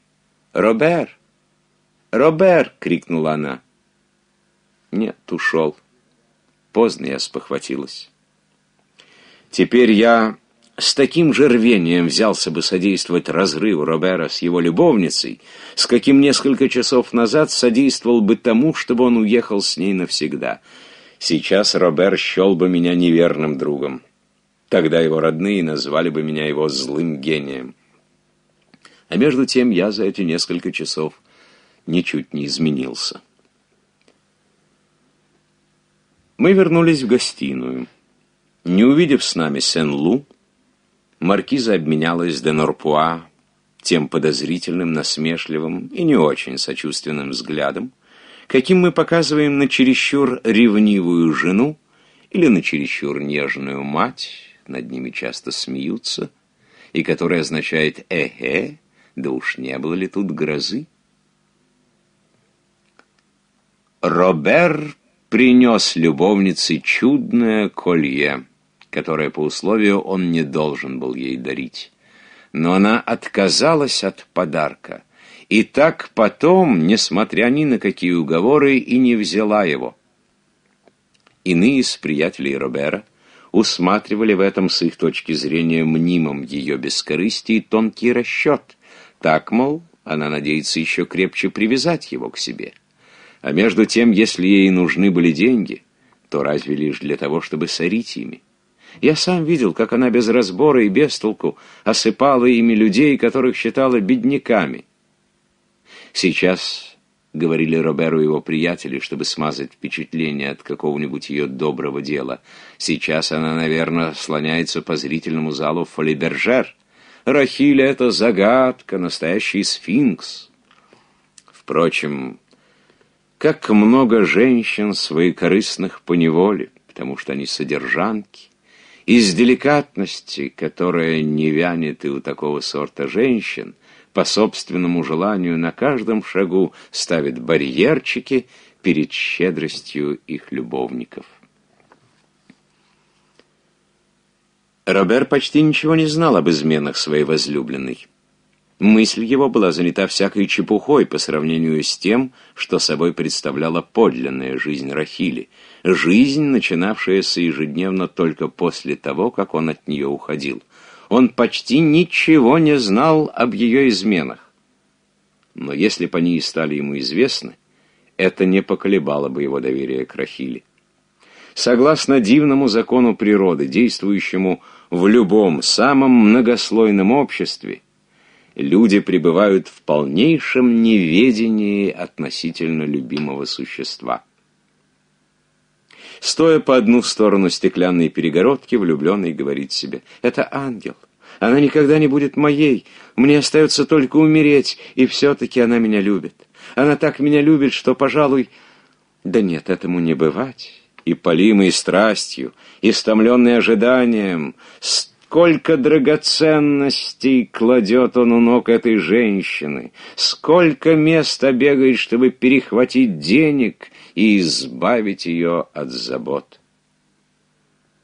«Робер! Робер!» — крикнула она. «Нет, ушел. Поздно я спохватилась. Теперь я с таким же рвением взялся бы содействовать разрыву Робера с его любовницей, с каким несколько часов назад содействовал бы тому, чтобы он уехал с ней навсегда. Сейчас Робер счел бы меня неверным другом. Тогда его родные назвали бы меня его злым гением. А между тем я за эти несколько часов ничуть не изменился. Мы вернулись в гостиную. Не увидев с нами Сен-Лу, маркиза обменялась де Норпуа тем подозрительным, насмешливым и не очень сочувственным взглядом, каким мы показываем на чересчур ревнивую жену или на чересчур нежную мать, над ними часто смеются, и которая означает «э-э», да уж не было ли тут грозы. Робер принес любовнице чудное колье которое по условию он не должен был ей дарить. Но она отказалась от подарка. И так потом, несмотря ни на какие уговоры, и не взяла его. Иные из приятелей Робера усматривали в этом с их точки зрения мнимом ее и тонкий расчет. Так, мол, она надеется еще крепче привязать его к себе. А между тем, если ей нужны были деньги, то разве лишь для того, чтобы сорить ими? Я сам видел, как она без разбора и без толку осыпала ими людей, которых считала бедняками. Сейчас говорили Роберу его приятели, чтобы смазать впечатление от какого-нибудь ее доброго дела. Сейчас она, наверное, слоняется по зрительному залу Фолибержер. Рахиль — это загадка, настоящий сфинкс. Впрочем, как много женщин свои корыстных поневоле, потому что они содержанки. Из деликатности, которая не вянет и у такого сорта женщин, по собственному желанию на каждом шагу ставит барьерчики перед щедростью их любовников. Робер почти ничего не знал об изменах своей возлюбленной. Мысль его была занята всякой чепухой по сравнению с тем, что собой представляла подлинная жизнь Рахили — жизнь, начинавшаяся ежедневно только после того, как он от нее уходил. Он почти ничего не знал об ее изменах. Но если бы они и стали ему известны, это не поколебало бы его доверие к Рахиле. Согласно дивному закону природы, действующему в любом самом многослойном обществе, люди пребывают в полнейшем неведении относительно любимого существа – Стоя по одну сторону стеклянной перегородки, влюбленный говорит себе «Это ангел». Она никогда не будет моей. Мне остается только умереть, и все-таки она меня любит. Она так меня любит, что, пожалуй... Да нет, этому не бывать. И полимый страстью, истомленный ожиданием, Сколько драгоценностей кладет он у ног этой женщины, сколько мест обегает, чтобы перехватить денег и избавить ее от забот.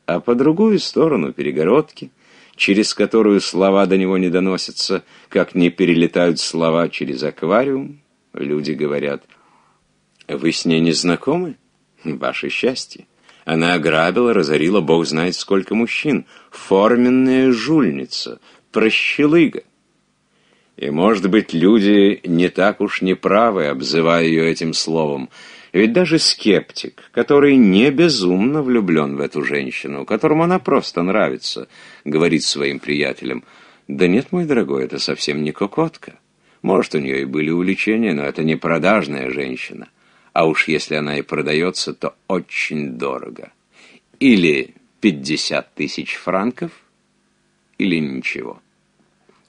А по другую сторону перегородки, через которую слова до него не доносятся, как не перелетают слова через аквариум, люди говорят, «Вы с ней не знакомы? Ваше счастье!» Она ограбила, разорила бог знает сколько мужчин. Форменная жульница, прощелыга. И, может быть, люди не так уж неправы, обзывая ее этим словом. Ведь даже скептик, который не безумно влюблен в эту женщину, которому она просто нравится, говорит своим приятелям, «Да нет, мой дорогой, это совсем не кокотка. Может, у нее и были увлечения, но это не продажная женщина» а уж если она и продается, то очень дорого. Или 50 тысяч франков, или ничего.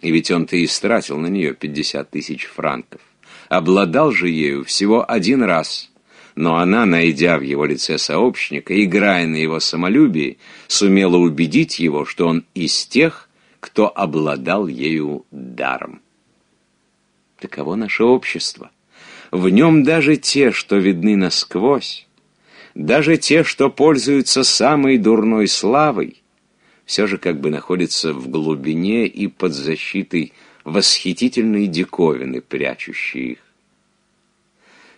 И ведь он-то и стратил на нее 50 тысяч франков. Обладал же ею всего один раз. Но она, найдя в его лице сообщника, играя на его самолюбии, сумела убедить его, что он из тех, кто обладал ею даром. Таково наше общество. В нем даже те, что видны насквозь, даже те, что пользуются самой дурной славой, все же как бы находятся в глубине и под защитой восхитительной диковины, прячущей их.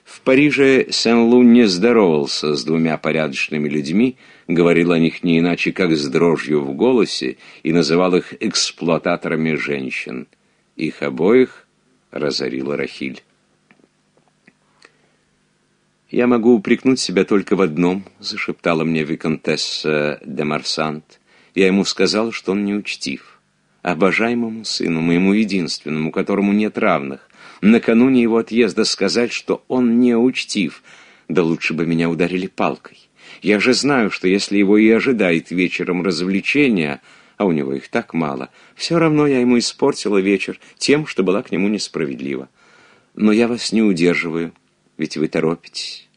В Париже Сен-Лу не здоровался с двумя порядочными людьми, говорил о них не иначе, как с дрожью в голосе, и называл их эксплуататорами женщин. Их обоих разорила Рахиль. «Я могу упрекнуть себя только в одном», — зашептала мне виконтесса де Марсант. Я ему сказал, что он не учтив. Обожаемому сыну, моему единственному, которому нет равных, накануне его отъезда сказать, что он не учтив, да лучше бы меня ударили палкой. Я же знаю, что если его и ожидает вечером развлечения, а у него их так мало, все равно я ему испортила вечер тем, что была к нему несправедлива. Но я вас не удерживаю ведь вы торопитесь.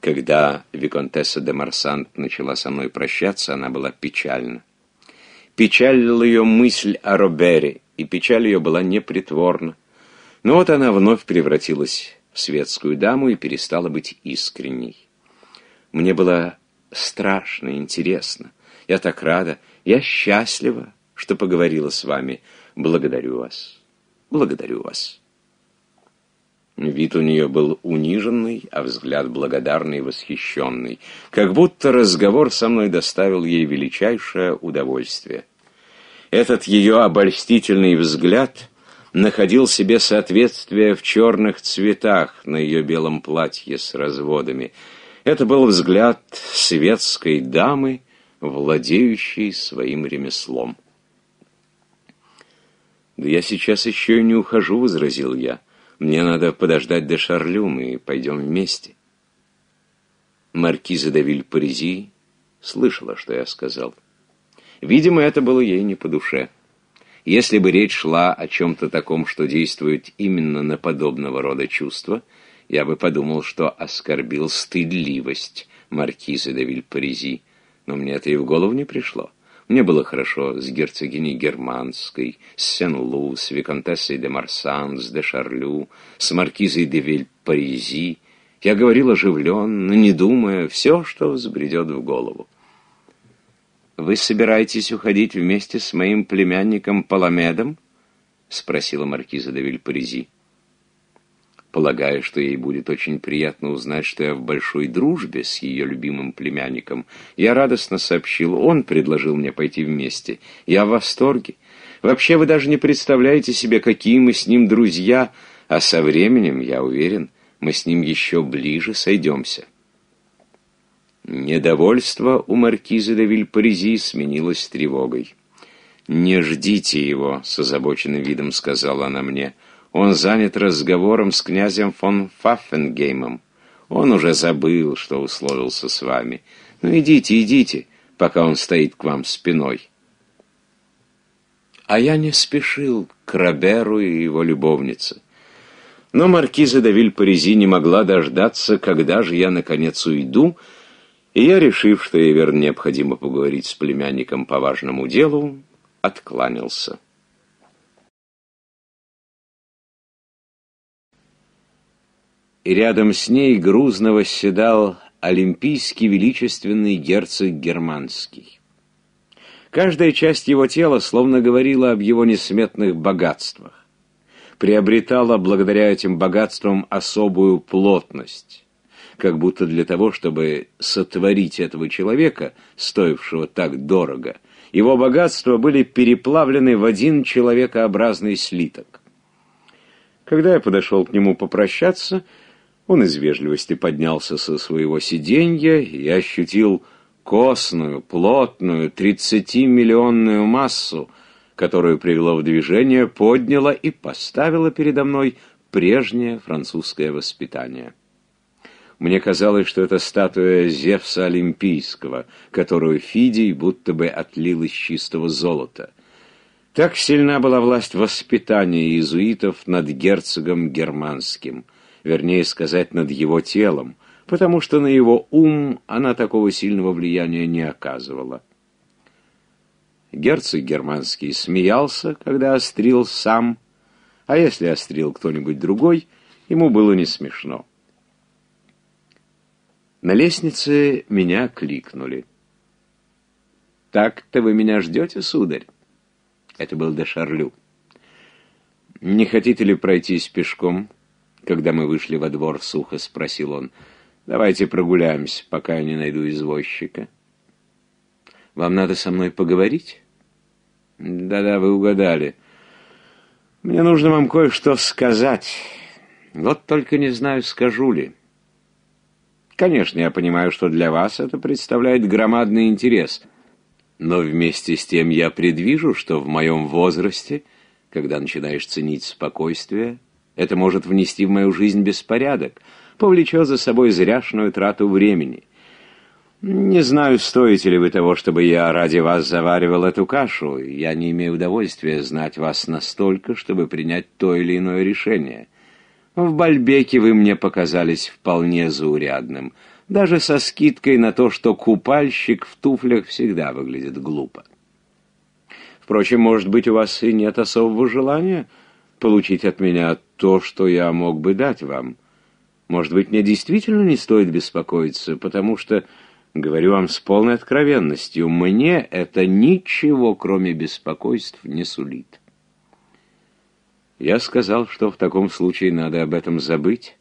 Когда Виконтесса де Марсант начала со мной прощаться, она была печальна. Печалила ее мысль о Робере, и печаль ее была непритворна. Но вот она вновь превратилась в светскую даму и перестала быть искренней. Мне было страшно интересно. Я так рада. Я счастлива, что поговорила с вами. Благодарю вас. Благодарю вас. Вид у нее был униженный, а взгляд благодарный и восхищенный, как будто разговор со мной доставил ей величайшее удовольствие. Этот ее обольстительный взгляд находил себе соответствие в черных цветах на ее белом платье с разводами. Это был взгляд светской дамы, владеющей своим ремеслом. «Да я сейчас еще и не ухожу», — возразил я. Мне надо подождать до Шарлю, мы пойдем вместе. Маркиза давиль Вильпаризи слышала, что я сказал. Видимо, это было ей не по душе. Если бы речь шла о чем-то таком, что действует именно на подобного рода чувства, я бы подумал, что оскорбил стыдливость маркизы давиль Вильпаризи, но мне это и в голову не пришло. Мне было хорошо с герцогиней Германской, с Сен-Лу, с виконтессой де Марсан, с де Шарлю, с маркизой де виль Я говорил оживленно, не думая, все, что взбредет в голову. «Вы собираетесь уходить вместе с моим племянником Паламедом?» — спросила маркиза де виль полагая, что ей будет очень приятно узнать, что я в большой дружбе с ее любимым племянником. Я радостно сообщил, он предложил мне пойти вместе. Я в восторге. Вообще вы даже не представляете себе, какие мы с ним друзья, а со временем, я уверен, мы с ним еще ближе сойдемся. Недовольство у маркиза де Вильпаризи сменилось тревогой. «Не ждите его», — с озабоченным видом сказала она мне, — он занят разговором с князем фон Фаффенгеймом. Он уже забыл, что условился с вами. Ну идите, идите, пока он стоит к вам спиной. А я не спешил к Роберу и его любовнице. Но маркиза Давиль Паризи не могла дождаться, когда же я наконец уйду, и я, решив, что ей верно необходимо поговорить с племянником по важному делу, откланялся. и рядом с ней грузно восседал олимпийский величественный герцог Германский. Каждая часть его тела словно говорила об его несметных богатствах, приобретала благодаря этим богатствам особую плотность, как будто для того, чтобы сотворить этого человека, стоившего так дорого, его богатства были переплавлены в один человекообразный слиток. Когда я подошел к нему попрощаться, он из вежливости поднялся со своего сиденья и ощутил костную, плотную, тридцатимиллионную массу, которую привело в движение, подняла и поставила передо мной прежнее французское воспитание. Мне казалось, что это статуя Зевса Олимпийского, которую Фидий будто бы отлил из чистого золота. Так сильна была власть воспитания иезуитов над герцогом германским — вернее сказать, над его телом, потому что на его ум она такого сильного влияния не оказывала. Герцог германский смеялся, когда острил сам, а если острил кто-нибудь другой, ему было не смешно. На лестнице меня кликнули. «Так-то вы меня ждете, сударь?» Это был де Шарлю. «Не хотите ли пройтись пешком?» Когда мы вышли во двор, сухо спросил он. «Давайте прогуляемся, пока я не найду извозчика». «Вам надо со мной поговорить?» «Да-да, вы угадали. Мне нужно вам кое-что сказать. Вот только не знаю, скажу ли». «Конечно, я понимаю, что для вас это представляет громадный интерес». Но вместе с тем я предвижу, что в моем возрасте, когда начинаешь ценить спокойствие, это может внести в мою жизнь беспорядок, повлечет за собой зряшную трату времени. Не знаю, стоите ли вы того, чтобы я ради вас заваривал эту кашу. Я не имею удовольствия знать вас настолько, чтобы принять то или иное решение. В Бальбеке вы мне показались вполне заурядным, даже со скидкой на то, что купальщик в туфлях всегда выглядит глупо. Впрочем, может быть, у вас и нет особого желания получить от меня то, что я мог бы дать вам. Может быть, мне действительно не стоит беспокоиться, потому что, говорю вам с полной откровенностью, мне это ничего, кроме беспокойств, не сулит. Я сказал, что в таком случае надо об этом забыть.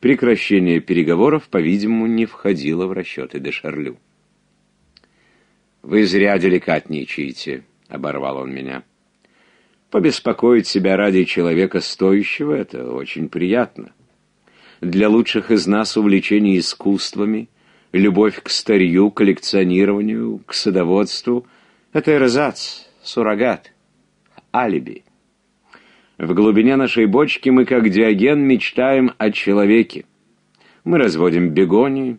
Прекращение переговоров, по-видимому, не входило в расчеты де Шарлю. «Вы зря деликатничаете», — оборвал он меня. Побеспокоить себя ради человека стоящего — это очень приятно. Для лучших из нас увлечение искусствами, любовь к старью, коллекционированию, к садоводству — это эрзац, суррогат, алиби. В глубине нашей бочки мы, как диоген, мечтаем о человеке. Мы разводим бегонии,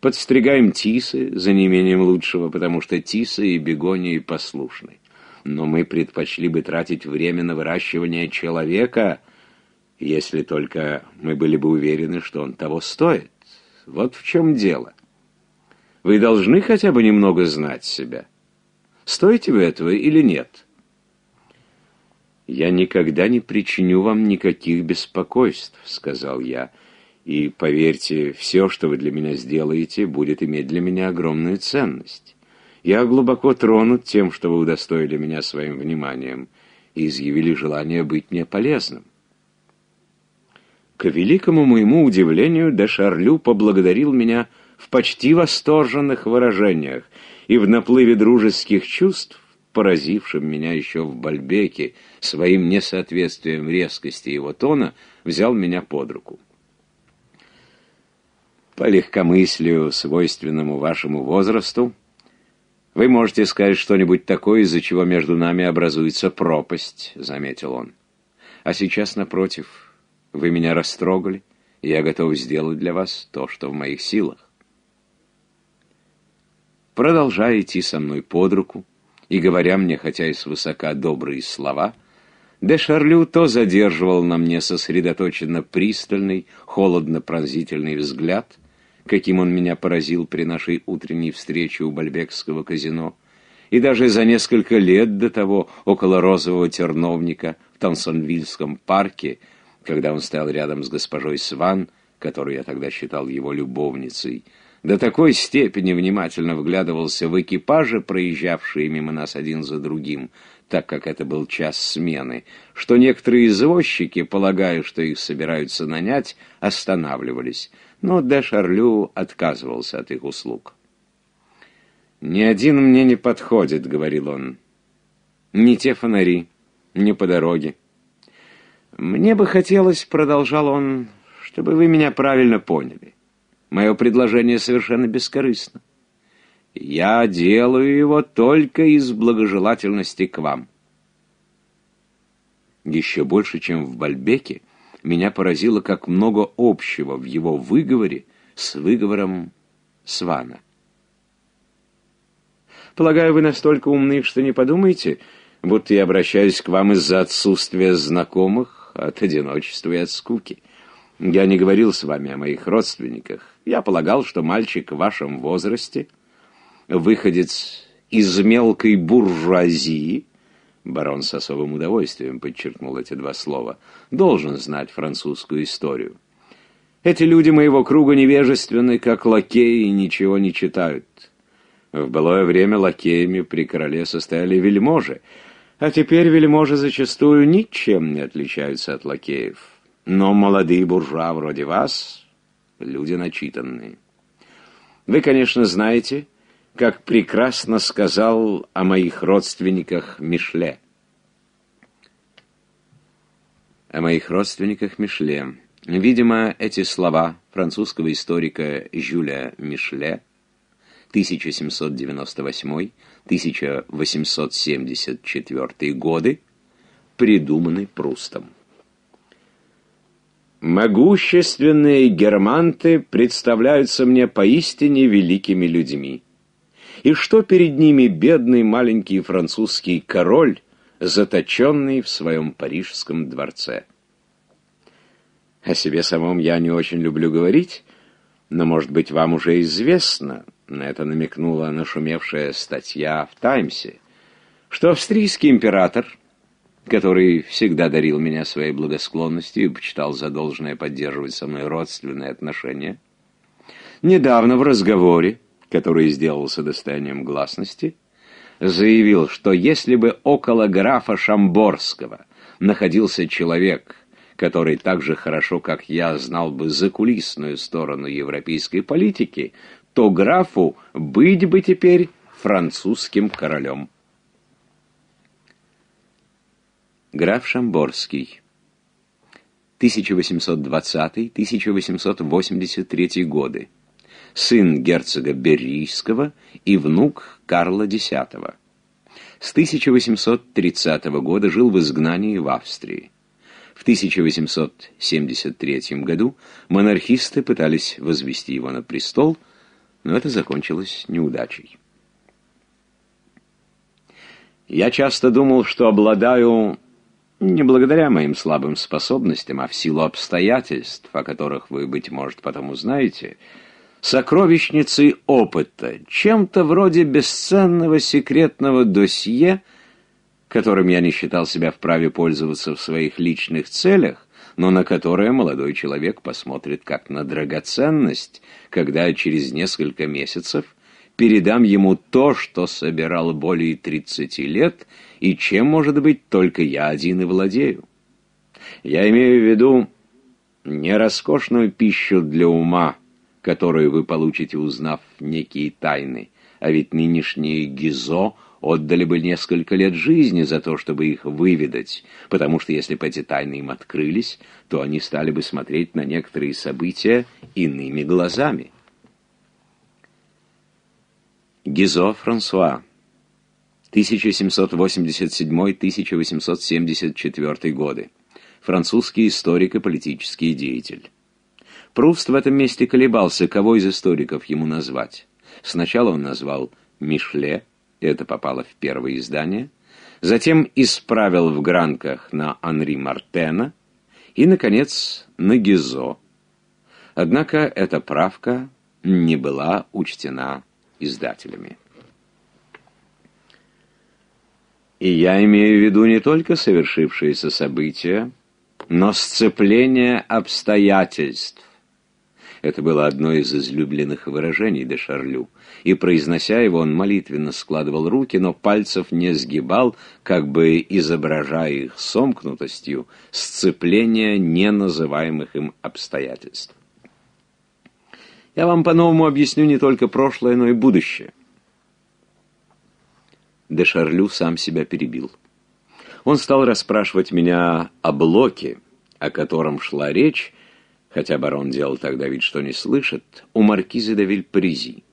подстригаем тисы за неимением лучшего, потому что тисы и бегонии послушны но мы предпочли бы тратить время на выращивание человека, если только мы были бы уверены, что он того стоит. Вот в чем дело. Вы должны хотя бы немного знать себя. Стоите вы этого или нет? «Я никогда не причиню вам никаких беспокойств», — сказал я. «И, поверьте, все, что вы для меня сделаете, будет иметь для меня огромную ценность». Я глубоко тронут тем, что вы удостоили меня своим вниманием и изъявили желание быть мне полезным. К великому моему удивлению, де Шарлю поблагодарил меня в почти восторженных выражениях и в наплыве дружеских чувств, поразившим меня еще в Бальбеке своим несоответствием резкости его тона, взял меня под руку. По легкомыслию, свойственному вашему возрасту, вы можете сказать что-нибудь такое, из-за чего между нами образуется пропасть, заметил он. А сейчас напротив, вы меня растрогали, и я готов сделать для вас то, что в моих силах. Продолжая идти со мной под руку и говоря мне, хотя и свысока, добрые слова, де Шарлю то задерживал на мне сосредоточенно пристальный, холодно-пронзительный взгляд — каким он меня поразил при нашей утренней встрече у Бальбекского казино, и даже за несколько лет до того около розового терновника в Тансонвильском парке, когда он стоял рядом с госпожой Сван, которую я тогда считал его любовницей, до такой степени внимательно вглядывался в экипажи, проезжавшие мимо нас один за другим, так как это был час смены, что некоторые извозчики, полагая, что их собираются нанять, останавливались но де Шарлю отказывался от их услуг. «Ни один мне не подходит», — говорил он. Ни те фонари, ни по дороге». «Мне бы хотелось», — продолжал он, — «чтобы вы меня правильно поняли. Мое предложение совершенно бескорыстно. Я делаю его только из благожелательности к вам». Еще больше, чем в Бальбеке, — меня поразило, как много общего в его выговоре с выговором Свана. «Полагаю, вы настолько умны, что не подумаете, будто я обращаюсь к вам из-за отсутствия знакомых, от одиночества и от скуки. Я не говорил с вами о моих родственниках. Я полагал, что мальчик в вашем возрасте, выходец из мелкой буржуазии, Барон с особым удовольствием подчеркнул эти два слова. «Должен знать французскую историю. Эти люди моего круга невежественны, как лакеи, и ничего не читают. В былое время лакеями при короле состояли вельможи, а теперь вельможи зачастую ничем не отличаются от лакеев. Но молодые буржуа вроде вас — люди начитанные. Вы, конечно, знаете, — как прекрасно сказал о моих родственниках Мишле. О моих родственниках Мишле. Видимо, эти слова французского историка Жюля Мишле 1798-1874 годы придуманы Прустом. Могущественные германты представляются мне поистине великими людьми и что перед ними бедный маленький французский король, заточенный в своем парижском дворце. О себе самом я не очень люблю говорить, но, может быть, вам уже известно, на это намекнула нашумевшая статья в «Таймсе», что австрийский император, который всегда дарил меня своей благосклонностью и почитал за должное поддерживать со мной родственные отношения, недавно в разговоре, который сделался достоянием гласности, заявил, что если бы около графа Шамборского находился человек, который так же хорошо, как я, знал бы закулисную сторону европейской политики, то графу быть бы теперь французским королем. Граф Шамборский 1820-1883 годы сын герцога Берийского и внук Карла X. С 1830 года жил в изгнании в Австрии. В 1873 году монархисты пытались возвести его на престол, но это закончилось неудачей. Я часто думал, что обладаю не благодаря моим слабым способностям, а в силу обстоятельств, о которых вы, быть может, потом узнаете – сокровищницей опыта, чем-то вроде бесценного секретного досье, которым я не считал себя вправе пользоваться в своих личных целях, но на которое молодой человек посмотрит как на драгоценность, когда через несколько месяцев передам ему то, что собирал более 30 лет, и чем, может быть, только я один и владею. Я имею в виду не роскошную пищу для ума, которую вы получите, узнав некие тайны. А ведь нынешние ГИЗО отдали бы несколько лет жизни за то, чтобы их выведать, потому что если бы эти тайны им открылись, то они стали бы смотреть на некоторые события иными глазами. Гизо Франсуа 1787-1874 годы. Французский историк и политический деятель. Пруст в этом месте колебался, кого из историков ему назвать. Сначала он назвал Мишле, это попало в первое издание, затем исправил в гранках на Анри Мартена и, наконец, на Гизо. Однако эта правка не была учтена издателями. И я имею в виду не только совершившиеся события, но сцепление обстоятельств, это было одно из излюбленных выражений де Шарлю, и, произнося его, он молитвенно складывал руки, но пальцев не сгибал, как бы изображая их сомкнутостью сцепление неназываемых им обстоятельств. Я вам по-новому объясню не только прошлое, но и будущее. Де Шарлю сам себя перебил. Он стал расспрашивать меня о блоке, о котором шла речь, хотя барон делал тогда вид, что не слышит, у маркизы де Вильпризи.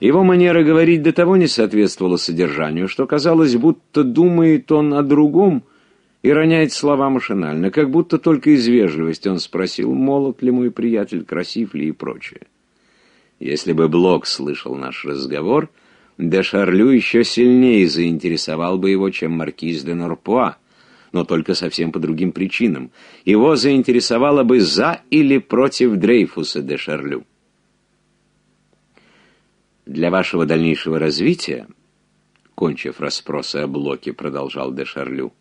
Его манера говорить до того не соответствовала содержанию, что казалось, будто думает он о другом и роняет слова машинально, как будто только из вежливости он спросил, молод ли мой приятель, красив ли и прочее. Если бы Блок слышал наш разговор, де Шарлю еще сильнее заинтересовал бы его, чем маркиз де Норпуа, но только совсем по другим причинам. Его заинтересовало бы за или против Дрейфуса де Шарлю. «Для вашего дальнейшего развития», — кончив расспросы о Блоке, продолжал де Шарлю,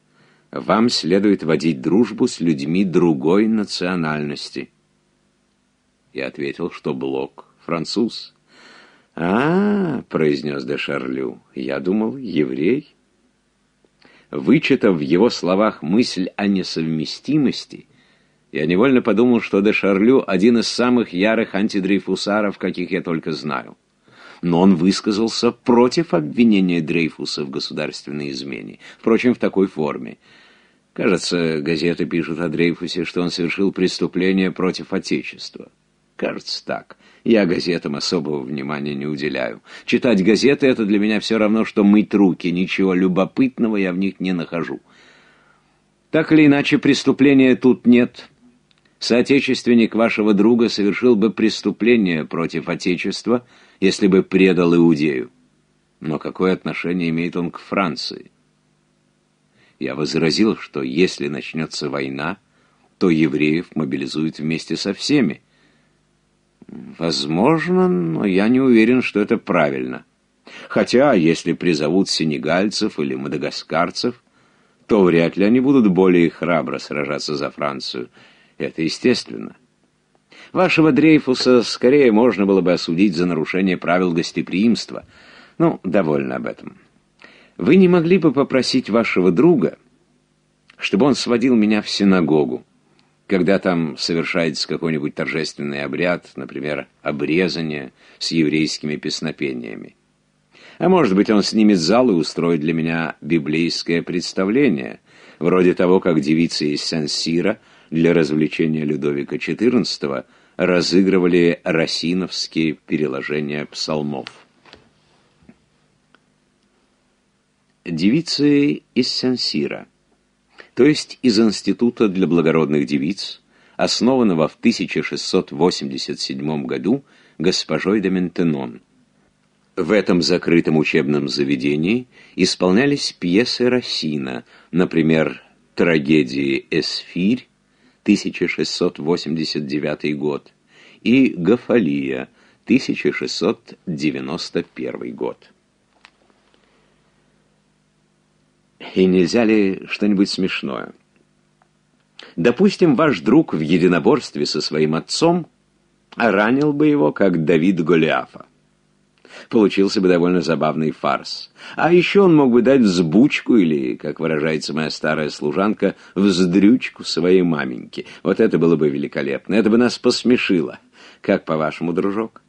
«вам следует водить дружбу с людьми другой национальности». Я ответил, что Блок — француз. «А, — произнес де Шарлю, — я думал, еврей». Вычитав в его словах мысль о несовместимости, я невольно подумал, что де Шарлю один из самых ярых антидрейфусаров, каких я только знаю. Но он высказался против обвинения Дрейфуса в государственной измене, впрочем, в такой форме. Кажется, газеты пишут о Дрейфусе, что он совершил преступление против Отечества. Кажется так. Я газетам особого внимания не уделяю. Читать газеты — это для меня все равно, что мыть руки. Ничего любопытного я в них не нахожу. Так или иначе, преступления тут нет. Соотечественник вашего друга совершил бы преступление против Отечества, если бы предал Иудею. Но какое отношение имеет он к Франции? Я возразил, что если начнется война, то евреев мобилизуют вместе со всеми, Возможно, но я не уверен, что это правильно. Хотя, если призовут сенегальцев или мадагаскарцев, то вряд ли они будут более храбро сражаться за Францию. Это естественно. Вашего Дрейфуса скорее можно было бы осудить за нарушение правил гостеприимства. Ну, довольно об этом. Вы не могли бы попросить вашего друга, чтобы он сводил меня в синагогу? Когда там совершается какой-нибудь торжественный обряд, например, обрезание с еврейскими песнопениями. А может быть, он снимет зал и устроит для меня библейское представление, вроде того, как девицы из Сан-Сира для развлечения Людовика XIV разыгрывали росиновские переложения псалмов. Девицы из Сан-Сира – то есть из Института для благородных девиц, основанного в 1687 году госпожой де Ментенон. В этом закрытом учебном заведении исполнялись пьесы Рассина, например, трагедии «Эсфирь» 1689 год и «Гафалия» 1691 год. И нельзя ли что-нибудь смешное? Допустим, ваш друг в единоборстве со своим отцом ранил бы его, как Давид Голиафа. Получился бы довольно забавный фарс. А еще он мог бы дать взбучку или, как выражается моя старая служанка, вздрючку своей маменьке. Вот это было бы великолепно. Это бы нас посмешило. Как по-вашему, дружок?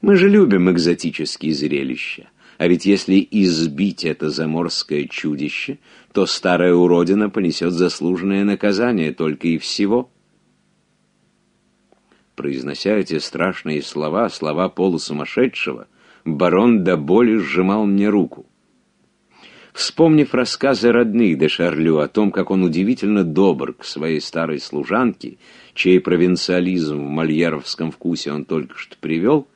Мы же любим экзотические зрелища. А ведь если избить это заморское чудище, то старая уродина понесет заслуженное наказание только и всего. Произнося эти страшные слова, слова полусумасшедшего, барон до боли сжимал мне руку. Вспомнив рассказы родных де Шарлю о том, как он удивительно добр к своей старой служанке, чей провинциализм в мальеровском вкусе он только что привел,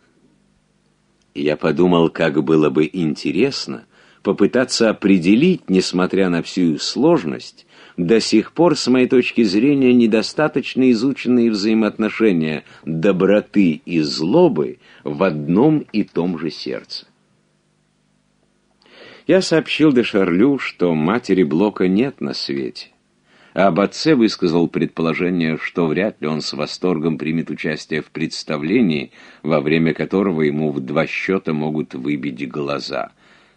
я подумал, как было бы интересно попытаться определить, несмотря на всю сложность, до сих пор, с моей точки зрения, недостаточно изученные взаимоотношения доброты и злобы в одном и том же сердце. Я сообщил де Шарлю, что матери Блока нет на свете, а об отце высказал предположение, что вряд ли он с восторгом примет участие в представлении, во время которого ему в два счета могут выбить глаза.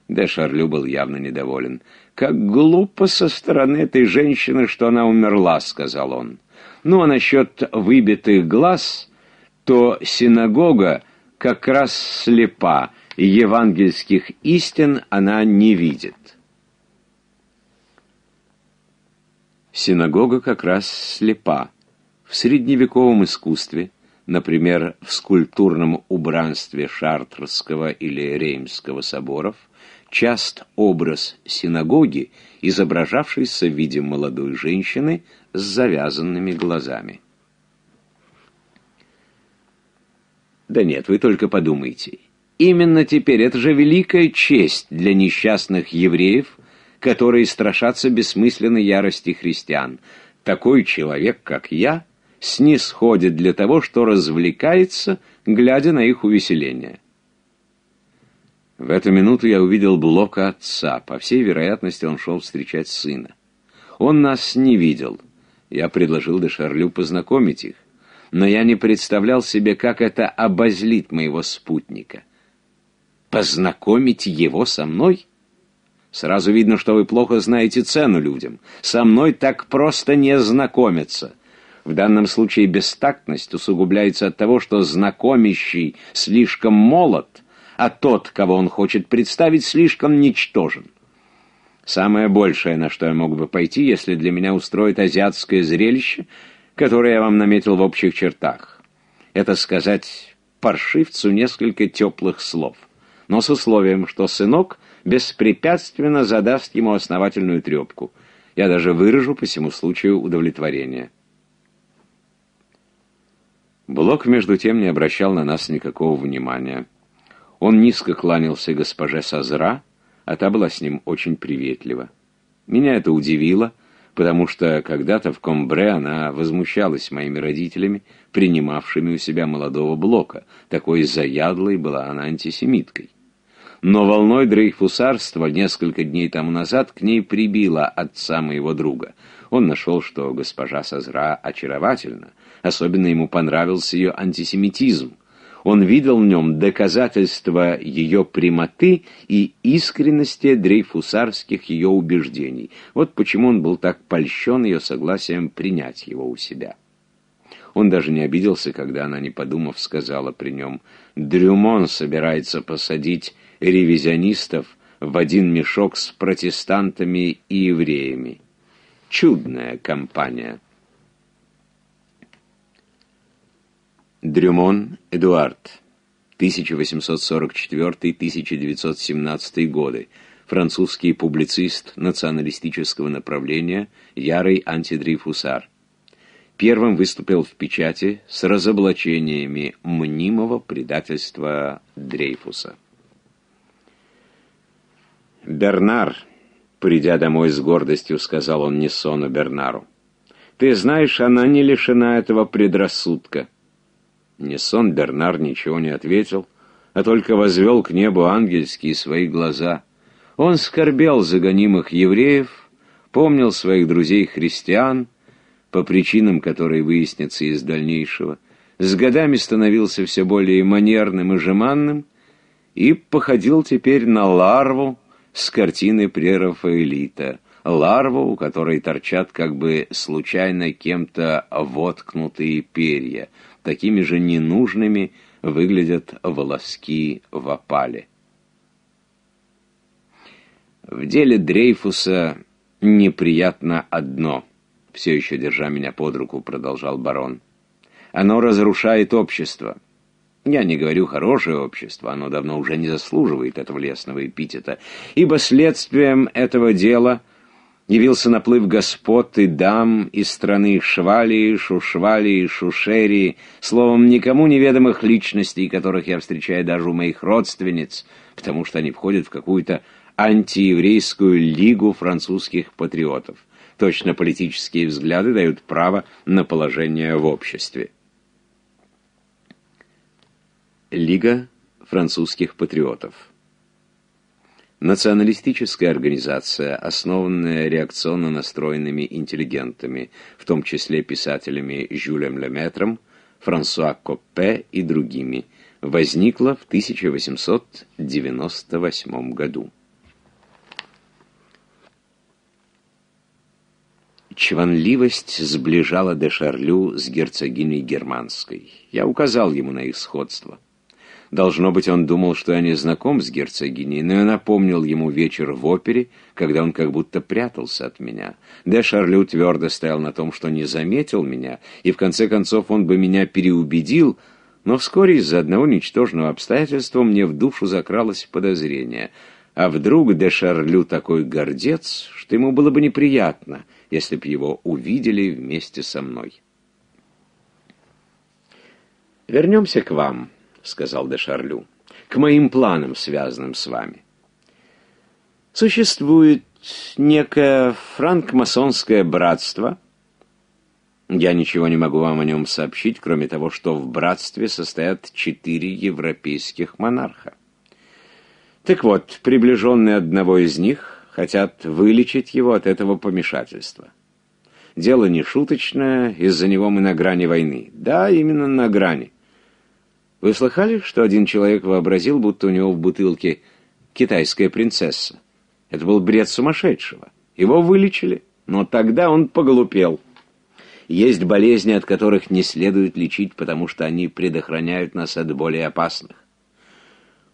Де Шарлю был явно недоволен. «Как глупо со стороны этой женщины, что она умерла», — сказал он. «Ну, а насчет выбитых глаз, то синагога как раз слепа, и евангельских истин она не видит». Синагога как раз слепа. В средневековом искусстве, например, в скульптурном убранстве шартрского или Реймского соборов, част образ синагоги, изображавшийся в виде молодой женщины с завязанными глазами. Да нет, вы только подумайте. Именно теперь это же великая честь для несчастных евреев – которые страшатся бессмысленной ярости христиан. Такой человек, как я, снисходит для того, что развлекается, глядя на их увеселение. В эту минуту я увидел Блока отца. По всей вероятности, он шел встречать сына. Он нас не видел. Я предложил де Шарлю познакомить их. Но я не представлял себе, как это обозлит моего спутника. Познакомить его со мной? Сразу видно, что вы плохо знаете цену людям. Со мной так просто не знакомиться. В данном случае бестактность усугубляется от того, что знакомящий слишком молод, а тот, кого он хочет представить, слишком ничтожен. Самое большее, на что я мог бы пойти, если для меня устроит азиатское зрелище, которое я вам наметил в общих чертах, это сказать паршивцу несколько теплых слов, но с условием, что сынок — беспрепятственно задаст ему основательную трепку. Я даже выражу по всему случаю удовлетворение. Блок, между тем, не обращал на нас никакого внимания. Он низко кланялся госпоже Сазра, а та была с ним очень приветлива. Меня это удивило, потому что когда-то в Комбре она возмущалась моими родителями, принимавшими у себя молодого Блока. Такой заядлой была она антисемиткой но волной дрейфусарства несколько дней тому назад к ней прибило отца моего друга. Он нашел, что госпожа Созра очаровательна. Особенно ему понравился ее антисемитизм. Он видел в нем доказательство ее прямоты и искренности дрейфусарских ее убеждений. Вот почему он был так польщен ее согласием принять его у себя. Он даже не обиделся, когда она, не подумав, сказала при нем, «Дрюмон собирается посадить ревизионистов в один мешок с протестантами и евреями. Чудная компания. Дрюмон Эдуард, 1844-1917 годы, французский публицист националистического направления, ярый антидрейфусар. Первым выступил в печати с разоблачениями мнимого предательства Дрейфуса. «Бернар», — придя домой с гордостью, сказал он Нессону Бернару, — «ты знаешь, она не лишена этого предрассудка». Нессон Бернар ничего не ответил, а только возвел к небу ангельские свои глаза. Он скорбел за гонимых евреев, помнил своих друзей-христиан, по причинам, которые выяснятся из дальнейшего, с годами становился все более манерным и жеманным и походил теперь на ларву, с картины прерафаэлита, ларва, у которой торчат как бы случайно кем-то воткнутые перья. Такими же ненужными выглядят волоски в опале. В деле Дрейфуса неприятно одно, все еще держа меня под руку, продолжал барон. Оно разрушает общество. Я не говорю «хорошее общество», оно давно уже не заслуживает этого лесного эпитета, ибо следствием этого дела явился наплыв господ и дам из страны Швалии, Шушвалии, Шушерии, словом, никому неведомых личностей, которых я встречаю даже у моих родственниц, потому что они входят в какую-то антиеврейскую лигу французских патриотов. Точно политические взгляды дают право на положение в обществе. Лига французских патриотов. Националистическая организация, основанная реакционно настроенными интеллигентами, в том числе писателями Жюлем Леметром, Франсуа Коппе и другими, возникла в 1898 году. Чванливость сближала де Шарлю с герцогиней Германской. Я указал ему на их сходство. Должно быть, он думал, что я не знаком с герцогиней, но я напомнил ему вечер в опере, когда он как будто прятался от меня. Де Шарлю твердо стоял на том, что не заметил меня, и в конце концов он бы меня переубедил, но вскоре из-за одного ничтожного обстоятельства мне в душу закралось подозрение. А вдруг де Шарлю такой гордец, что ему было бы неприятно, если б его увидели вместе со мной. Вернемся к вам. — сказал де Шарлю, — «к моим планам, связанным с вами». «Существует некое франкмасонское братство», я ничего не могу вам о нем сообщить, кроме того, что в братстве состоят четыре европейских монарха. Так вот, приближенные одного из них хотят вылечить его от этого помешательства. Дело не шуточное, из-за него мы на грани войны. Да, именно на грани. Вы слыхали, что один человек вообразил, будто у него в бутылке китайская принцесса? Это был бред сумасшедшего. Его вылечили, но тогда он поглупел. Есть болезни, от которых не следует лечить, потому что они предохраняют нас от более опасных.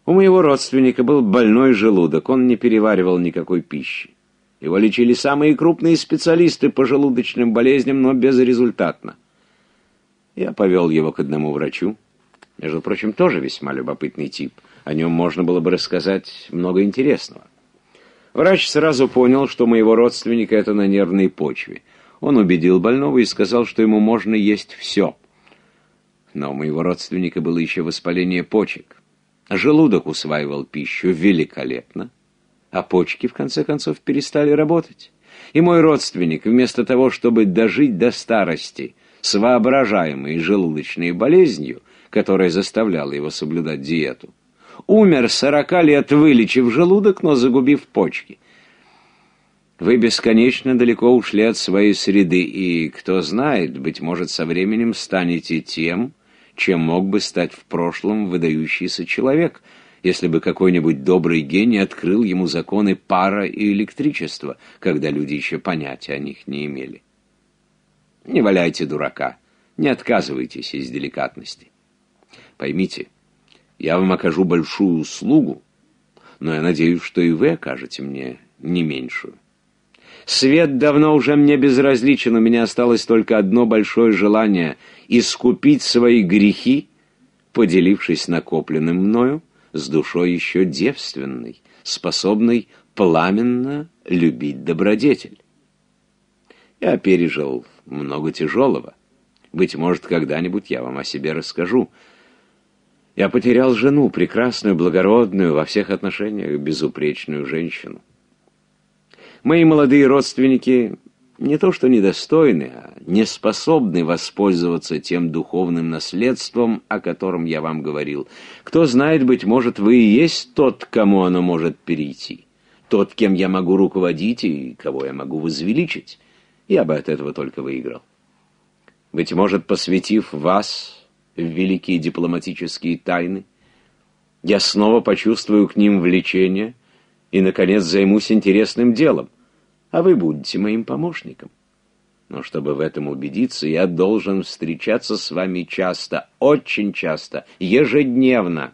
У моего родственника был больной желудок, он не переваривал никакой пищи. Его лечили самые крупные специалисты по желудочным болезням, но безрезультатно. Я повел его к одному врачу. Между прочим, тоже весьма любопытный тип. О нем можно было бы рассказать много интересного. Врач сразу понял, что моего родственника это на нервной почве. Он убедил больного и сказал, что ему можно есть все. Но у моего родственника было еще воспаление почек. Желудок усваивал пищу великолепно, а почки, в конце концов, перестали работать. И мой родственник, вместо того, чтобы дожить до старости с воображаемой желудочной болезнью, которая заставляла его соблюдать диету. Умер сорока лет, вылечив желудок, но загубив почки. Вы бесконечно далеко ушли от своей среды, и, кто знает, быть может, со временем станете тем, чем мог бы стать в прошлом выдающийся человек, если бы какой-нибудь добрый гений открыл ему законы пара и электричества, когда люди еще понятия о них не имели. Не валяйте дурака, не отказывайтесь из деликатности. Поймите, я вам окажу большую услугу, но я надеюсь, что и вы окажете мне не меньшую. Свет давно уже мне безразличен, у меня осталось только одно большое желание — искупить свои грехи, поделившись накопленным мною с душой еще девственной, способной пламенно любить добродетель. Я пережил много тяжелого. Быть может, когда-нибудь я вам о себе расскажу — я потерял жену, прекрасную, благородную, во всех отношениях безупречную женщину. Мои молодые родственники не то что недостойны, а не способны воспользоваться тем духовным наследством, о котором я вам говорил. Кто знает, быть может, вы и есть тот, кому оно может перейти, тот, кем я могу руководить и кого я могу возвеличить. Я бы от этого только выиграл. Быть может, посвятив вас в великие дипломатические тайны. Я снова почувствую к ним влечение и, наконец, займусь интересным делом, а вы будете моим помощником. Но чтобы в этом убедиться, я должен встречаться с вами часто, очень часто, ежедневно.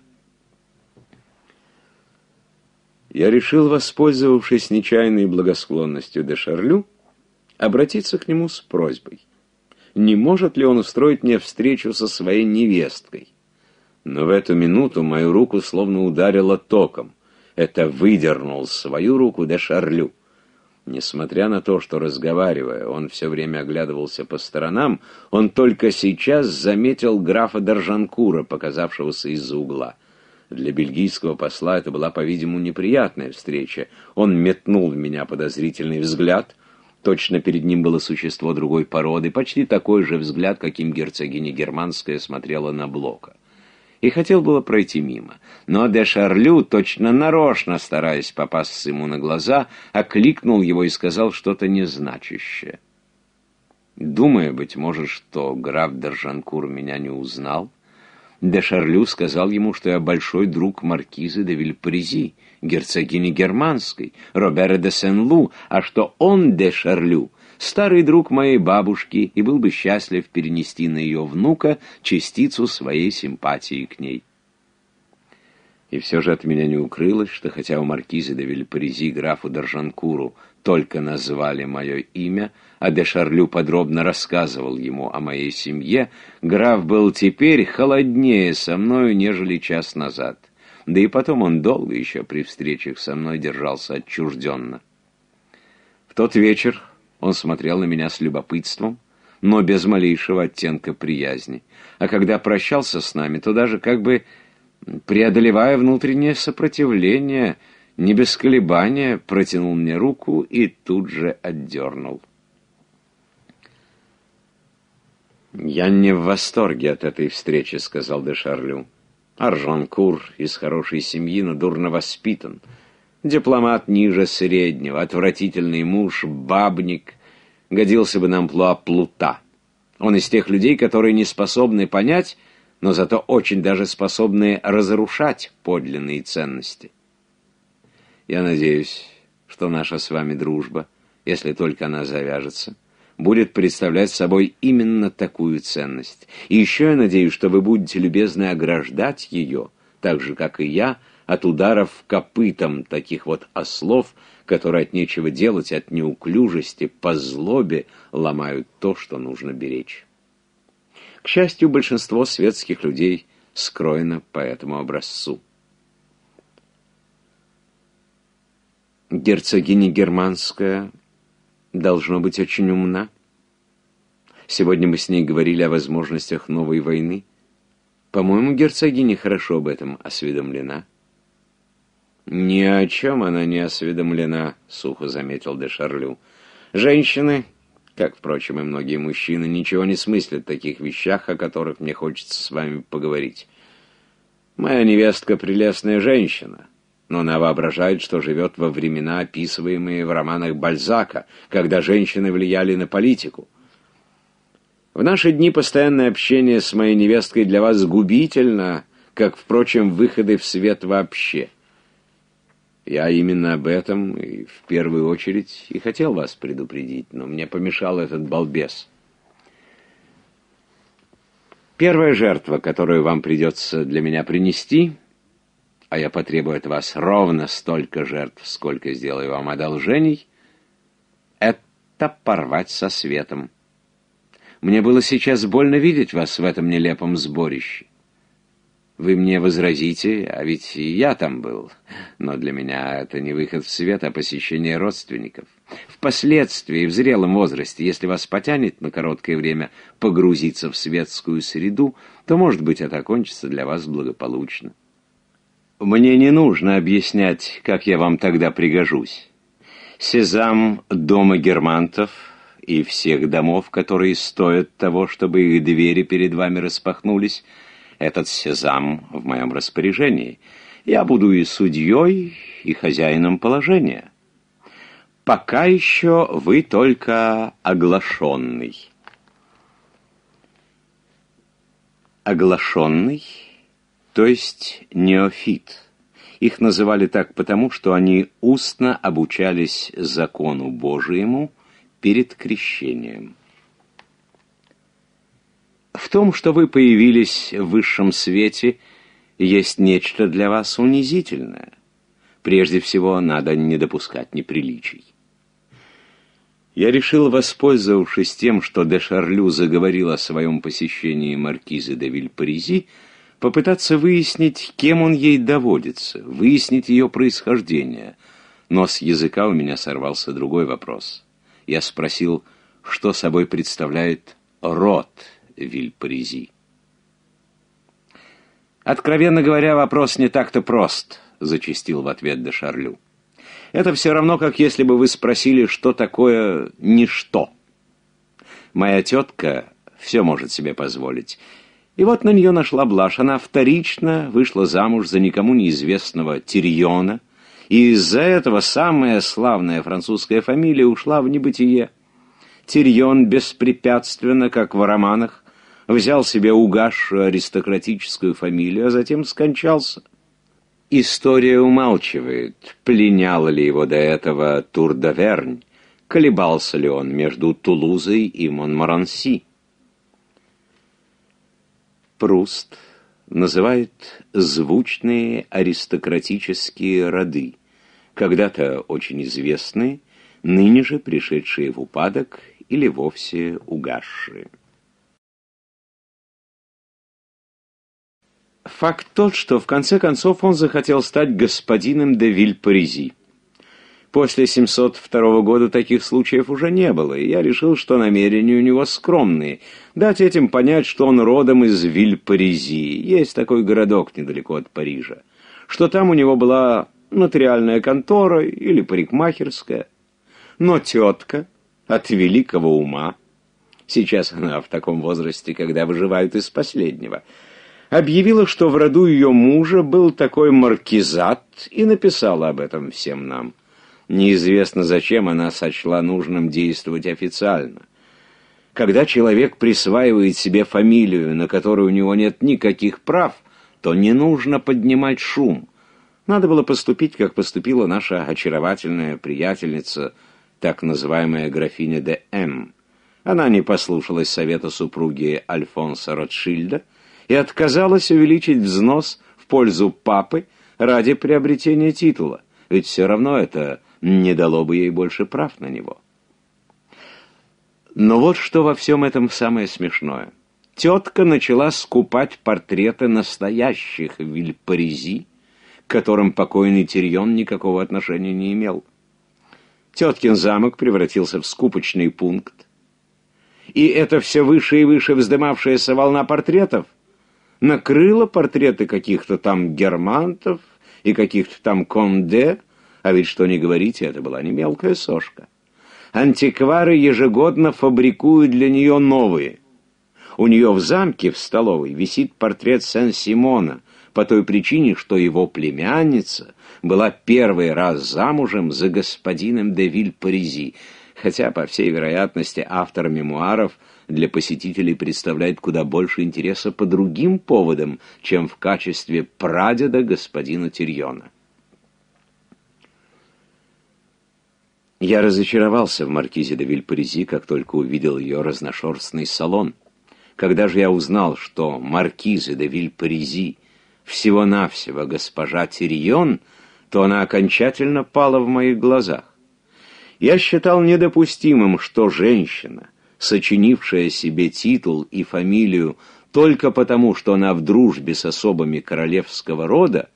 Я решил, воспользовавшись нечаянной благосклонностью де Шарлю, обратиться к нему с просьбой не может ли он устроить мне встречу со своей невесткой. Но в эту минуту мою руку словно ударило током. Это выдернул свою руку до Шарлю. Несмотря на то, что, разговаривая, он все время оглядывался по сторонам, он только сейчас заметил графа Даржанкура, показавшегося из-за угла. Для бельгийского посла это была, по-видимому, неприятная встреча. Он метнул в меня подозрительный взгляд — Точно перед ним было существо другой породы, почти такой же взгляд, каким герцогиня Германская смотрела на Блока. И хотел было пройти мимо. Но де Шарлю, точно нарочно стараясь попасть ему на глаза, окликнул его и сказал что-то незначащее. Думая, быть может, что граф Держанкур меня не узнал, де Шарлю сказал ему, что я большой друг маркизы де Вильпрези, герцогини Германской, Робера де Сен-Лу, а что он де Шарлю, старый друг моей бабушки, и был бы счастлив перенести на ее внука частицу своей симпатии к ней. И все же от меня не укрылось, что хотя у маркиза де Вильпаризи графу Даржанкуру только назвали мое имя, а де Шарлю подробно рассказывал ему о моей семье, граф был теперь холоднее со мною, нежели час назад. Да и потом он долго еще при встречах со мной держался отчужденно. В тот вечер он смотрел на меня с любопытством, но без малейшего оттенка приязни. А когда прощался с нами, то даже как бы преодолевая внутреннее сопротивление, не без колебания протянул мне руку и тут же отдернул. «Я не в восторге от этой встречи», — сказал де Шарлю. Аржанкур из хорошей семьи, но дурно воспитан. Дипломат ниже среднего, отвратительный муж, бабник. Годился бы нам плуа плута. Он из тех людей, которые не способны понять, но зато очень даже способны разрушать подлинные ценности. Я надеюсь, что наша с вами дружба, если только она завяжется, будет представлять собой именно такую ценность. И еще я надеюсь, что вы будете любезны ограждать ее, так же, как и я, от ударов копытом таких вот ослов, которые от нечего делать, от неуклюжести, по злобе ломают то, что нужно беречь. К счастью, большинство светских людей скроено по этому образцу. Герцогиня Германская должно быть очень умна. Сегодня мы с ней говорили о возможностях новой войны. По-моему, герцогиня хорошо об этом осведомлена». «Ни о чем она не осведомлена», — сухо заметил де Шарлю. «Женщины, как, впрочем, и многие мужчины, ничего не смыслят в таких вещах, о которых мне хочется с вами поговорить. Моя невестка — прелестная женщина но она воображает, что живет во времена, описываемые в романах Бальзака, когда женщины влияли на политику. В наши дни постоянное общение с моей невесткой для вас губительно, как, впрочем, выходы в свет вообще. Я именно об этом и в первую очередь и хотел вас предупредить, но мне помешал этот балбес. Первая жертва, которую вам придется для меня принести, а я потребую от вас ровно столько жертв, сколько сделаю вам одолжений, это порвать со светом. Мне было сейчас больно видеть вас в этом нелепом сборище. Вы мне возразите, а ведь и я там был. Но для меня это не выход в свет, а посещение родственников. Впоследствии, в зрелом возрасте, если вас потянет на короткое время погрузиться в светскую среду, то, может быть, это окончится для вас благополучно. Мне не нужно объяснять, как я вам тогда пригожусь. Сезам дома германтов и всех домов, которые стоят того, чтобы их двери перед вами распахнулись, этот сезам в моем распоряжении. Я буду и судьей, и хозяином положения. Пока еще вы только оглашенный. Оглашенный? то есть неофит. Их называли так потому, что они устно обучались закону Божьему перед крещением. В том, что вы появились в высшем свете, есть нечто для вас унизительное. Прежде всего, надо не допускать неприличий. Я решил, воспользовавшись тем, что де Шарлю заговорил о своем посещении маркизы де Вильпаризи, попытаться выяснить, кем он ей доводится, выяснить ее происхождение. Но с языка у меня сорвался другой вопрос. Я спросил, что собой представляет род Вильпаризи. «Откровенно говоря, вопрос не так-то прост», — зачастил в ответ де Шарлю. «Это все равно, как если бы вы спросили, что такое ничто». Моя тетка все может себе позволить. И вот на нее нашла блажь. Она вторично вышла замуж за никому неизвестного Тирьона, и из-за этого самая славная французская фамилия ушла в небытие. Тирьон беспрепятственно, как в романах, взял себе угасшую аристократическую фамилию, а затем скончался. История умалчивает, пленял ли его до этого Турдавернь, колебался ли он между Тулузой и Монморанси. Пруст называет звучные аристократические роды, когда-то очень известные, ныне же пришедшие в упадок или вовсе угасшие. Факт тот, что в конце концов он захотел стать господином де Вильпаризи. После 702 года таких случаев уже не было, и я решил, что намерения у него скромные. Дать этим понять, что он родом из виль есть такой городок недалеко от Парижа, что там у него была нотариальная контора или парикмахерская. Но тетка от великого ума, сейчас она в таком возрасте, когда выживают из последнего, объявила, что в роду ее мужа был такой маркизат и написала об этом всем нам. Неизвестно зачем она сочла нужным действовать официально. Когда человек присваивает себе фамилию, на которую у него нет никаких прав, то не нужно поднимать шум. Надо было поступить, как поступила наша очаровательная приятельница, так называемая графиня де М. Она не послушалась совета супруги Альфонса Ротшильда и отказалась увеличить взнос в пользу папы ради приобретения титула. Ведь все равно это не дало бы ей больше прав на него. Но вот что во всем этом самое смешное. Тетка начала скупать портреты настоящих вильпаризи, к которым покойный Тирьон никакого отношения не имел. Теткин замок превратился в скупочный пункт. И эта все выше и выше вздымавшаяся волна портретов накрыла портреты каких-то там германтов и каких-то там конде, а ведь что не говорите, это была не мелкая сошка. Антиквары ежегодно фабрикуют для нее новые. У нее в замке, в столовой, висит портрет Сен-Симона, по той причине, что его племянница была первый раз замужем за господином де Виль-Паризи, хотя, по всей вероятности, автор мемуаров для посетителей представляет куда больше интереса по другим поводам, чем в качестве прадеда господина Тирьона. Я разочаровался в маркизе де Вильпаризи, как только увидел ее разношерстный салон. Когда же я узнал, что маркиза де Вильпаризи всего-навсего госпожа Тирион, то она окончательно пала в моих глазах. Я считал недопустимым, что женщина, сочинившая себе титул и фамилию только потому, что она в дружбе с особами королевского рода,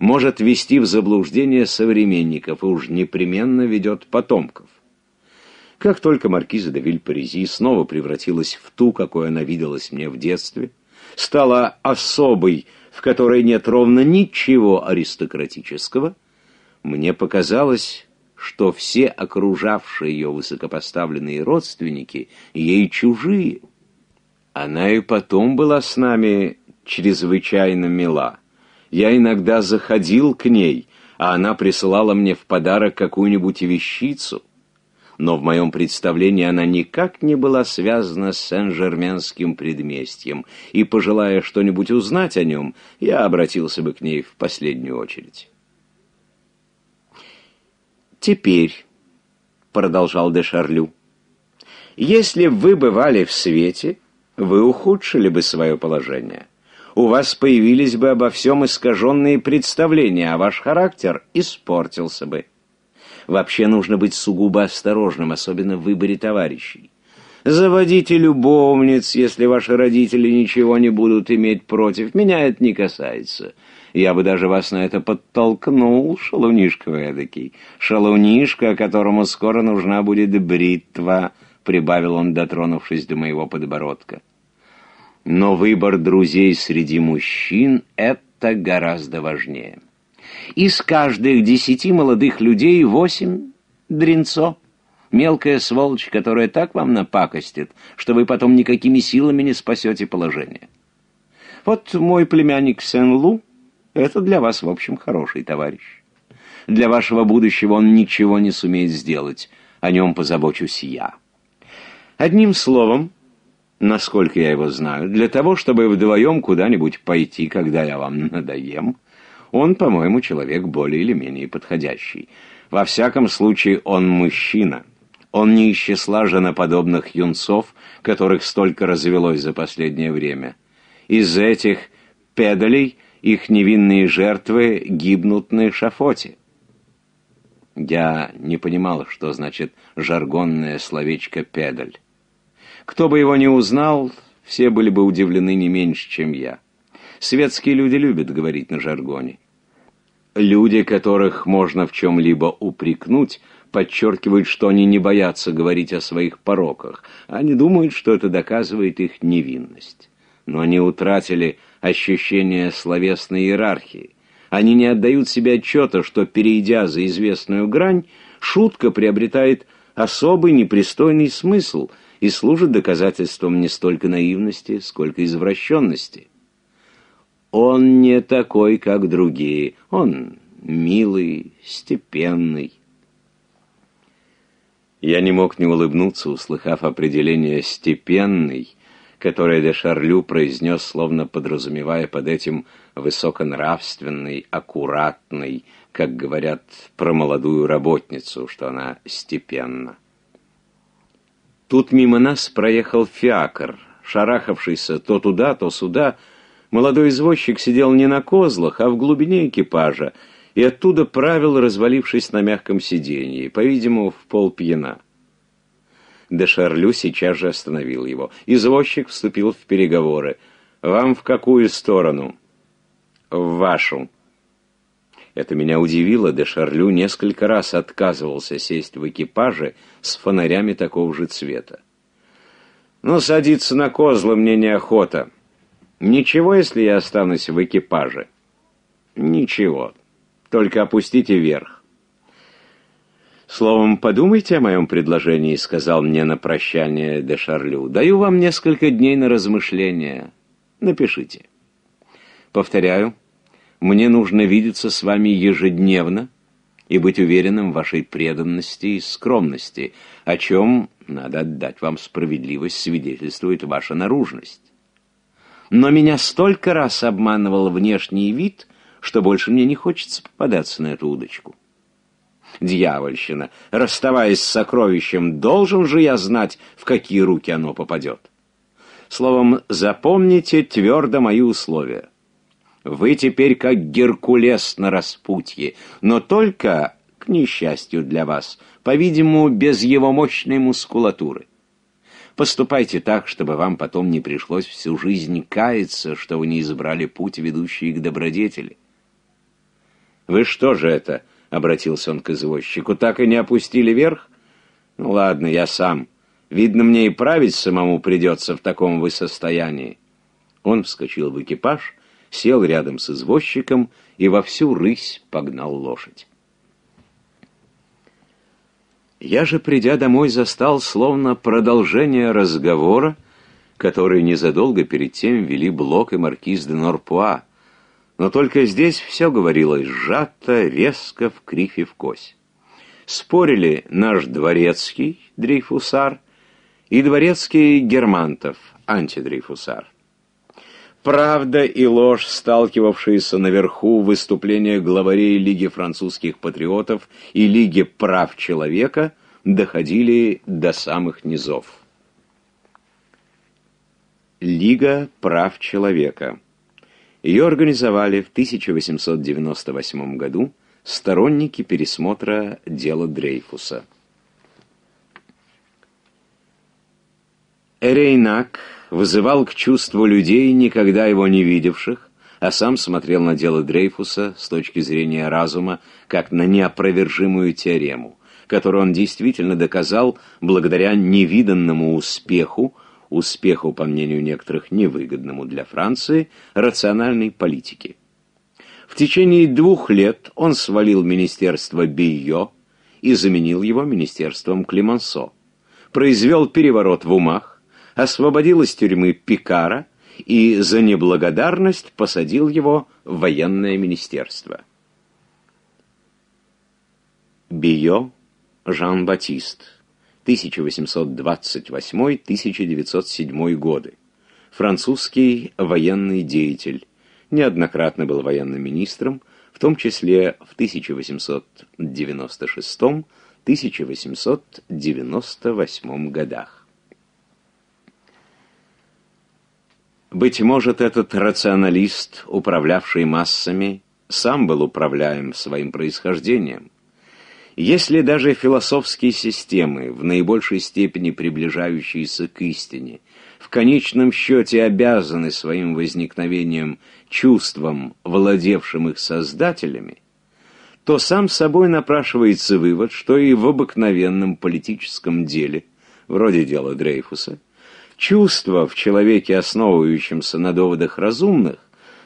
может ввести в заблуждение современников и уж непременно ведет потомков. Как только маркиза де Вильпаризи снова превратилась в ту, какой она виделась мне в детстве, стала особой, в которой нет ровно ничего аристократического, мне показалось, что все окружавшие ее высокопоставленные родственники ей чужие. Она и потом была с нами чрезвычайно мила. Я иногда заходил к ней, а она присылала мне в подарок какую-нибудь вещицу. Но в моем представлении она никак не была связана с Сен-Жерменским предместьем, и, пожелая что-нибудь узнать о нем, я обратился бы к ней в последнюю очередь. «Теперь», — продолжал де Шарлю, — «если бы вы бывали в свете, вы ухудшили бы свое положение» у вас появились бы обо всем искаженные представления, а ваш характер испортился бы. Вообще нужно быть сугубо осторожным, особенно в выборе товарищей. Заводите любовниц, если ваши родители ничего не будут иметь против. Меня это не касается. Я бы даже вас на это подтолкнул, шалунишка вы эдакий. Шалунишка, которому скоро нужна будет бритва, — прибавил он, дотронувшись до моего подбородка. — но выбор друзей среди мужчин – это гораздо важнее. Из каждых десяти молодых людей восемь – дренцо. Мелкая сволочь, которая так вам напакостит, что вы потом никакими силами не спасете положение. Вот мой племянник Сен-Лу – это для вас, в общем, хороший товарищ. Для вашего будущего он ничего не сумеет сделать, о нем позабочусь я. Одним словом – насколько я его знаю, для того, чтобы вдвоем куда-нибудь пойти, когда я вам надоем. Он, по-моему, человек более или менее подходящий. Во всяком случае, он мужчина. Он не из числа женоподобных юнцов, которых столько развелось за последнее время. Из этих педалей их невинные жертвы гибнут на эшафоте. Я не понимал, что значит жаргонное словечко «педаль». Кто бы его не узнал, все были бы удивлены не меньше, чем я. Светские люди любят говорить на жаргоне. Люди, которых можно в чем-либо упрекнуть, подчеркивают, что они не боятся говорить о своих пороках. Они думают, что это доказывает их невинность. Но они утратили ощущение словесной иерархии. Они не отдают себе отчета, что, перейдя за известную грань, шутка приобретает особый непристойный смысл – и служит доказательством не столько наивности, сколько извращенности. Он не такой, как другие. Он милый, степенный. Я не мог не улыбнуться, услыхав определение «степенный», которое де Шарлю произнес, словно подразумевая под этим высоконравственный, аккуратный, как говорят про молодую работницу, что она степенна. Тут мимо нас проехал фиакр, шарахавшийся то туда, то сюда. Молодой извозчик сидел не на козлах, а в глубине экипажа, и оттуда правил, развалившись на мягком сиденье, по-видимому, в пол пьяна. Де Шарлю сейчас же остановил его. Извозчик вступил в переговоры. «Вам в какую сторону?» «В вашу». Это меня удивило, де Шарлю несколько раз отказывался сесть в экипаже с фонарями такого же цвета. «Ну, садиться на козла мне неохота. Ничего, если я останусь в экипаже?» «Ничего. Только опустите вверх». «Словом, подумайте о моем предложении», — сказал мне на прощание де Шарлю. «Даю вам несколько дней на размышления. Напишите». «Повторяю, мне нужно видеться с вами ежедневно и быть уверенным в вашей преданности и скромности, о чем, надо отдать вам справедливость, свидетельствует ваша наружность. Но меня столько раз обманывал внешний вид, что больше мне не хочется попадаться на эту удочку. Дьявольщина! Расставаясь с сокровищем, должен же я знать, в какие руки оно попадет. Словом, запомните твердо мои условия. Вы теперь как Геркулес на распутье, но только, к несчастью для вас, по-видимому, без его мощной мускулатуры. Поступайте так, чтобы вам потом не пришлось всю жизнь каяться, что вы не избрали путь, ведущий к добродетели. «Вы что же это?» — обратился он к извозчику. «Так и не опустили верх? «Ну ладно, я сам. Видно, мне и править самому придется в таком вы состоянии». Он вскочил в экипаж сел рядом с извозчиком и во всю рысь погнал лошадь. Я же, придя домой, застал словно продолжение разговора, который незадолго перед тем вели Блок и маркиз де Норпуа. Но только здесь все говорилось сжато, резко в крив и в кось. Спорили наш дворецкий Дрейфусар и дворецкий Германтов, антидрейфусар. Правда и ложь, сталкивавшиеся наверху выступления главарей Лиги французских патриотов и Лиги прав человека, доходили до самых низов. Лига прав человека. Ее организовали в 1898 году сторонники пересмотра дела Дрейфуса. Эрейнак вызывал к чувству людей, никогда его не видевших, а сам смотрел на дело Дрейфуса с точки зрения разума, как на неопровержимую теорему, которую он действительно доказал благодаря невиданному успеху, успеху, по мнению некоторых, невыгодному для Франции, рациональной политики. В течение двух лет он свалил министерство Бийо и заменил его министерством Климансо, произвел переворот в умах, освободил из тюрьмы Пикара и за неблагодарность посадил его в военное министерство. Био Жан-Батист, 1828-1907 годы. Французский военный деятель, неоднократно был военным министром, в том числе в 1896-1898 годах. Быть может, этот рационалист, управлявший массами, сам был управляем своим происхождением. Если даже философские системы, в наибольшей степени приближающиеся к истине, в конечном счете обязаны своим возникновением чувствам, владевшим их создателями, то сам собой напрашивается вывод, что и в обыкновенном политическом деле, вроде дела Дрейфуса, Чувство в человеке, основывающемся на доводах разумных,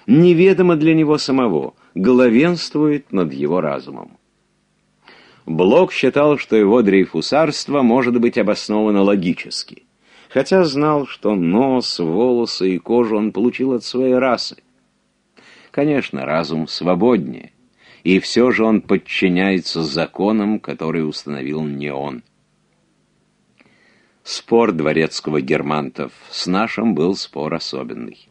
неведомо для него самого, главенствует над его разумом. Блок считал, что его дрейфусарство может быть обосновано логически, хотя знал, что нос, волосы и кожу он получил от своей расы. Конечно, разум свободнее, и все же он подчиняется законам, которые установил не он. Спор дворецкого германтов с нашим был спор особенный.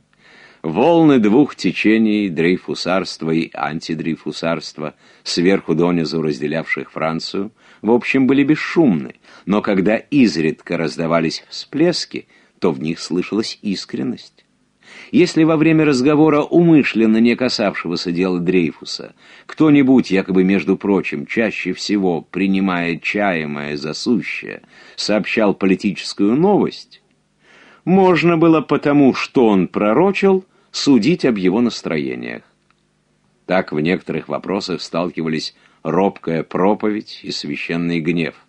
Волны двух течений, дрейфусарства и антидрейфусарства, сверху донизу разделявших Францию, в общем, были бесшумны, но когда изредка раздавались всплески, то в них слышалась искренность. Если во время разговора, умышленно не касавшегося дела Дрейфуса, кто-нибудь, якобы между прочим, чаще всего принимая чаемое за сущее, сообщал политическую новость, можно было потому, что он пророчил, судить об его настроениях. Так в некоторых вопросах сталкивались робкая проповедь и священный гнев –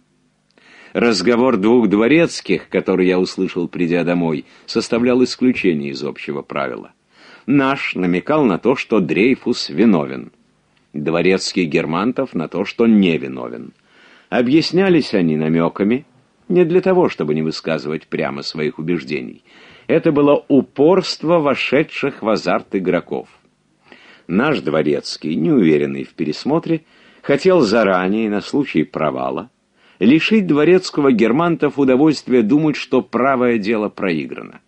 Разговор двух дворецких, который я услышал, придя домой, составлял исключение из общего правила. Наш намекал на то, что Дрейфус виновен. Дворецкий Германтов на то, что не виновен. Объяснялись они намеками не для того, чтобы не высказывать прямо своих убеждений. Это было упорство вошедших в азарт игроков. Наш дворецкий, неуверенный в пересмотре, хотел заранее, на случай провала, лишить дворецкого Германтов удовольствия думать, что правое дело проиграно.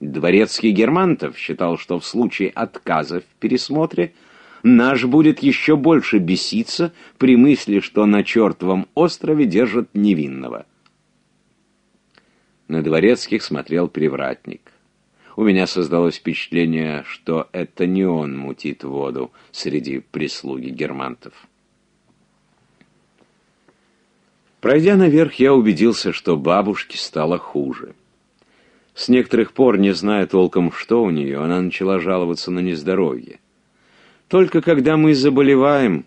Дворецкий Германтов считал, что в случае отказа в пересмотре наш будет еще больше беситься при мысли, что на чертовом острове держат невинного. На Дворецких смотрел привратник. У меня создалось впечатление, что это не он мутит воду среди прислуги германтов. Пройдя наверх, я убедился, что бабушке стало хуже. С некоторых пор, не зная толком, что у нее, она начала жаловаться на нездоровье. Только когда мы заболеваем,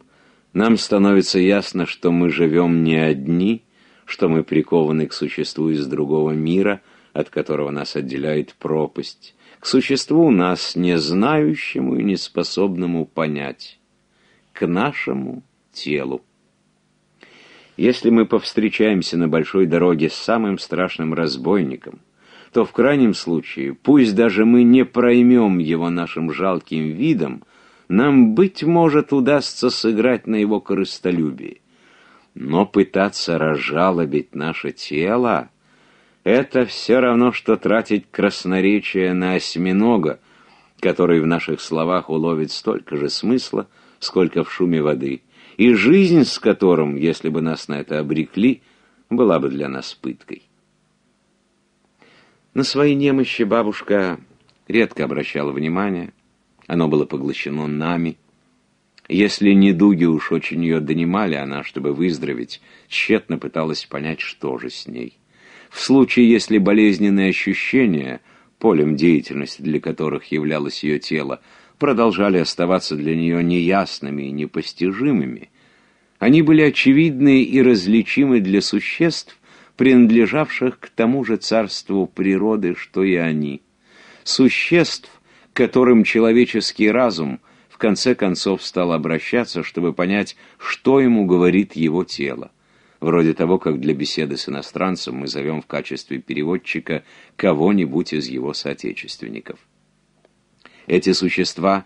нам становится ясно, что мы живем не одни, что мы прикованы к существу из другого мира, от которого нас отделяет пропасть, к существу нас не знающему и не способному понять, к нашему телу. Если мы повстречаемся на большой дороге с самым страшным разбойником, то в крайнем случае, пусть даже мы не проймем его нашим жалким видом, нам, быть может, удастся сыграть на его корыстолюбии. Но пытаться разжалобить наше тело — это все равно, что тратить красноречие на осьминога, который в наших словах уловит столько же смысла, сколько в шуме воды — и жизнь с которым, если бы нас на это обрекли, была бы для нас пыткой. На свои немощи бабушка редко обращала внимание, оно было поглощено нами. Если недуги уж очень ее донимали, она, чтобы выздороветь, тщетно пыталась понять, что же с ней. В случае, если болезненные ощущения, полем деятельности для которых являлось ее тело, продолжали оставаться для нее неясными и непостижимыми. Они были очевидны и различимы для существ, принадлежавших к тому же царству природы, что и они. Существ, которым человеческий разум в конце концов стал обращаться, чтобы понять, что ему говорит его тело вроде того, как для беседы с иностранцем мы зовем в качестве переводчика кого-нибудь из его соотечественников. Эти существа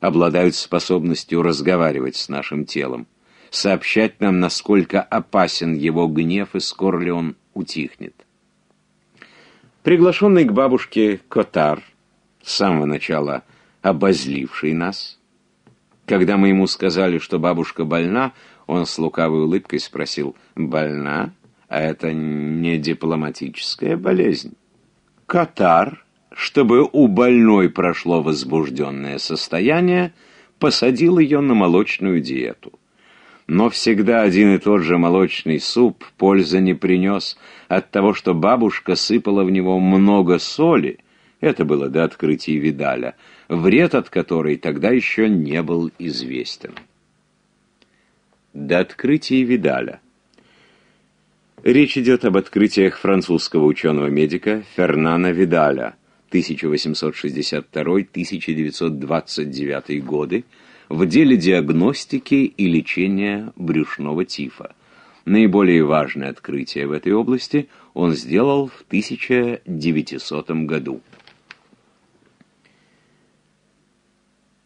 обладают способностью разговаривать с нашим телом, сообщать нам, насколько опасен его гнев и скоро ли он утихнет. Приглашенный к бабушке Котар, с самого начала обозливший нас, когда мы ему сказали, что бабушка больна, он с лукавой улыбкой спросил «Больна? А это не дипломатическая болезнь?» «Катар?» чтобы у больной прошло возбужденное состояние, посадил ее на молочную диету. Но всегда один и тот же молочный суп пользы не принес от того, что бабушка сыпала в него много соли, это было до открытия Видаля, вред от которой тогда еще не был известен. До открытия Видаля. Речь идет об открытиях французского ученого-медика Фернана Видаля, 1862-1929 годы в деле диагностики и лечения брюшного тифа. Наиболее важное открытие в этой области он сделал в 1900 году.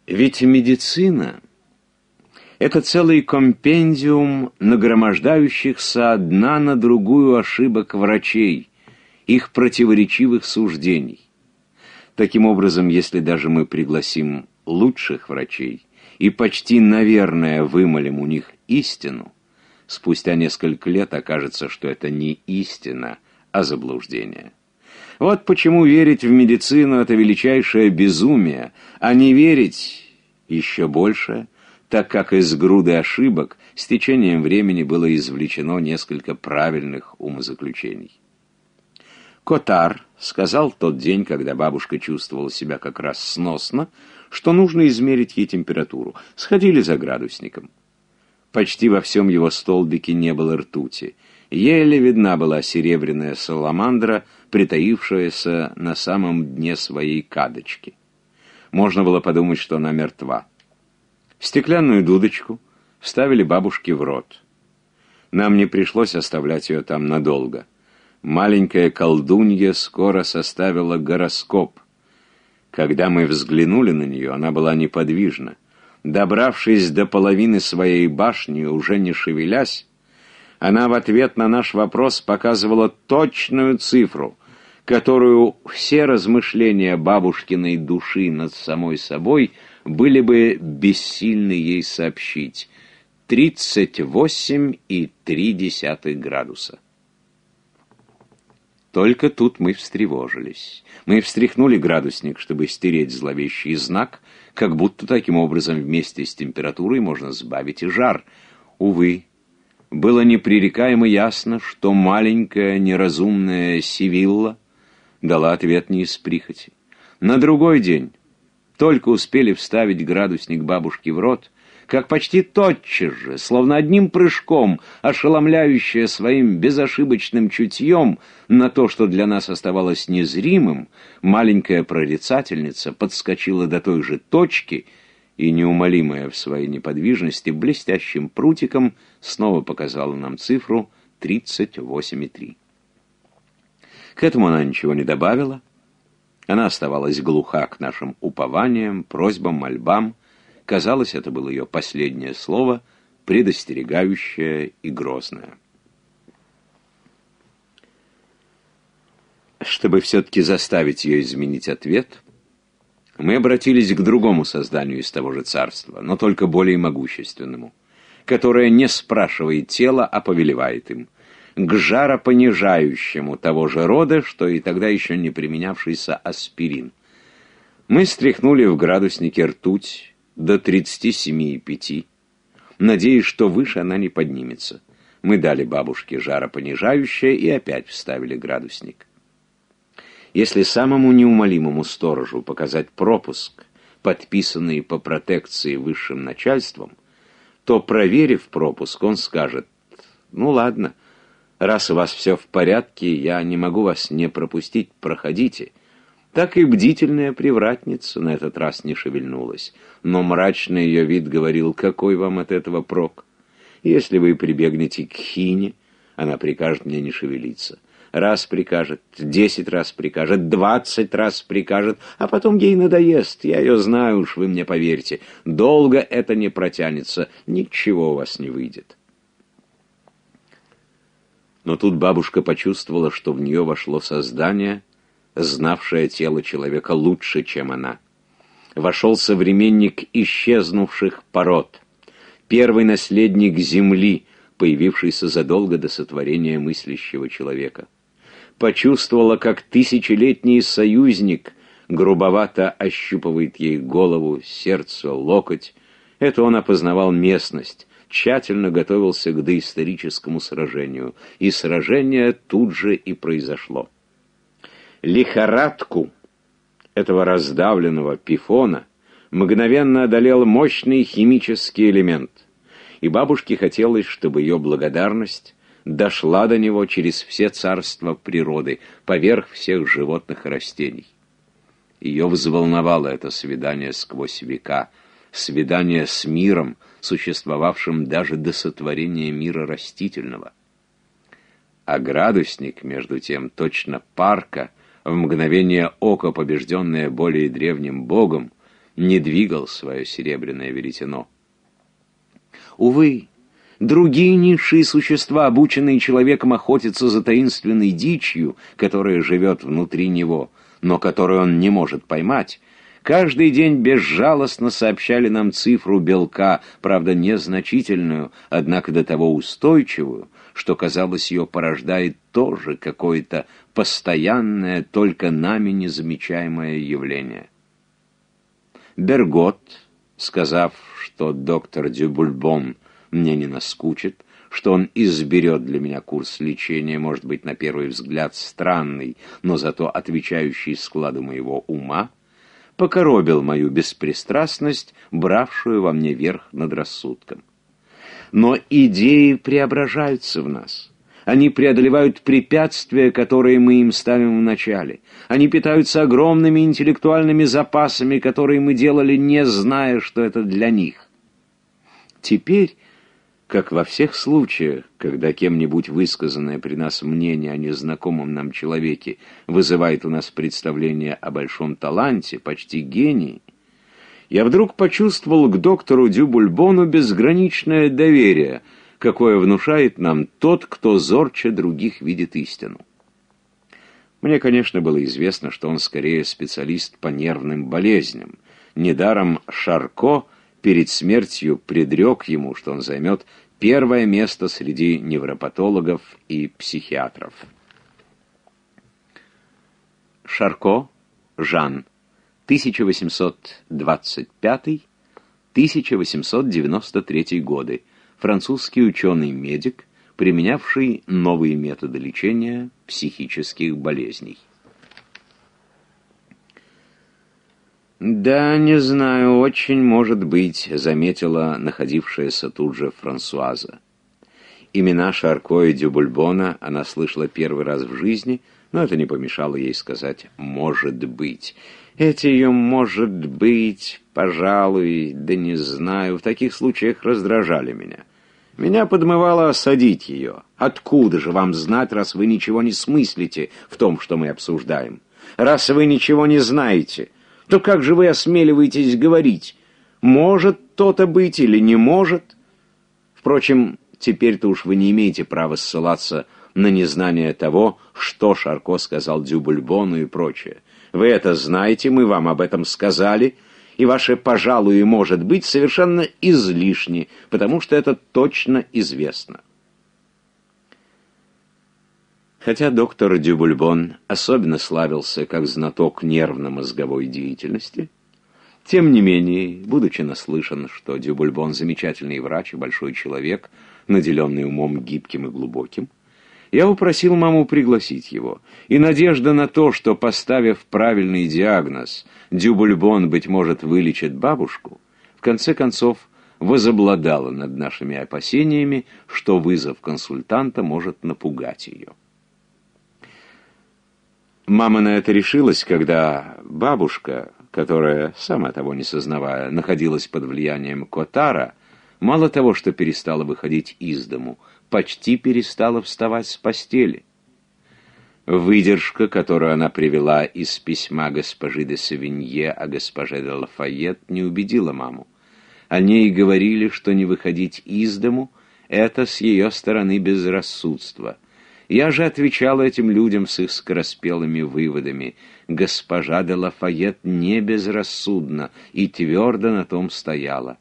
Ведь медицина – это целый компендиум нагромождающихся одна на другую ошибок врачей, их противоречивых суждений. Таким образом, если даже мы пригласим лучших врачей и почти, наверное, вымолим у них истину, спустя несколько лет окажется, что это не истина, а заблуждение. Вот почему верить в медицину – это величайшее безумие, а не верить еще больше, так как из груды ошибок с течением времени было извлечено несколько правильных умозаключений. Котар сказал тот день, когда бабушка чувствовала себя как раз сносно, что нужно измерить ей температуру. Сходили за градусником. Почти во всем его столбике не было ртути. Еле видна была серебряная саламандра, притаившаяся на самом дне своей кадочки. Можно было подумать, что она мертва. Стеклянную дудочку вставили бабушке в рот. Нам не пришлось оставлять ее там надолго — маленькая колдунья скоро составила гороскоп. Когда мы взглянули на нее, она была неподвижна. Добравшись до половины своей башни, уже не шевелясь, она в ответ на наш вопрос показывала точную цифру, которую все размышления бабушкиной души над самой собой были бы бессильны ей сообщить. 38,3 градуса. Только тут мы встревожились. Мы встряхнули градусник, чтобы стереть зловещий знак, как будто таким образом вместе с температурой можно сбавить и жар. Увы, было непререкаемо ясно, что маленькая неразумная Сивилла дала ответ не из прихоти. На другой день, только успели вставить градусник бабушке в рот, как почти тотчас же, словно одним прыжком, ошеломляющая своим безошибочным чутьем на то, что для нас оставалось незримым, маленькая прорицательница подскочила до той же точки и, неумолимая в своей неподвижности, блестящим прутиком снова показала нам цифру 38,3. К этому она ничего не добавила. Она оставалась глуха к нашим упованиям, просьбам, мольбам, Казалось, это было ее последнее слово, предостерегающее и грозное. Чтобы все-таки заставить ее изменить ответ, мы обратились к другому созданию из того же царства, но только более могущественному, которое не спрашивает тело, а повелевает им, к жаропонижающему того же рода, что и тогда еще не применявшийся аспирин. Мы стряхнули в градуснике ртуть, до 37,5. Надеюсь, что выше она не поднимется. Мы дали бабушке жаропонижающее и опять вставили градусник. Если самому неумолимому сторожу показать пропуск, подписанный по протекции высшим начальством, то, проверив пропуск, он скажет, «Ну ладно, раз у вас все в порядке, я не могу вас не пропустить, проходите». Так и бдительная привратница на этот раз не шевельнулась, но мрачный ее вид говорил, какой вам от этого прок. Если вы прибегнете к хине, она прикажет мне не шевелиться. Раз прикажет, десять раз прикажет, двадцать раз прикажет, а потом ей надоест. Я ее знаю уж, вы мне поверьте. Долго это не протянется, ничего у вас не выйдет. Но тут бабушка почувствовала, что в нее вошло создание — знавшая тело человека лучше, чем она. Вошел современник исчезнувших пород, первый наследник Земли, появившийся задолго до сотворения мыслящего человека. Почувствовала, как тысячелетний союзник грубовато ощупывает ей голову, сердце, локоть. Это он опознавал местность, тщательно готовился к доисторическому сражению, и сражение тут же и произошло лихорадку этого раздавленного пифона мгновенно одолел мощный химический элемент, и бабушке хотелось, чтобы ее благодарность дошла до него через все царства природы, поверх всех животных и растений. Ее взволновало это свидание сквозь века, свидание с миром, существовавшим даже до сотворения мира растительного. А градусник, между тем, точно парка — в мгновение ока, побежденное более древним богом, не двигал свое серебряное веретено. Увы, другие низшие существа, обученные человеком, охотиться за таинственной дичью, которая живет внутри него, но которую он не может поймать, Каждый день безжалостно сообщали нам цифру белка, правда незначительную, однако до того устойчивую, что, казалось, ее порождает тоже какое-то постоянное, только нами незамечаемое явление. Бергот, сказав, что доктор Дюбульбон мне не наскучит, что он изберет для меня курс лечения, может быть, на первый взгляд странный, но зато отвечающий складу моего ума, покоробил мою беспристрастность, бравшую во мне верх над рассудком но идеи преображаются в нас. Они преодолевают препятствия, которые мы им ставим в начале. Они питаются огромными интеллектуальными запасами, которые мы делали, не зная, что это для них. Теперь, как во всех случаях, когда кем-нибудь высказанное при нас мнение о незнакомом нам человеке вызывает у нас представление о большом таланте, почти гении, я вдруг почувствовал к доктору Дюбульбону безграничное доверие, какое внушает нам тот, кто зорче других видит истину. Мне, конечно, было известно, что он скорее специалист по нервным болезням. Недаром Шарко перед смертью предрек ему, что он займет первое место среди невропатологов и психиатров. Шарко, Жан 1825-1893 годы, французский ученый-медик, применявший новые методы лечения психических болезней. «Да, не знаю, очень может быть», — заметила находившаяся тут же Франсуаза. Имена Шарко и Дюбульбона она слышала первый раз в жизни, но это не помешало ей сказать «может быть». Эти ее, может быть, пожалуй, да не знаю, в таких случаях раздражали меня. Меня подмывало осадить ее. Откуда же вам знать, раз вы ничего не смыслите в том, что мы обсуждаем? Раз вы ничего не знаете, то как же вы осмеливаетесь говорить? Может то-то быть или не может? Впрочем, теперь-то уж вы не имеете права ссылаться на незнание того, что Шарко сказал Дюбульбону и прочее. Вы это знаете, мы вам об этом сказали, и ваше «пожалуй» может быть совершенно излишне, потому что это точно известно. Хотя доктор Дюбульбон особенно славился как знаток нервно-мозговой деятельности, тем не менее, будучи наслышан, что Дюбульбон замечательный врач и большой человек, наделенный умом гибким и глубоким, я упросил маму пригласить его, и надежда на то, что, поставив правильный диагноз, дюбульбон, быть может, вылечит бабушку, в конце концов возобладала над нашими опасениями, что вызов консультанта может напугать ее. Мама на это решилась, когда бабушка, которая, сама того не сознавая, находилась под влиянием Котара, мало того, что перестала выходить из дому – почти перестала вставать с постели. Выдержка, которую она привела из письма госпожи де Савинье о госпоже де Лафайет, не убедила маму. О ней говорили, что не выходить из дому — это с ее стороны безрассудство. Я же отвечала этим людям с их скороспелыми выводами. Госпожа де Лафайет не безрассудна и твердо на том стояла.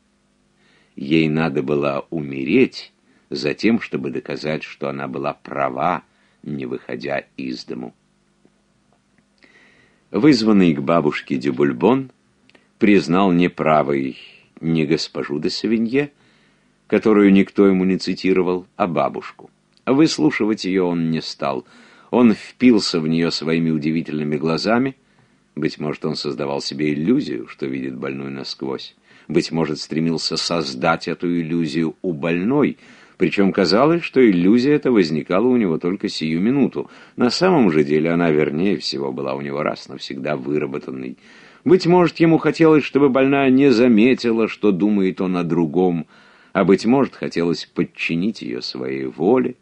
Ей надо было умереть, затем, чтобы доказать, что она была права, не выходя из дому. Вызванный к бабушке Дюбульбон признал неправой не госпожу де Савинье, которую никто ему не цитировал, а бабушку. Выслушивать ее он не стал. Он впился в нее своими удивительными глазами. Быть может, он создавал себе иллюзию, что видит больную насквозь. Быть может, стремился создать эту иллюзию у больной — причем казалось, что иллюзия эта возникала у него только сию минуту. На самом же деле она, вернее всего, была у него раз навсегда выработанной. Быть может, ему хотелось, чтобы больная не заметила, что думает он о другом, а, быть может, хотелось подчинить ее своей воле.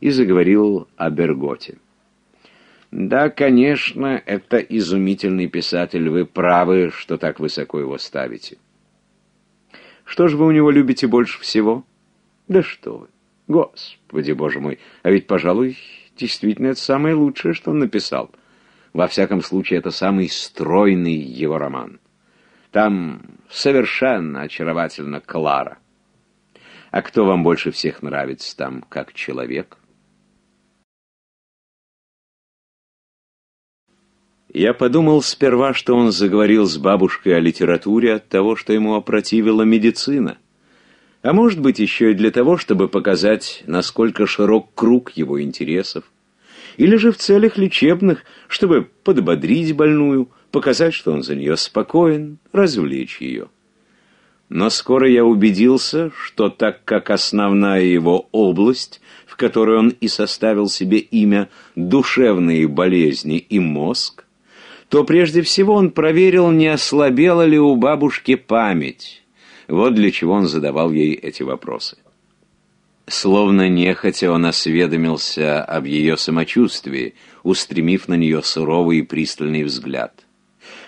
И заговорил о Берготе. «Да, конечно, это изумительный писатель, вы правы, что так высоко его ставите». «Что же вы у него любите больше всего?» Да что вы! Господи, боже мой! А ведь, пожалуй, действительно это самое лучшее, что он написал. Во всяком случае, это самый стройный его роман. Там совершенно очаровательно Клара. А кто вам больше всех нравится там как человек? Я подумал сперва, что он заговорил с бабушкой о литературе от того, что ему опротивила медицина — а может быть еще и для того, чтобы показать, насколько широк круг его интересов, или же в целях лечебных, чтобы подбодрить больную, показать, что он за нее спокоен, развлечь ее. Но скоро я убедился, что так как основная его область, в которой он и составил себе имя «душевные болезни» и «мозг», то прежде всего он проверил, не ослабела ли у бабушки память. Вот для чего он задавал ей эти вопросы. Словно нехотя он осведомился об ее самочувствии, устремив на нее суровый и пристальный взгляд.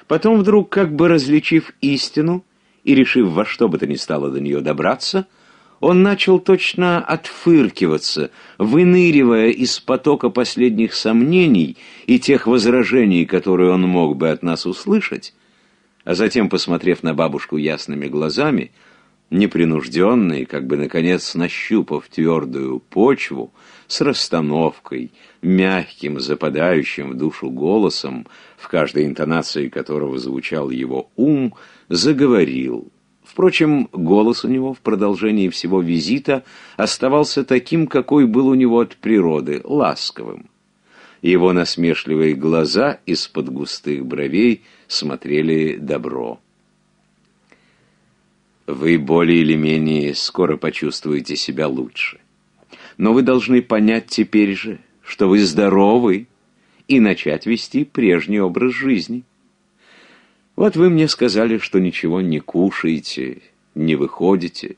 Потом вдруг, как бы различив истину и решив во что бы то ни стало до нее добраться, он начал точно отфыркиваться, выныривая из потока последних сомнений и тех возражений, которые он мог бы от нас услышать, а затем, посмотрев на бабушку ясными глазами, непринужденный, как бы, наконец, нащупав твердую почву, с расстановкой, мягким, западающим в душу голосом, в каждой интонации которого звучал его ум, заговорил. Впрочем, голос у него в продолжении всего визита оставался таким, какой был у него от природы, ласковым. Его насмешливые глаза из-под густых бровей – смотрели добро. Вы более или менее скоро почувствуете себя лучше. Но вы должны понять теперь же, что вы здоровы, и начать вести прежний образ жизни. Вот вы мне сказали, что ничего не кушаете, не выходите.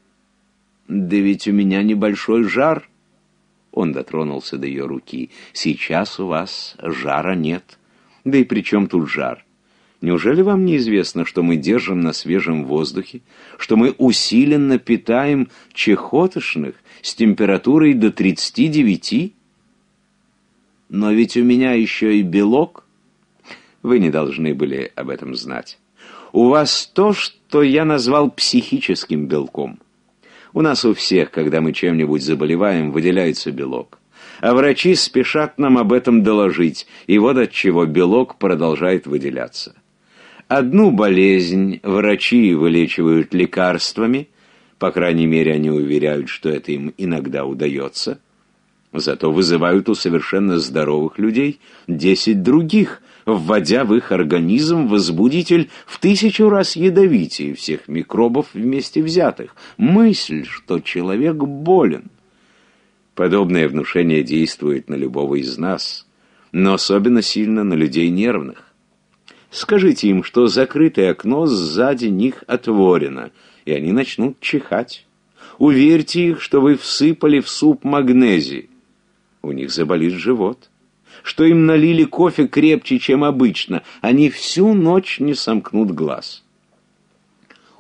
Да ведь у меня небольшой жар. Он дотронулся до ее руки. Сейчас у вас жара нет. Да и при чем тут жар? Неужели вам неизвестно, что мы держим на свежем воздухе, что мы усиленно питаем чехотошных с температурой до 39? Но ведь у меня еще и белок. Вы не должны были об этом знать. У вас то, что я назвал психическим белком. У нас у всех, когда мы чем-нибудь заболеваем, выделяется белок а врачи спешат нам об этом доложить, и вот от чего белок продолжает выделяться. Одну болезнь врачи вылечивают лекарствами, по крайней мере, они уверяют, что это им иногда удается, зато вызывают у совершенно здоровых людей десять других, вводя в их организм возбудитель в тысячу раз ядовитее всех микробов вместе взятых. Мысль, что человек болен. Подобное внушение действует на любого из нас, но особенно сильно на людей нервных. Скажите им, что закрытое окно сзади них отворено, и они начнут чихать. Уверьте их, что вы всыпали в суп магнезий. У них заболит живот. Что им налили кофе крепче, чем обычно. Они всю ночь не сомкнут глаз.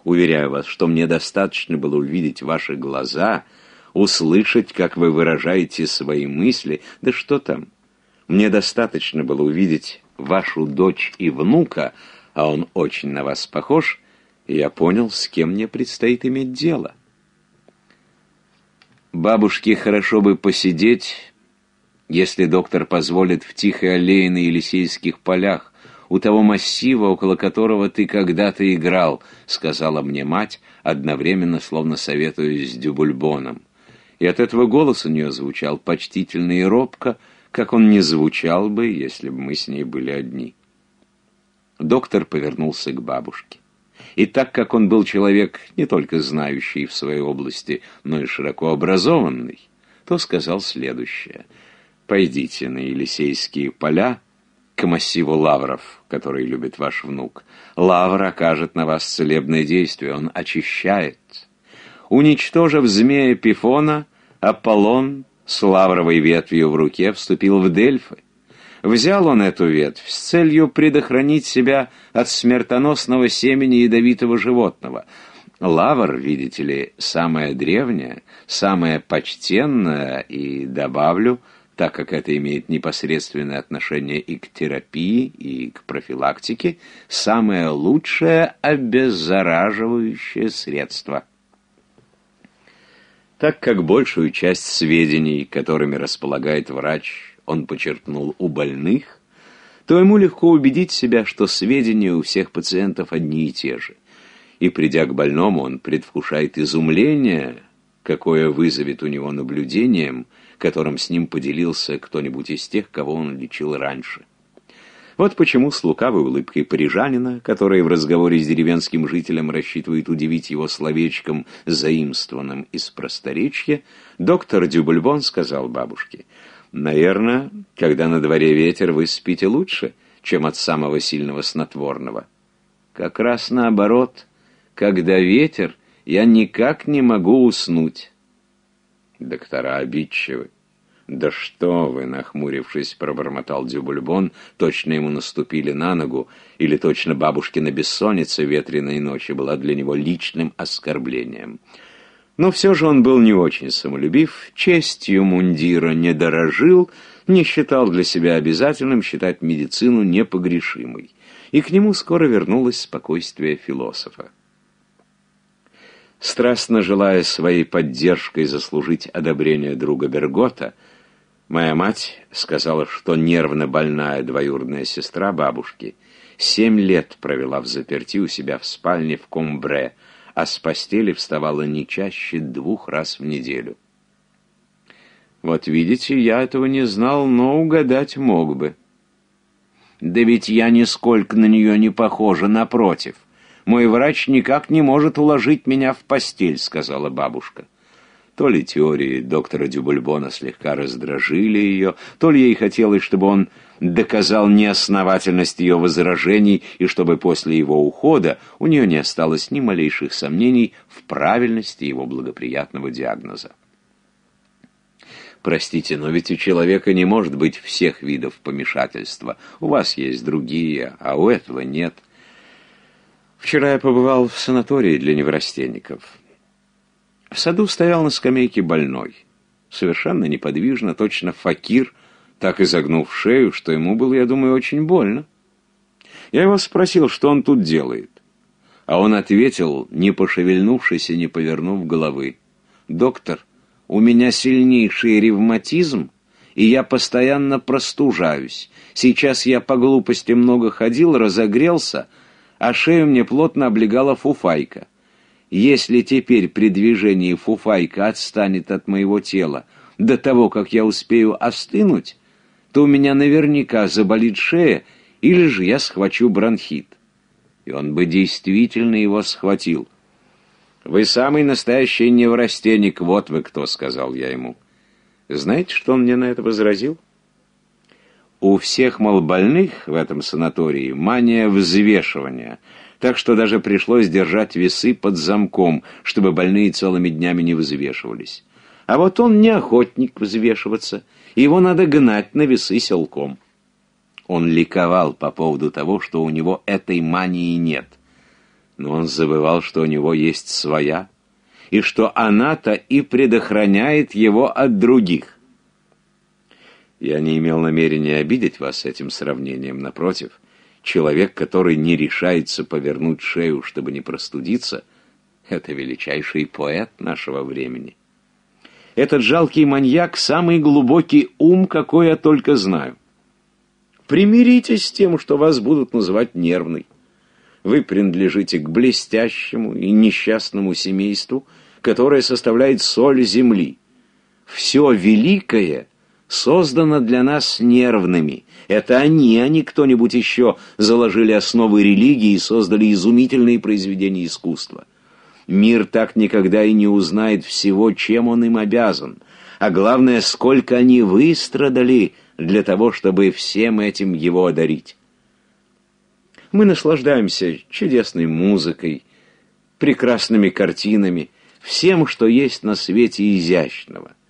Уверяю вас, что мне достаточно было увидеть ваши глаза, услышать, как вы выражаете свои мысли. Да что там? Мне достаточно было увидеть вашу дочь и внука, а он очень на вас похож, я понял, с кем мне предстоит иметь дело. Бабушке хорошо бы посидеть, если доктор позволит в тихой аллее на Елисейских полях, у того массива, около которого ты когда-то играл, сказала мне мать, одновременно словно советуясь с Дюбульбоном. И от этого голос у нее звучал почтительно и робко, как он не звучал бы, если бы мы с ней были одни. Доктор повернулся к бабушке. И так как он был человек не только знающий в своей области, но и широко образованный, то сказал следующее. «Пойдите на Елисейские поля к массиву лавров, который любит ваш внук. Лавр окажет на вас целебное действие, он очищает. Уничтожив змея Пифона, Аполлон с лавровой ветвью в руке вступил в Дельфы. Взял он эту ветвь с целью предохранить себя от смертоносного семени ядовитого животного. Лавр, видите ли, самое древнее, самое почтенное и, добавлю, так как это имеет непосредственное отношение и к терапии, и к профилактике, самое лучшее обеззараживающее средство – так как большую часть сведений, которыми располагает врач, он почерпнул у больных, то ему легко убедить себя, что сведения у всех пациентов одни и те же. И придя к больному, он предвкушает изумление, какое вызовет у него наблюдением, которым с ним поделился кто-нибудь из тех, кого он лечил раньше. Вот почему с лукавой улыбкой парижанина, который в разговоре с деревенским жителем рассчитывает удивить его словечком, заимствованным из просторечья, доктор Дюбульбон сказал бабушке, «Наверное, когда на дворе ветер, вы спите лучше, чем от самого сильного снотворного». «Как раз наоборот. Когда ветер, я никак не могу уснуть». Доктора обидчивы. «Да что вы!» — нахмурившись, пробормотал Дюбульбон. Точно ему наступили на ногу, или точно бабушкина бессонница ветреной ночи была для него личным оскорблением. Но все же он был не очень самолюбив, честью мундира не дорожил, не считал для себя обязательным считать медицину непогрешимой. И к нему скоро вернулось спокойствие философа. Страстно желая своей поддержкой заслужить одобрение друга Бергота, Моя мать сказала, что нервно больная двоюродная сестра бабушки семь лет провела в заперти у себя в спальне в Комбре, а с постели вставала не чаще двух раз в неделю. Вот видите, я этого не знал, но угадать мог бы. Да ведь я нисколько на нее не похожа, напротив. Мой врач никак не может уложить меня в постель, сказала бабушка. То ли теории доктора Дюбульбона слегка раздражили ее, то ли ей хотелось, чтобы он доказал неосновательность ее возражений и чтобы после его ухода у нее не осталось ни малейших сомнений в правильности его благоприятного диагноза. Простите, но ведь у человека не может быть всех видов помешательства. У вас есть другие, а у этого нет. Вчера я побывал в санатории для неврастенников. В саду стоял на скамейке больной. Совершенно неподвижно, точно факир, так изогнув шею, что ему было, я думаю, очень больно. Я его спросил, что он тут делает. А он ответил, не пошевельнувшись и не повернув головы. «Доктор, у меня сильнейший ревматизм, и я постоянно простужаюсь. Сейчас я по глупости много ходил, разогрелся, а шею мне плотно облегала фуфайка. Если теперь при движении фуфайка отстанет от моего тела до того, как я успею остынуть, то у меня наверняка заболит шея, или же я схвачу бронхит. И он бы действительно его схватил. «Вы самый настоящий неврастенник, вот вы кто», — сказал я ему. Знаете, что он мне на это возразил? У всех, мол, больных в этом санатории мания взвешивания — так что даже пришлось держать весы под замком, чтобы больные целыми днями не взвешивались. А вот он не охотник взвешиваться, его надо гнать на весы селком. Он ликовал по поводу того, что у него этой мании нет. Но он забывал, что у него есть своя, и что она-то и предохраняет его от других. Я не имел намерения обидеть вас этим сравнением, напротив человек, который не решается повернуть шею, чтобы не простудиться, это величайший поэт нашего времени. Этот жалкий маньяк — самый глубокий ум, какой я только знаю. Примиритесь с тем, что вас будут называть нервной. Вы принадлежите к блестящему и несчастному семейству, которое составляет соль земли. Все великое создана для нас нервными. Это они, а не кто-нибудь еще, заложили основы религии и создали изумительные произведения искусства. Мир так никогда и не узнает всего, чем он им обязан, а главное, сколько они выстрадали для того, чтобы всем этим его одарить. Мы наслаждаемся чудесной музыкой, прекрасными картинами, всем, что есть на свете изящного –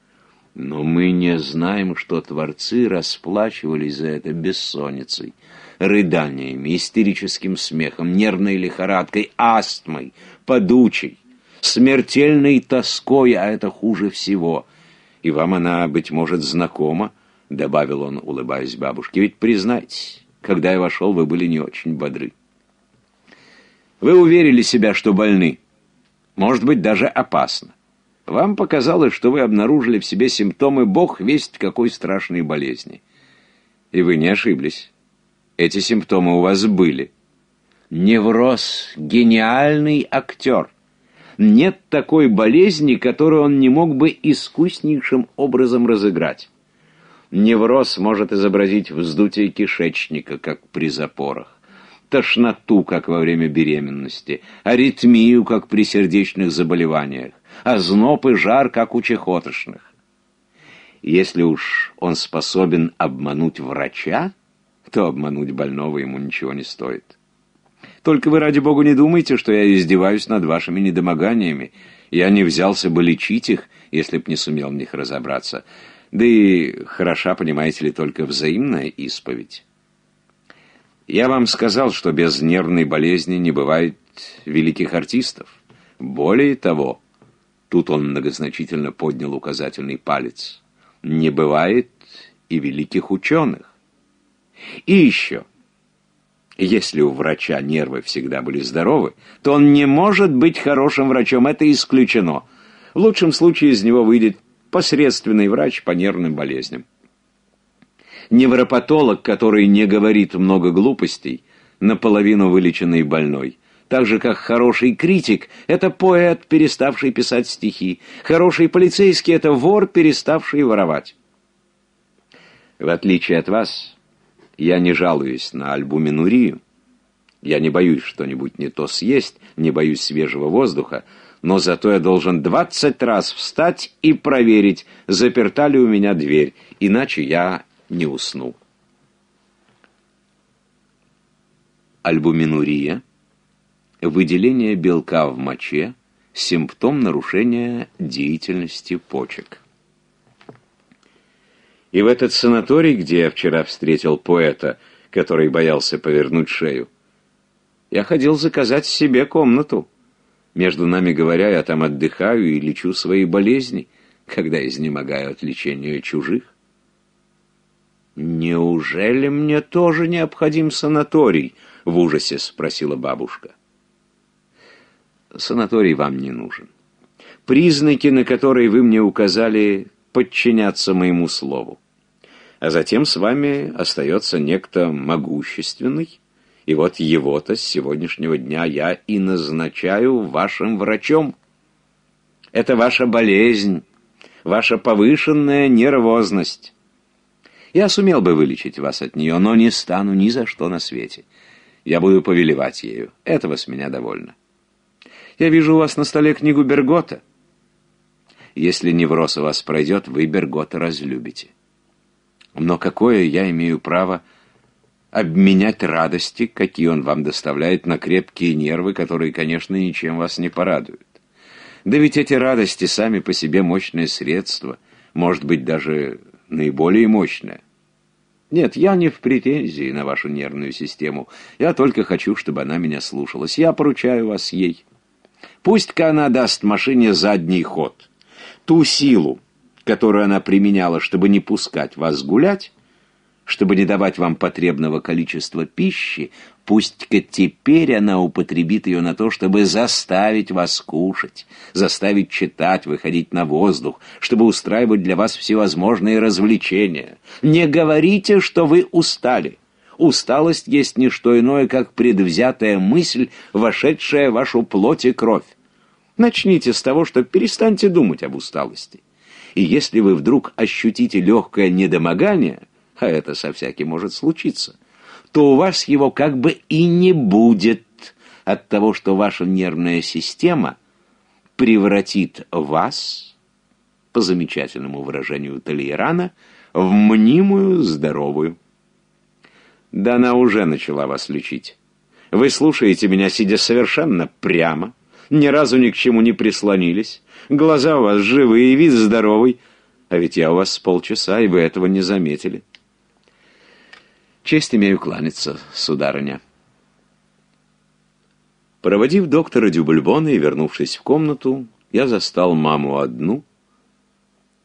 но мы не знаем, что творцы расплачивались за это бессонницей, рыданиями, истерическим смехом, нервной лихорадкой, астмой, подучей, смертельной тоской, а это хуже всего. И вам она, быть может, знакома, — добавил он, улыбаясь бабушке, — ведь признайтесь, когда я вошел, вы были не очень бодры. Вы уверили себя, что больны, может быть, даже опасно. Вам показалось, что вы обнаружили в себе симптомы бог весть какой страшной болезни. И вы не ошиблись. Эти симптомы у вас были. Невроз — гениальный актер. Нет такой болезни, которую он не мог бы искуснейшим образом разыграть. Невроз может изобразить вздутие кишечника, как при запорах тошноту, как во время беременности, аритмию, как при сердечных заболеваниях озноб а и жар, как у чехотошных. Если уж он способен обмануть врача, то обмануть больного ему ничего не стоит. Только вы, ради бога, не думайте, что я издеваюсь над вашими недомоганиями. Я не взялся бы лечить их, если б не сумел в них разобраться. Да и хороша, понимаете ли, только взаимная исповедь. Я вам сказал, что без нервной болезни не бывает великих артистов. Более того, Тут он многозначительно поднял указательный палец. Не бывает и великих ученых. И еще. Если у врача нервы всегда были здоровы, то он не может быть хорошим врачом, это исключено. В лучшем случае из него выйдет посредственный врач по нервным болезням. Невропатолог, который не говорит много глупостей, наполовину вылеченный больной так же как хороший критик — это поэт, переставший писать стихи, хороший полицейский — это вор, переставший воровать. В отличие от вас, я не жалуюсь на альбуминурию. Я не боюсь что-нибудь не то съесть, не боюсь свежего воздуха, но зато я должен двадцать раз встать и проверить, заперта ли у меня дверь, иначе я не усну. Альбуминурия — выделение белка в моче, симптом нарушения деятельности почек. И в этот санаторий, где я вчера встретил поэта, который боялся повернуть шею, я ходил заказать себе комнату. Между нами говоря, я там отдыхаю и лечу свои болезни, когда изнемогаю от лечения чужих. «Неужели мне тоже необходим санаторий?» — в ужасе спросила бабушка санаторий вам не нужен. Признаки, на которые вы мне указали, подчиняться моему слову. А затем с вами остается некто могущественный, и вот его-то с сегодняшнего дня я и назначаю вашим врачом. Это ваша болезнь, ваша повышенная нервозность. Я сумел бы вылечить вас от нее, но не стану ни за что на свете. Я буду повелевать ею. Этого с меня довольно. Я вижу у вас на столе книгу Бергота. Если невроз у вас пройдет, вы Бергота разлюбите. Но какое я имею право обменять радости, какие он вам доставляет, на крепкие нервы, которые, конечно, ничем вас не порадуют? Да ведь эти радости сами по себе мощное средство, может быть, даже наиболее мощное. Нет, я не в претензии на вашу нервную систему. Я только хочу, чтобы она меня слушалась. Я поручаю вас ей. Пусть-ка она даст машине задний ход. Ту силу, которую она применяла, чтобы не пускать вас гулять, чтобы не давать вам потребного количества пищи, пусть-ка теперь она употребит ее на то, чтобы заставить вас кушать, заставить читать, выходить на воздух, чтобы устраивать для вас всевозможные развлечения. Не говорите, что вы устали усталость есть не что иное, как предвзятая мысль, вошедшая в вашу плоть и кровь. Начните с того, что перестаньте думать об усталости. И если вы вдруг ощутите легкое недомогание, а это со всяким может случиться, то у вас его как бы и не будет от того, что ваша нервная система превратит вас, по замечательному выражению Толейрана, в мнимую здоровую. Да она уже начала вас лечить. Вы слушаете меня, сидя совершенно прямо, ни разу ни к чему не прислонились. Глаза у вас живые, вид здоровый. А ведь я у вас с полчаса, и вы этого не заметили. Честь имею кланяться, сударыня. Проводив доктора Дюбальбона и вернувшись в комнату, я застал маму одну,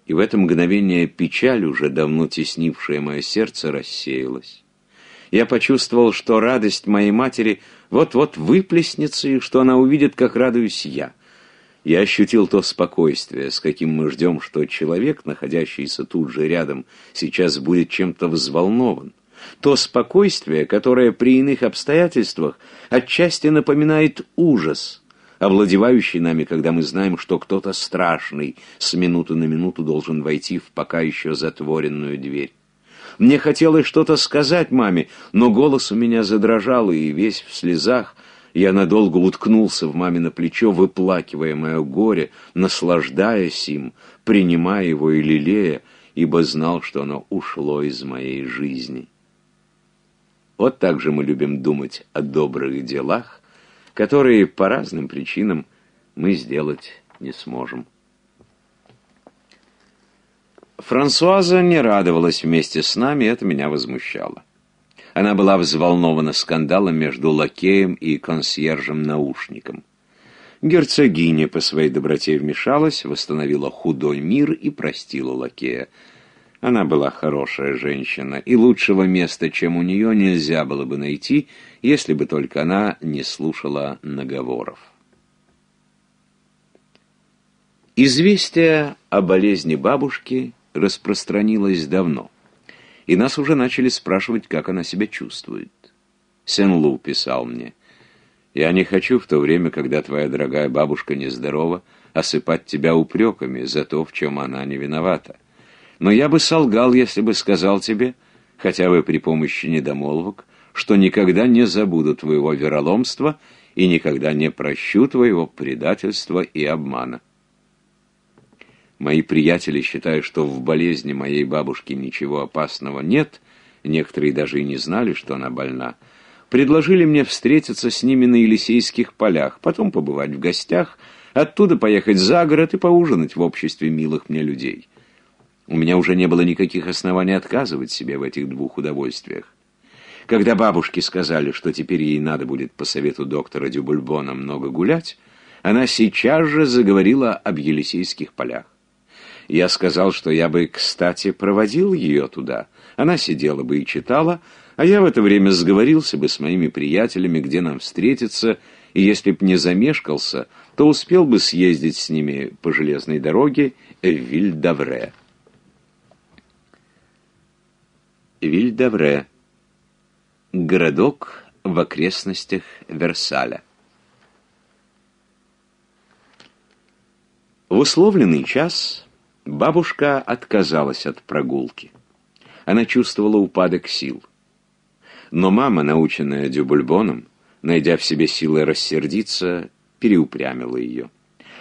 и в это мгновение печаль, уже давно теснившая мое сердце, рассеялась. Я почувствовал, что радость моей матери вот-вот выплеснется, и что она увидит, как радуюсь я. Я ощутил то спокойствие, с каким мы ждем, что человек, находящийся тут же рядом, сейчас будет чем-то взволнован. То спокойствие, которое при иных обстоятельствах отчасти напоминает ужас, овладевающий нами, когда мы знаем, что кто-то страшный с минуты на минуту должен войти в пока еще затворенную дверь. Мне хотелось что-то сказать маме, но голос у меня задрожал, и весь в слезах я надолго уткнулся в мамино плечо, выплакивая мое горе, наслаждаясь им, принимая его и лелея, ибо знал, что оно ушло из моей жизни. Вот так же мы любим думать о добрых делах, которые по разным причинам мы сделать не сможем. Франсуаза не радовалась вместе с нами, это меня возмущало. Она была взволнована скандалом между лакеем и консьержем-наушником. Герцогиня по своей доброте вмешалась, восстановила худой мир и простила лакея. Она была хорошая женщина, и лучшего места, чем у нее, нельзя было бы найти, если бы только она не слушала наговоров. Известие о болезни бабушки распространилась давно, и нас уже начали спрашивать, как она себя чувствует. Сен-Лу писал мне, «Я не хочу в то время, когда твоя дорогая бабушка нездорова, осыпать тебя упреками за то, в чем она не виновата. Но я бы солгал, если бы сказал тебе, хотя бы при помощи недомолвок, что никогда не забуду твоего вероломства и никогда не прощу твоего предательства и обмана. Мои приятели, считая, что в болезни моей бабушки ничего опасного нет, некоторые даже и не знали, что она больна, предложили мне встретиться с ними на Елисейских полях, потом побывать в гостях, оттуда поехать за город и поужинать в обществе милых мне людей. У меня уже не было никаких оснований отказывать себе в этих двух удовольствиях. Когда бабушке сказали, что теперь ей надо будет по совету доктора Дюбульбона много гулять, она сейчас же заговорила об Елисейских полях. Я сказал, что я бы, кстати, проводил ее туда. Она сидела бы и читала, а я в это время сговорился бы с моими приятелями, где нам встретиться, и если б не замешкался, то успел бы съездить с ними по железной дороге в Вильдавре. Вильдавре. Городок в окрестностях Версаля. В условленный час Бабушка отказалась от прогулки. Она чувствовала упадок сил. Но мама, наученная Дюбульбоном, найдя в себе силы рассердиться, переупрямила ее.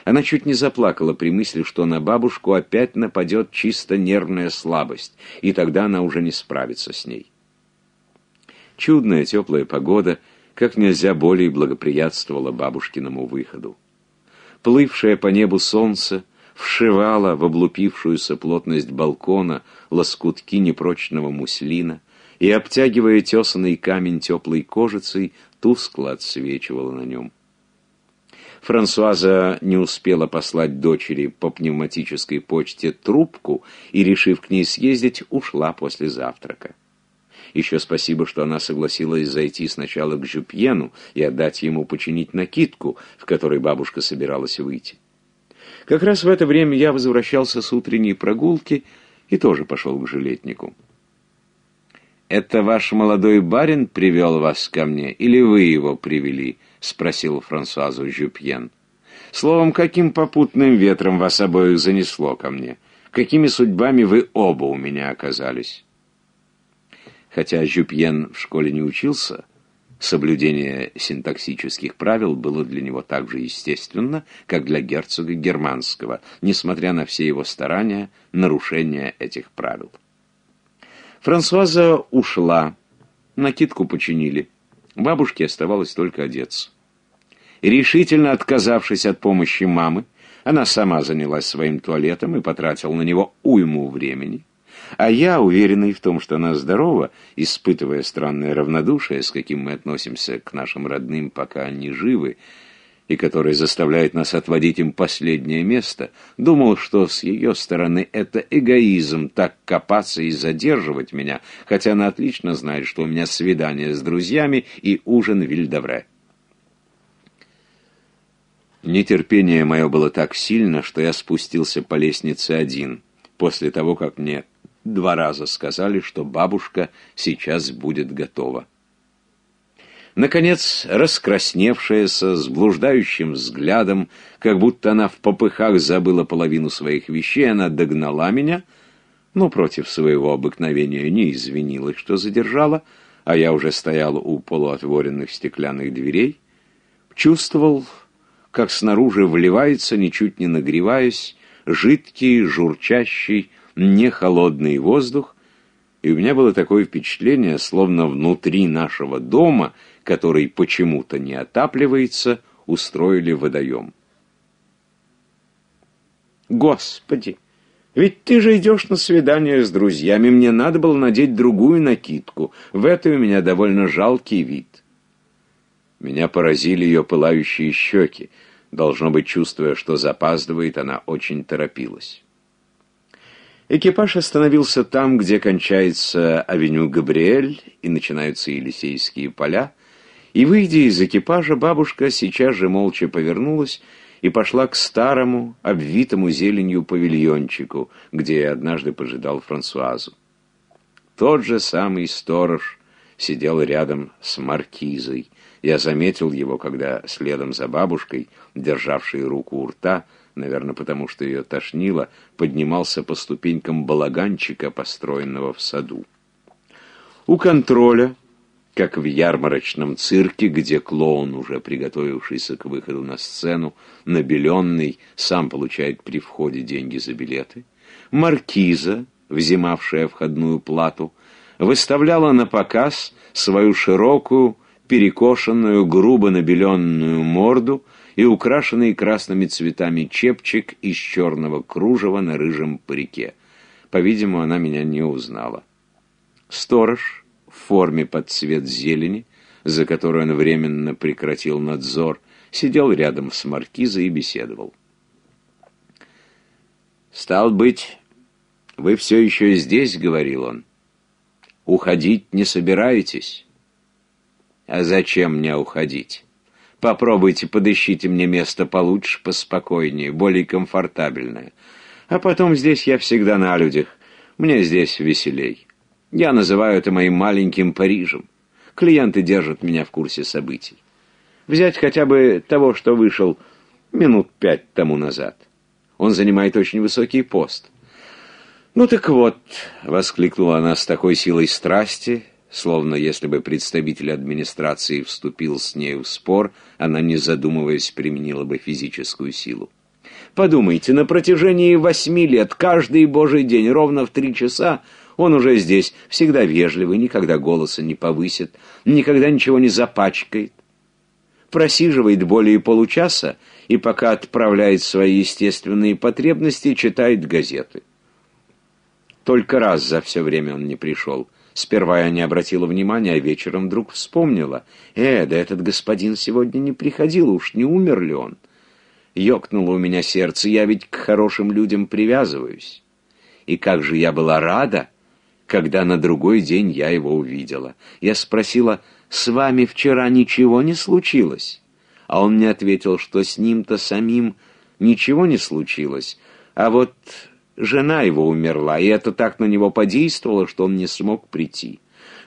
Она чуть не заплакала при мысли, что на бабушку опять нападет чисто нервная слабость, и тогда она уже не справится с ней. Чудная теплая погода как нельзя более благоприятствовала бабушкиному выходу. Плывшее по небу солнце — вшивала в облупившуюся плотность балкона лоскутки непрочного муслина и, обтягивая тесанный камень теплой кожицей, тускло отсвечивала на нем. Франсуаза не успела послать дочери по пневматической почте трубку и, решив к ней съездить, ушла после завтрака. Еще спасибо, что она согласилась зайти сначала к Жюпьену и отдать ему починить накидку, в которой бабушка собиралась выйти. Как раз в это время я возвращался с утренней прогулки и тоже пошел к жилетнику. «Это ваш молодой барин привел вас ко мне, или вы его привели?» — спросил Франсуазу Жюпьен. «Словом, каким попутным ветром вас обоих занесло ко мне? Какими судьбами вы оба у меня оказались?» Хотя Жюпьен в школе не учился, — Соблюдение синтаксических правил было для него так же естественно, как для герцога германского, несмотря на все его старания нарушения этих правил. Франсуаза ушла, накидку починили, бабушке оставалось только одеться. Решительно отказавшись от помощи мамы, она сама занялась своим туалетом и потратила на него уйму времени. А я, уверенный в том, что она здорова, испытывая странное равнодушие, с каким мы относимся к нашим родным, пока они живы, и которое заставляет нас отводить им последнее место, думал, что с ее стороны это эгоизм так копаться и задерживать меня, хотя она отлично знает, что у меня свидание с друзьями и ужин в Нетерпение мое было так сильно, что я спустился по лестнице один, после того, как мне два раза сказали, что бабушка сейчас будет готова. Наконец, раскрасневшаяся, с блуждающим взглядом, как будто она в попыхах забыла половину своих вещей, она догнала меня, но против своего обыкновения не извинилась, что задержала, а я уже стоял у полуотворенных стеклянных дверей, чувствовал, как снаружи вливается, ничуть не нагреваясь, жидкий, журчащий, не холодный воздух, и у меня было такое впечатление, словно внутри нашего дома, который почему-то не отапливается, устроили водоем. «Господи, ведь ты же идешь на свидание с друзьями, мне надо было надеть другую накидку, в этой у меня довольно жалкий вид». Меня поразили ее пылающие щеки. Должно быть, чувствуя, что запаздывает, она очень торопилась. Экипаж остановился там, где кончается авеню Габриэль и начинаются Елисейские поля, и, выйдя из экипажа, бабушка сейчас же молча повернулась и пошла к старому, обвитому зеленью павильончику, где я однажды поджидал Франсуазу. Тот же самый сторож сидел рядом с маркизой. Я заметил его, когда следом за бабушкой, державшей руку у рта, наверное, потому что ее тошнило, поднимался по ступенькам балаганчика, построенного в саду. У контроля, как в ярмарочном цирке, где клоун, уже приготовившийся к выходу на сцену, набеленный, сам получает при входе деньги за билеты, маркиза, взимавшая входную плату, выставляла на показ свою широкую, перекошенную, грубо набеленную морду, и украшенный красными цветами чепчик из черного кружева на рыжем парике. По-видимому, она меня не узнала. Сторож в форме под цвет зелени, за которую он временно прекратил надзор, сидел рядом с маркизой и беседовал. «Стал быть, вы все еще здесь?» — говорил он. «Уходить не собираетесь?» «А зачем мне уходить?» Попробуйте, подыщите мне место получше, поспокойнее, более комфортабельное. А потом здесь я всегда на людях. Мне здесь веселей. Я называю это моим маленьким Парижем. Клиенты держат меня в курсе событий. Взять хотя бы того, что вышел минут пять тому назад. Он занимает очень высокий пост. «Ну так вот», — воскликнула она с такой силой страсти, — словно если бы представитель администрации вступил с ней в спор, она, не задумываясь, применила бы физическую силу. Подумайте, на протяжении восьми лет, каждый божий день, ровно в три часа, он уже здесь, всегда вежливый, никогда голоса не повысит, никогда ничего не запачкает. Просиживает более получаса и пока отправляет свои естественные потребности, читает газеты. Только раз за все время он не пришел — Сперва я не обратила внимания, а вечером вдруг вспомнила. «Э, да этот господин сегодня не приходил, уж не умер ли он?» Ёкнуло у меня сердце, я ведь к хорошим людям привязываюсь. И как же я была рада, когда на другой день я его увидела. Я спросила, «С вами вчера ничего не случилось?» А он мне ответил, что с ним-то самим ничего не случилось, а вот Жена его умерла, и это так на него подействовало, что он не смог прийти.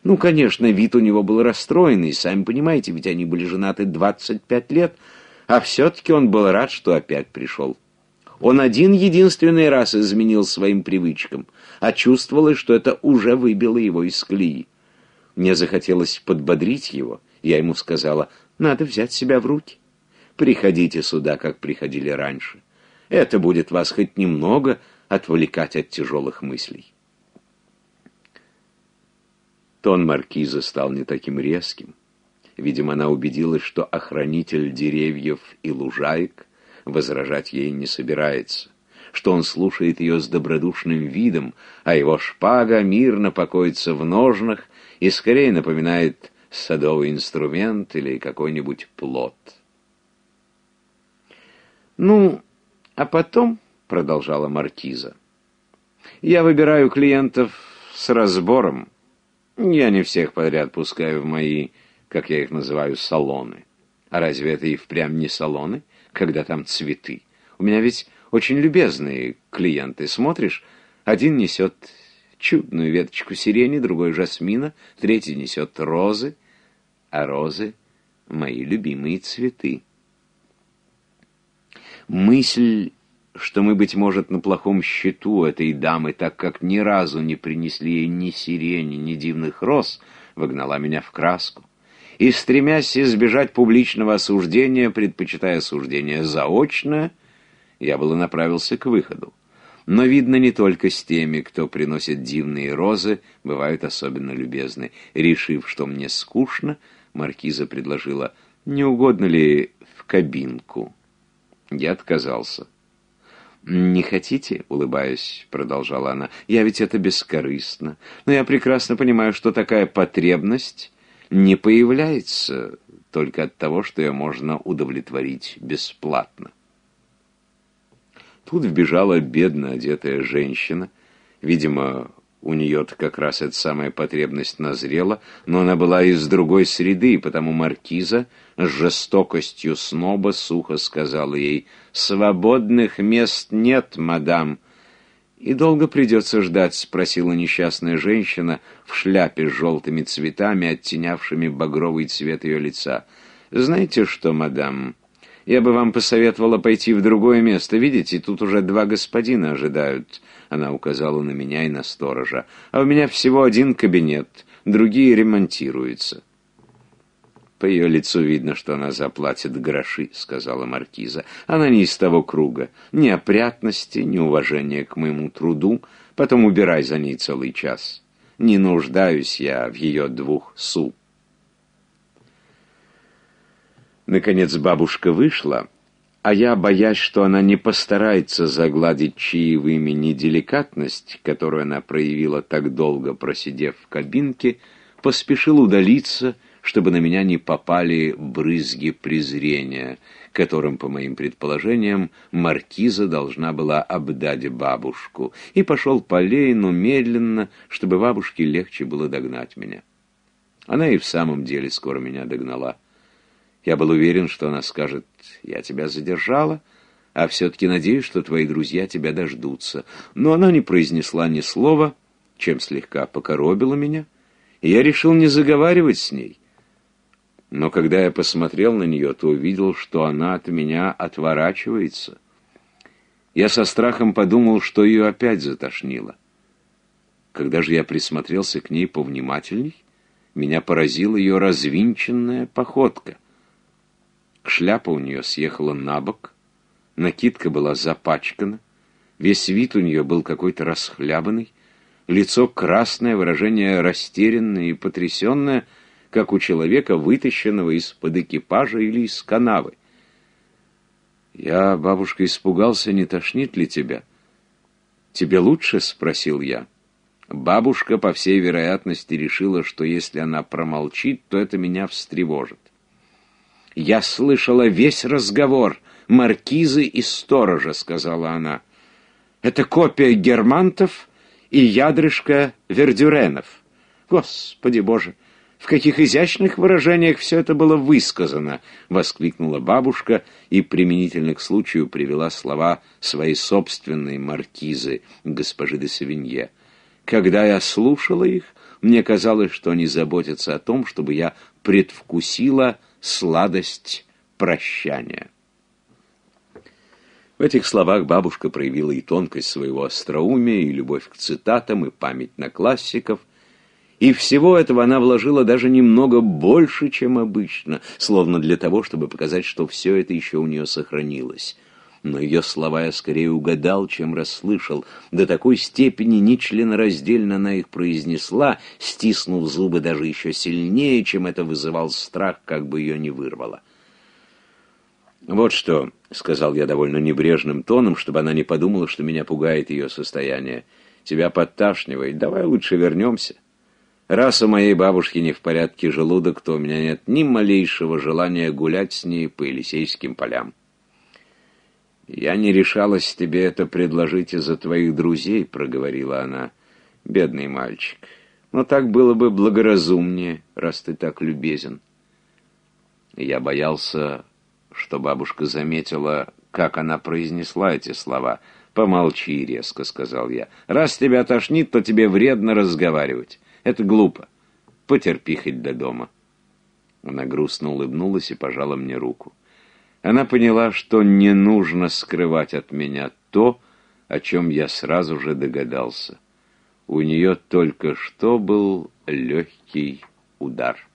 Ну, конечно, вид у него был расстроенный, сами понимаете, ведь они были женаты 25 лет, а все-таки он был рад, что опять пришел. Он один единственный раз изменил своим привычкам, а чувствовалось, что это уже выбило его из колеи. Мне захотелось подбодрить его, я ему сказала, надо взять себя в руки. Приходите сюда, как приходили раньше. Это будет вас хоть немного отвлекать от тяжелых мыслей. Тон маркиза стал не таким резким. Видимо, она убедилась, что охранитель деревьев и лужаек возражать ей не собирается, что он слушает ее с добродушным видом, а его шпага мирно покоится в ножнах и скорее напоминает садовый инструмент или какой-нибудь плод. Ну, а потом продолжала маркиза. Я выбираю клиентов с разбором. Я не всех подряд пускаю в мои, как я их называю, салоны. А разве это и впрямь не салоны, когда там цветы? У меня ведь очень любезные клиенты. Смотришь, один несет чудную веточку сирени, другой жасмина, третий несет розы, а розы — мои любимые цветы. Мысль что мы, быть может, на плохом счету этой дамы, так как ни разу не принесли ей ни сирени, ни дивных роз, выгнала меня в краску. И, стремясь избежать публичного осуждения, предпочитая осуждение заочное, я было направился к выходу. Но, видно, не только с теми, кто приносит дивные розы, бывают особенно любезны. Решив, что мне скучно, маркиза предложила, не угодно ли в кабинку. Я отказался. «Не хотите?» — улыбаясь, продолжала она. «Я ведь это бескорыстно. Но я прекрасно понимаю, что такая потребность не появляется только от того, что ее можно удовлетворить бесплатно». Тут вбежала бедно одетая женщина, видимо, у нее-то как раз эта самая потребность назрела, но она была из другой среды, и потому маркиза с жестокостью сноба сухо сказала ей «Свободных мест нет, мадам». «И долго придется ждать?» — спросила несчастная женщина в шляпе с желтыми цветами, оттенявшими багровый цвет ее лица. «Знаете что, мадам, я бы вам посоветовала пойти в другое место. Видите, тут уже два господина ожидают». Она указала на меня и на сторожа. «А у меня всего один кабинет, другие ремонтируются». «По ее лицу видно, что она заплатит гроши», — сказала Маркиза. «Она не из того круга. Ни опрятности, ни уважения к моему труду. Потом убирай за ней целый час. Не нуждаюсь я в ее двух су». Наконец бабушка вышла, а я, боясь, что она не постарается загладить чаевыми неделикатность, которую она проявила так долго, просидев в кабинке, поспешил удалиться, чтобы на меня не попали брызги презрения, которым, по моим предположениям, маркиза должна была обдать бабушку, и пошел по Лейну медленно, чтобы бабушке легче было догнать меня. Она и в самом деле скоро меня догнала. Я был уверен, что она скажет «я тебя задержала», а все-таки надеюсь, что твои друзья тебя дождутся. Но она не произнесла ни слова, чем слегка покоробила меня, и я решил не заговаривать с ней. Но когда я посмотрел на нее, то увидел, что она от меня отворачивается. Я со страхом подумал, что ее опять затошнило. Когда же я присмотрелся к ней повнимательней, меня поразила ее развинченная походка — Шляпа у нее съехала на бок, накидка была запачкана, весь вид у нее был какой-то расхлябанный, лицо красное, выражение растерянное и потрясенное, как у человека, вытащенного из-под экипажа или из канавы. «Я, бабушка, испугался, не тошнит ли тебя?» «Тебе лучше?» — спросил я. Бабушка, по всей вероятности, решила, что если она промолчит, то это меня встревожит. Я слышала весь разговор маркизы и сторожа, сказала она. Это копия германтов и ядрышка вердюренов. Господи Боже, в каких изящных выражениях все это было высказано, воскликнула бабушка и применительно к случаю привела слова своей собственной маркизы, госпожи де Савинье. Когда я слушала их, мне казалось, что они заботятся о том, чтобы я предвкусила сладость прощания. В этих словах бабушка проявила и тонкость своего остроумия, и любовь к цитатам, и память на классиков. И всего этого она вложила даже немного больше, чем обычно, словно для того, чтобы показать, что все это еще у нее сохранилось – но ее слова я скорее угадал, чем расслышал. До такой степени нечленораздельно она их произнесла, стиснув зубы даже еще сильнее, чем это вызывал страх, как бы ее не вырвало. «Вот что», — сказал я довольно небрежным тоном, чтобы она не подумала, что меня пугает ее состояние. «Тебя подташнивает. Давай лучше вернемся. Раз у моей бабушки не в порядке желудок, то у меня нет ни малейшего желания гулять с ней по Елисейским полям». «Я не решалась тебе это предложить из-за твоих друзей», — проговорила она. «Бедный мальчик, но так было бы благоразумнее, раз ты так любезен». Я боялся, что бабушка заметила, как она произнесла эти слова. «Помолчи», — резко сказал я. «Раз тебя тошнит, то тебе вредно разговаривать. Это глупо. Потерпи хоть до дома». Она грустно улыбнулась и пожала мне руку. Она поняла, что не нужно скрывать от меня то, о чем я сразу же догадался. У нее только что был легкий удар.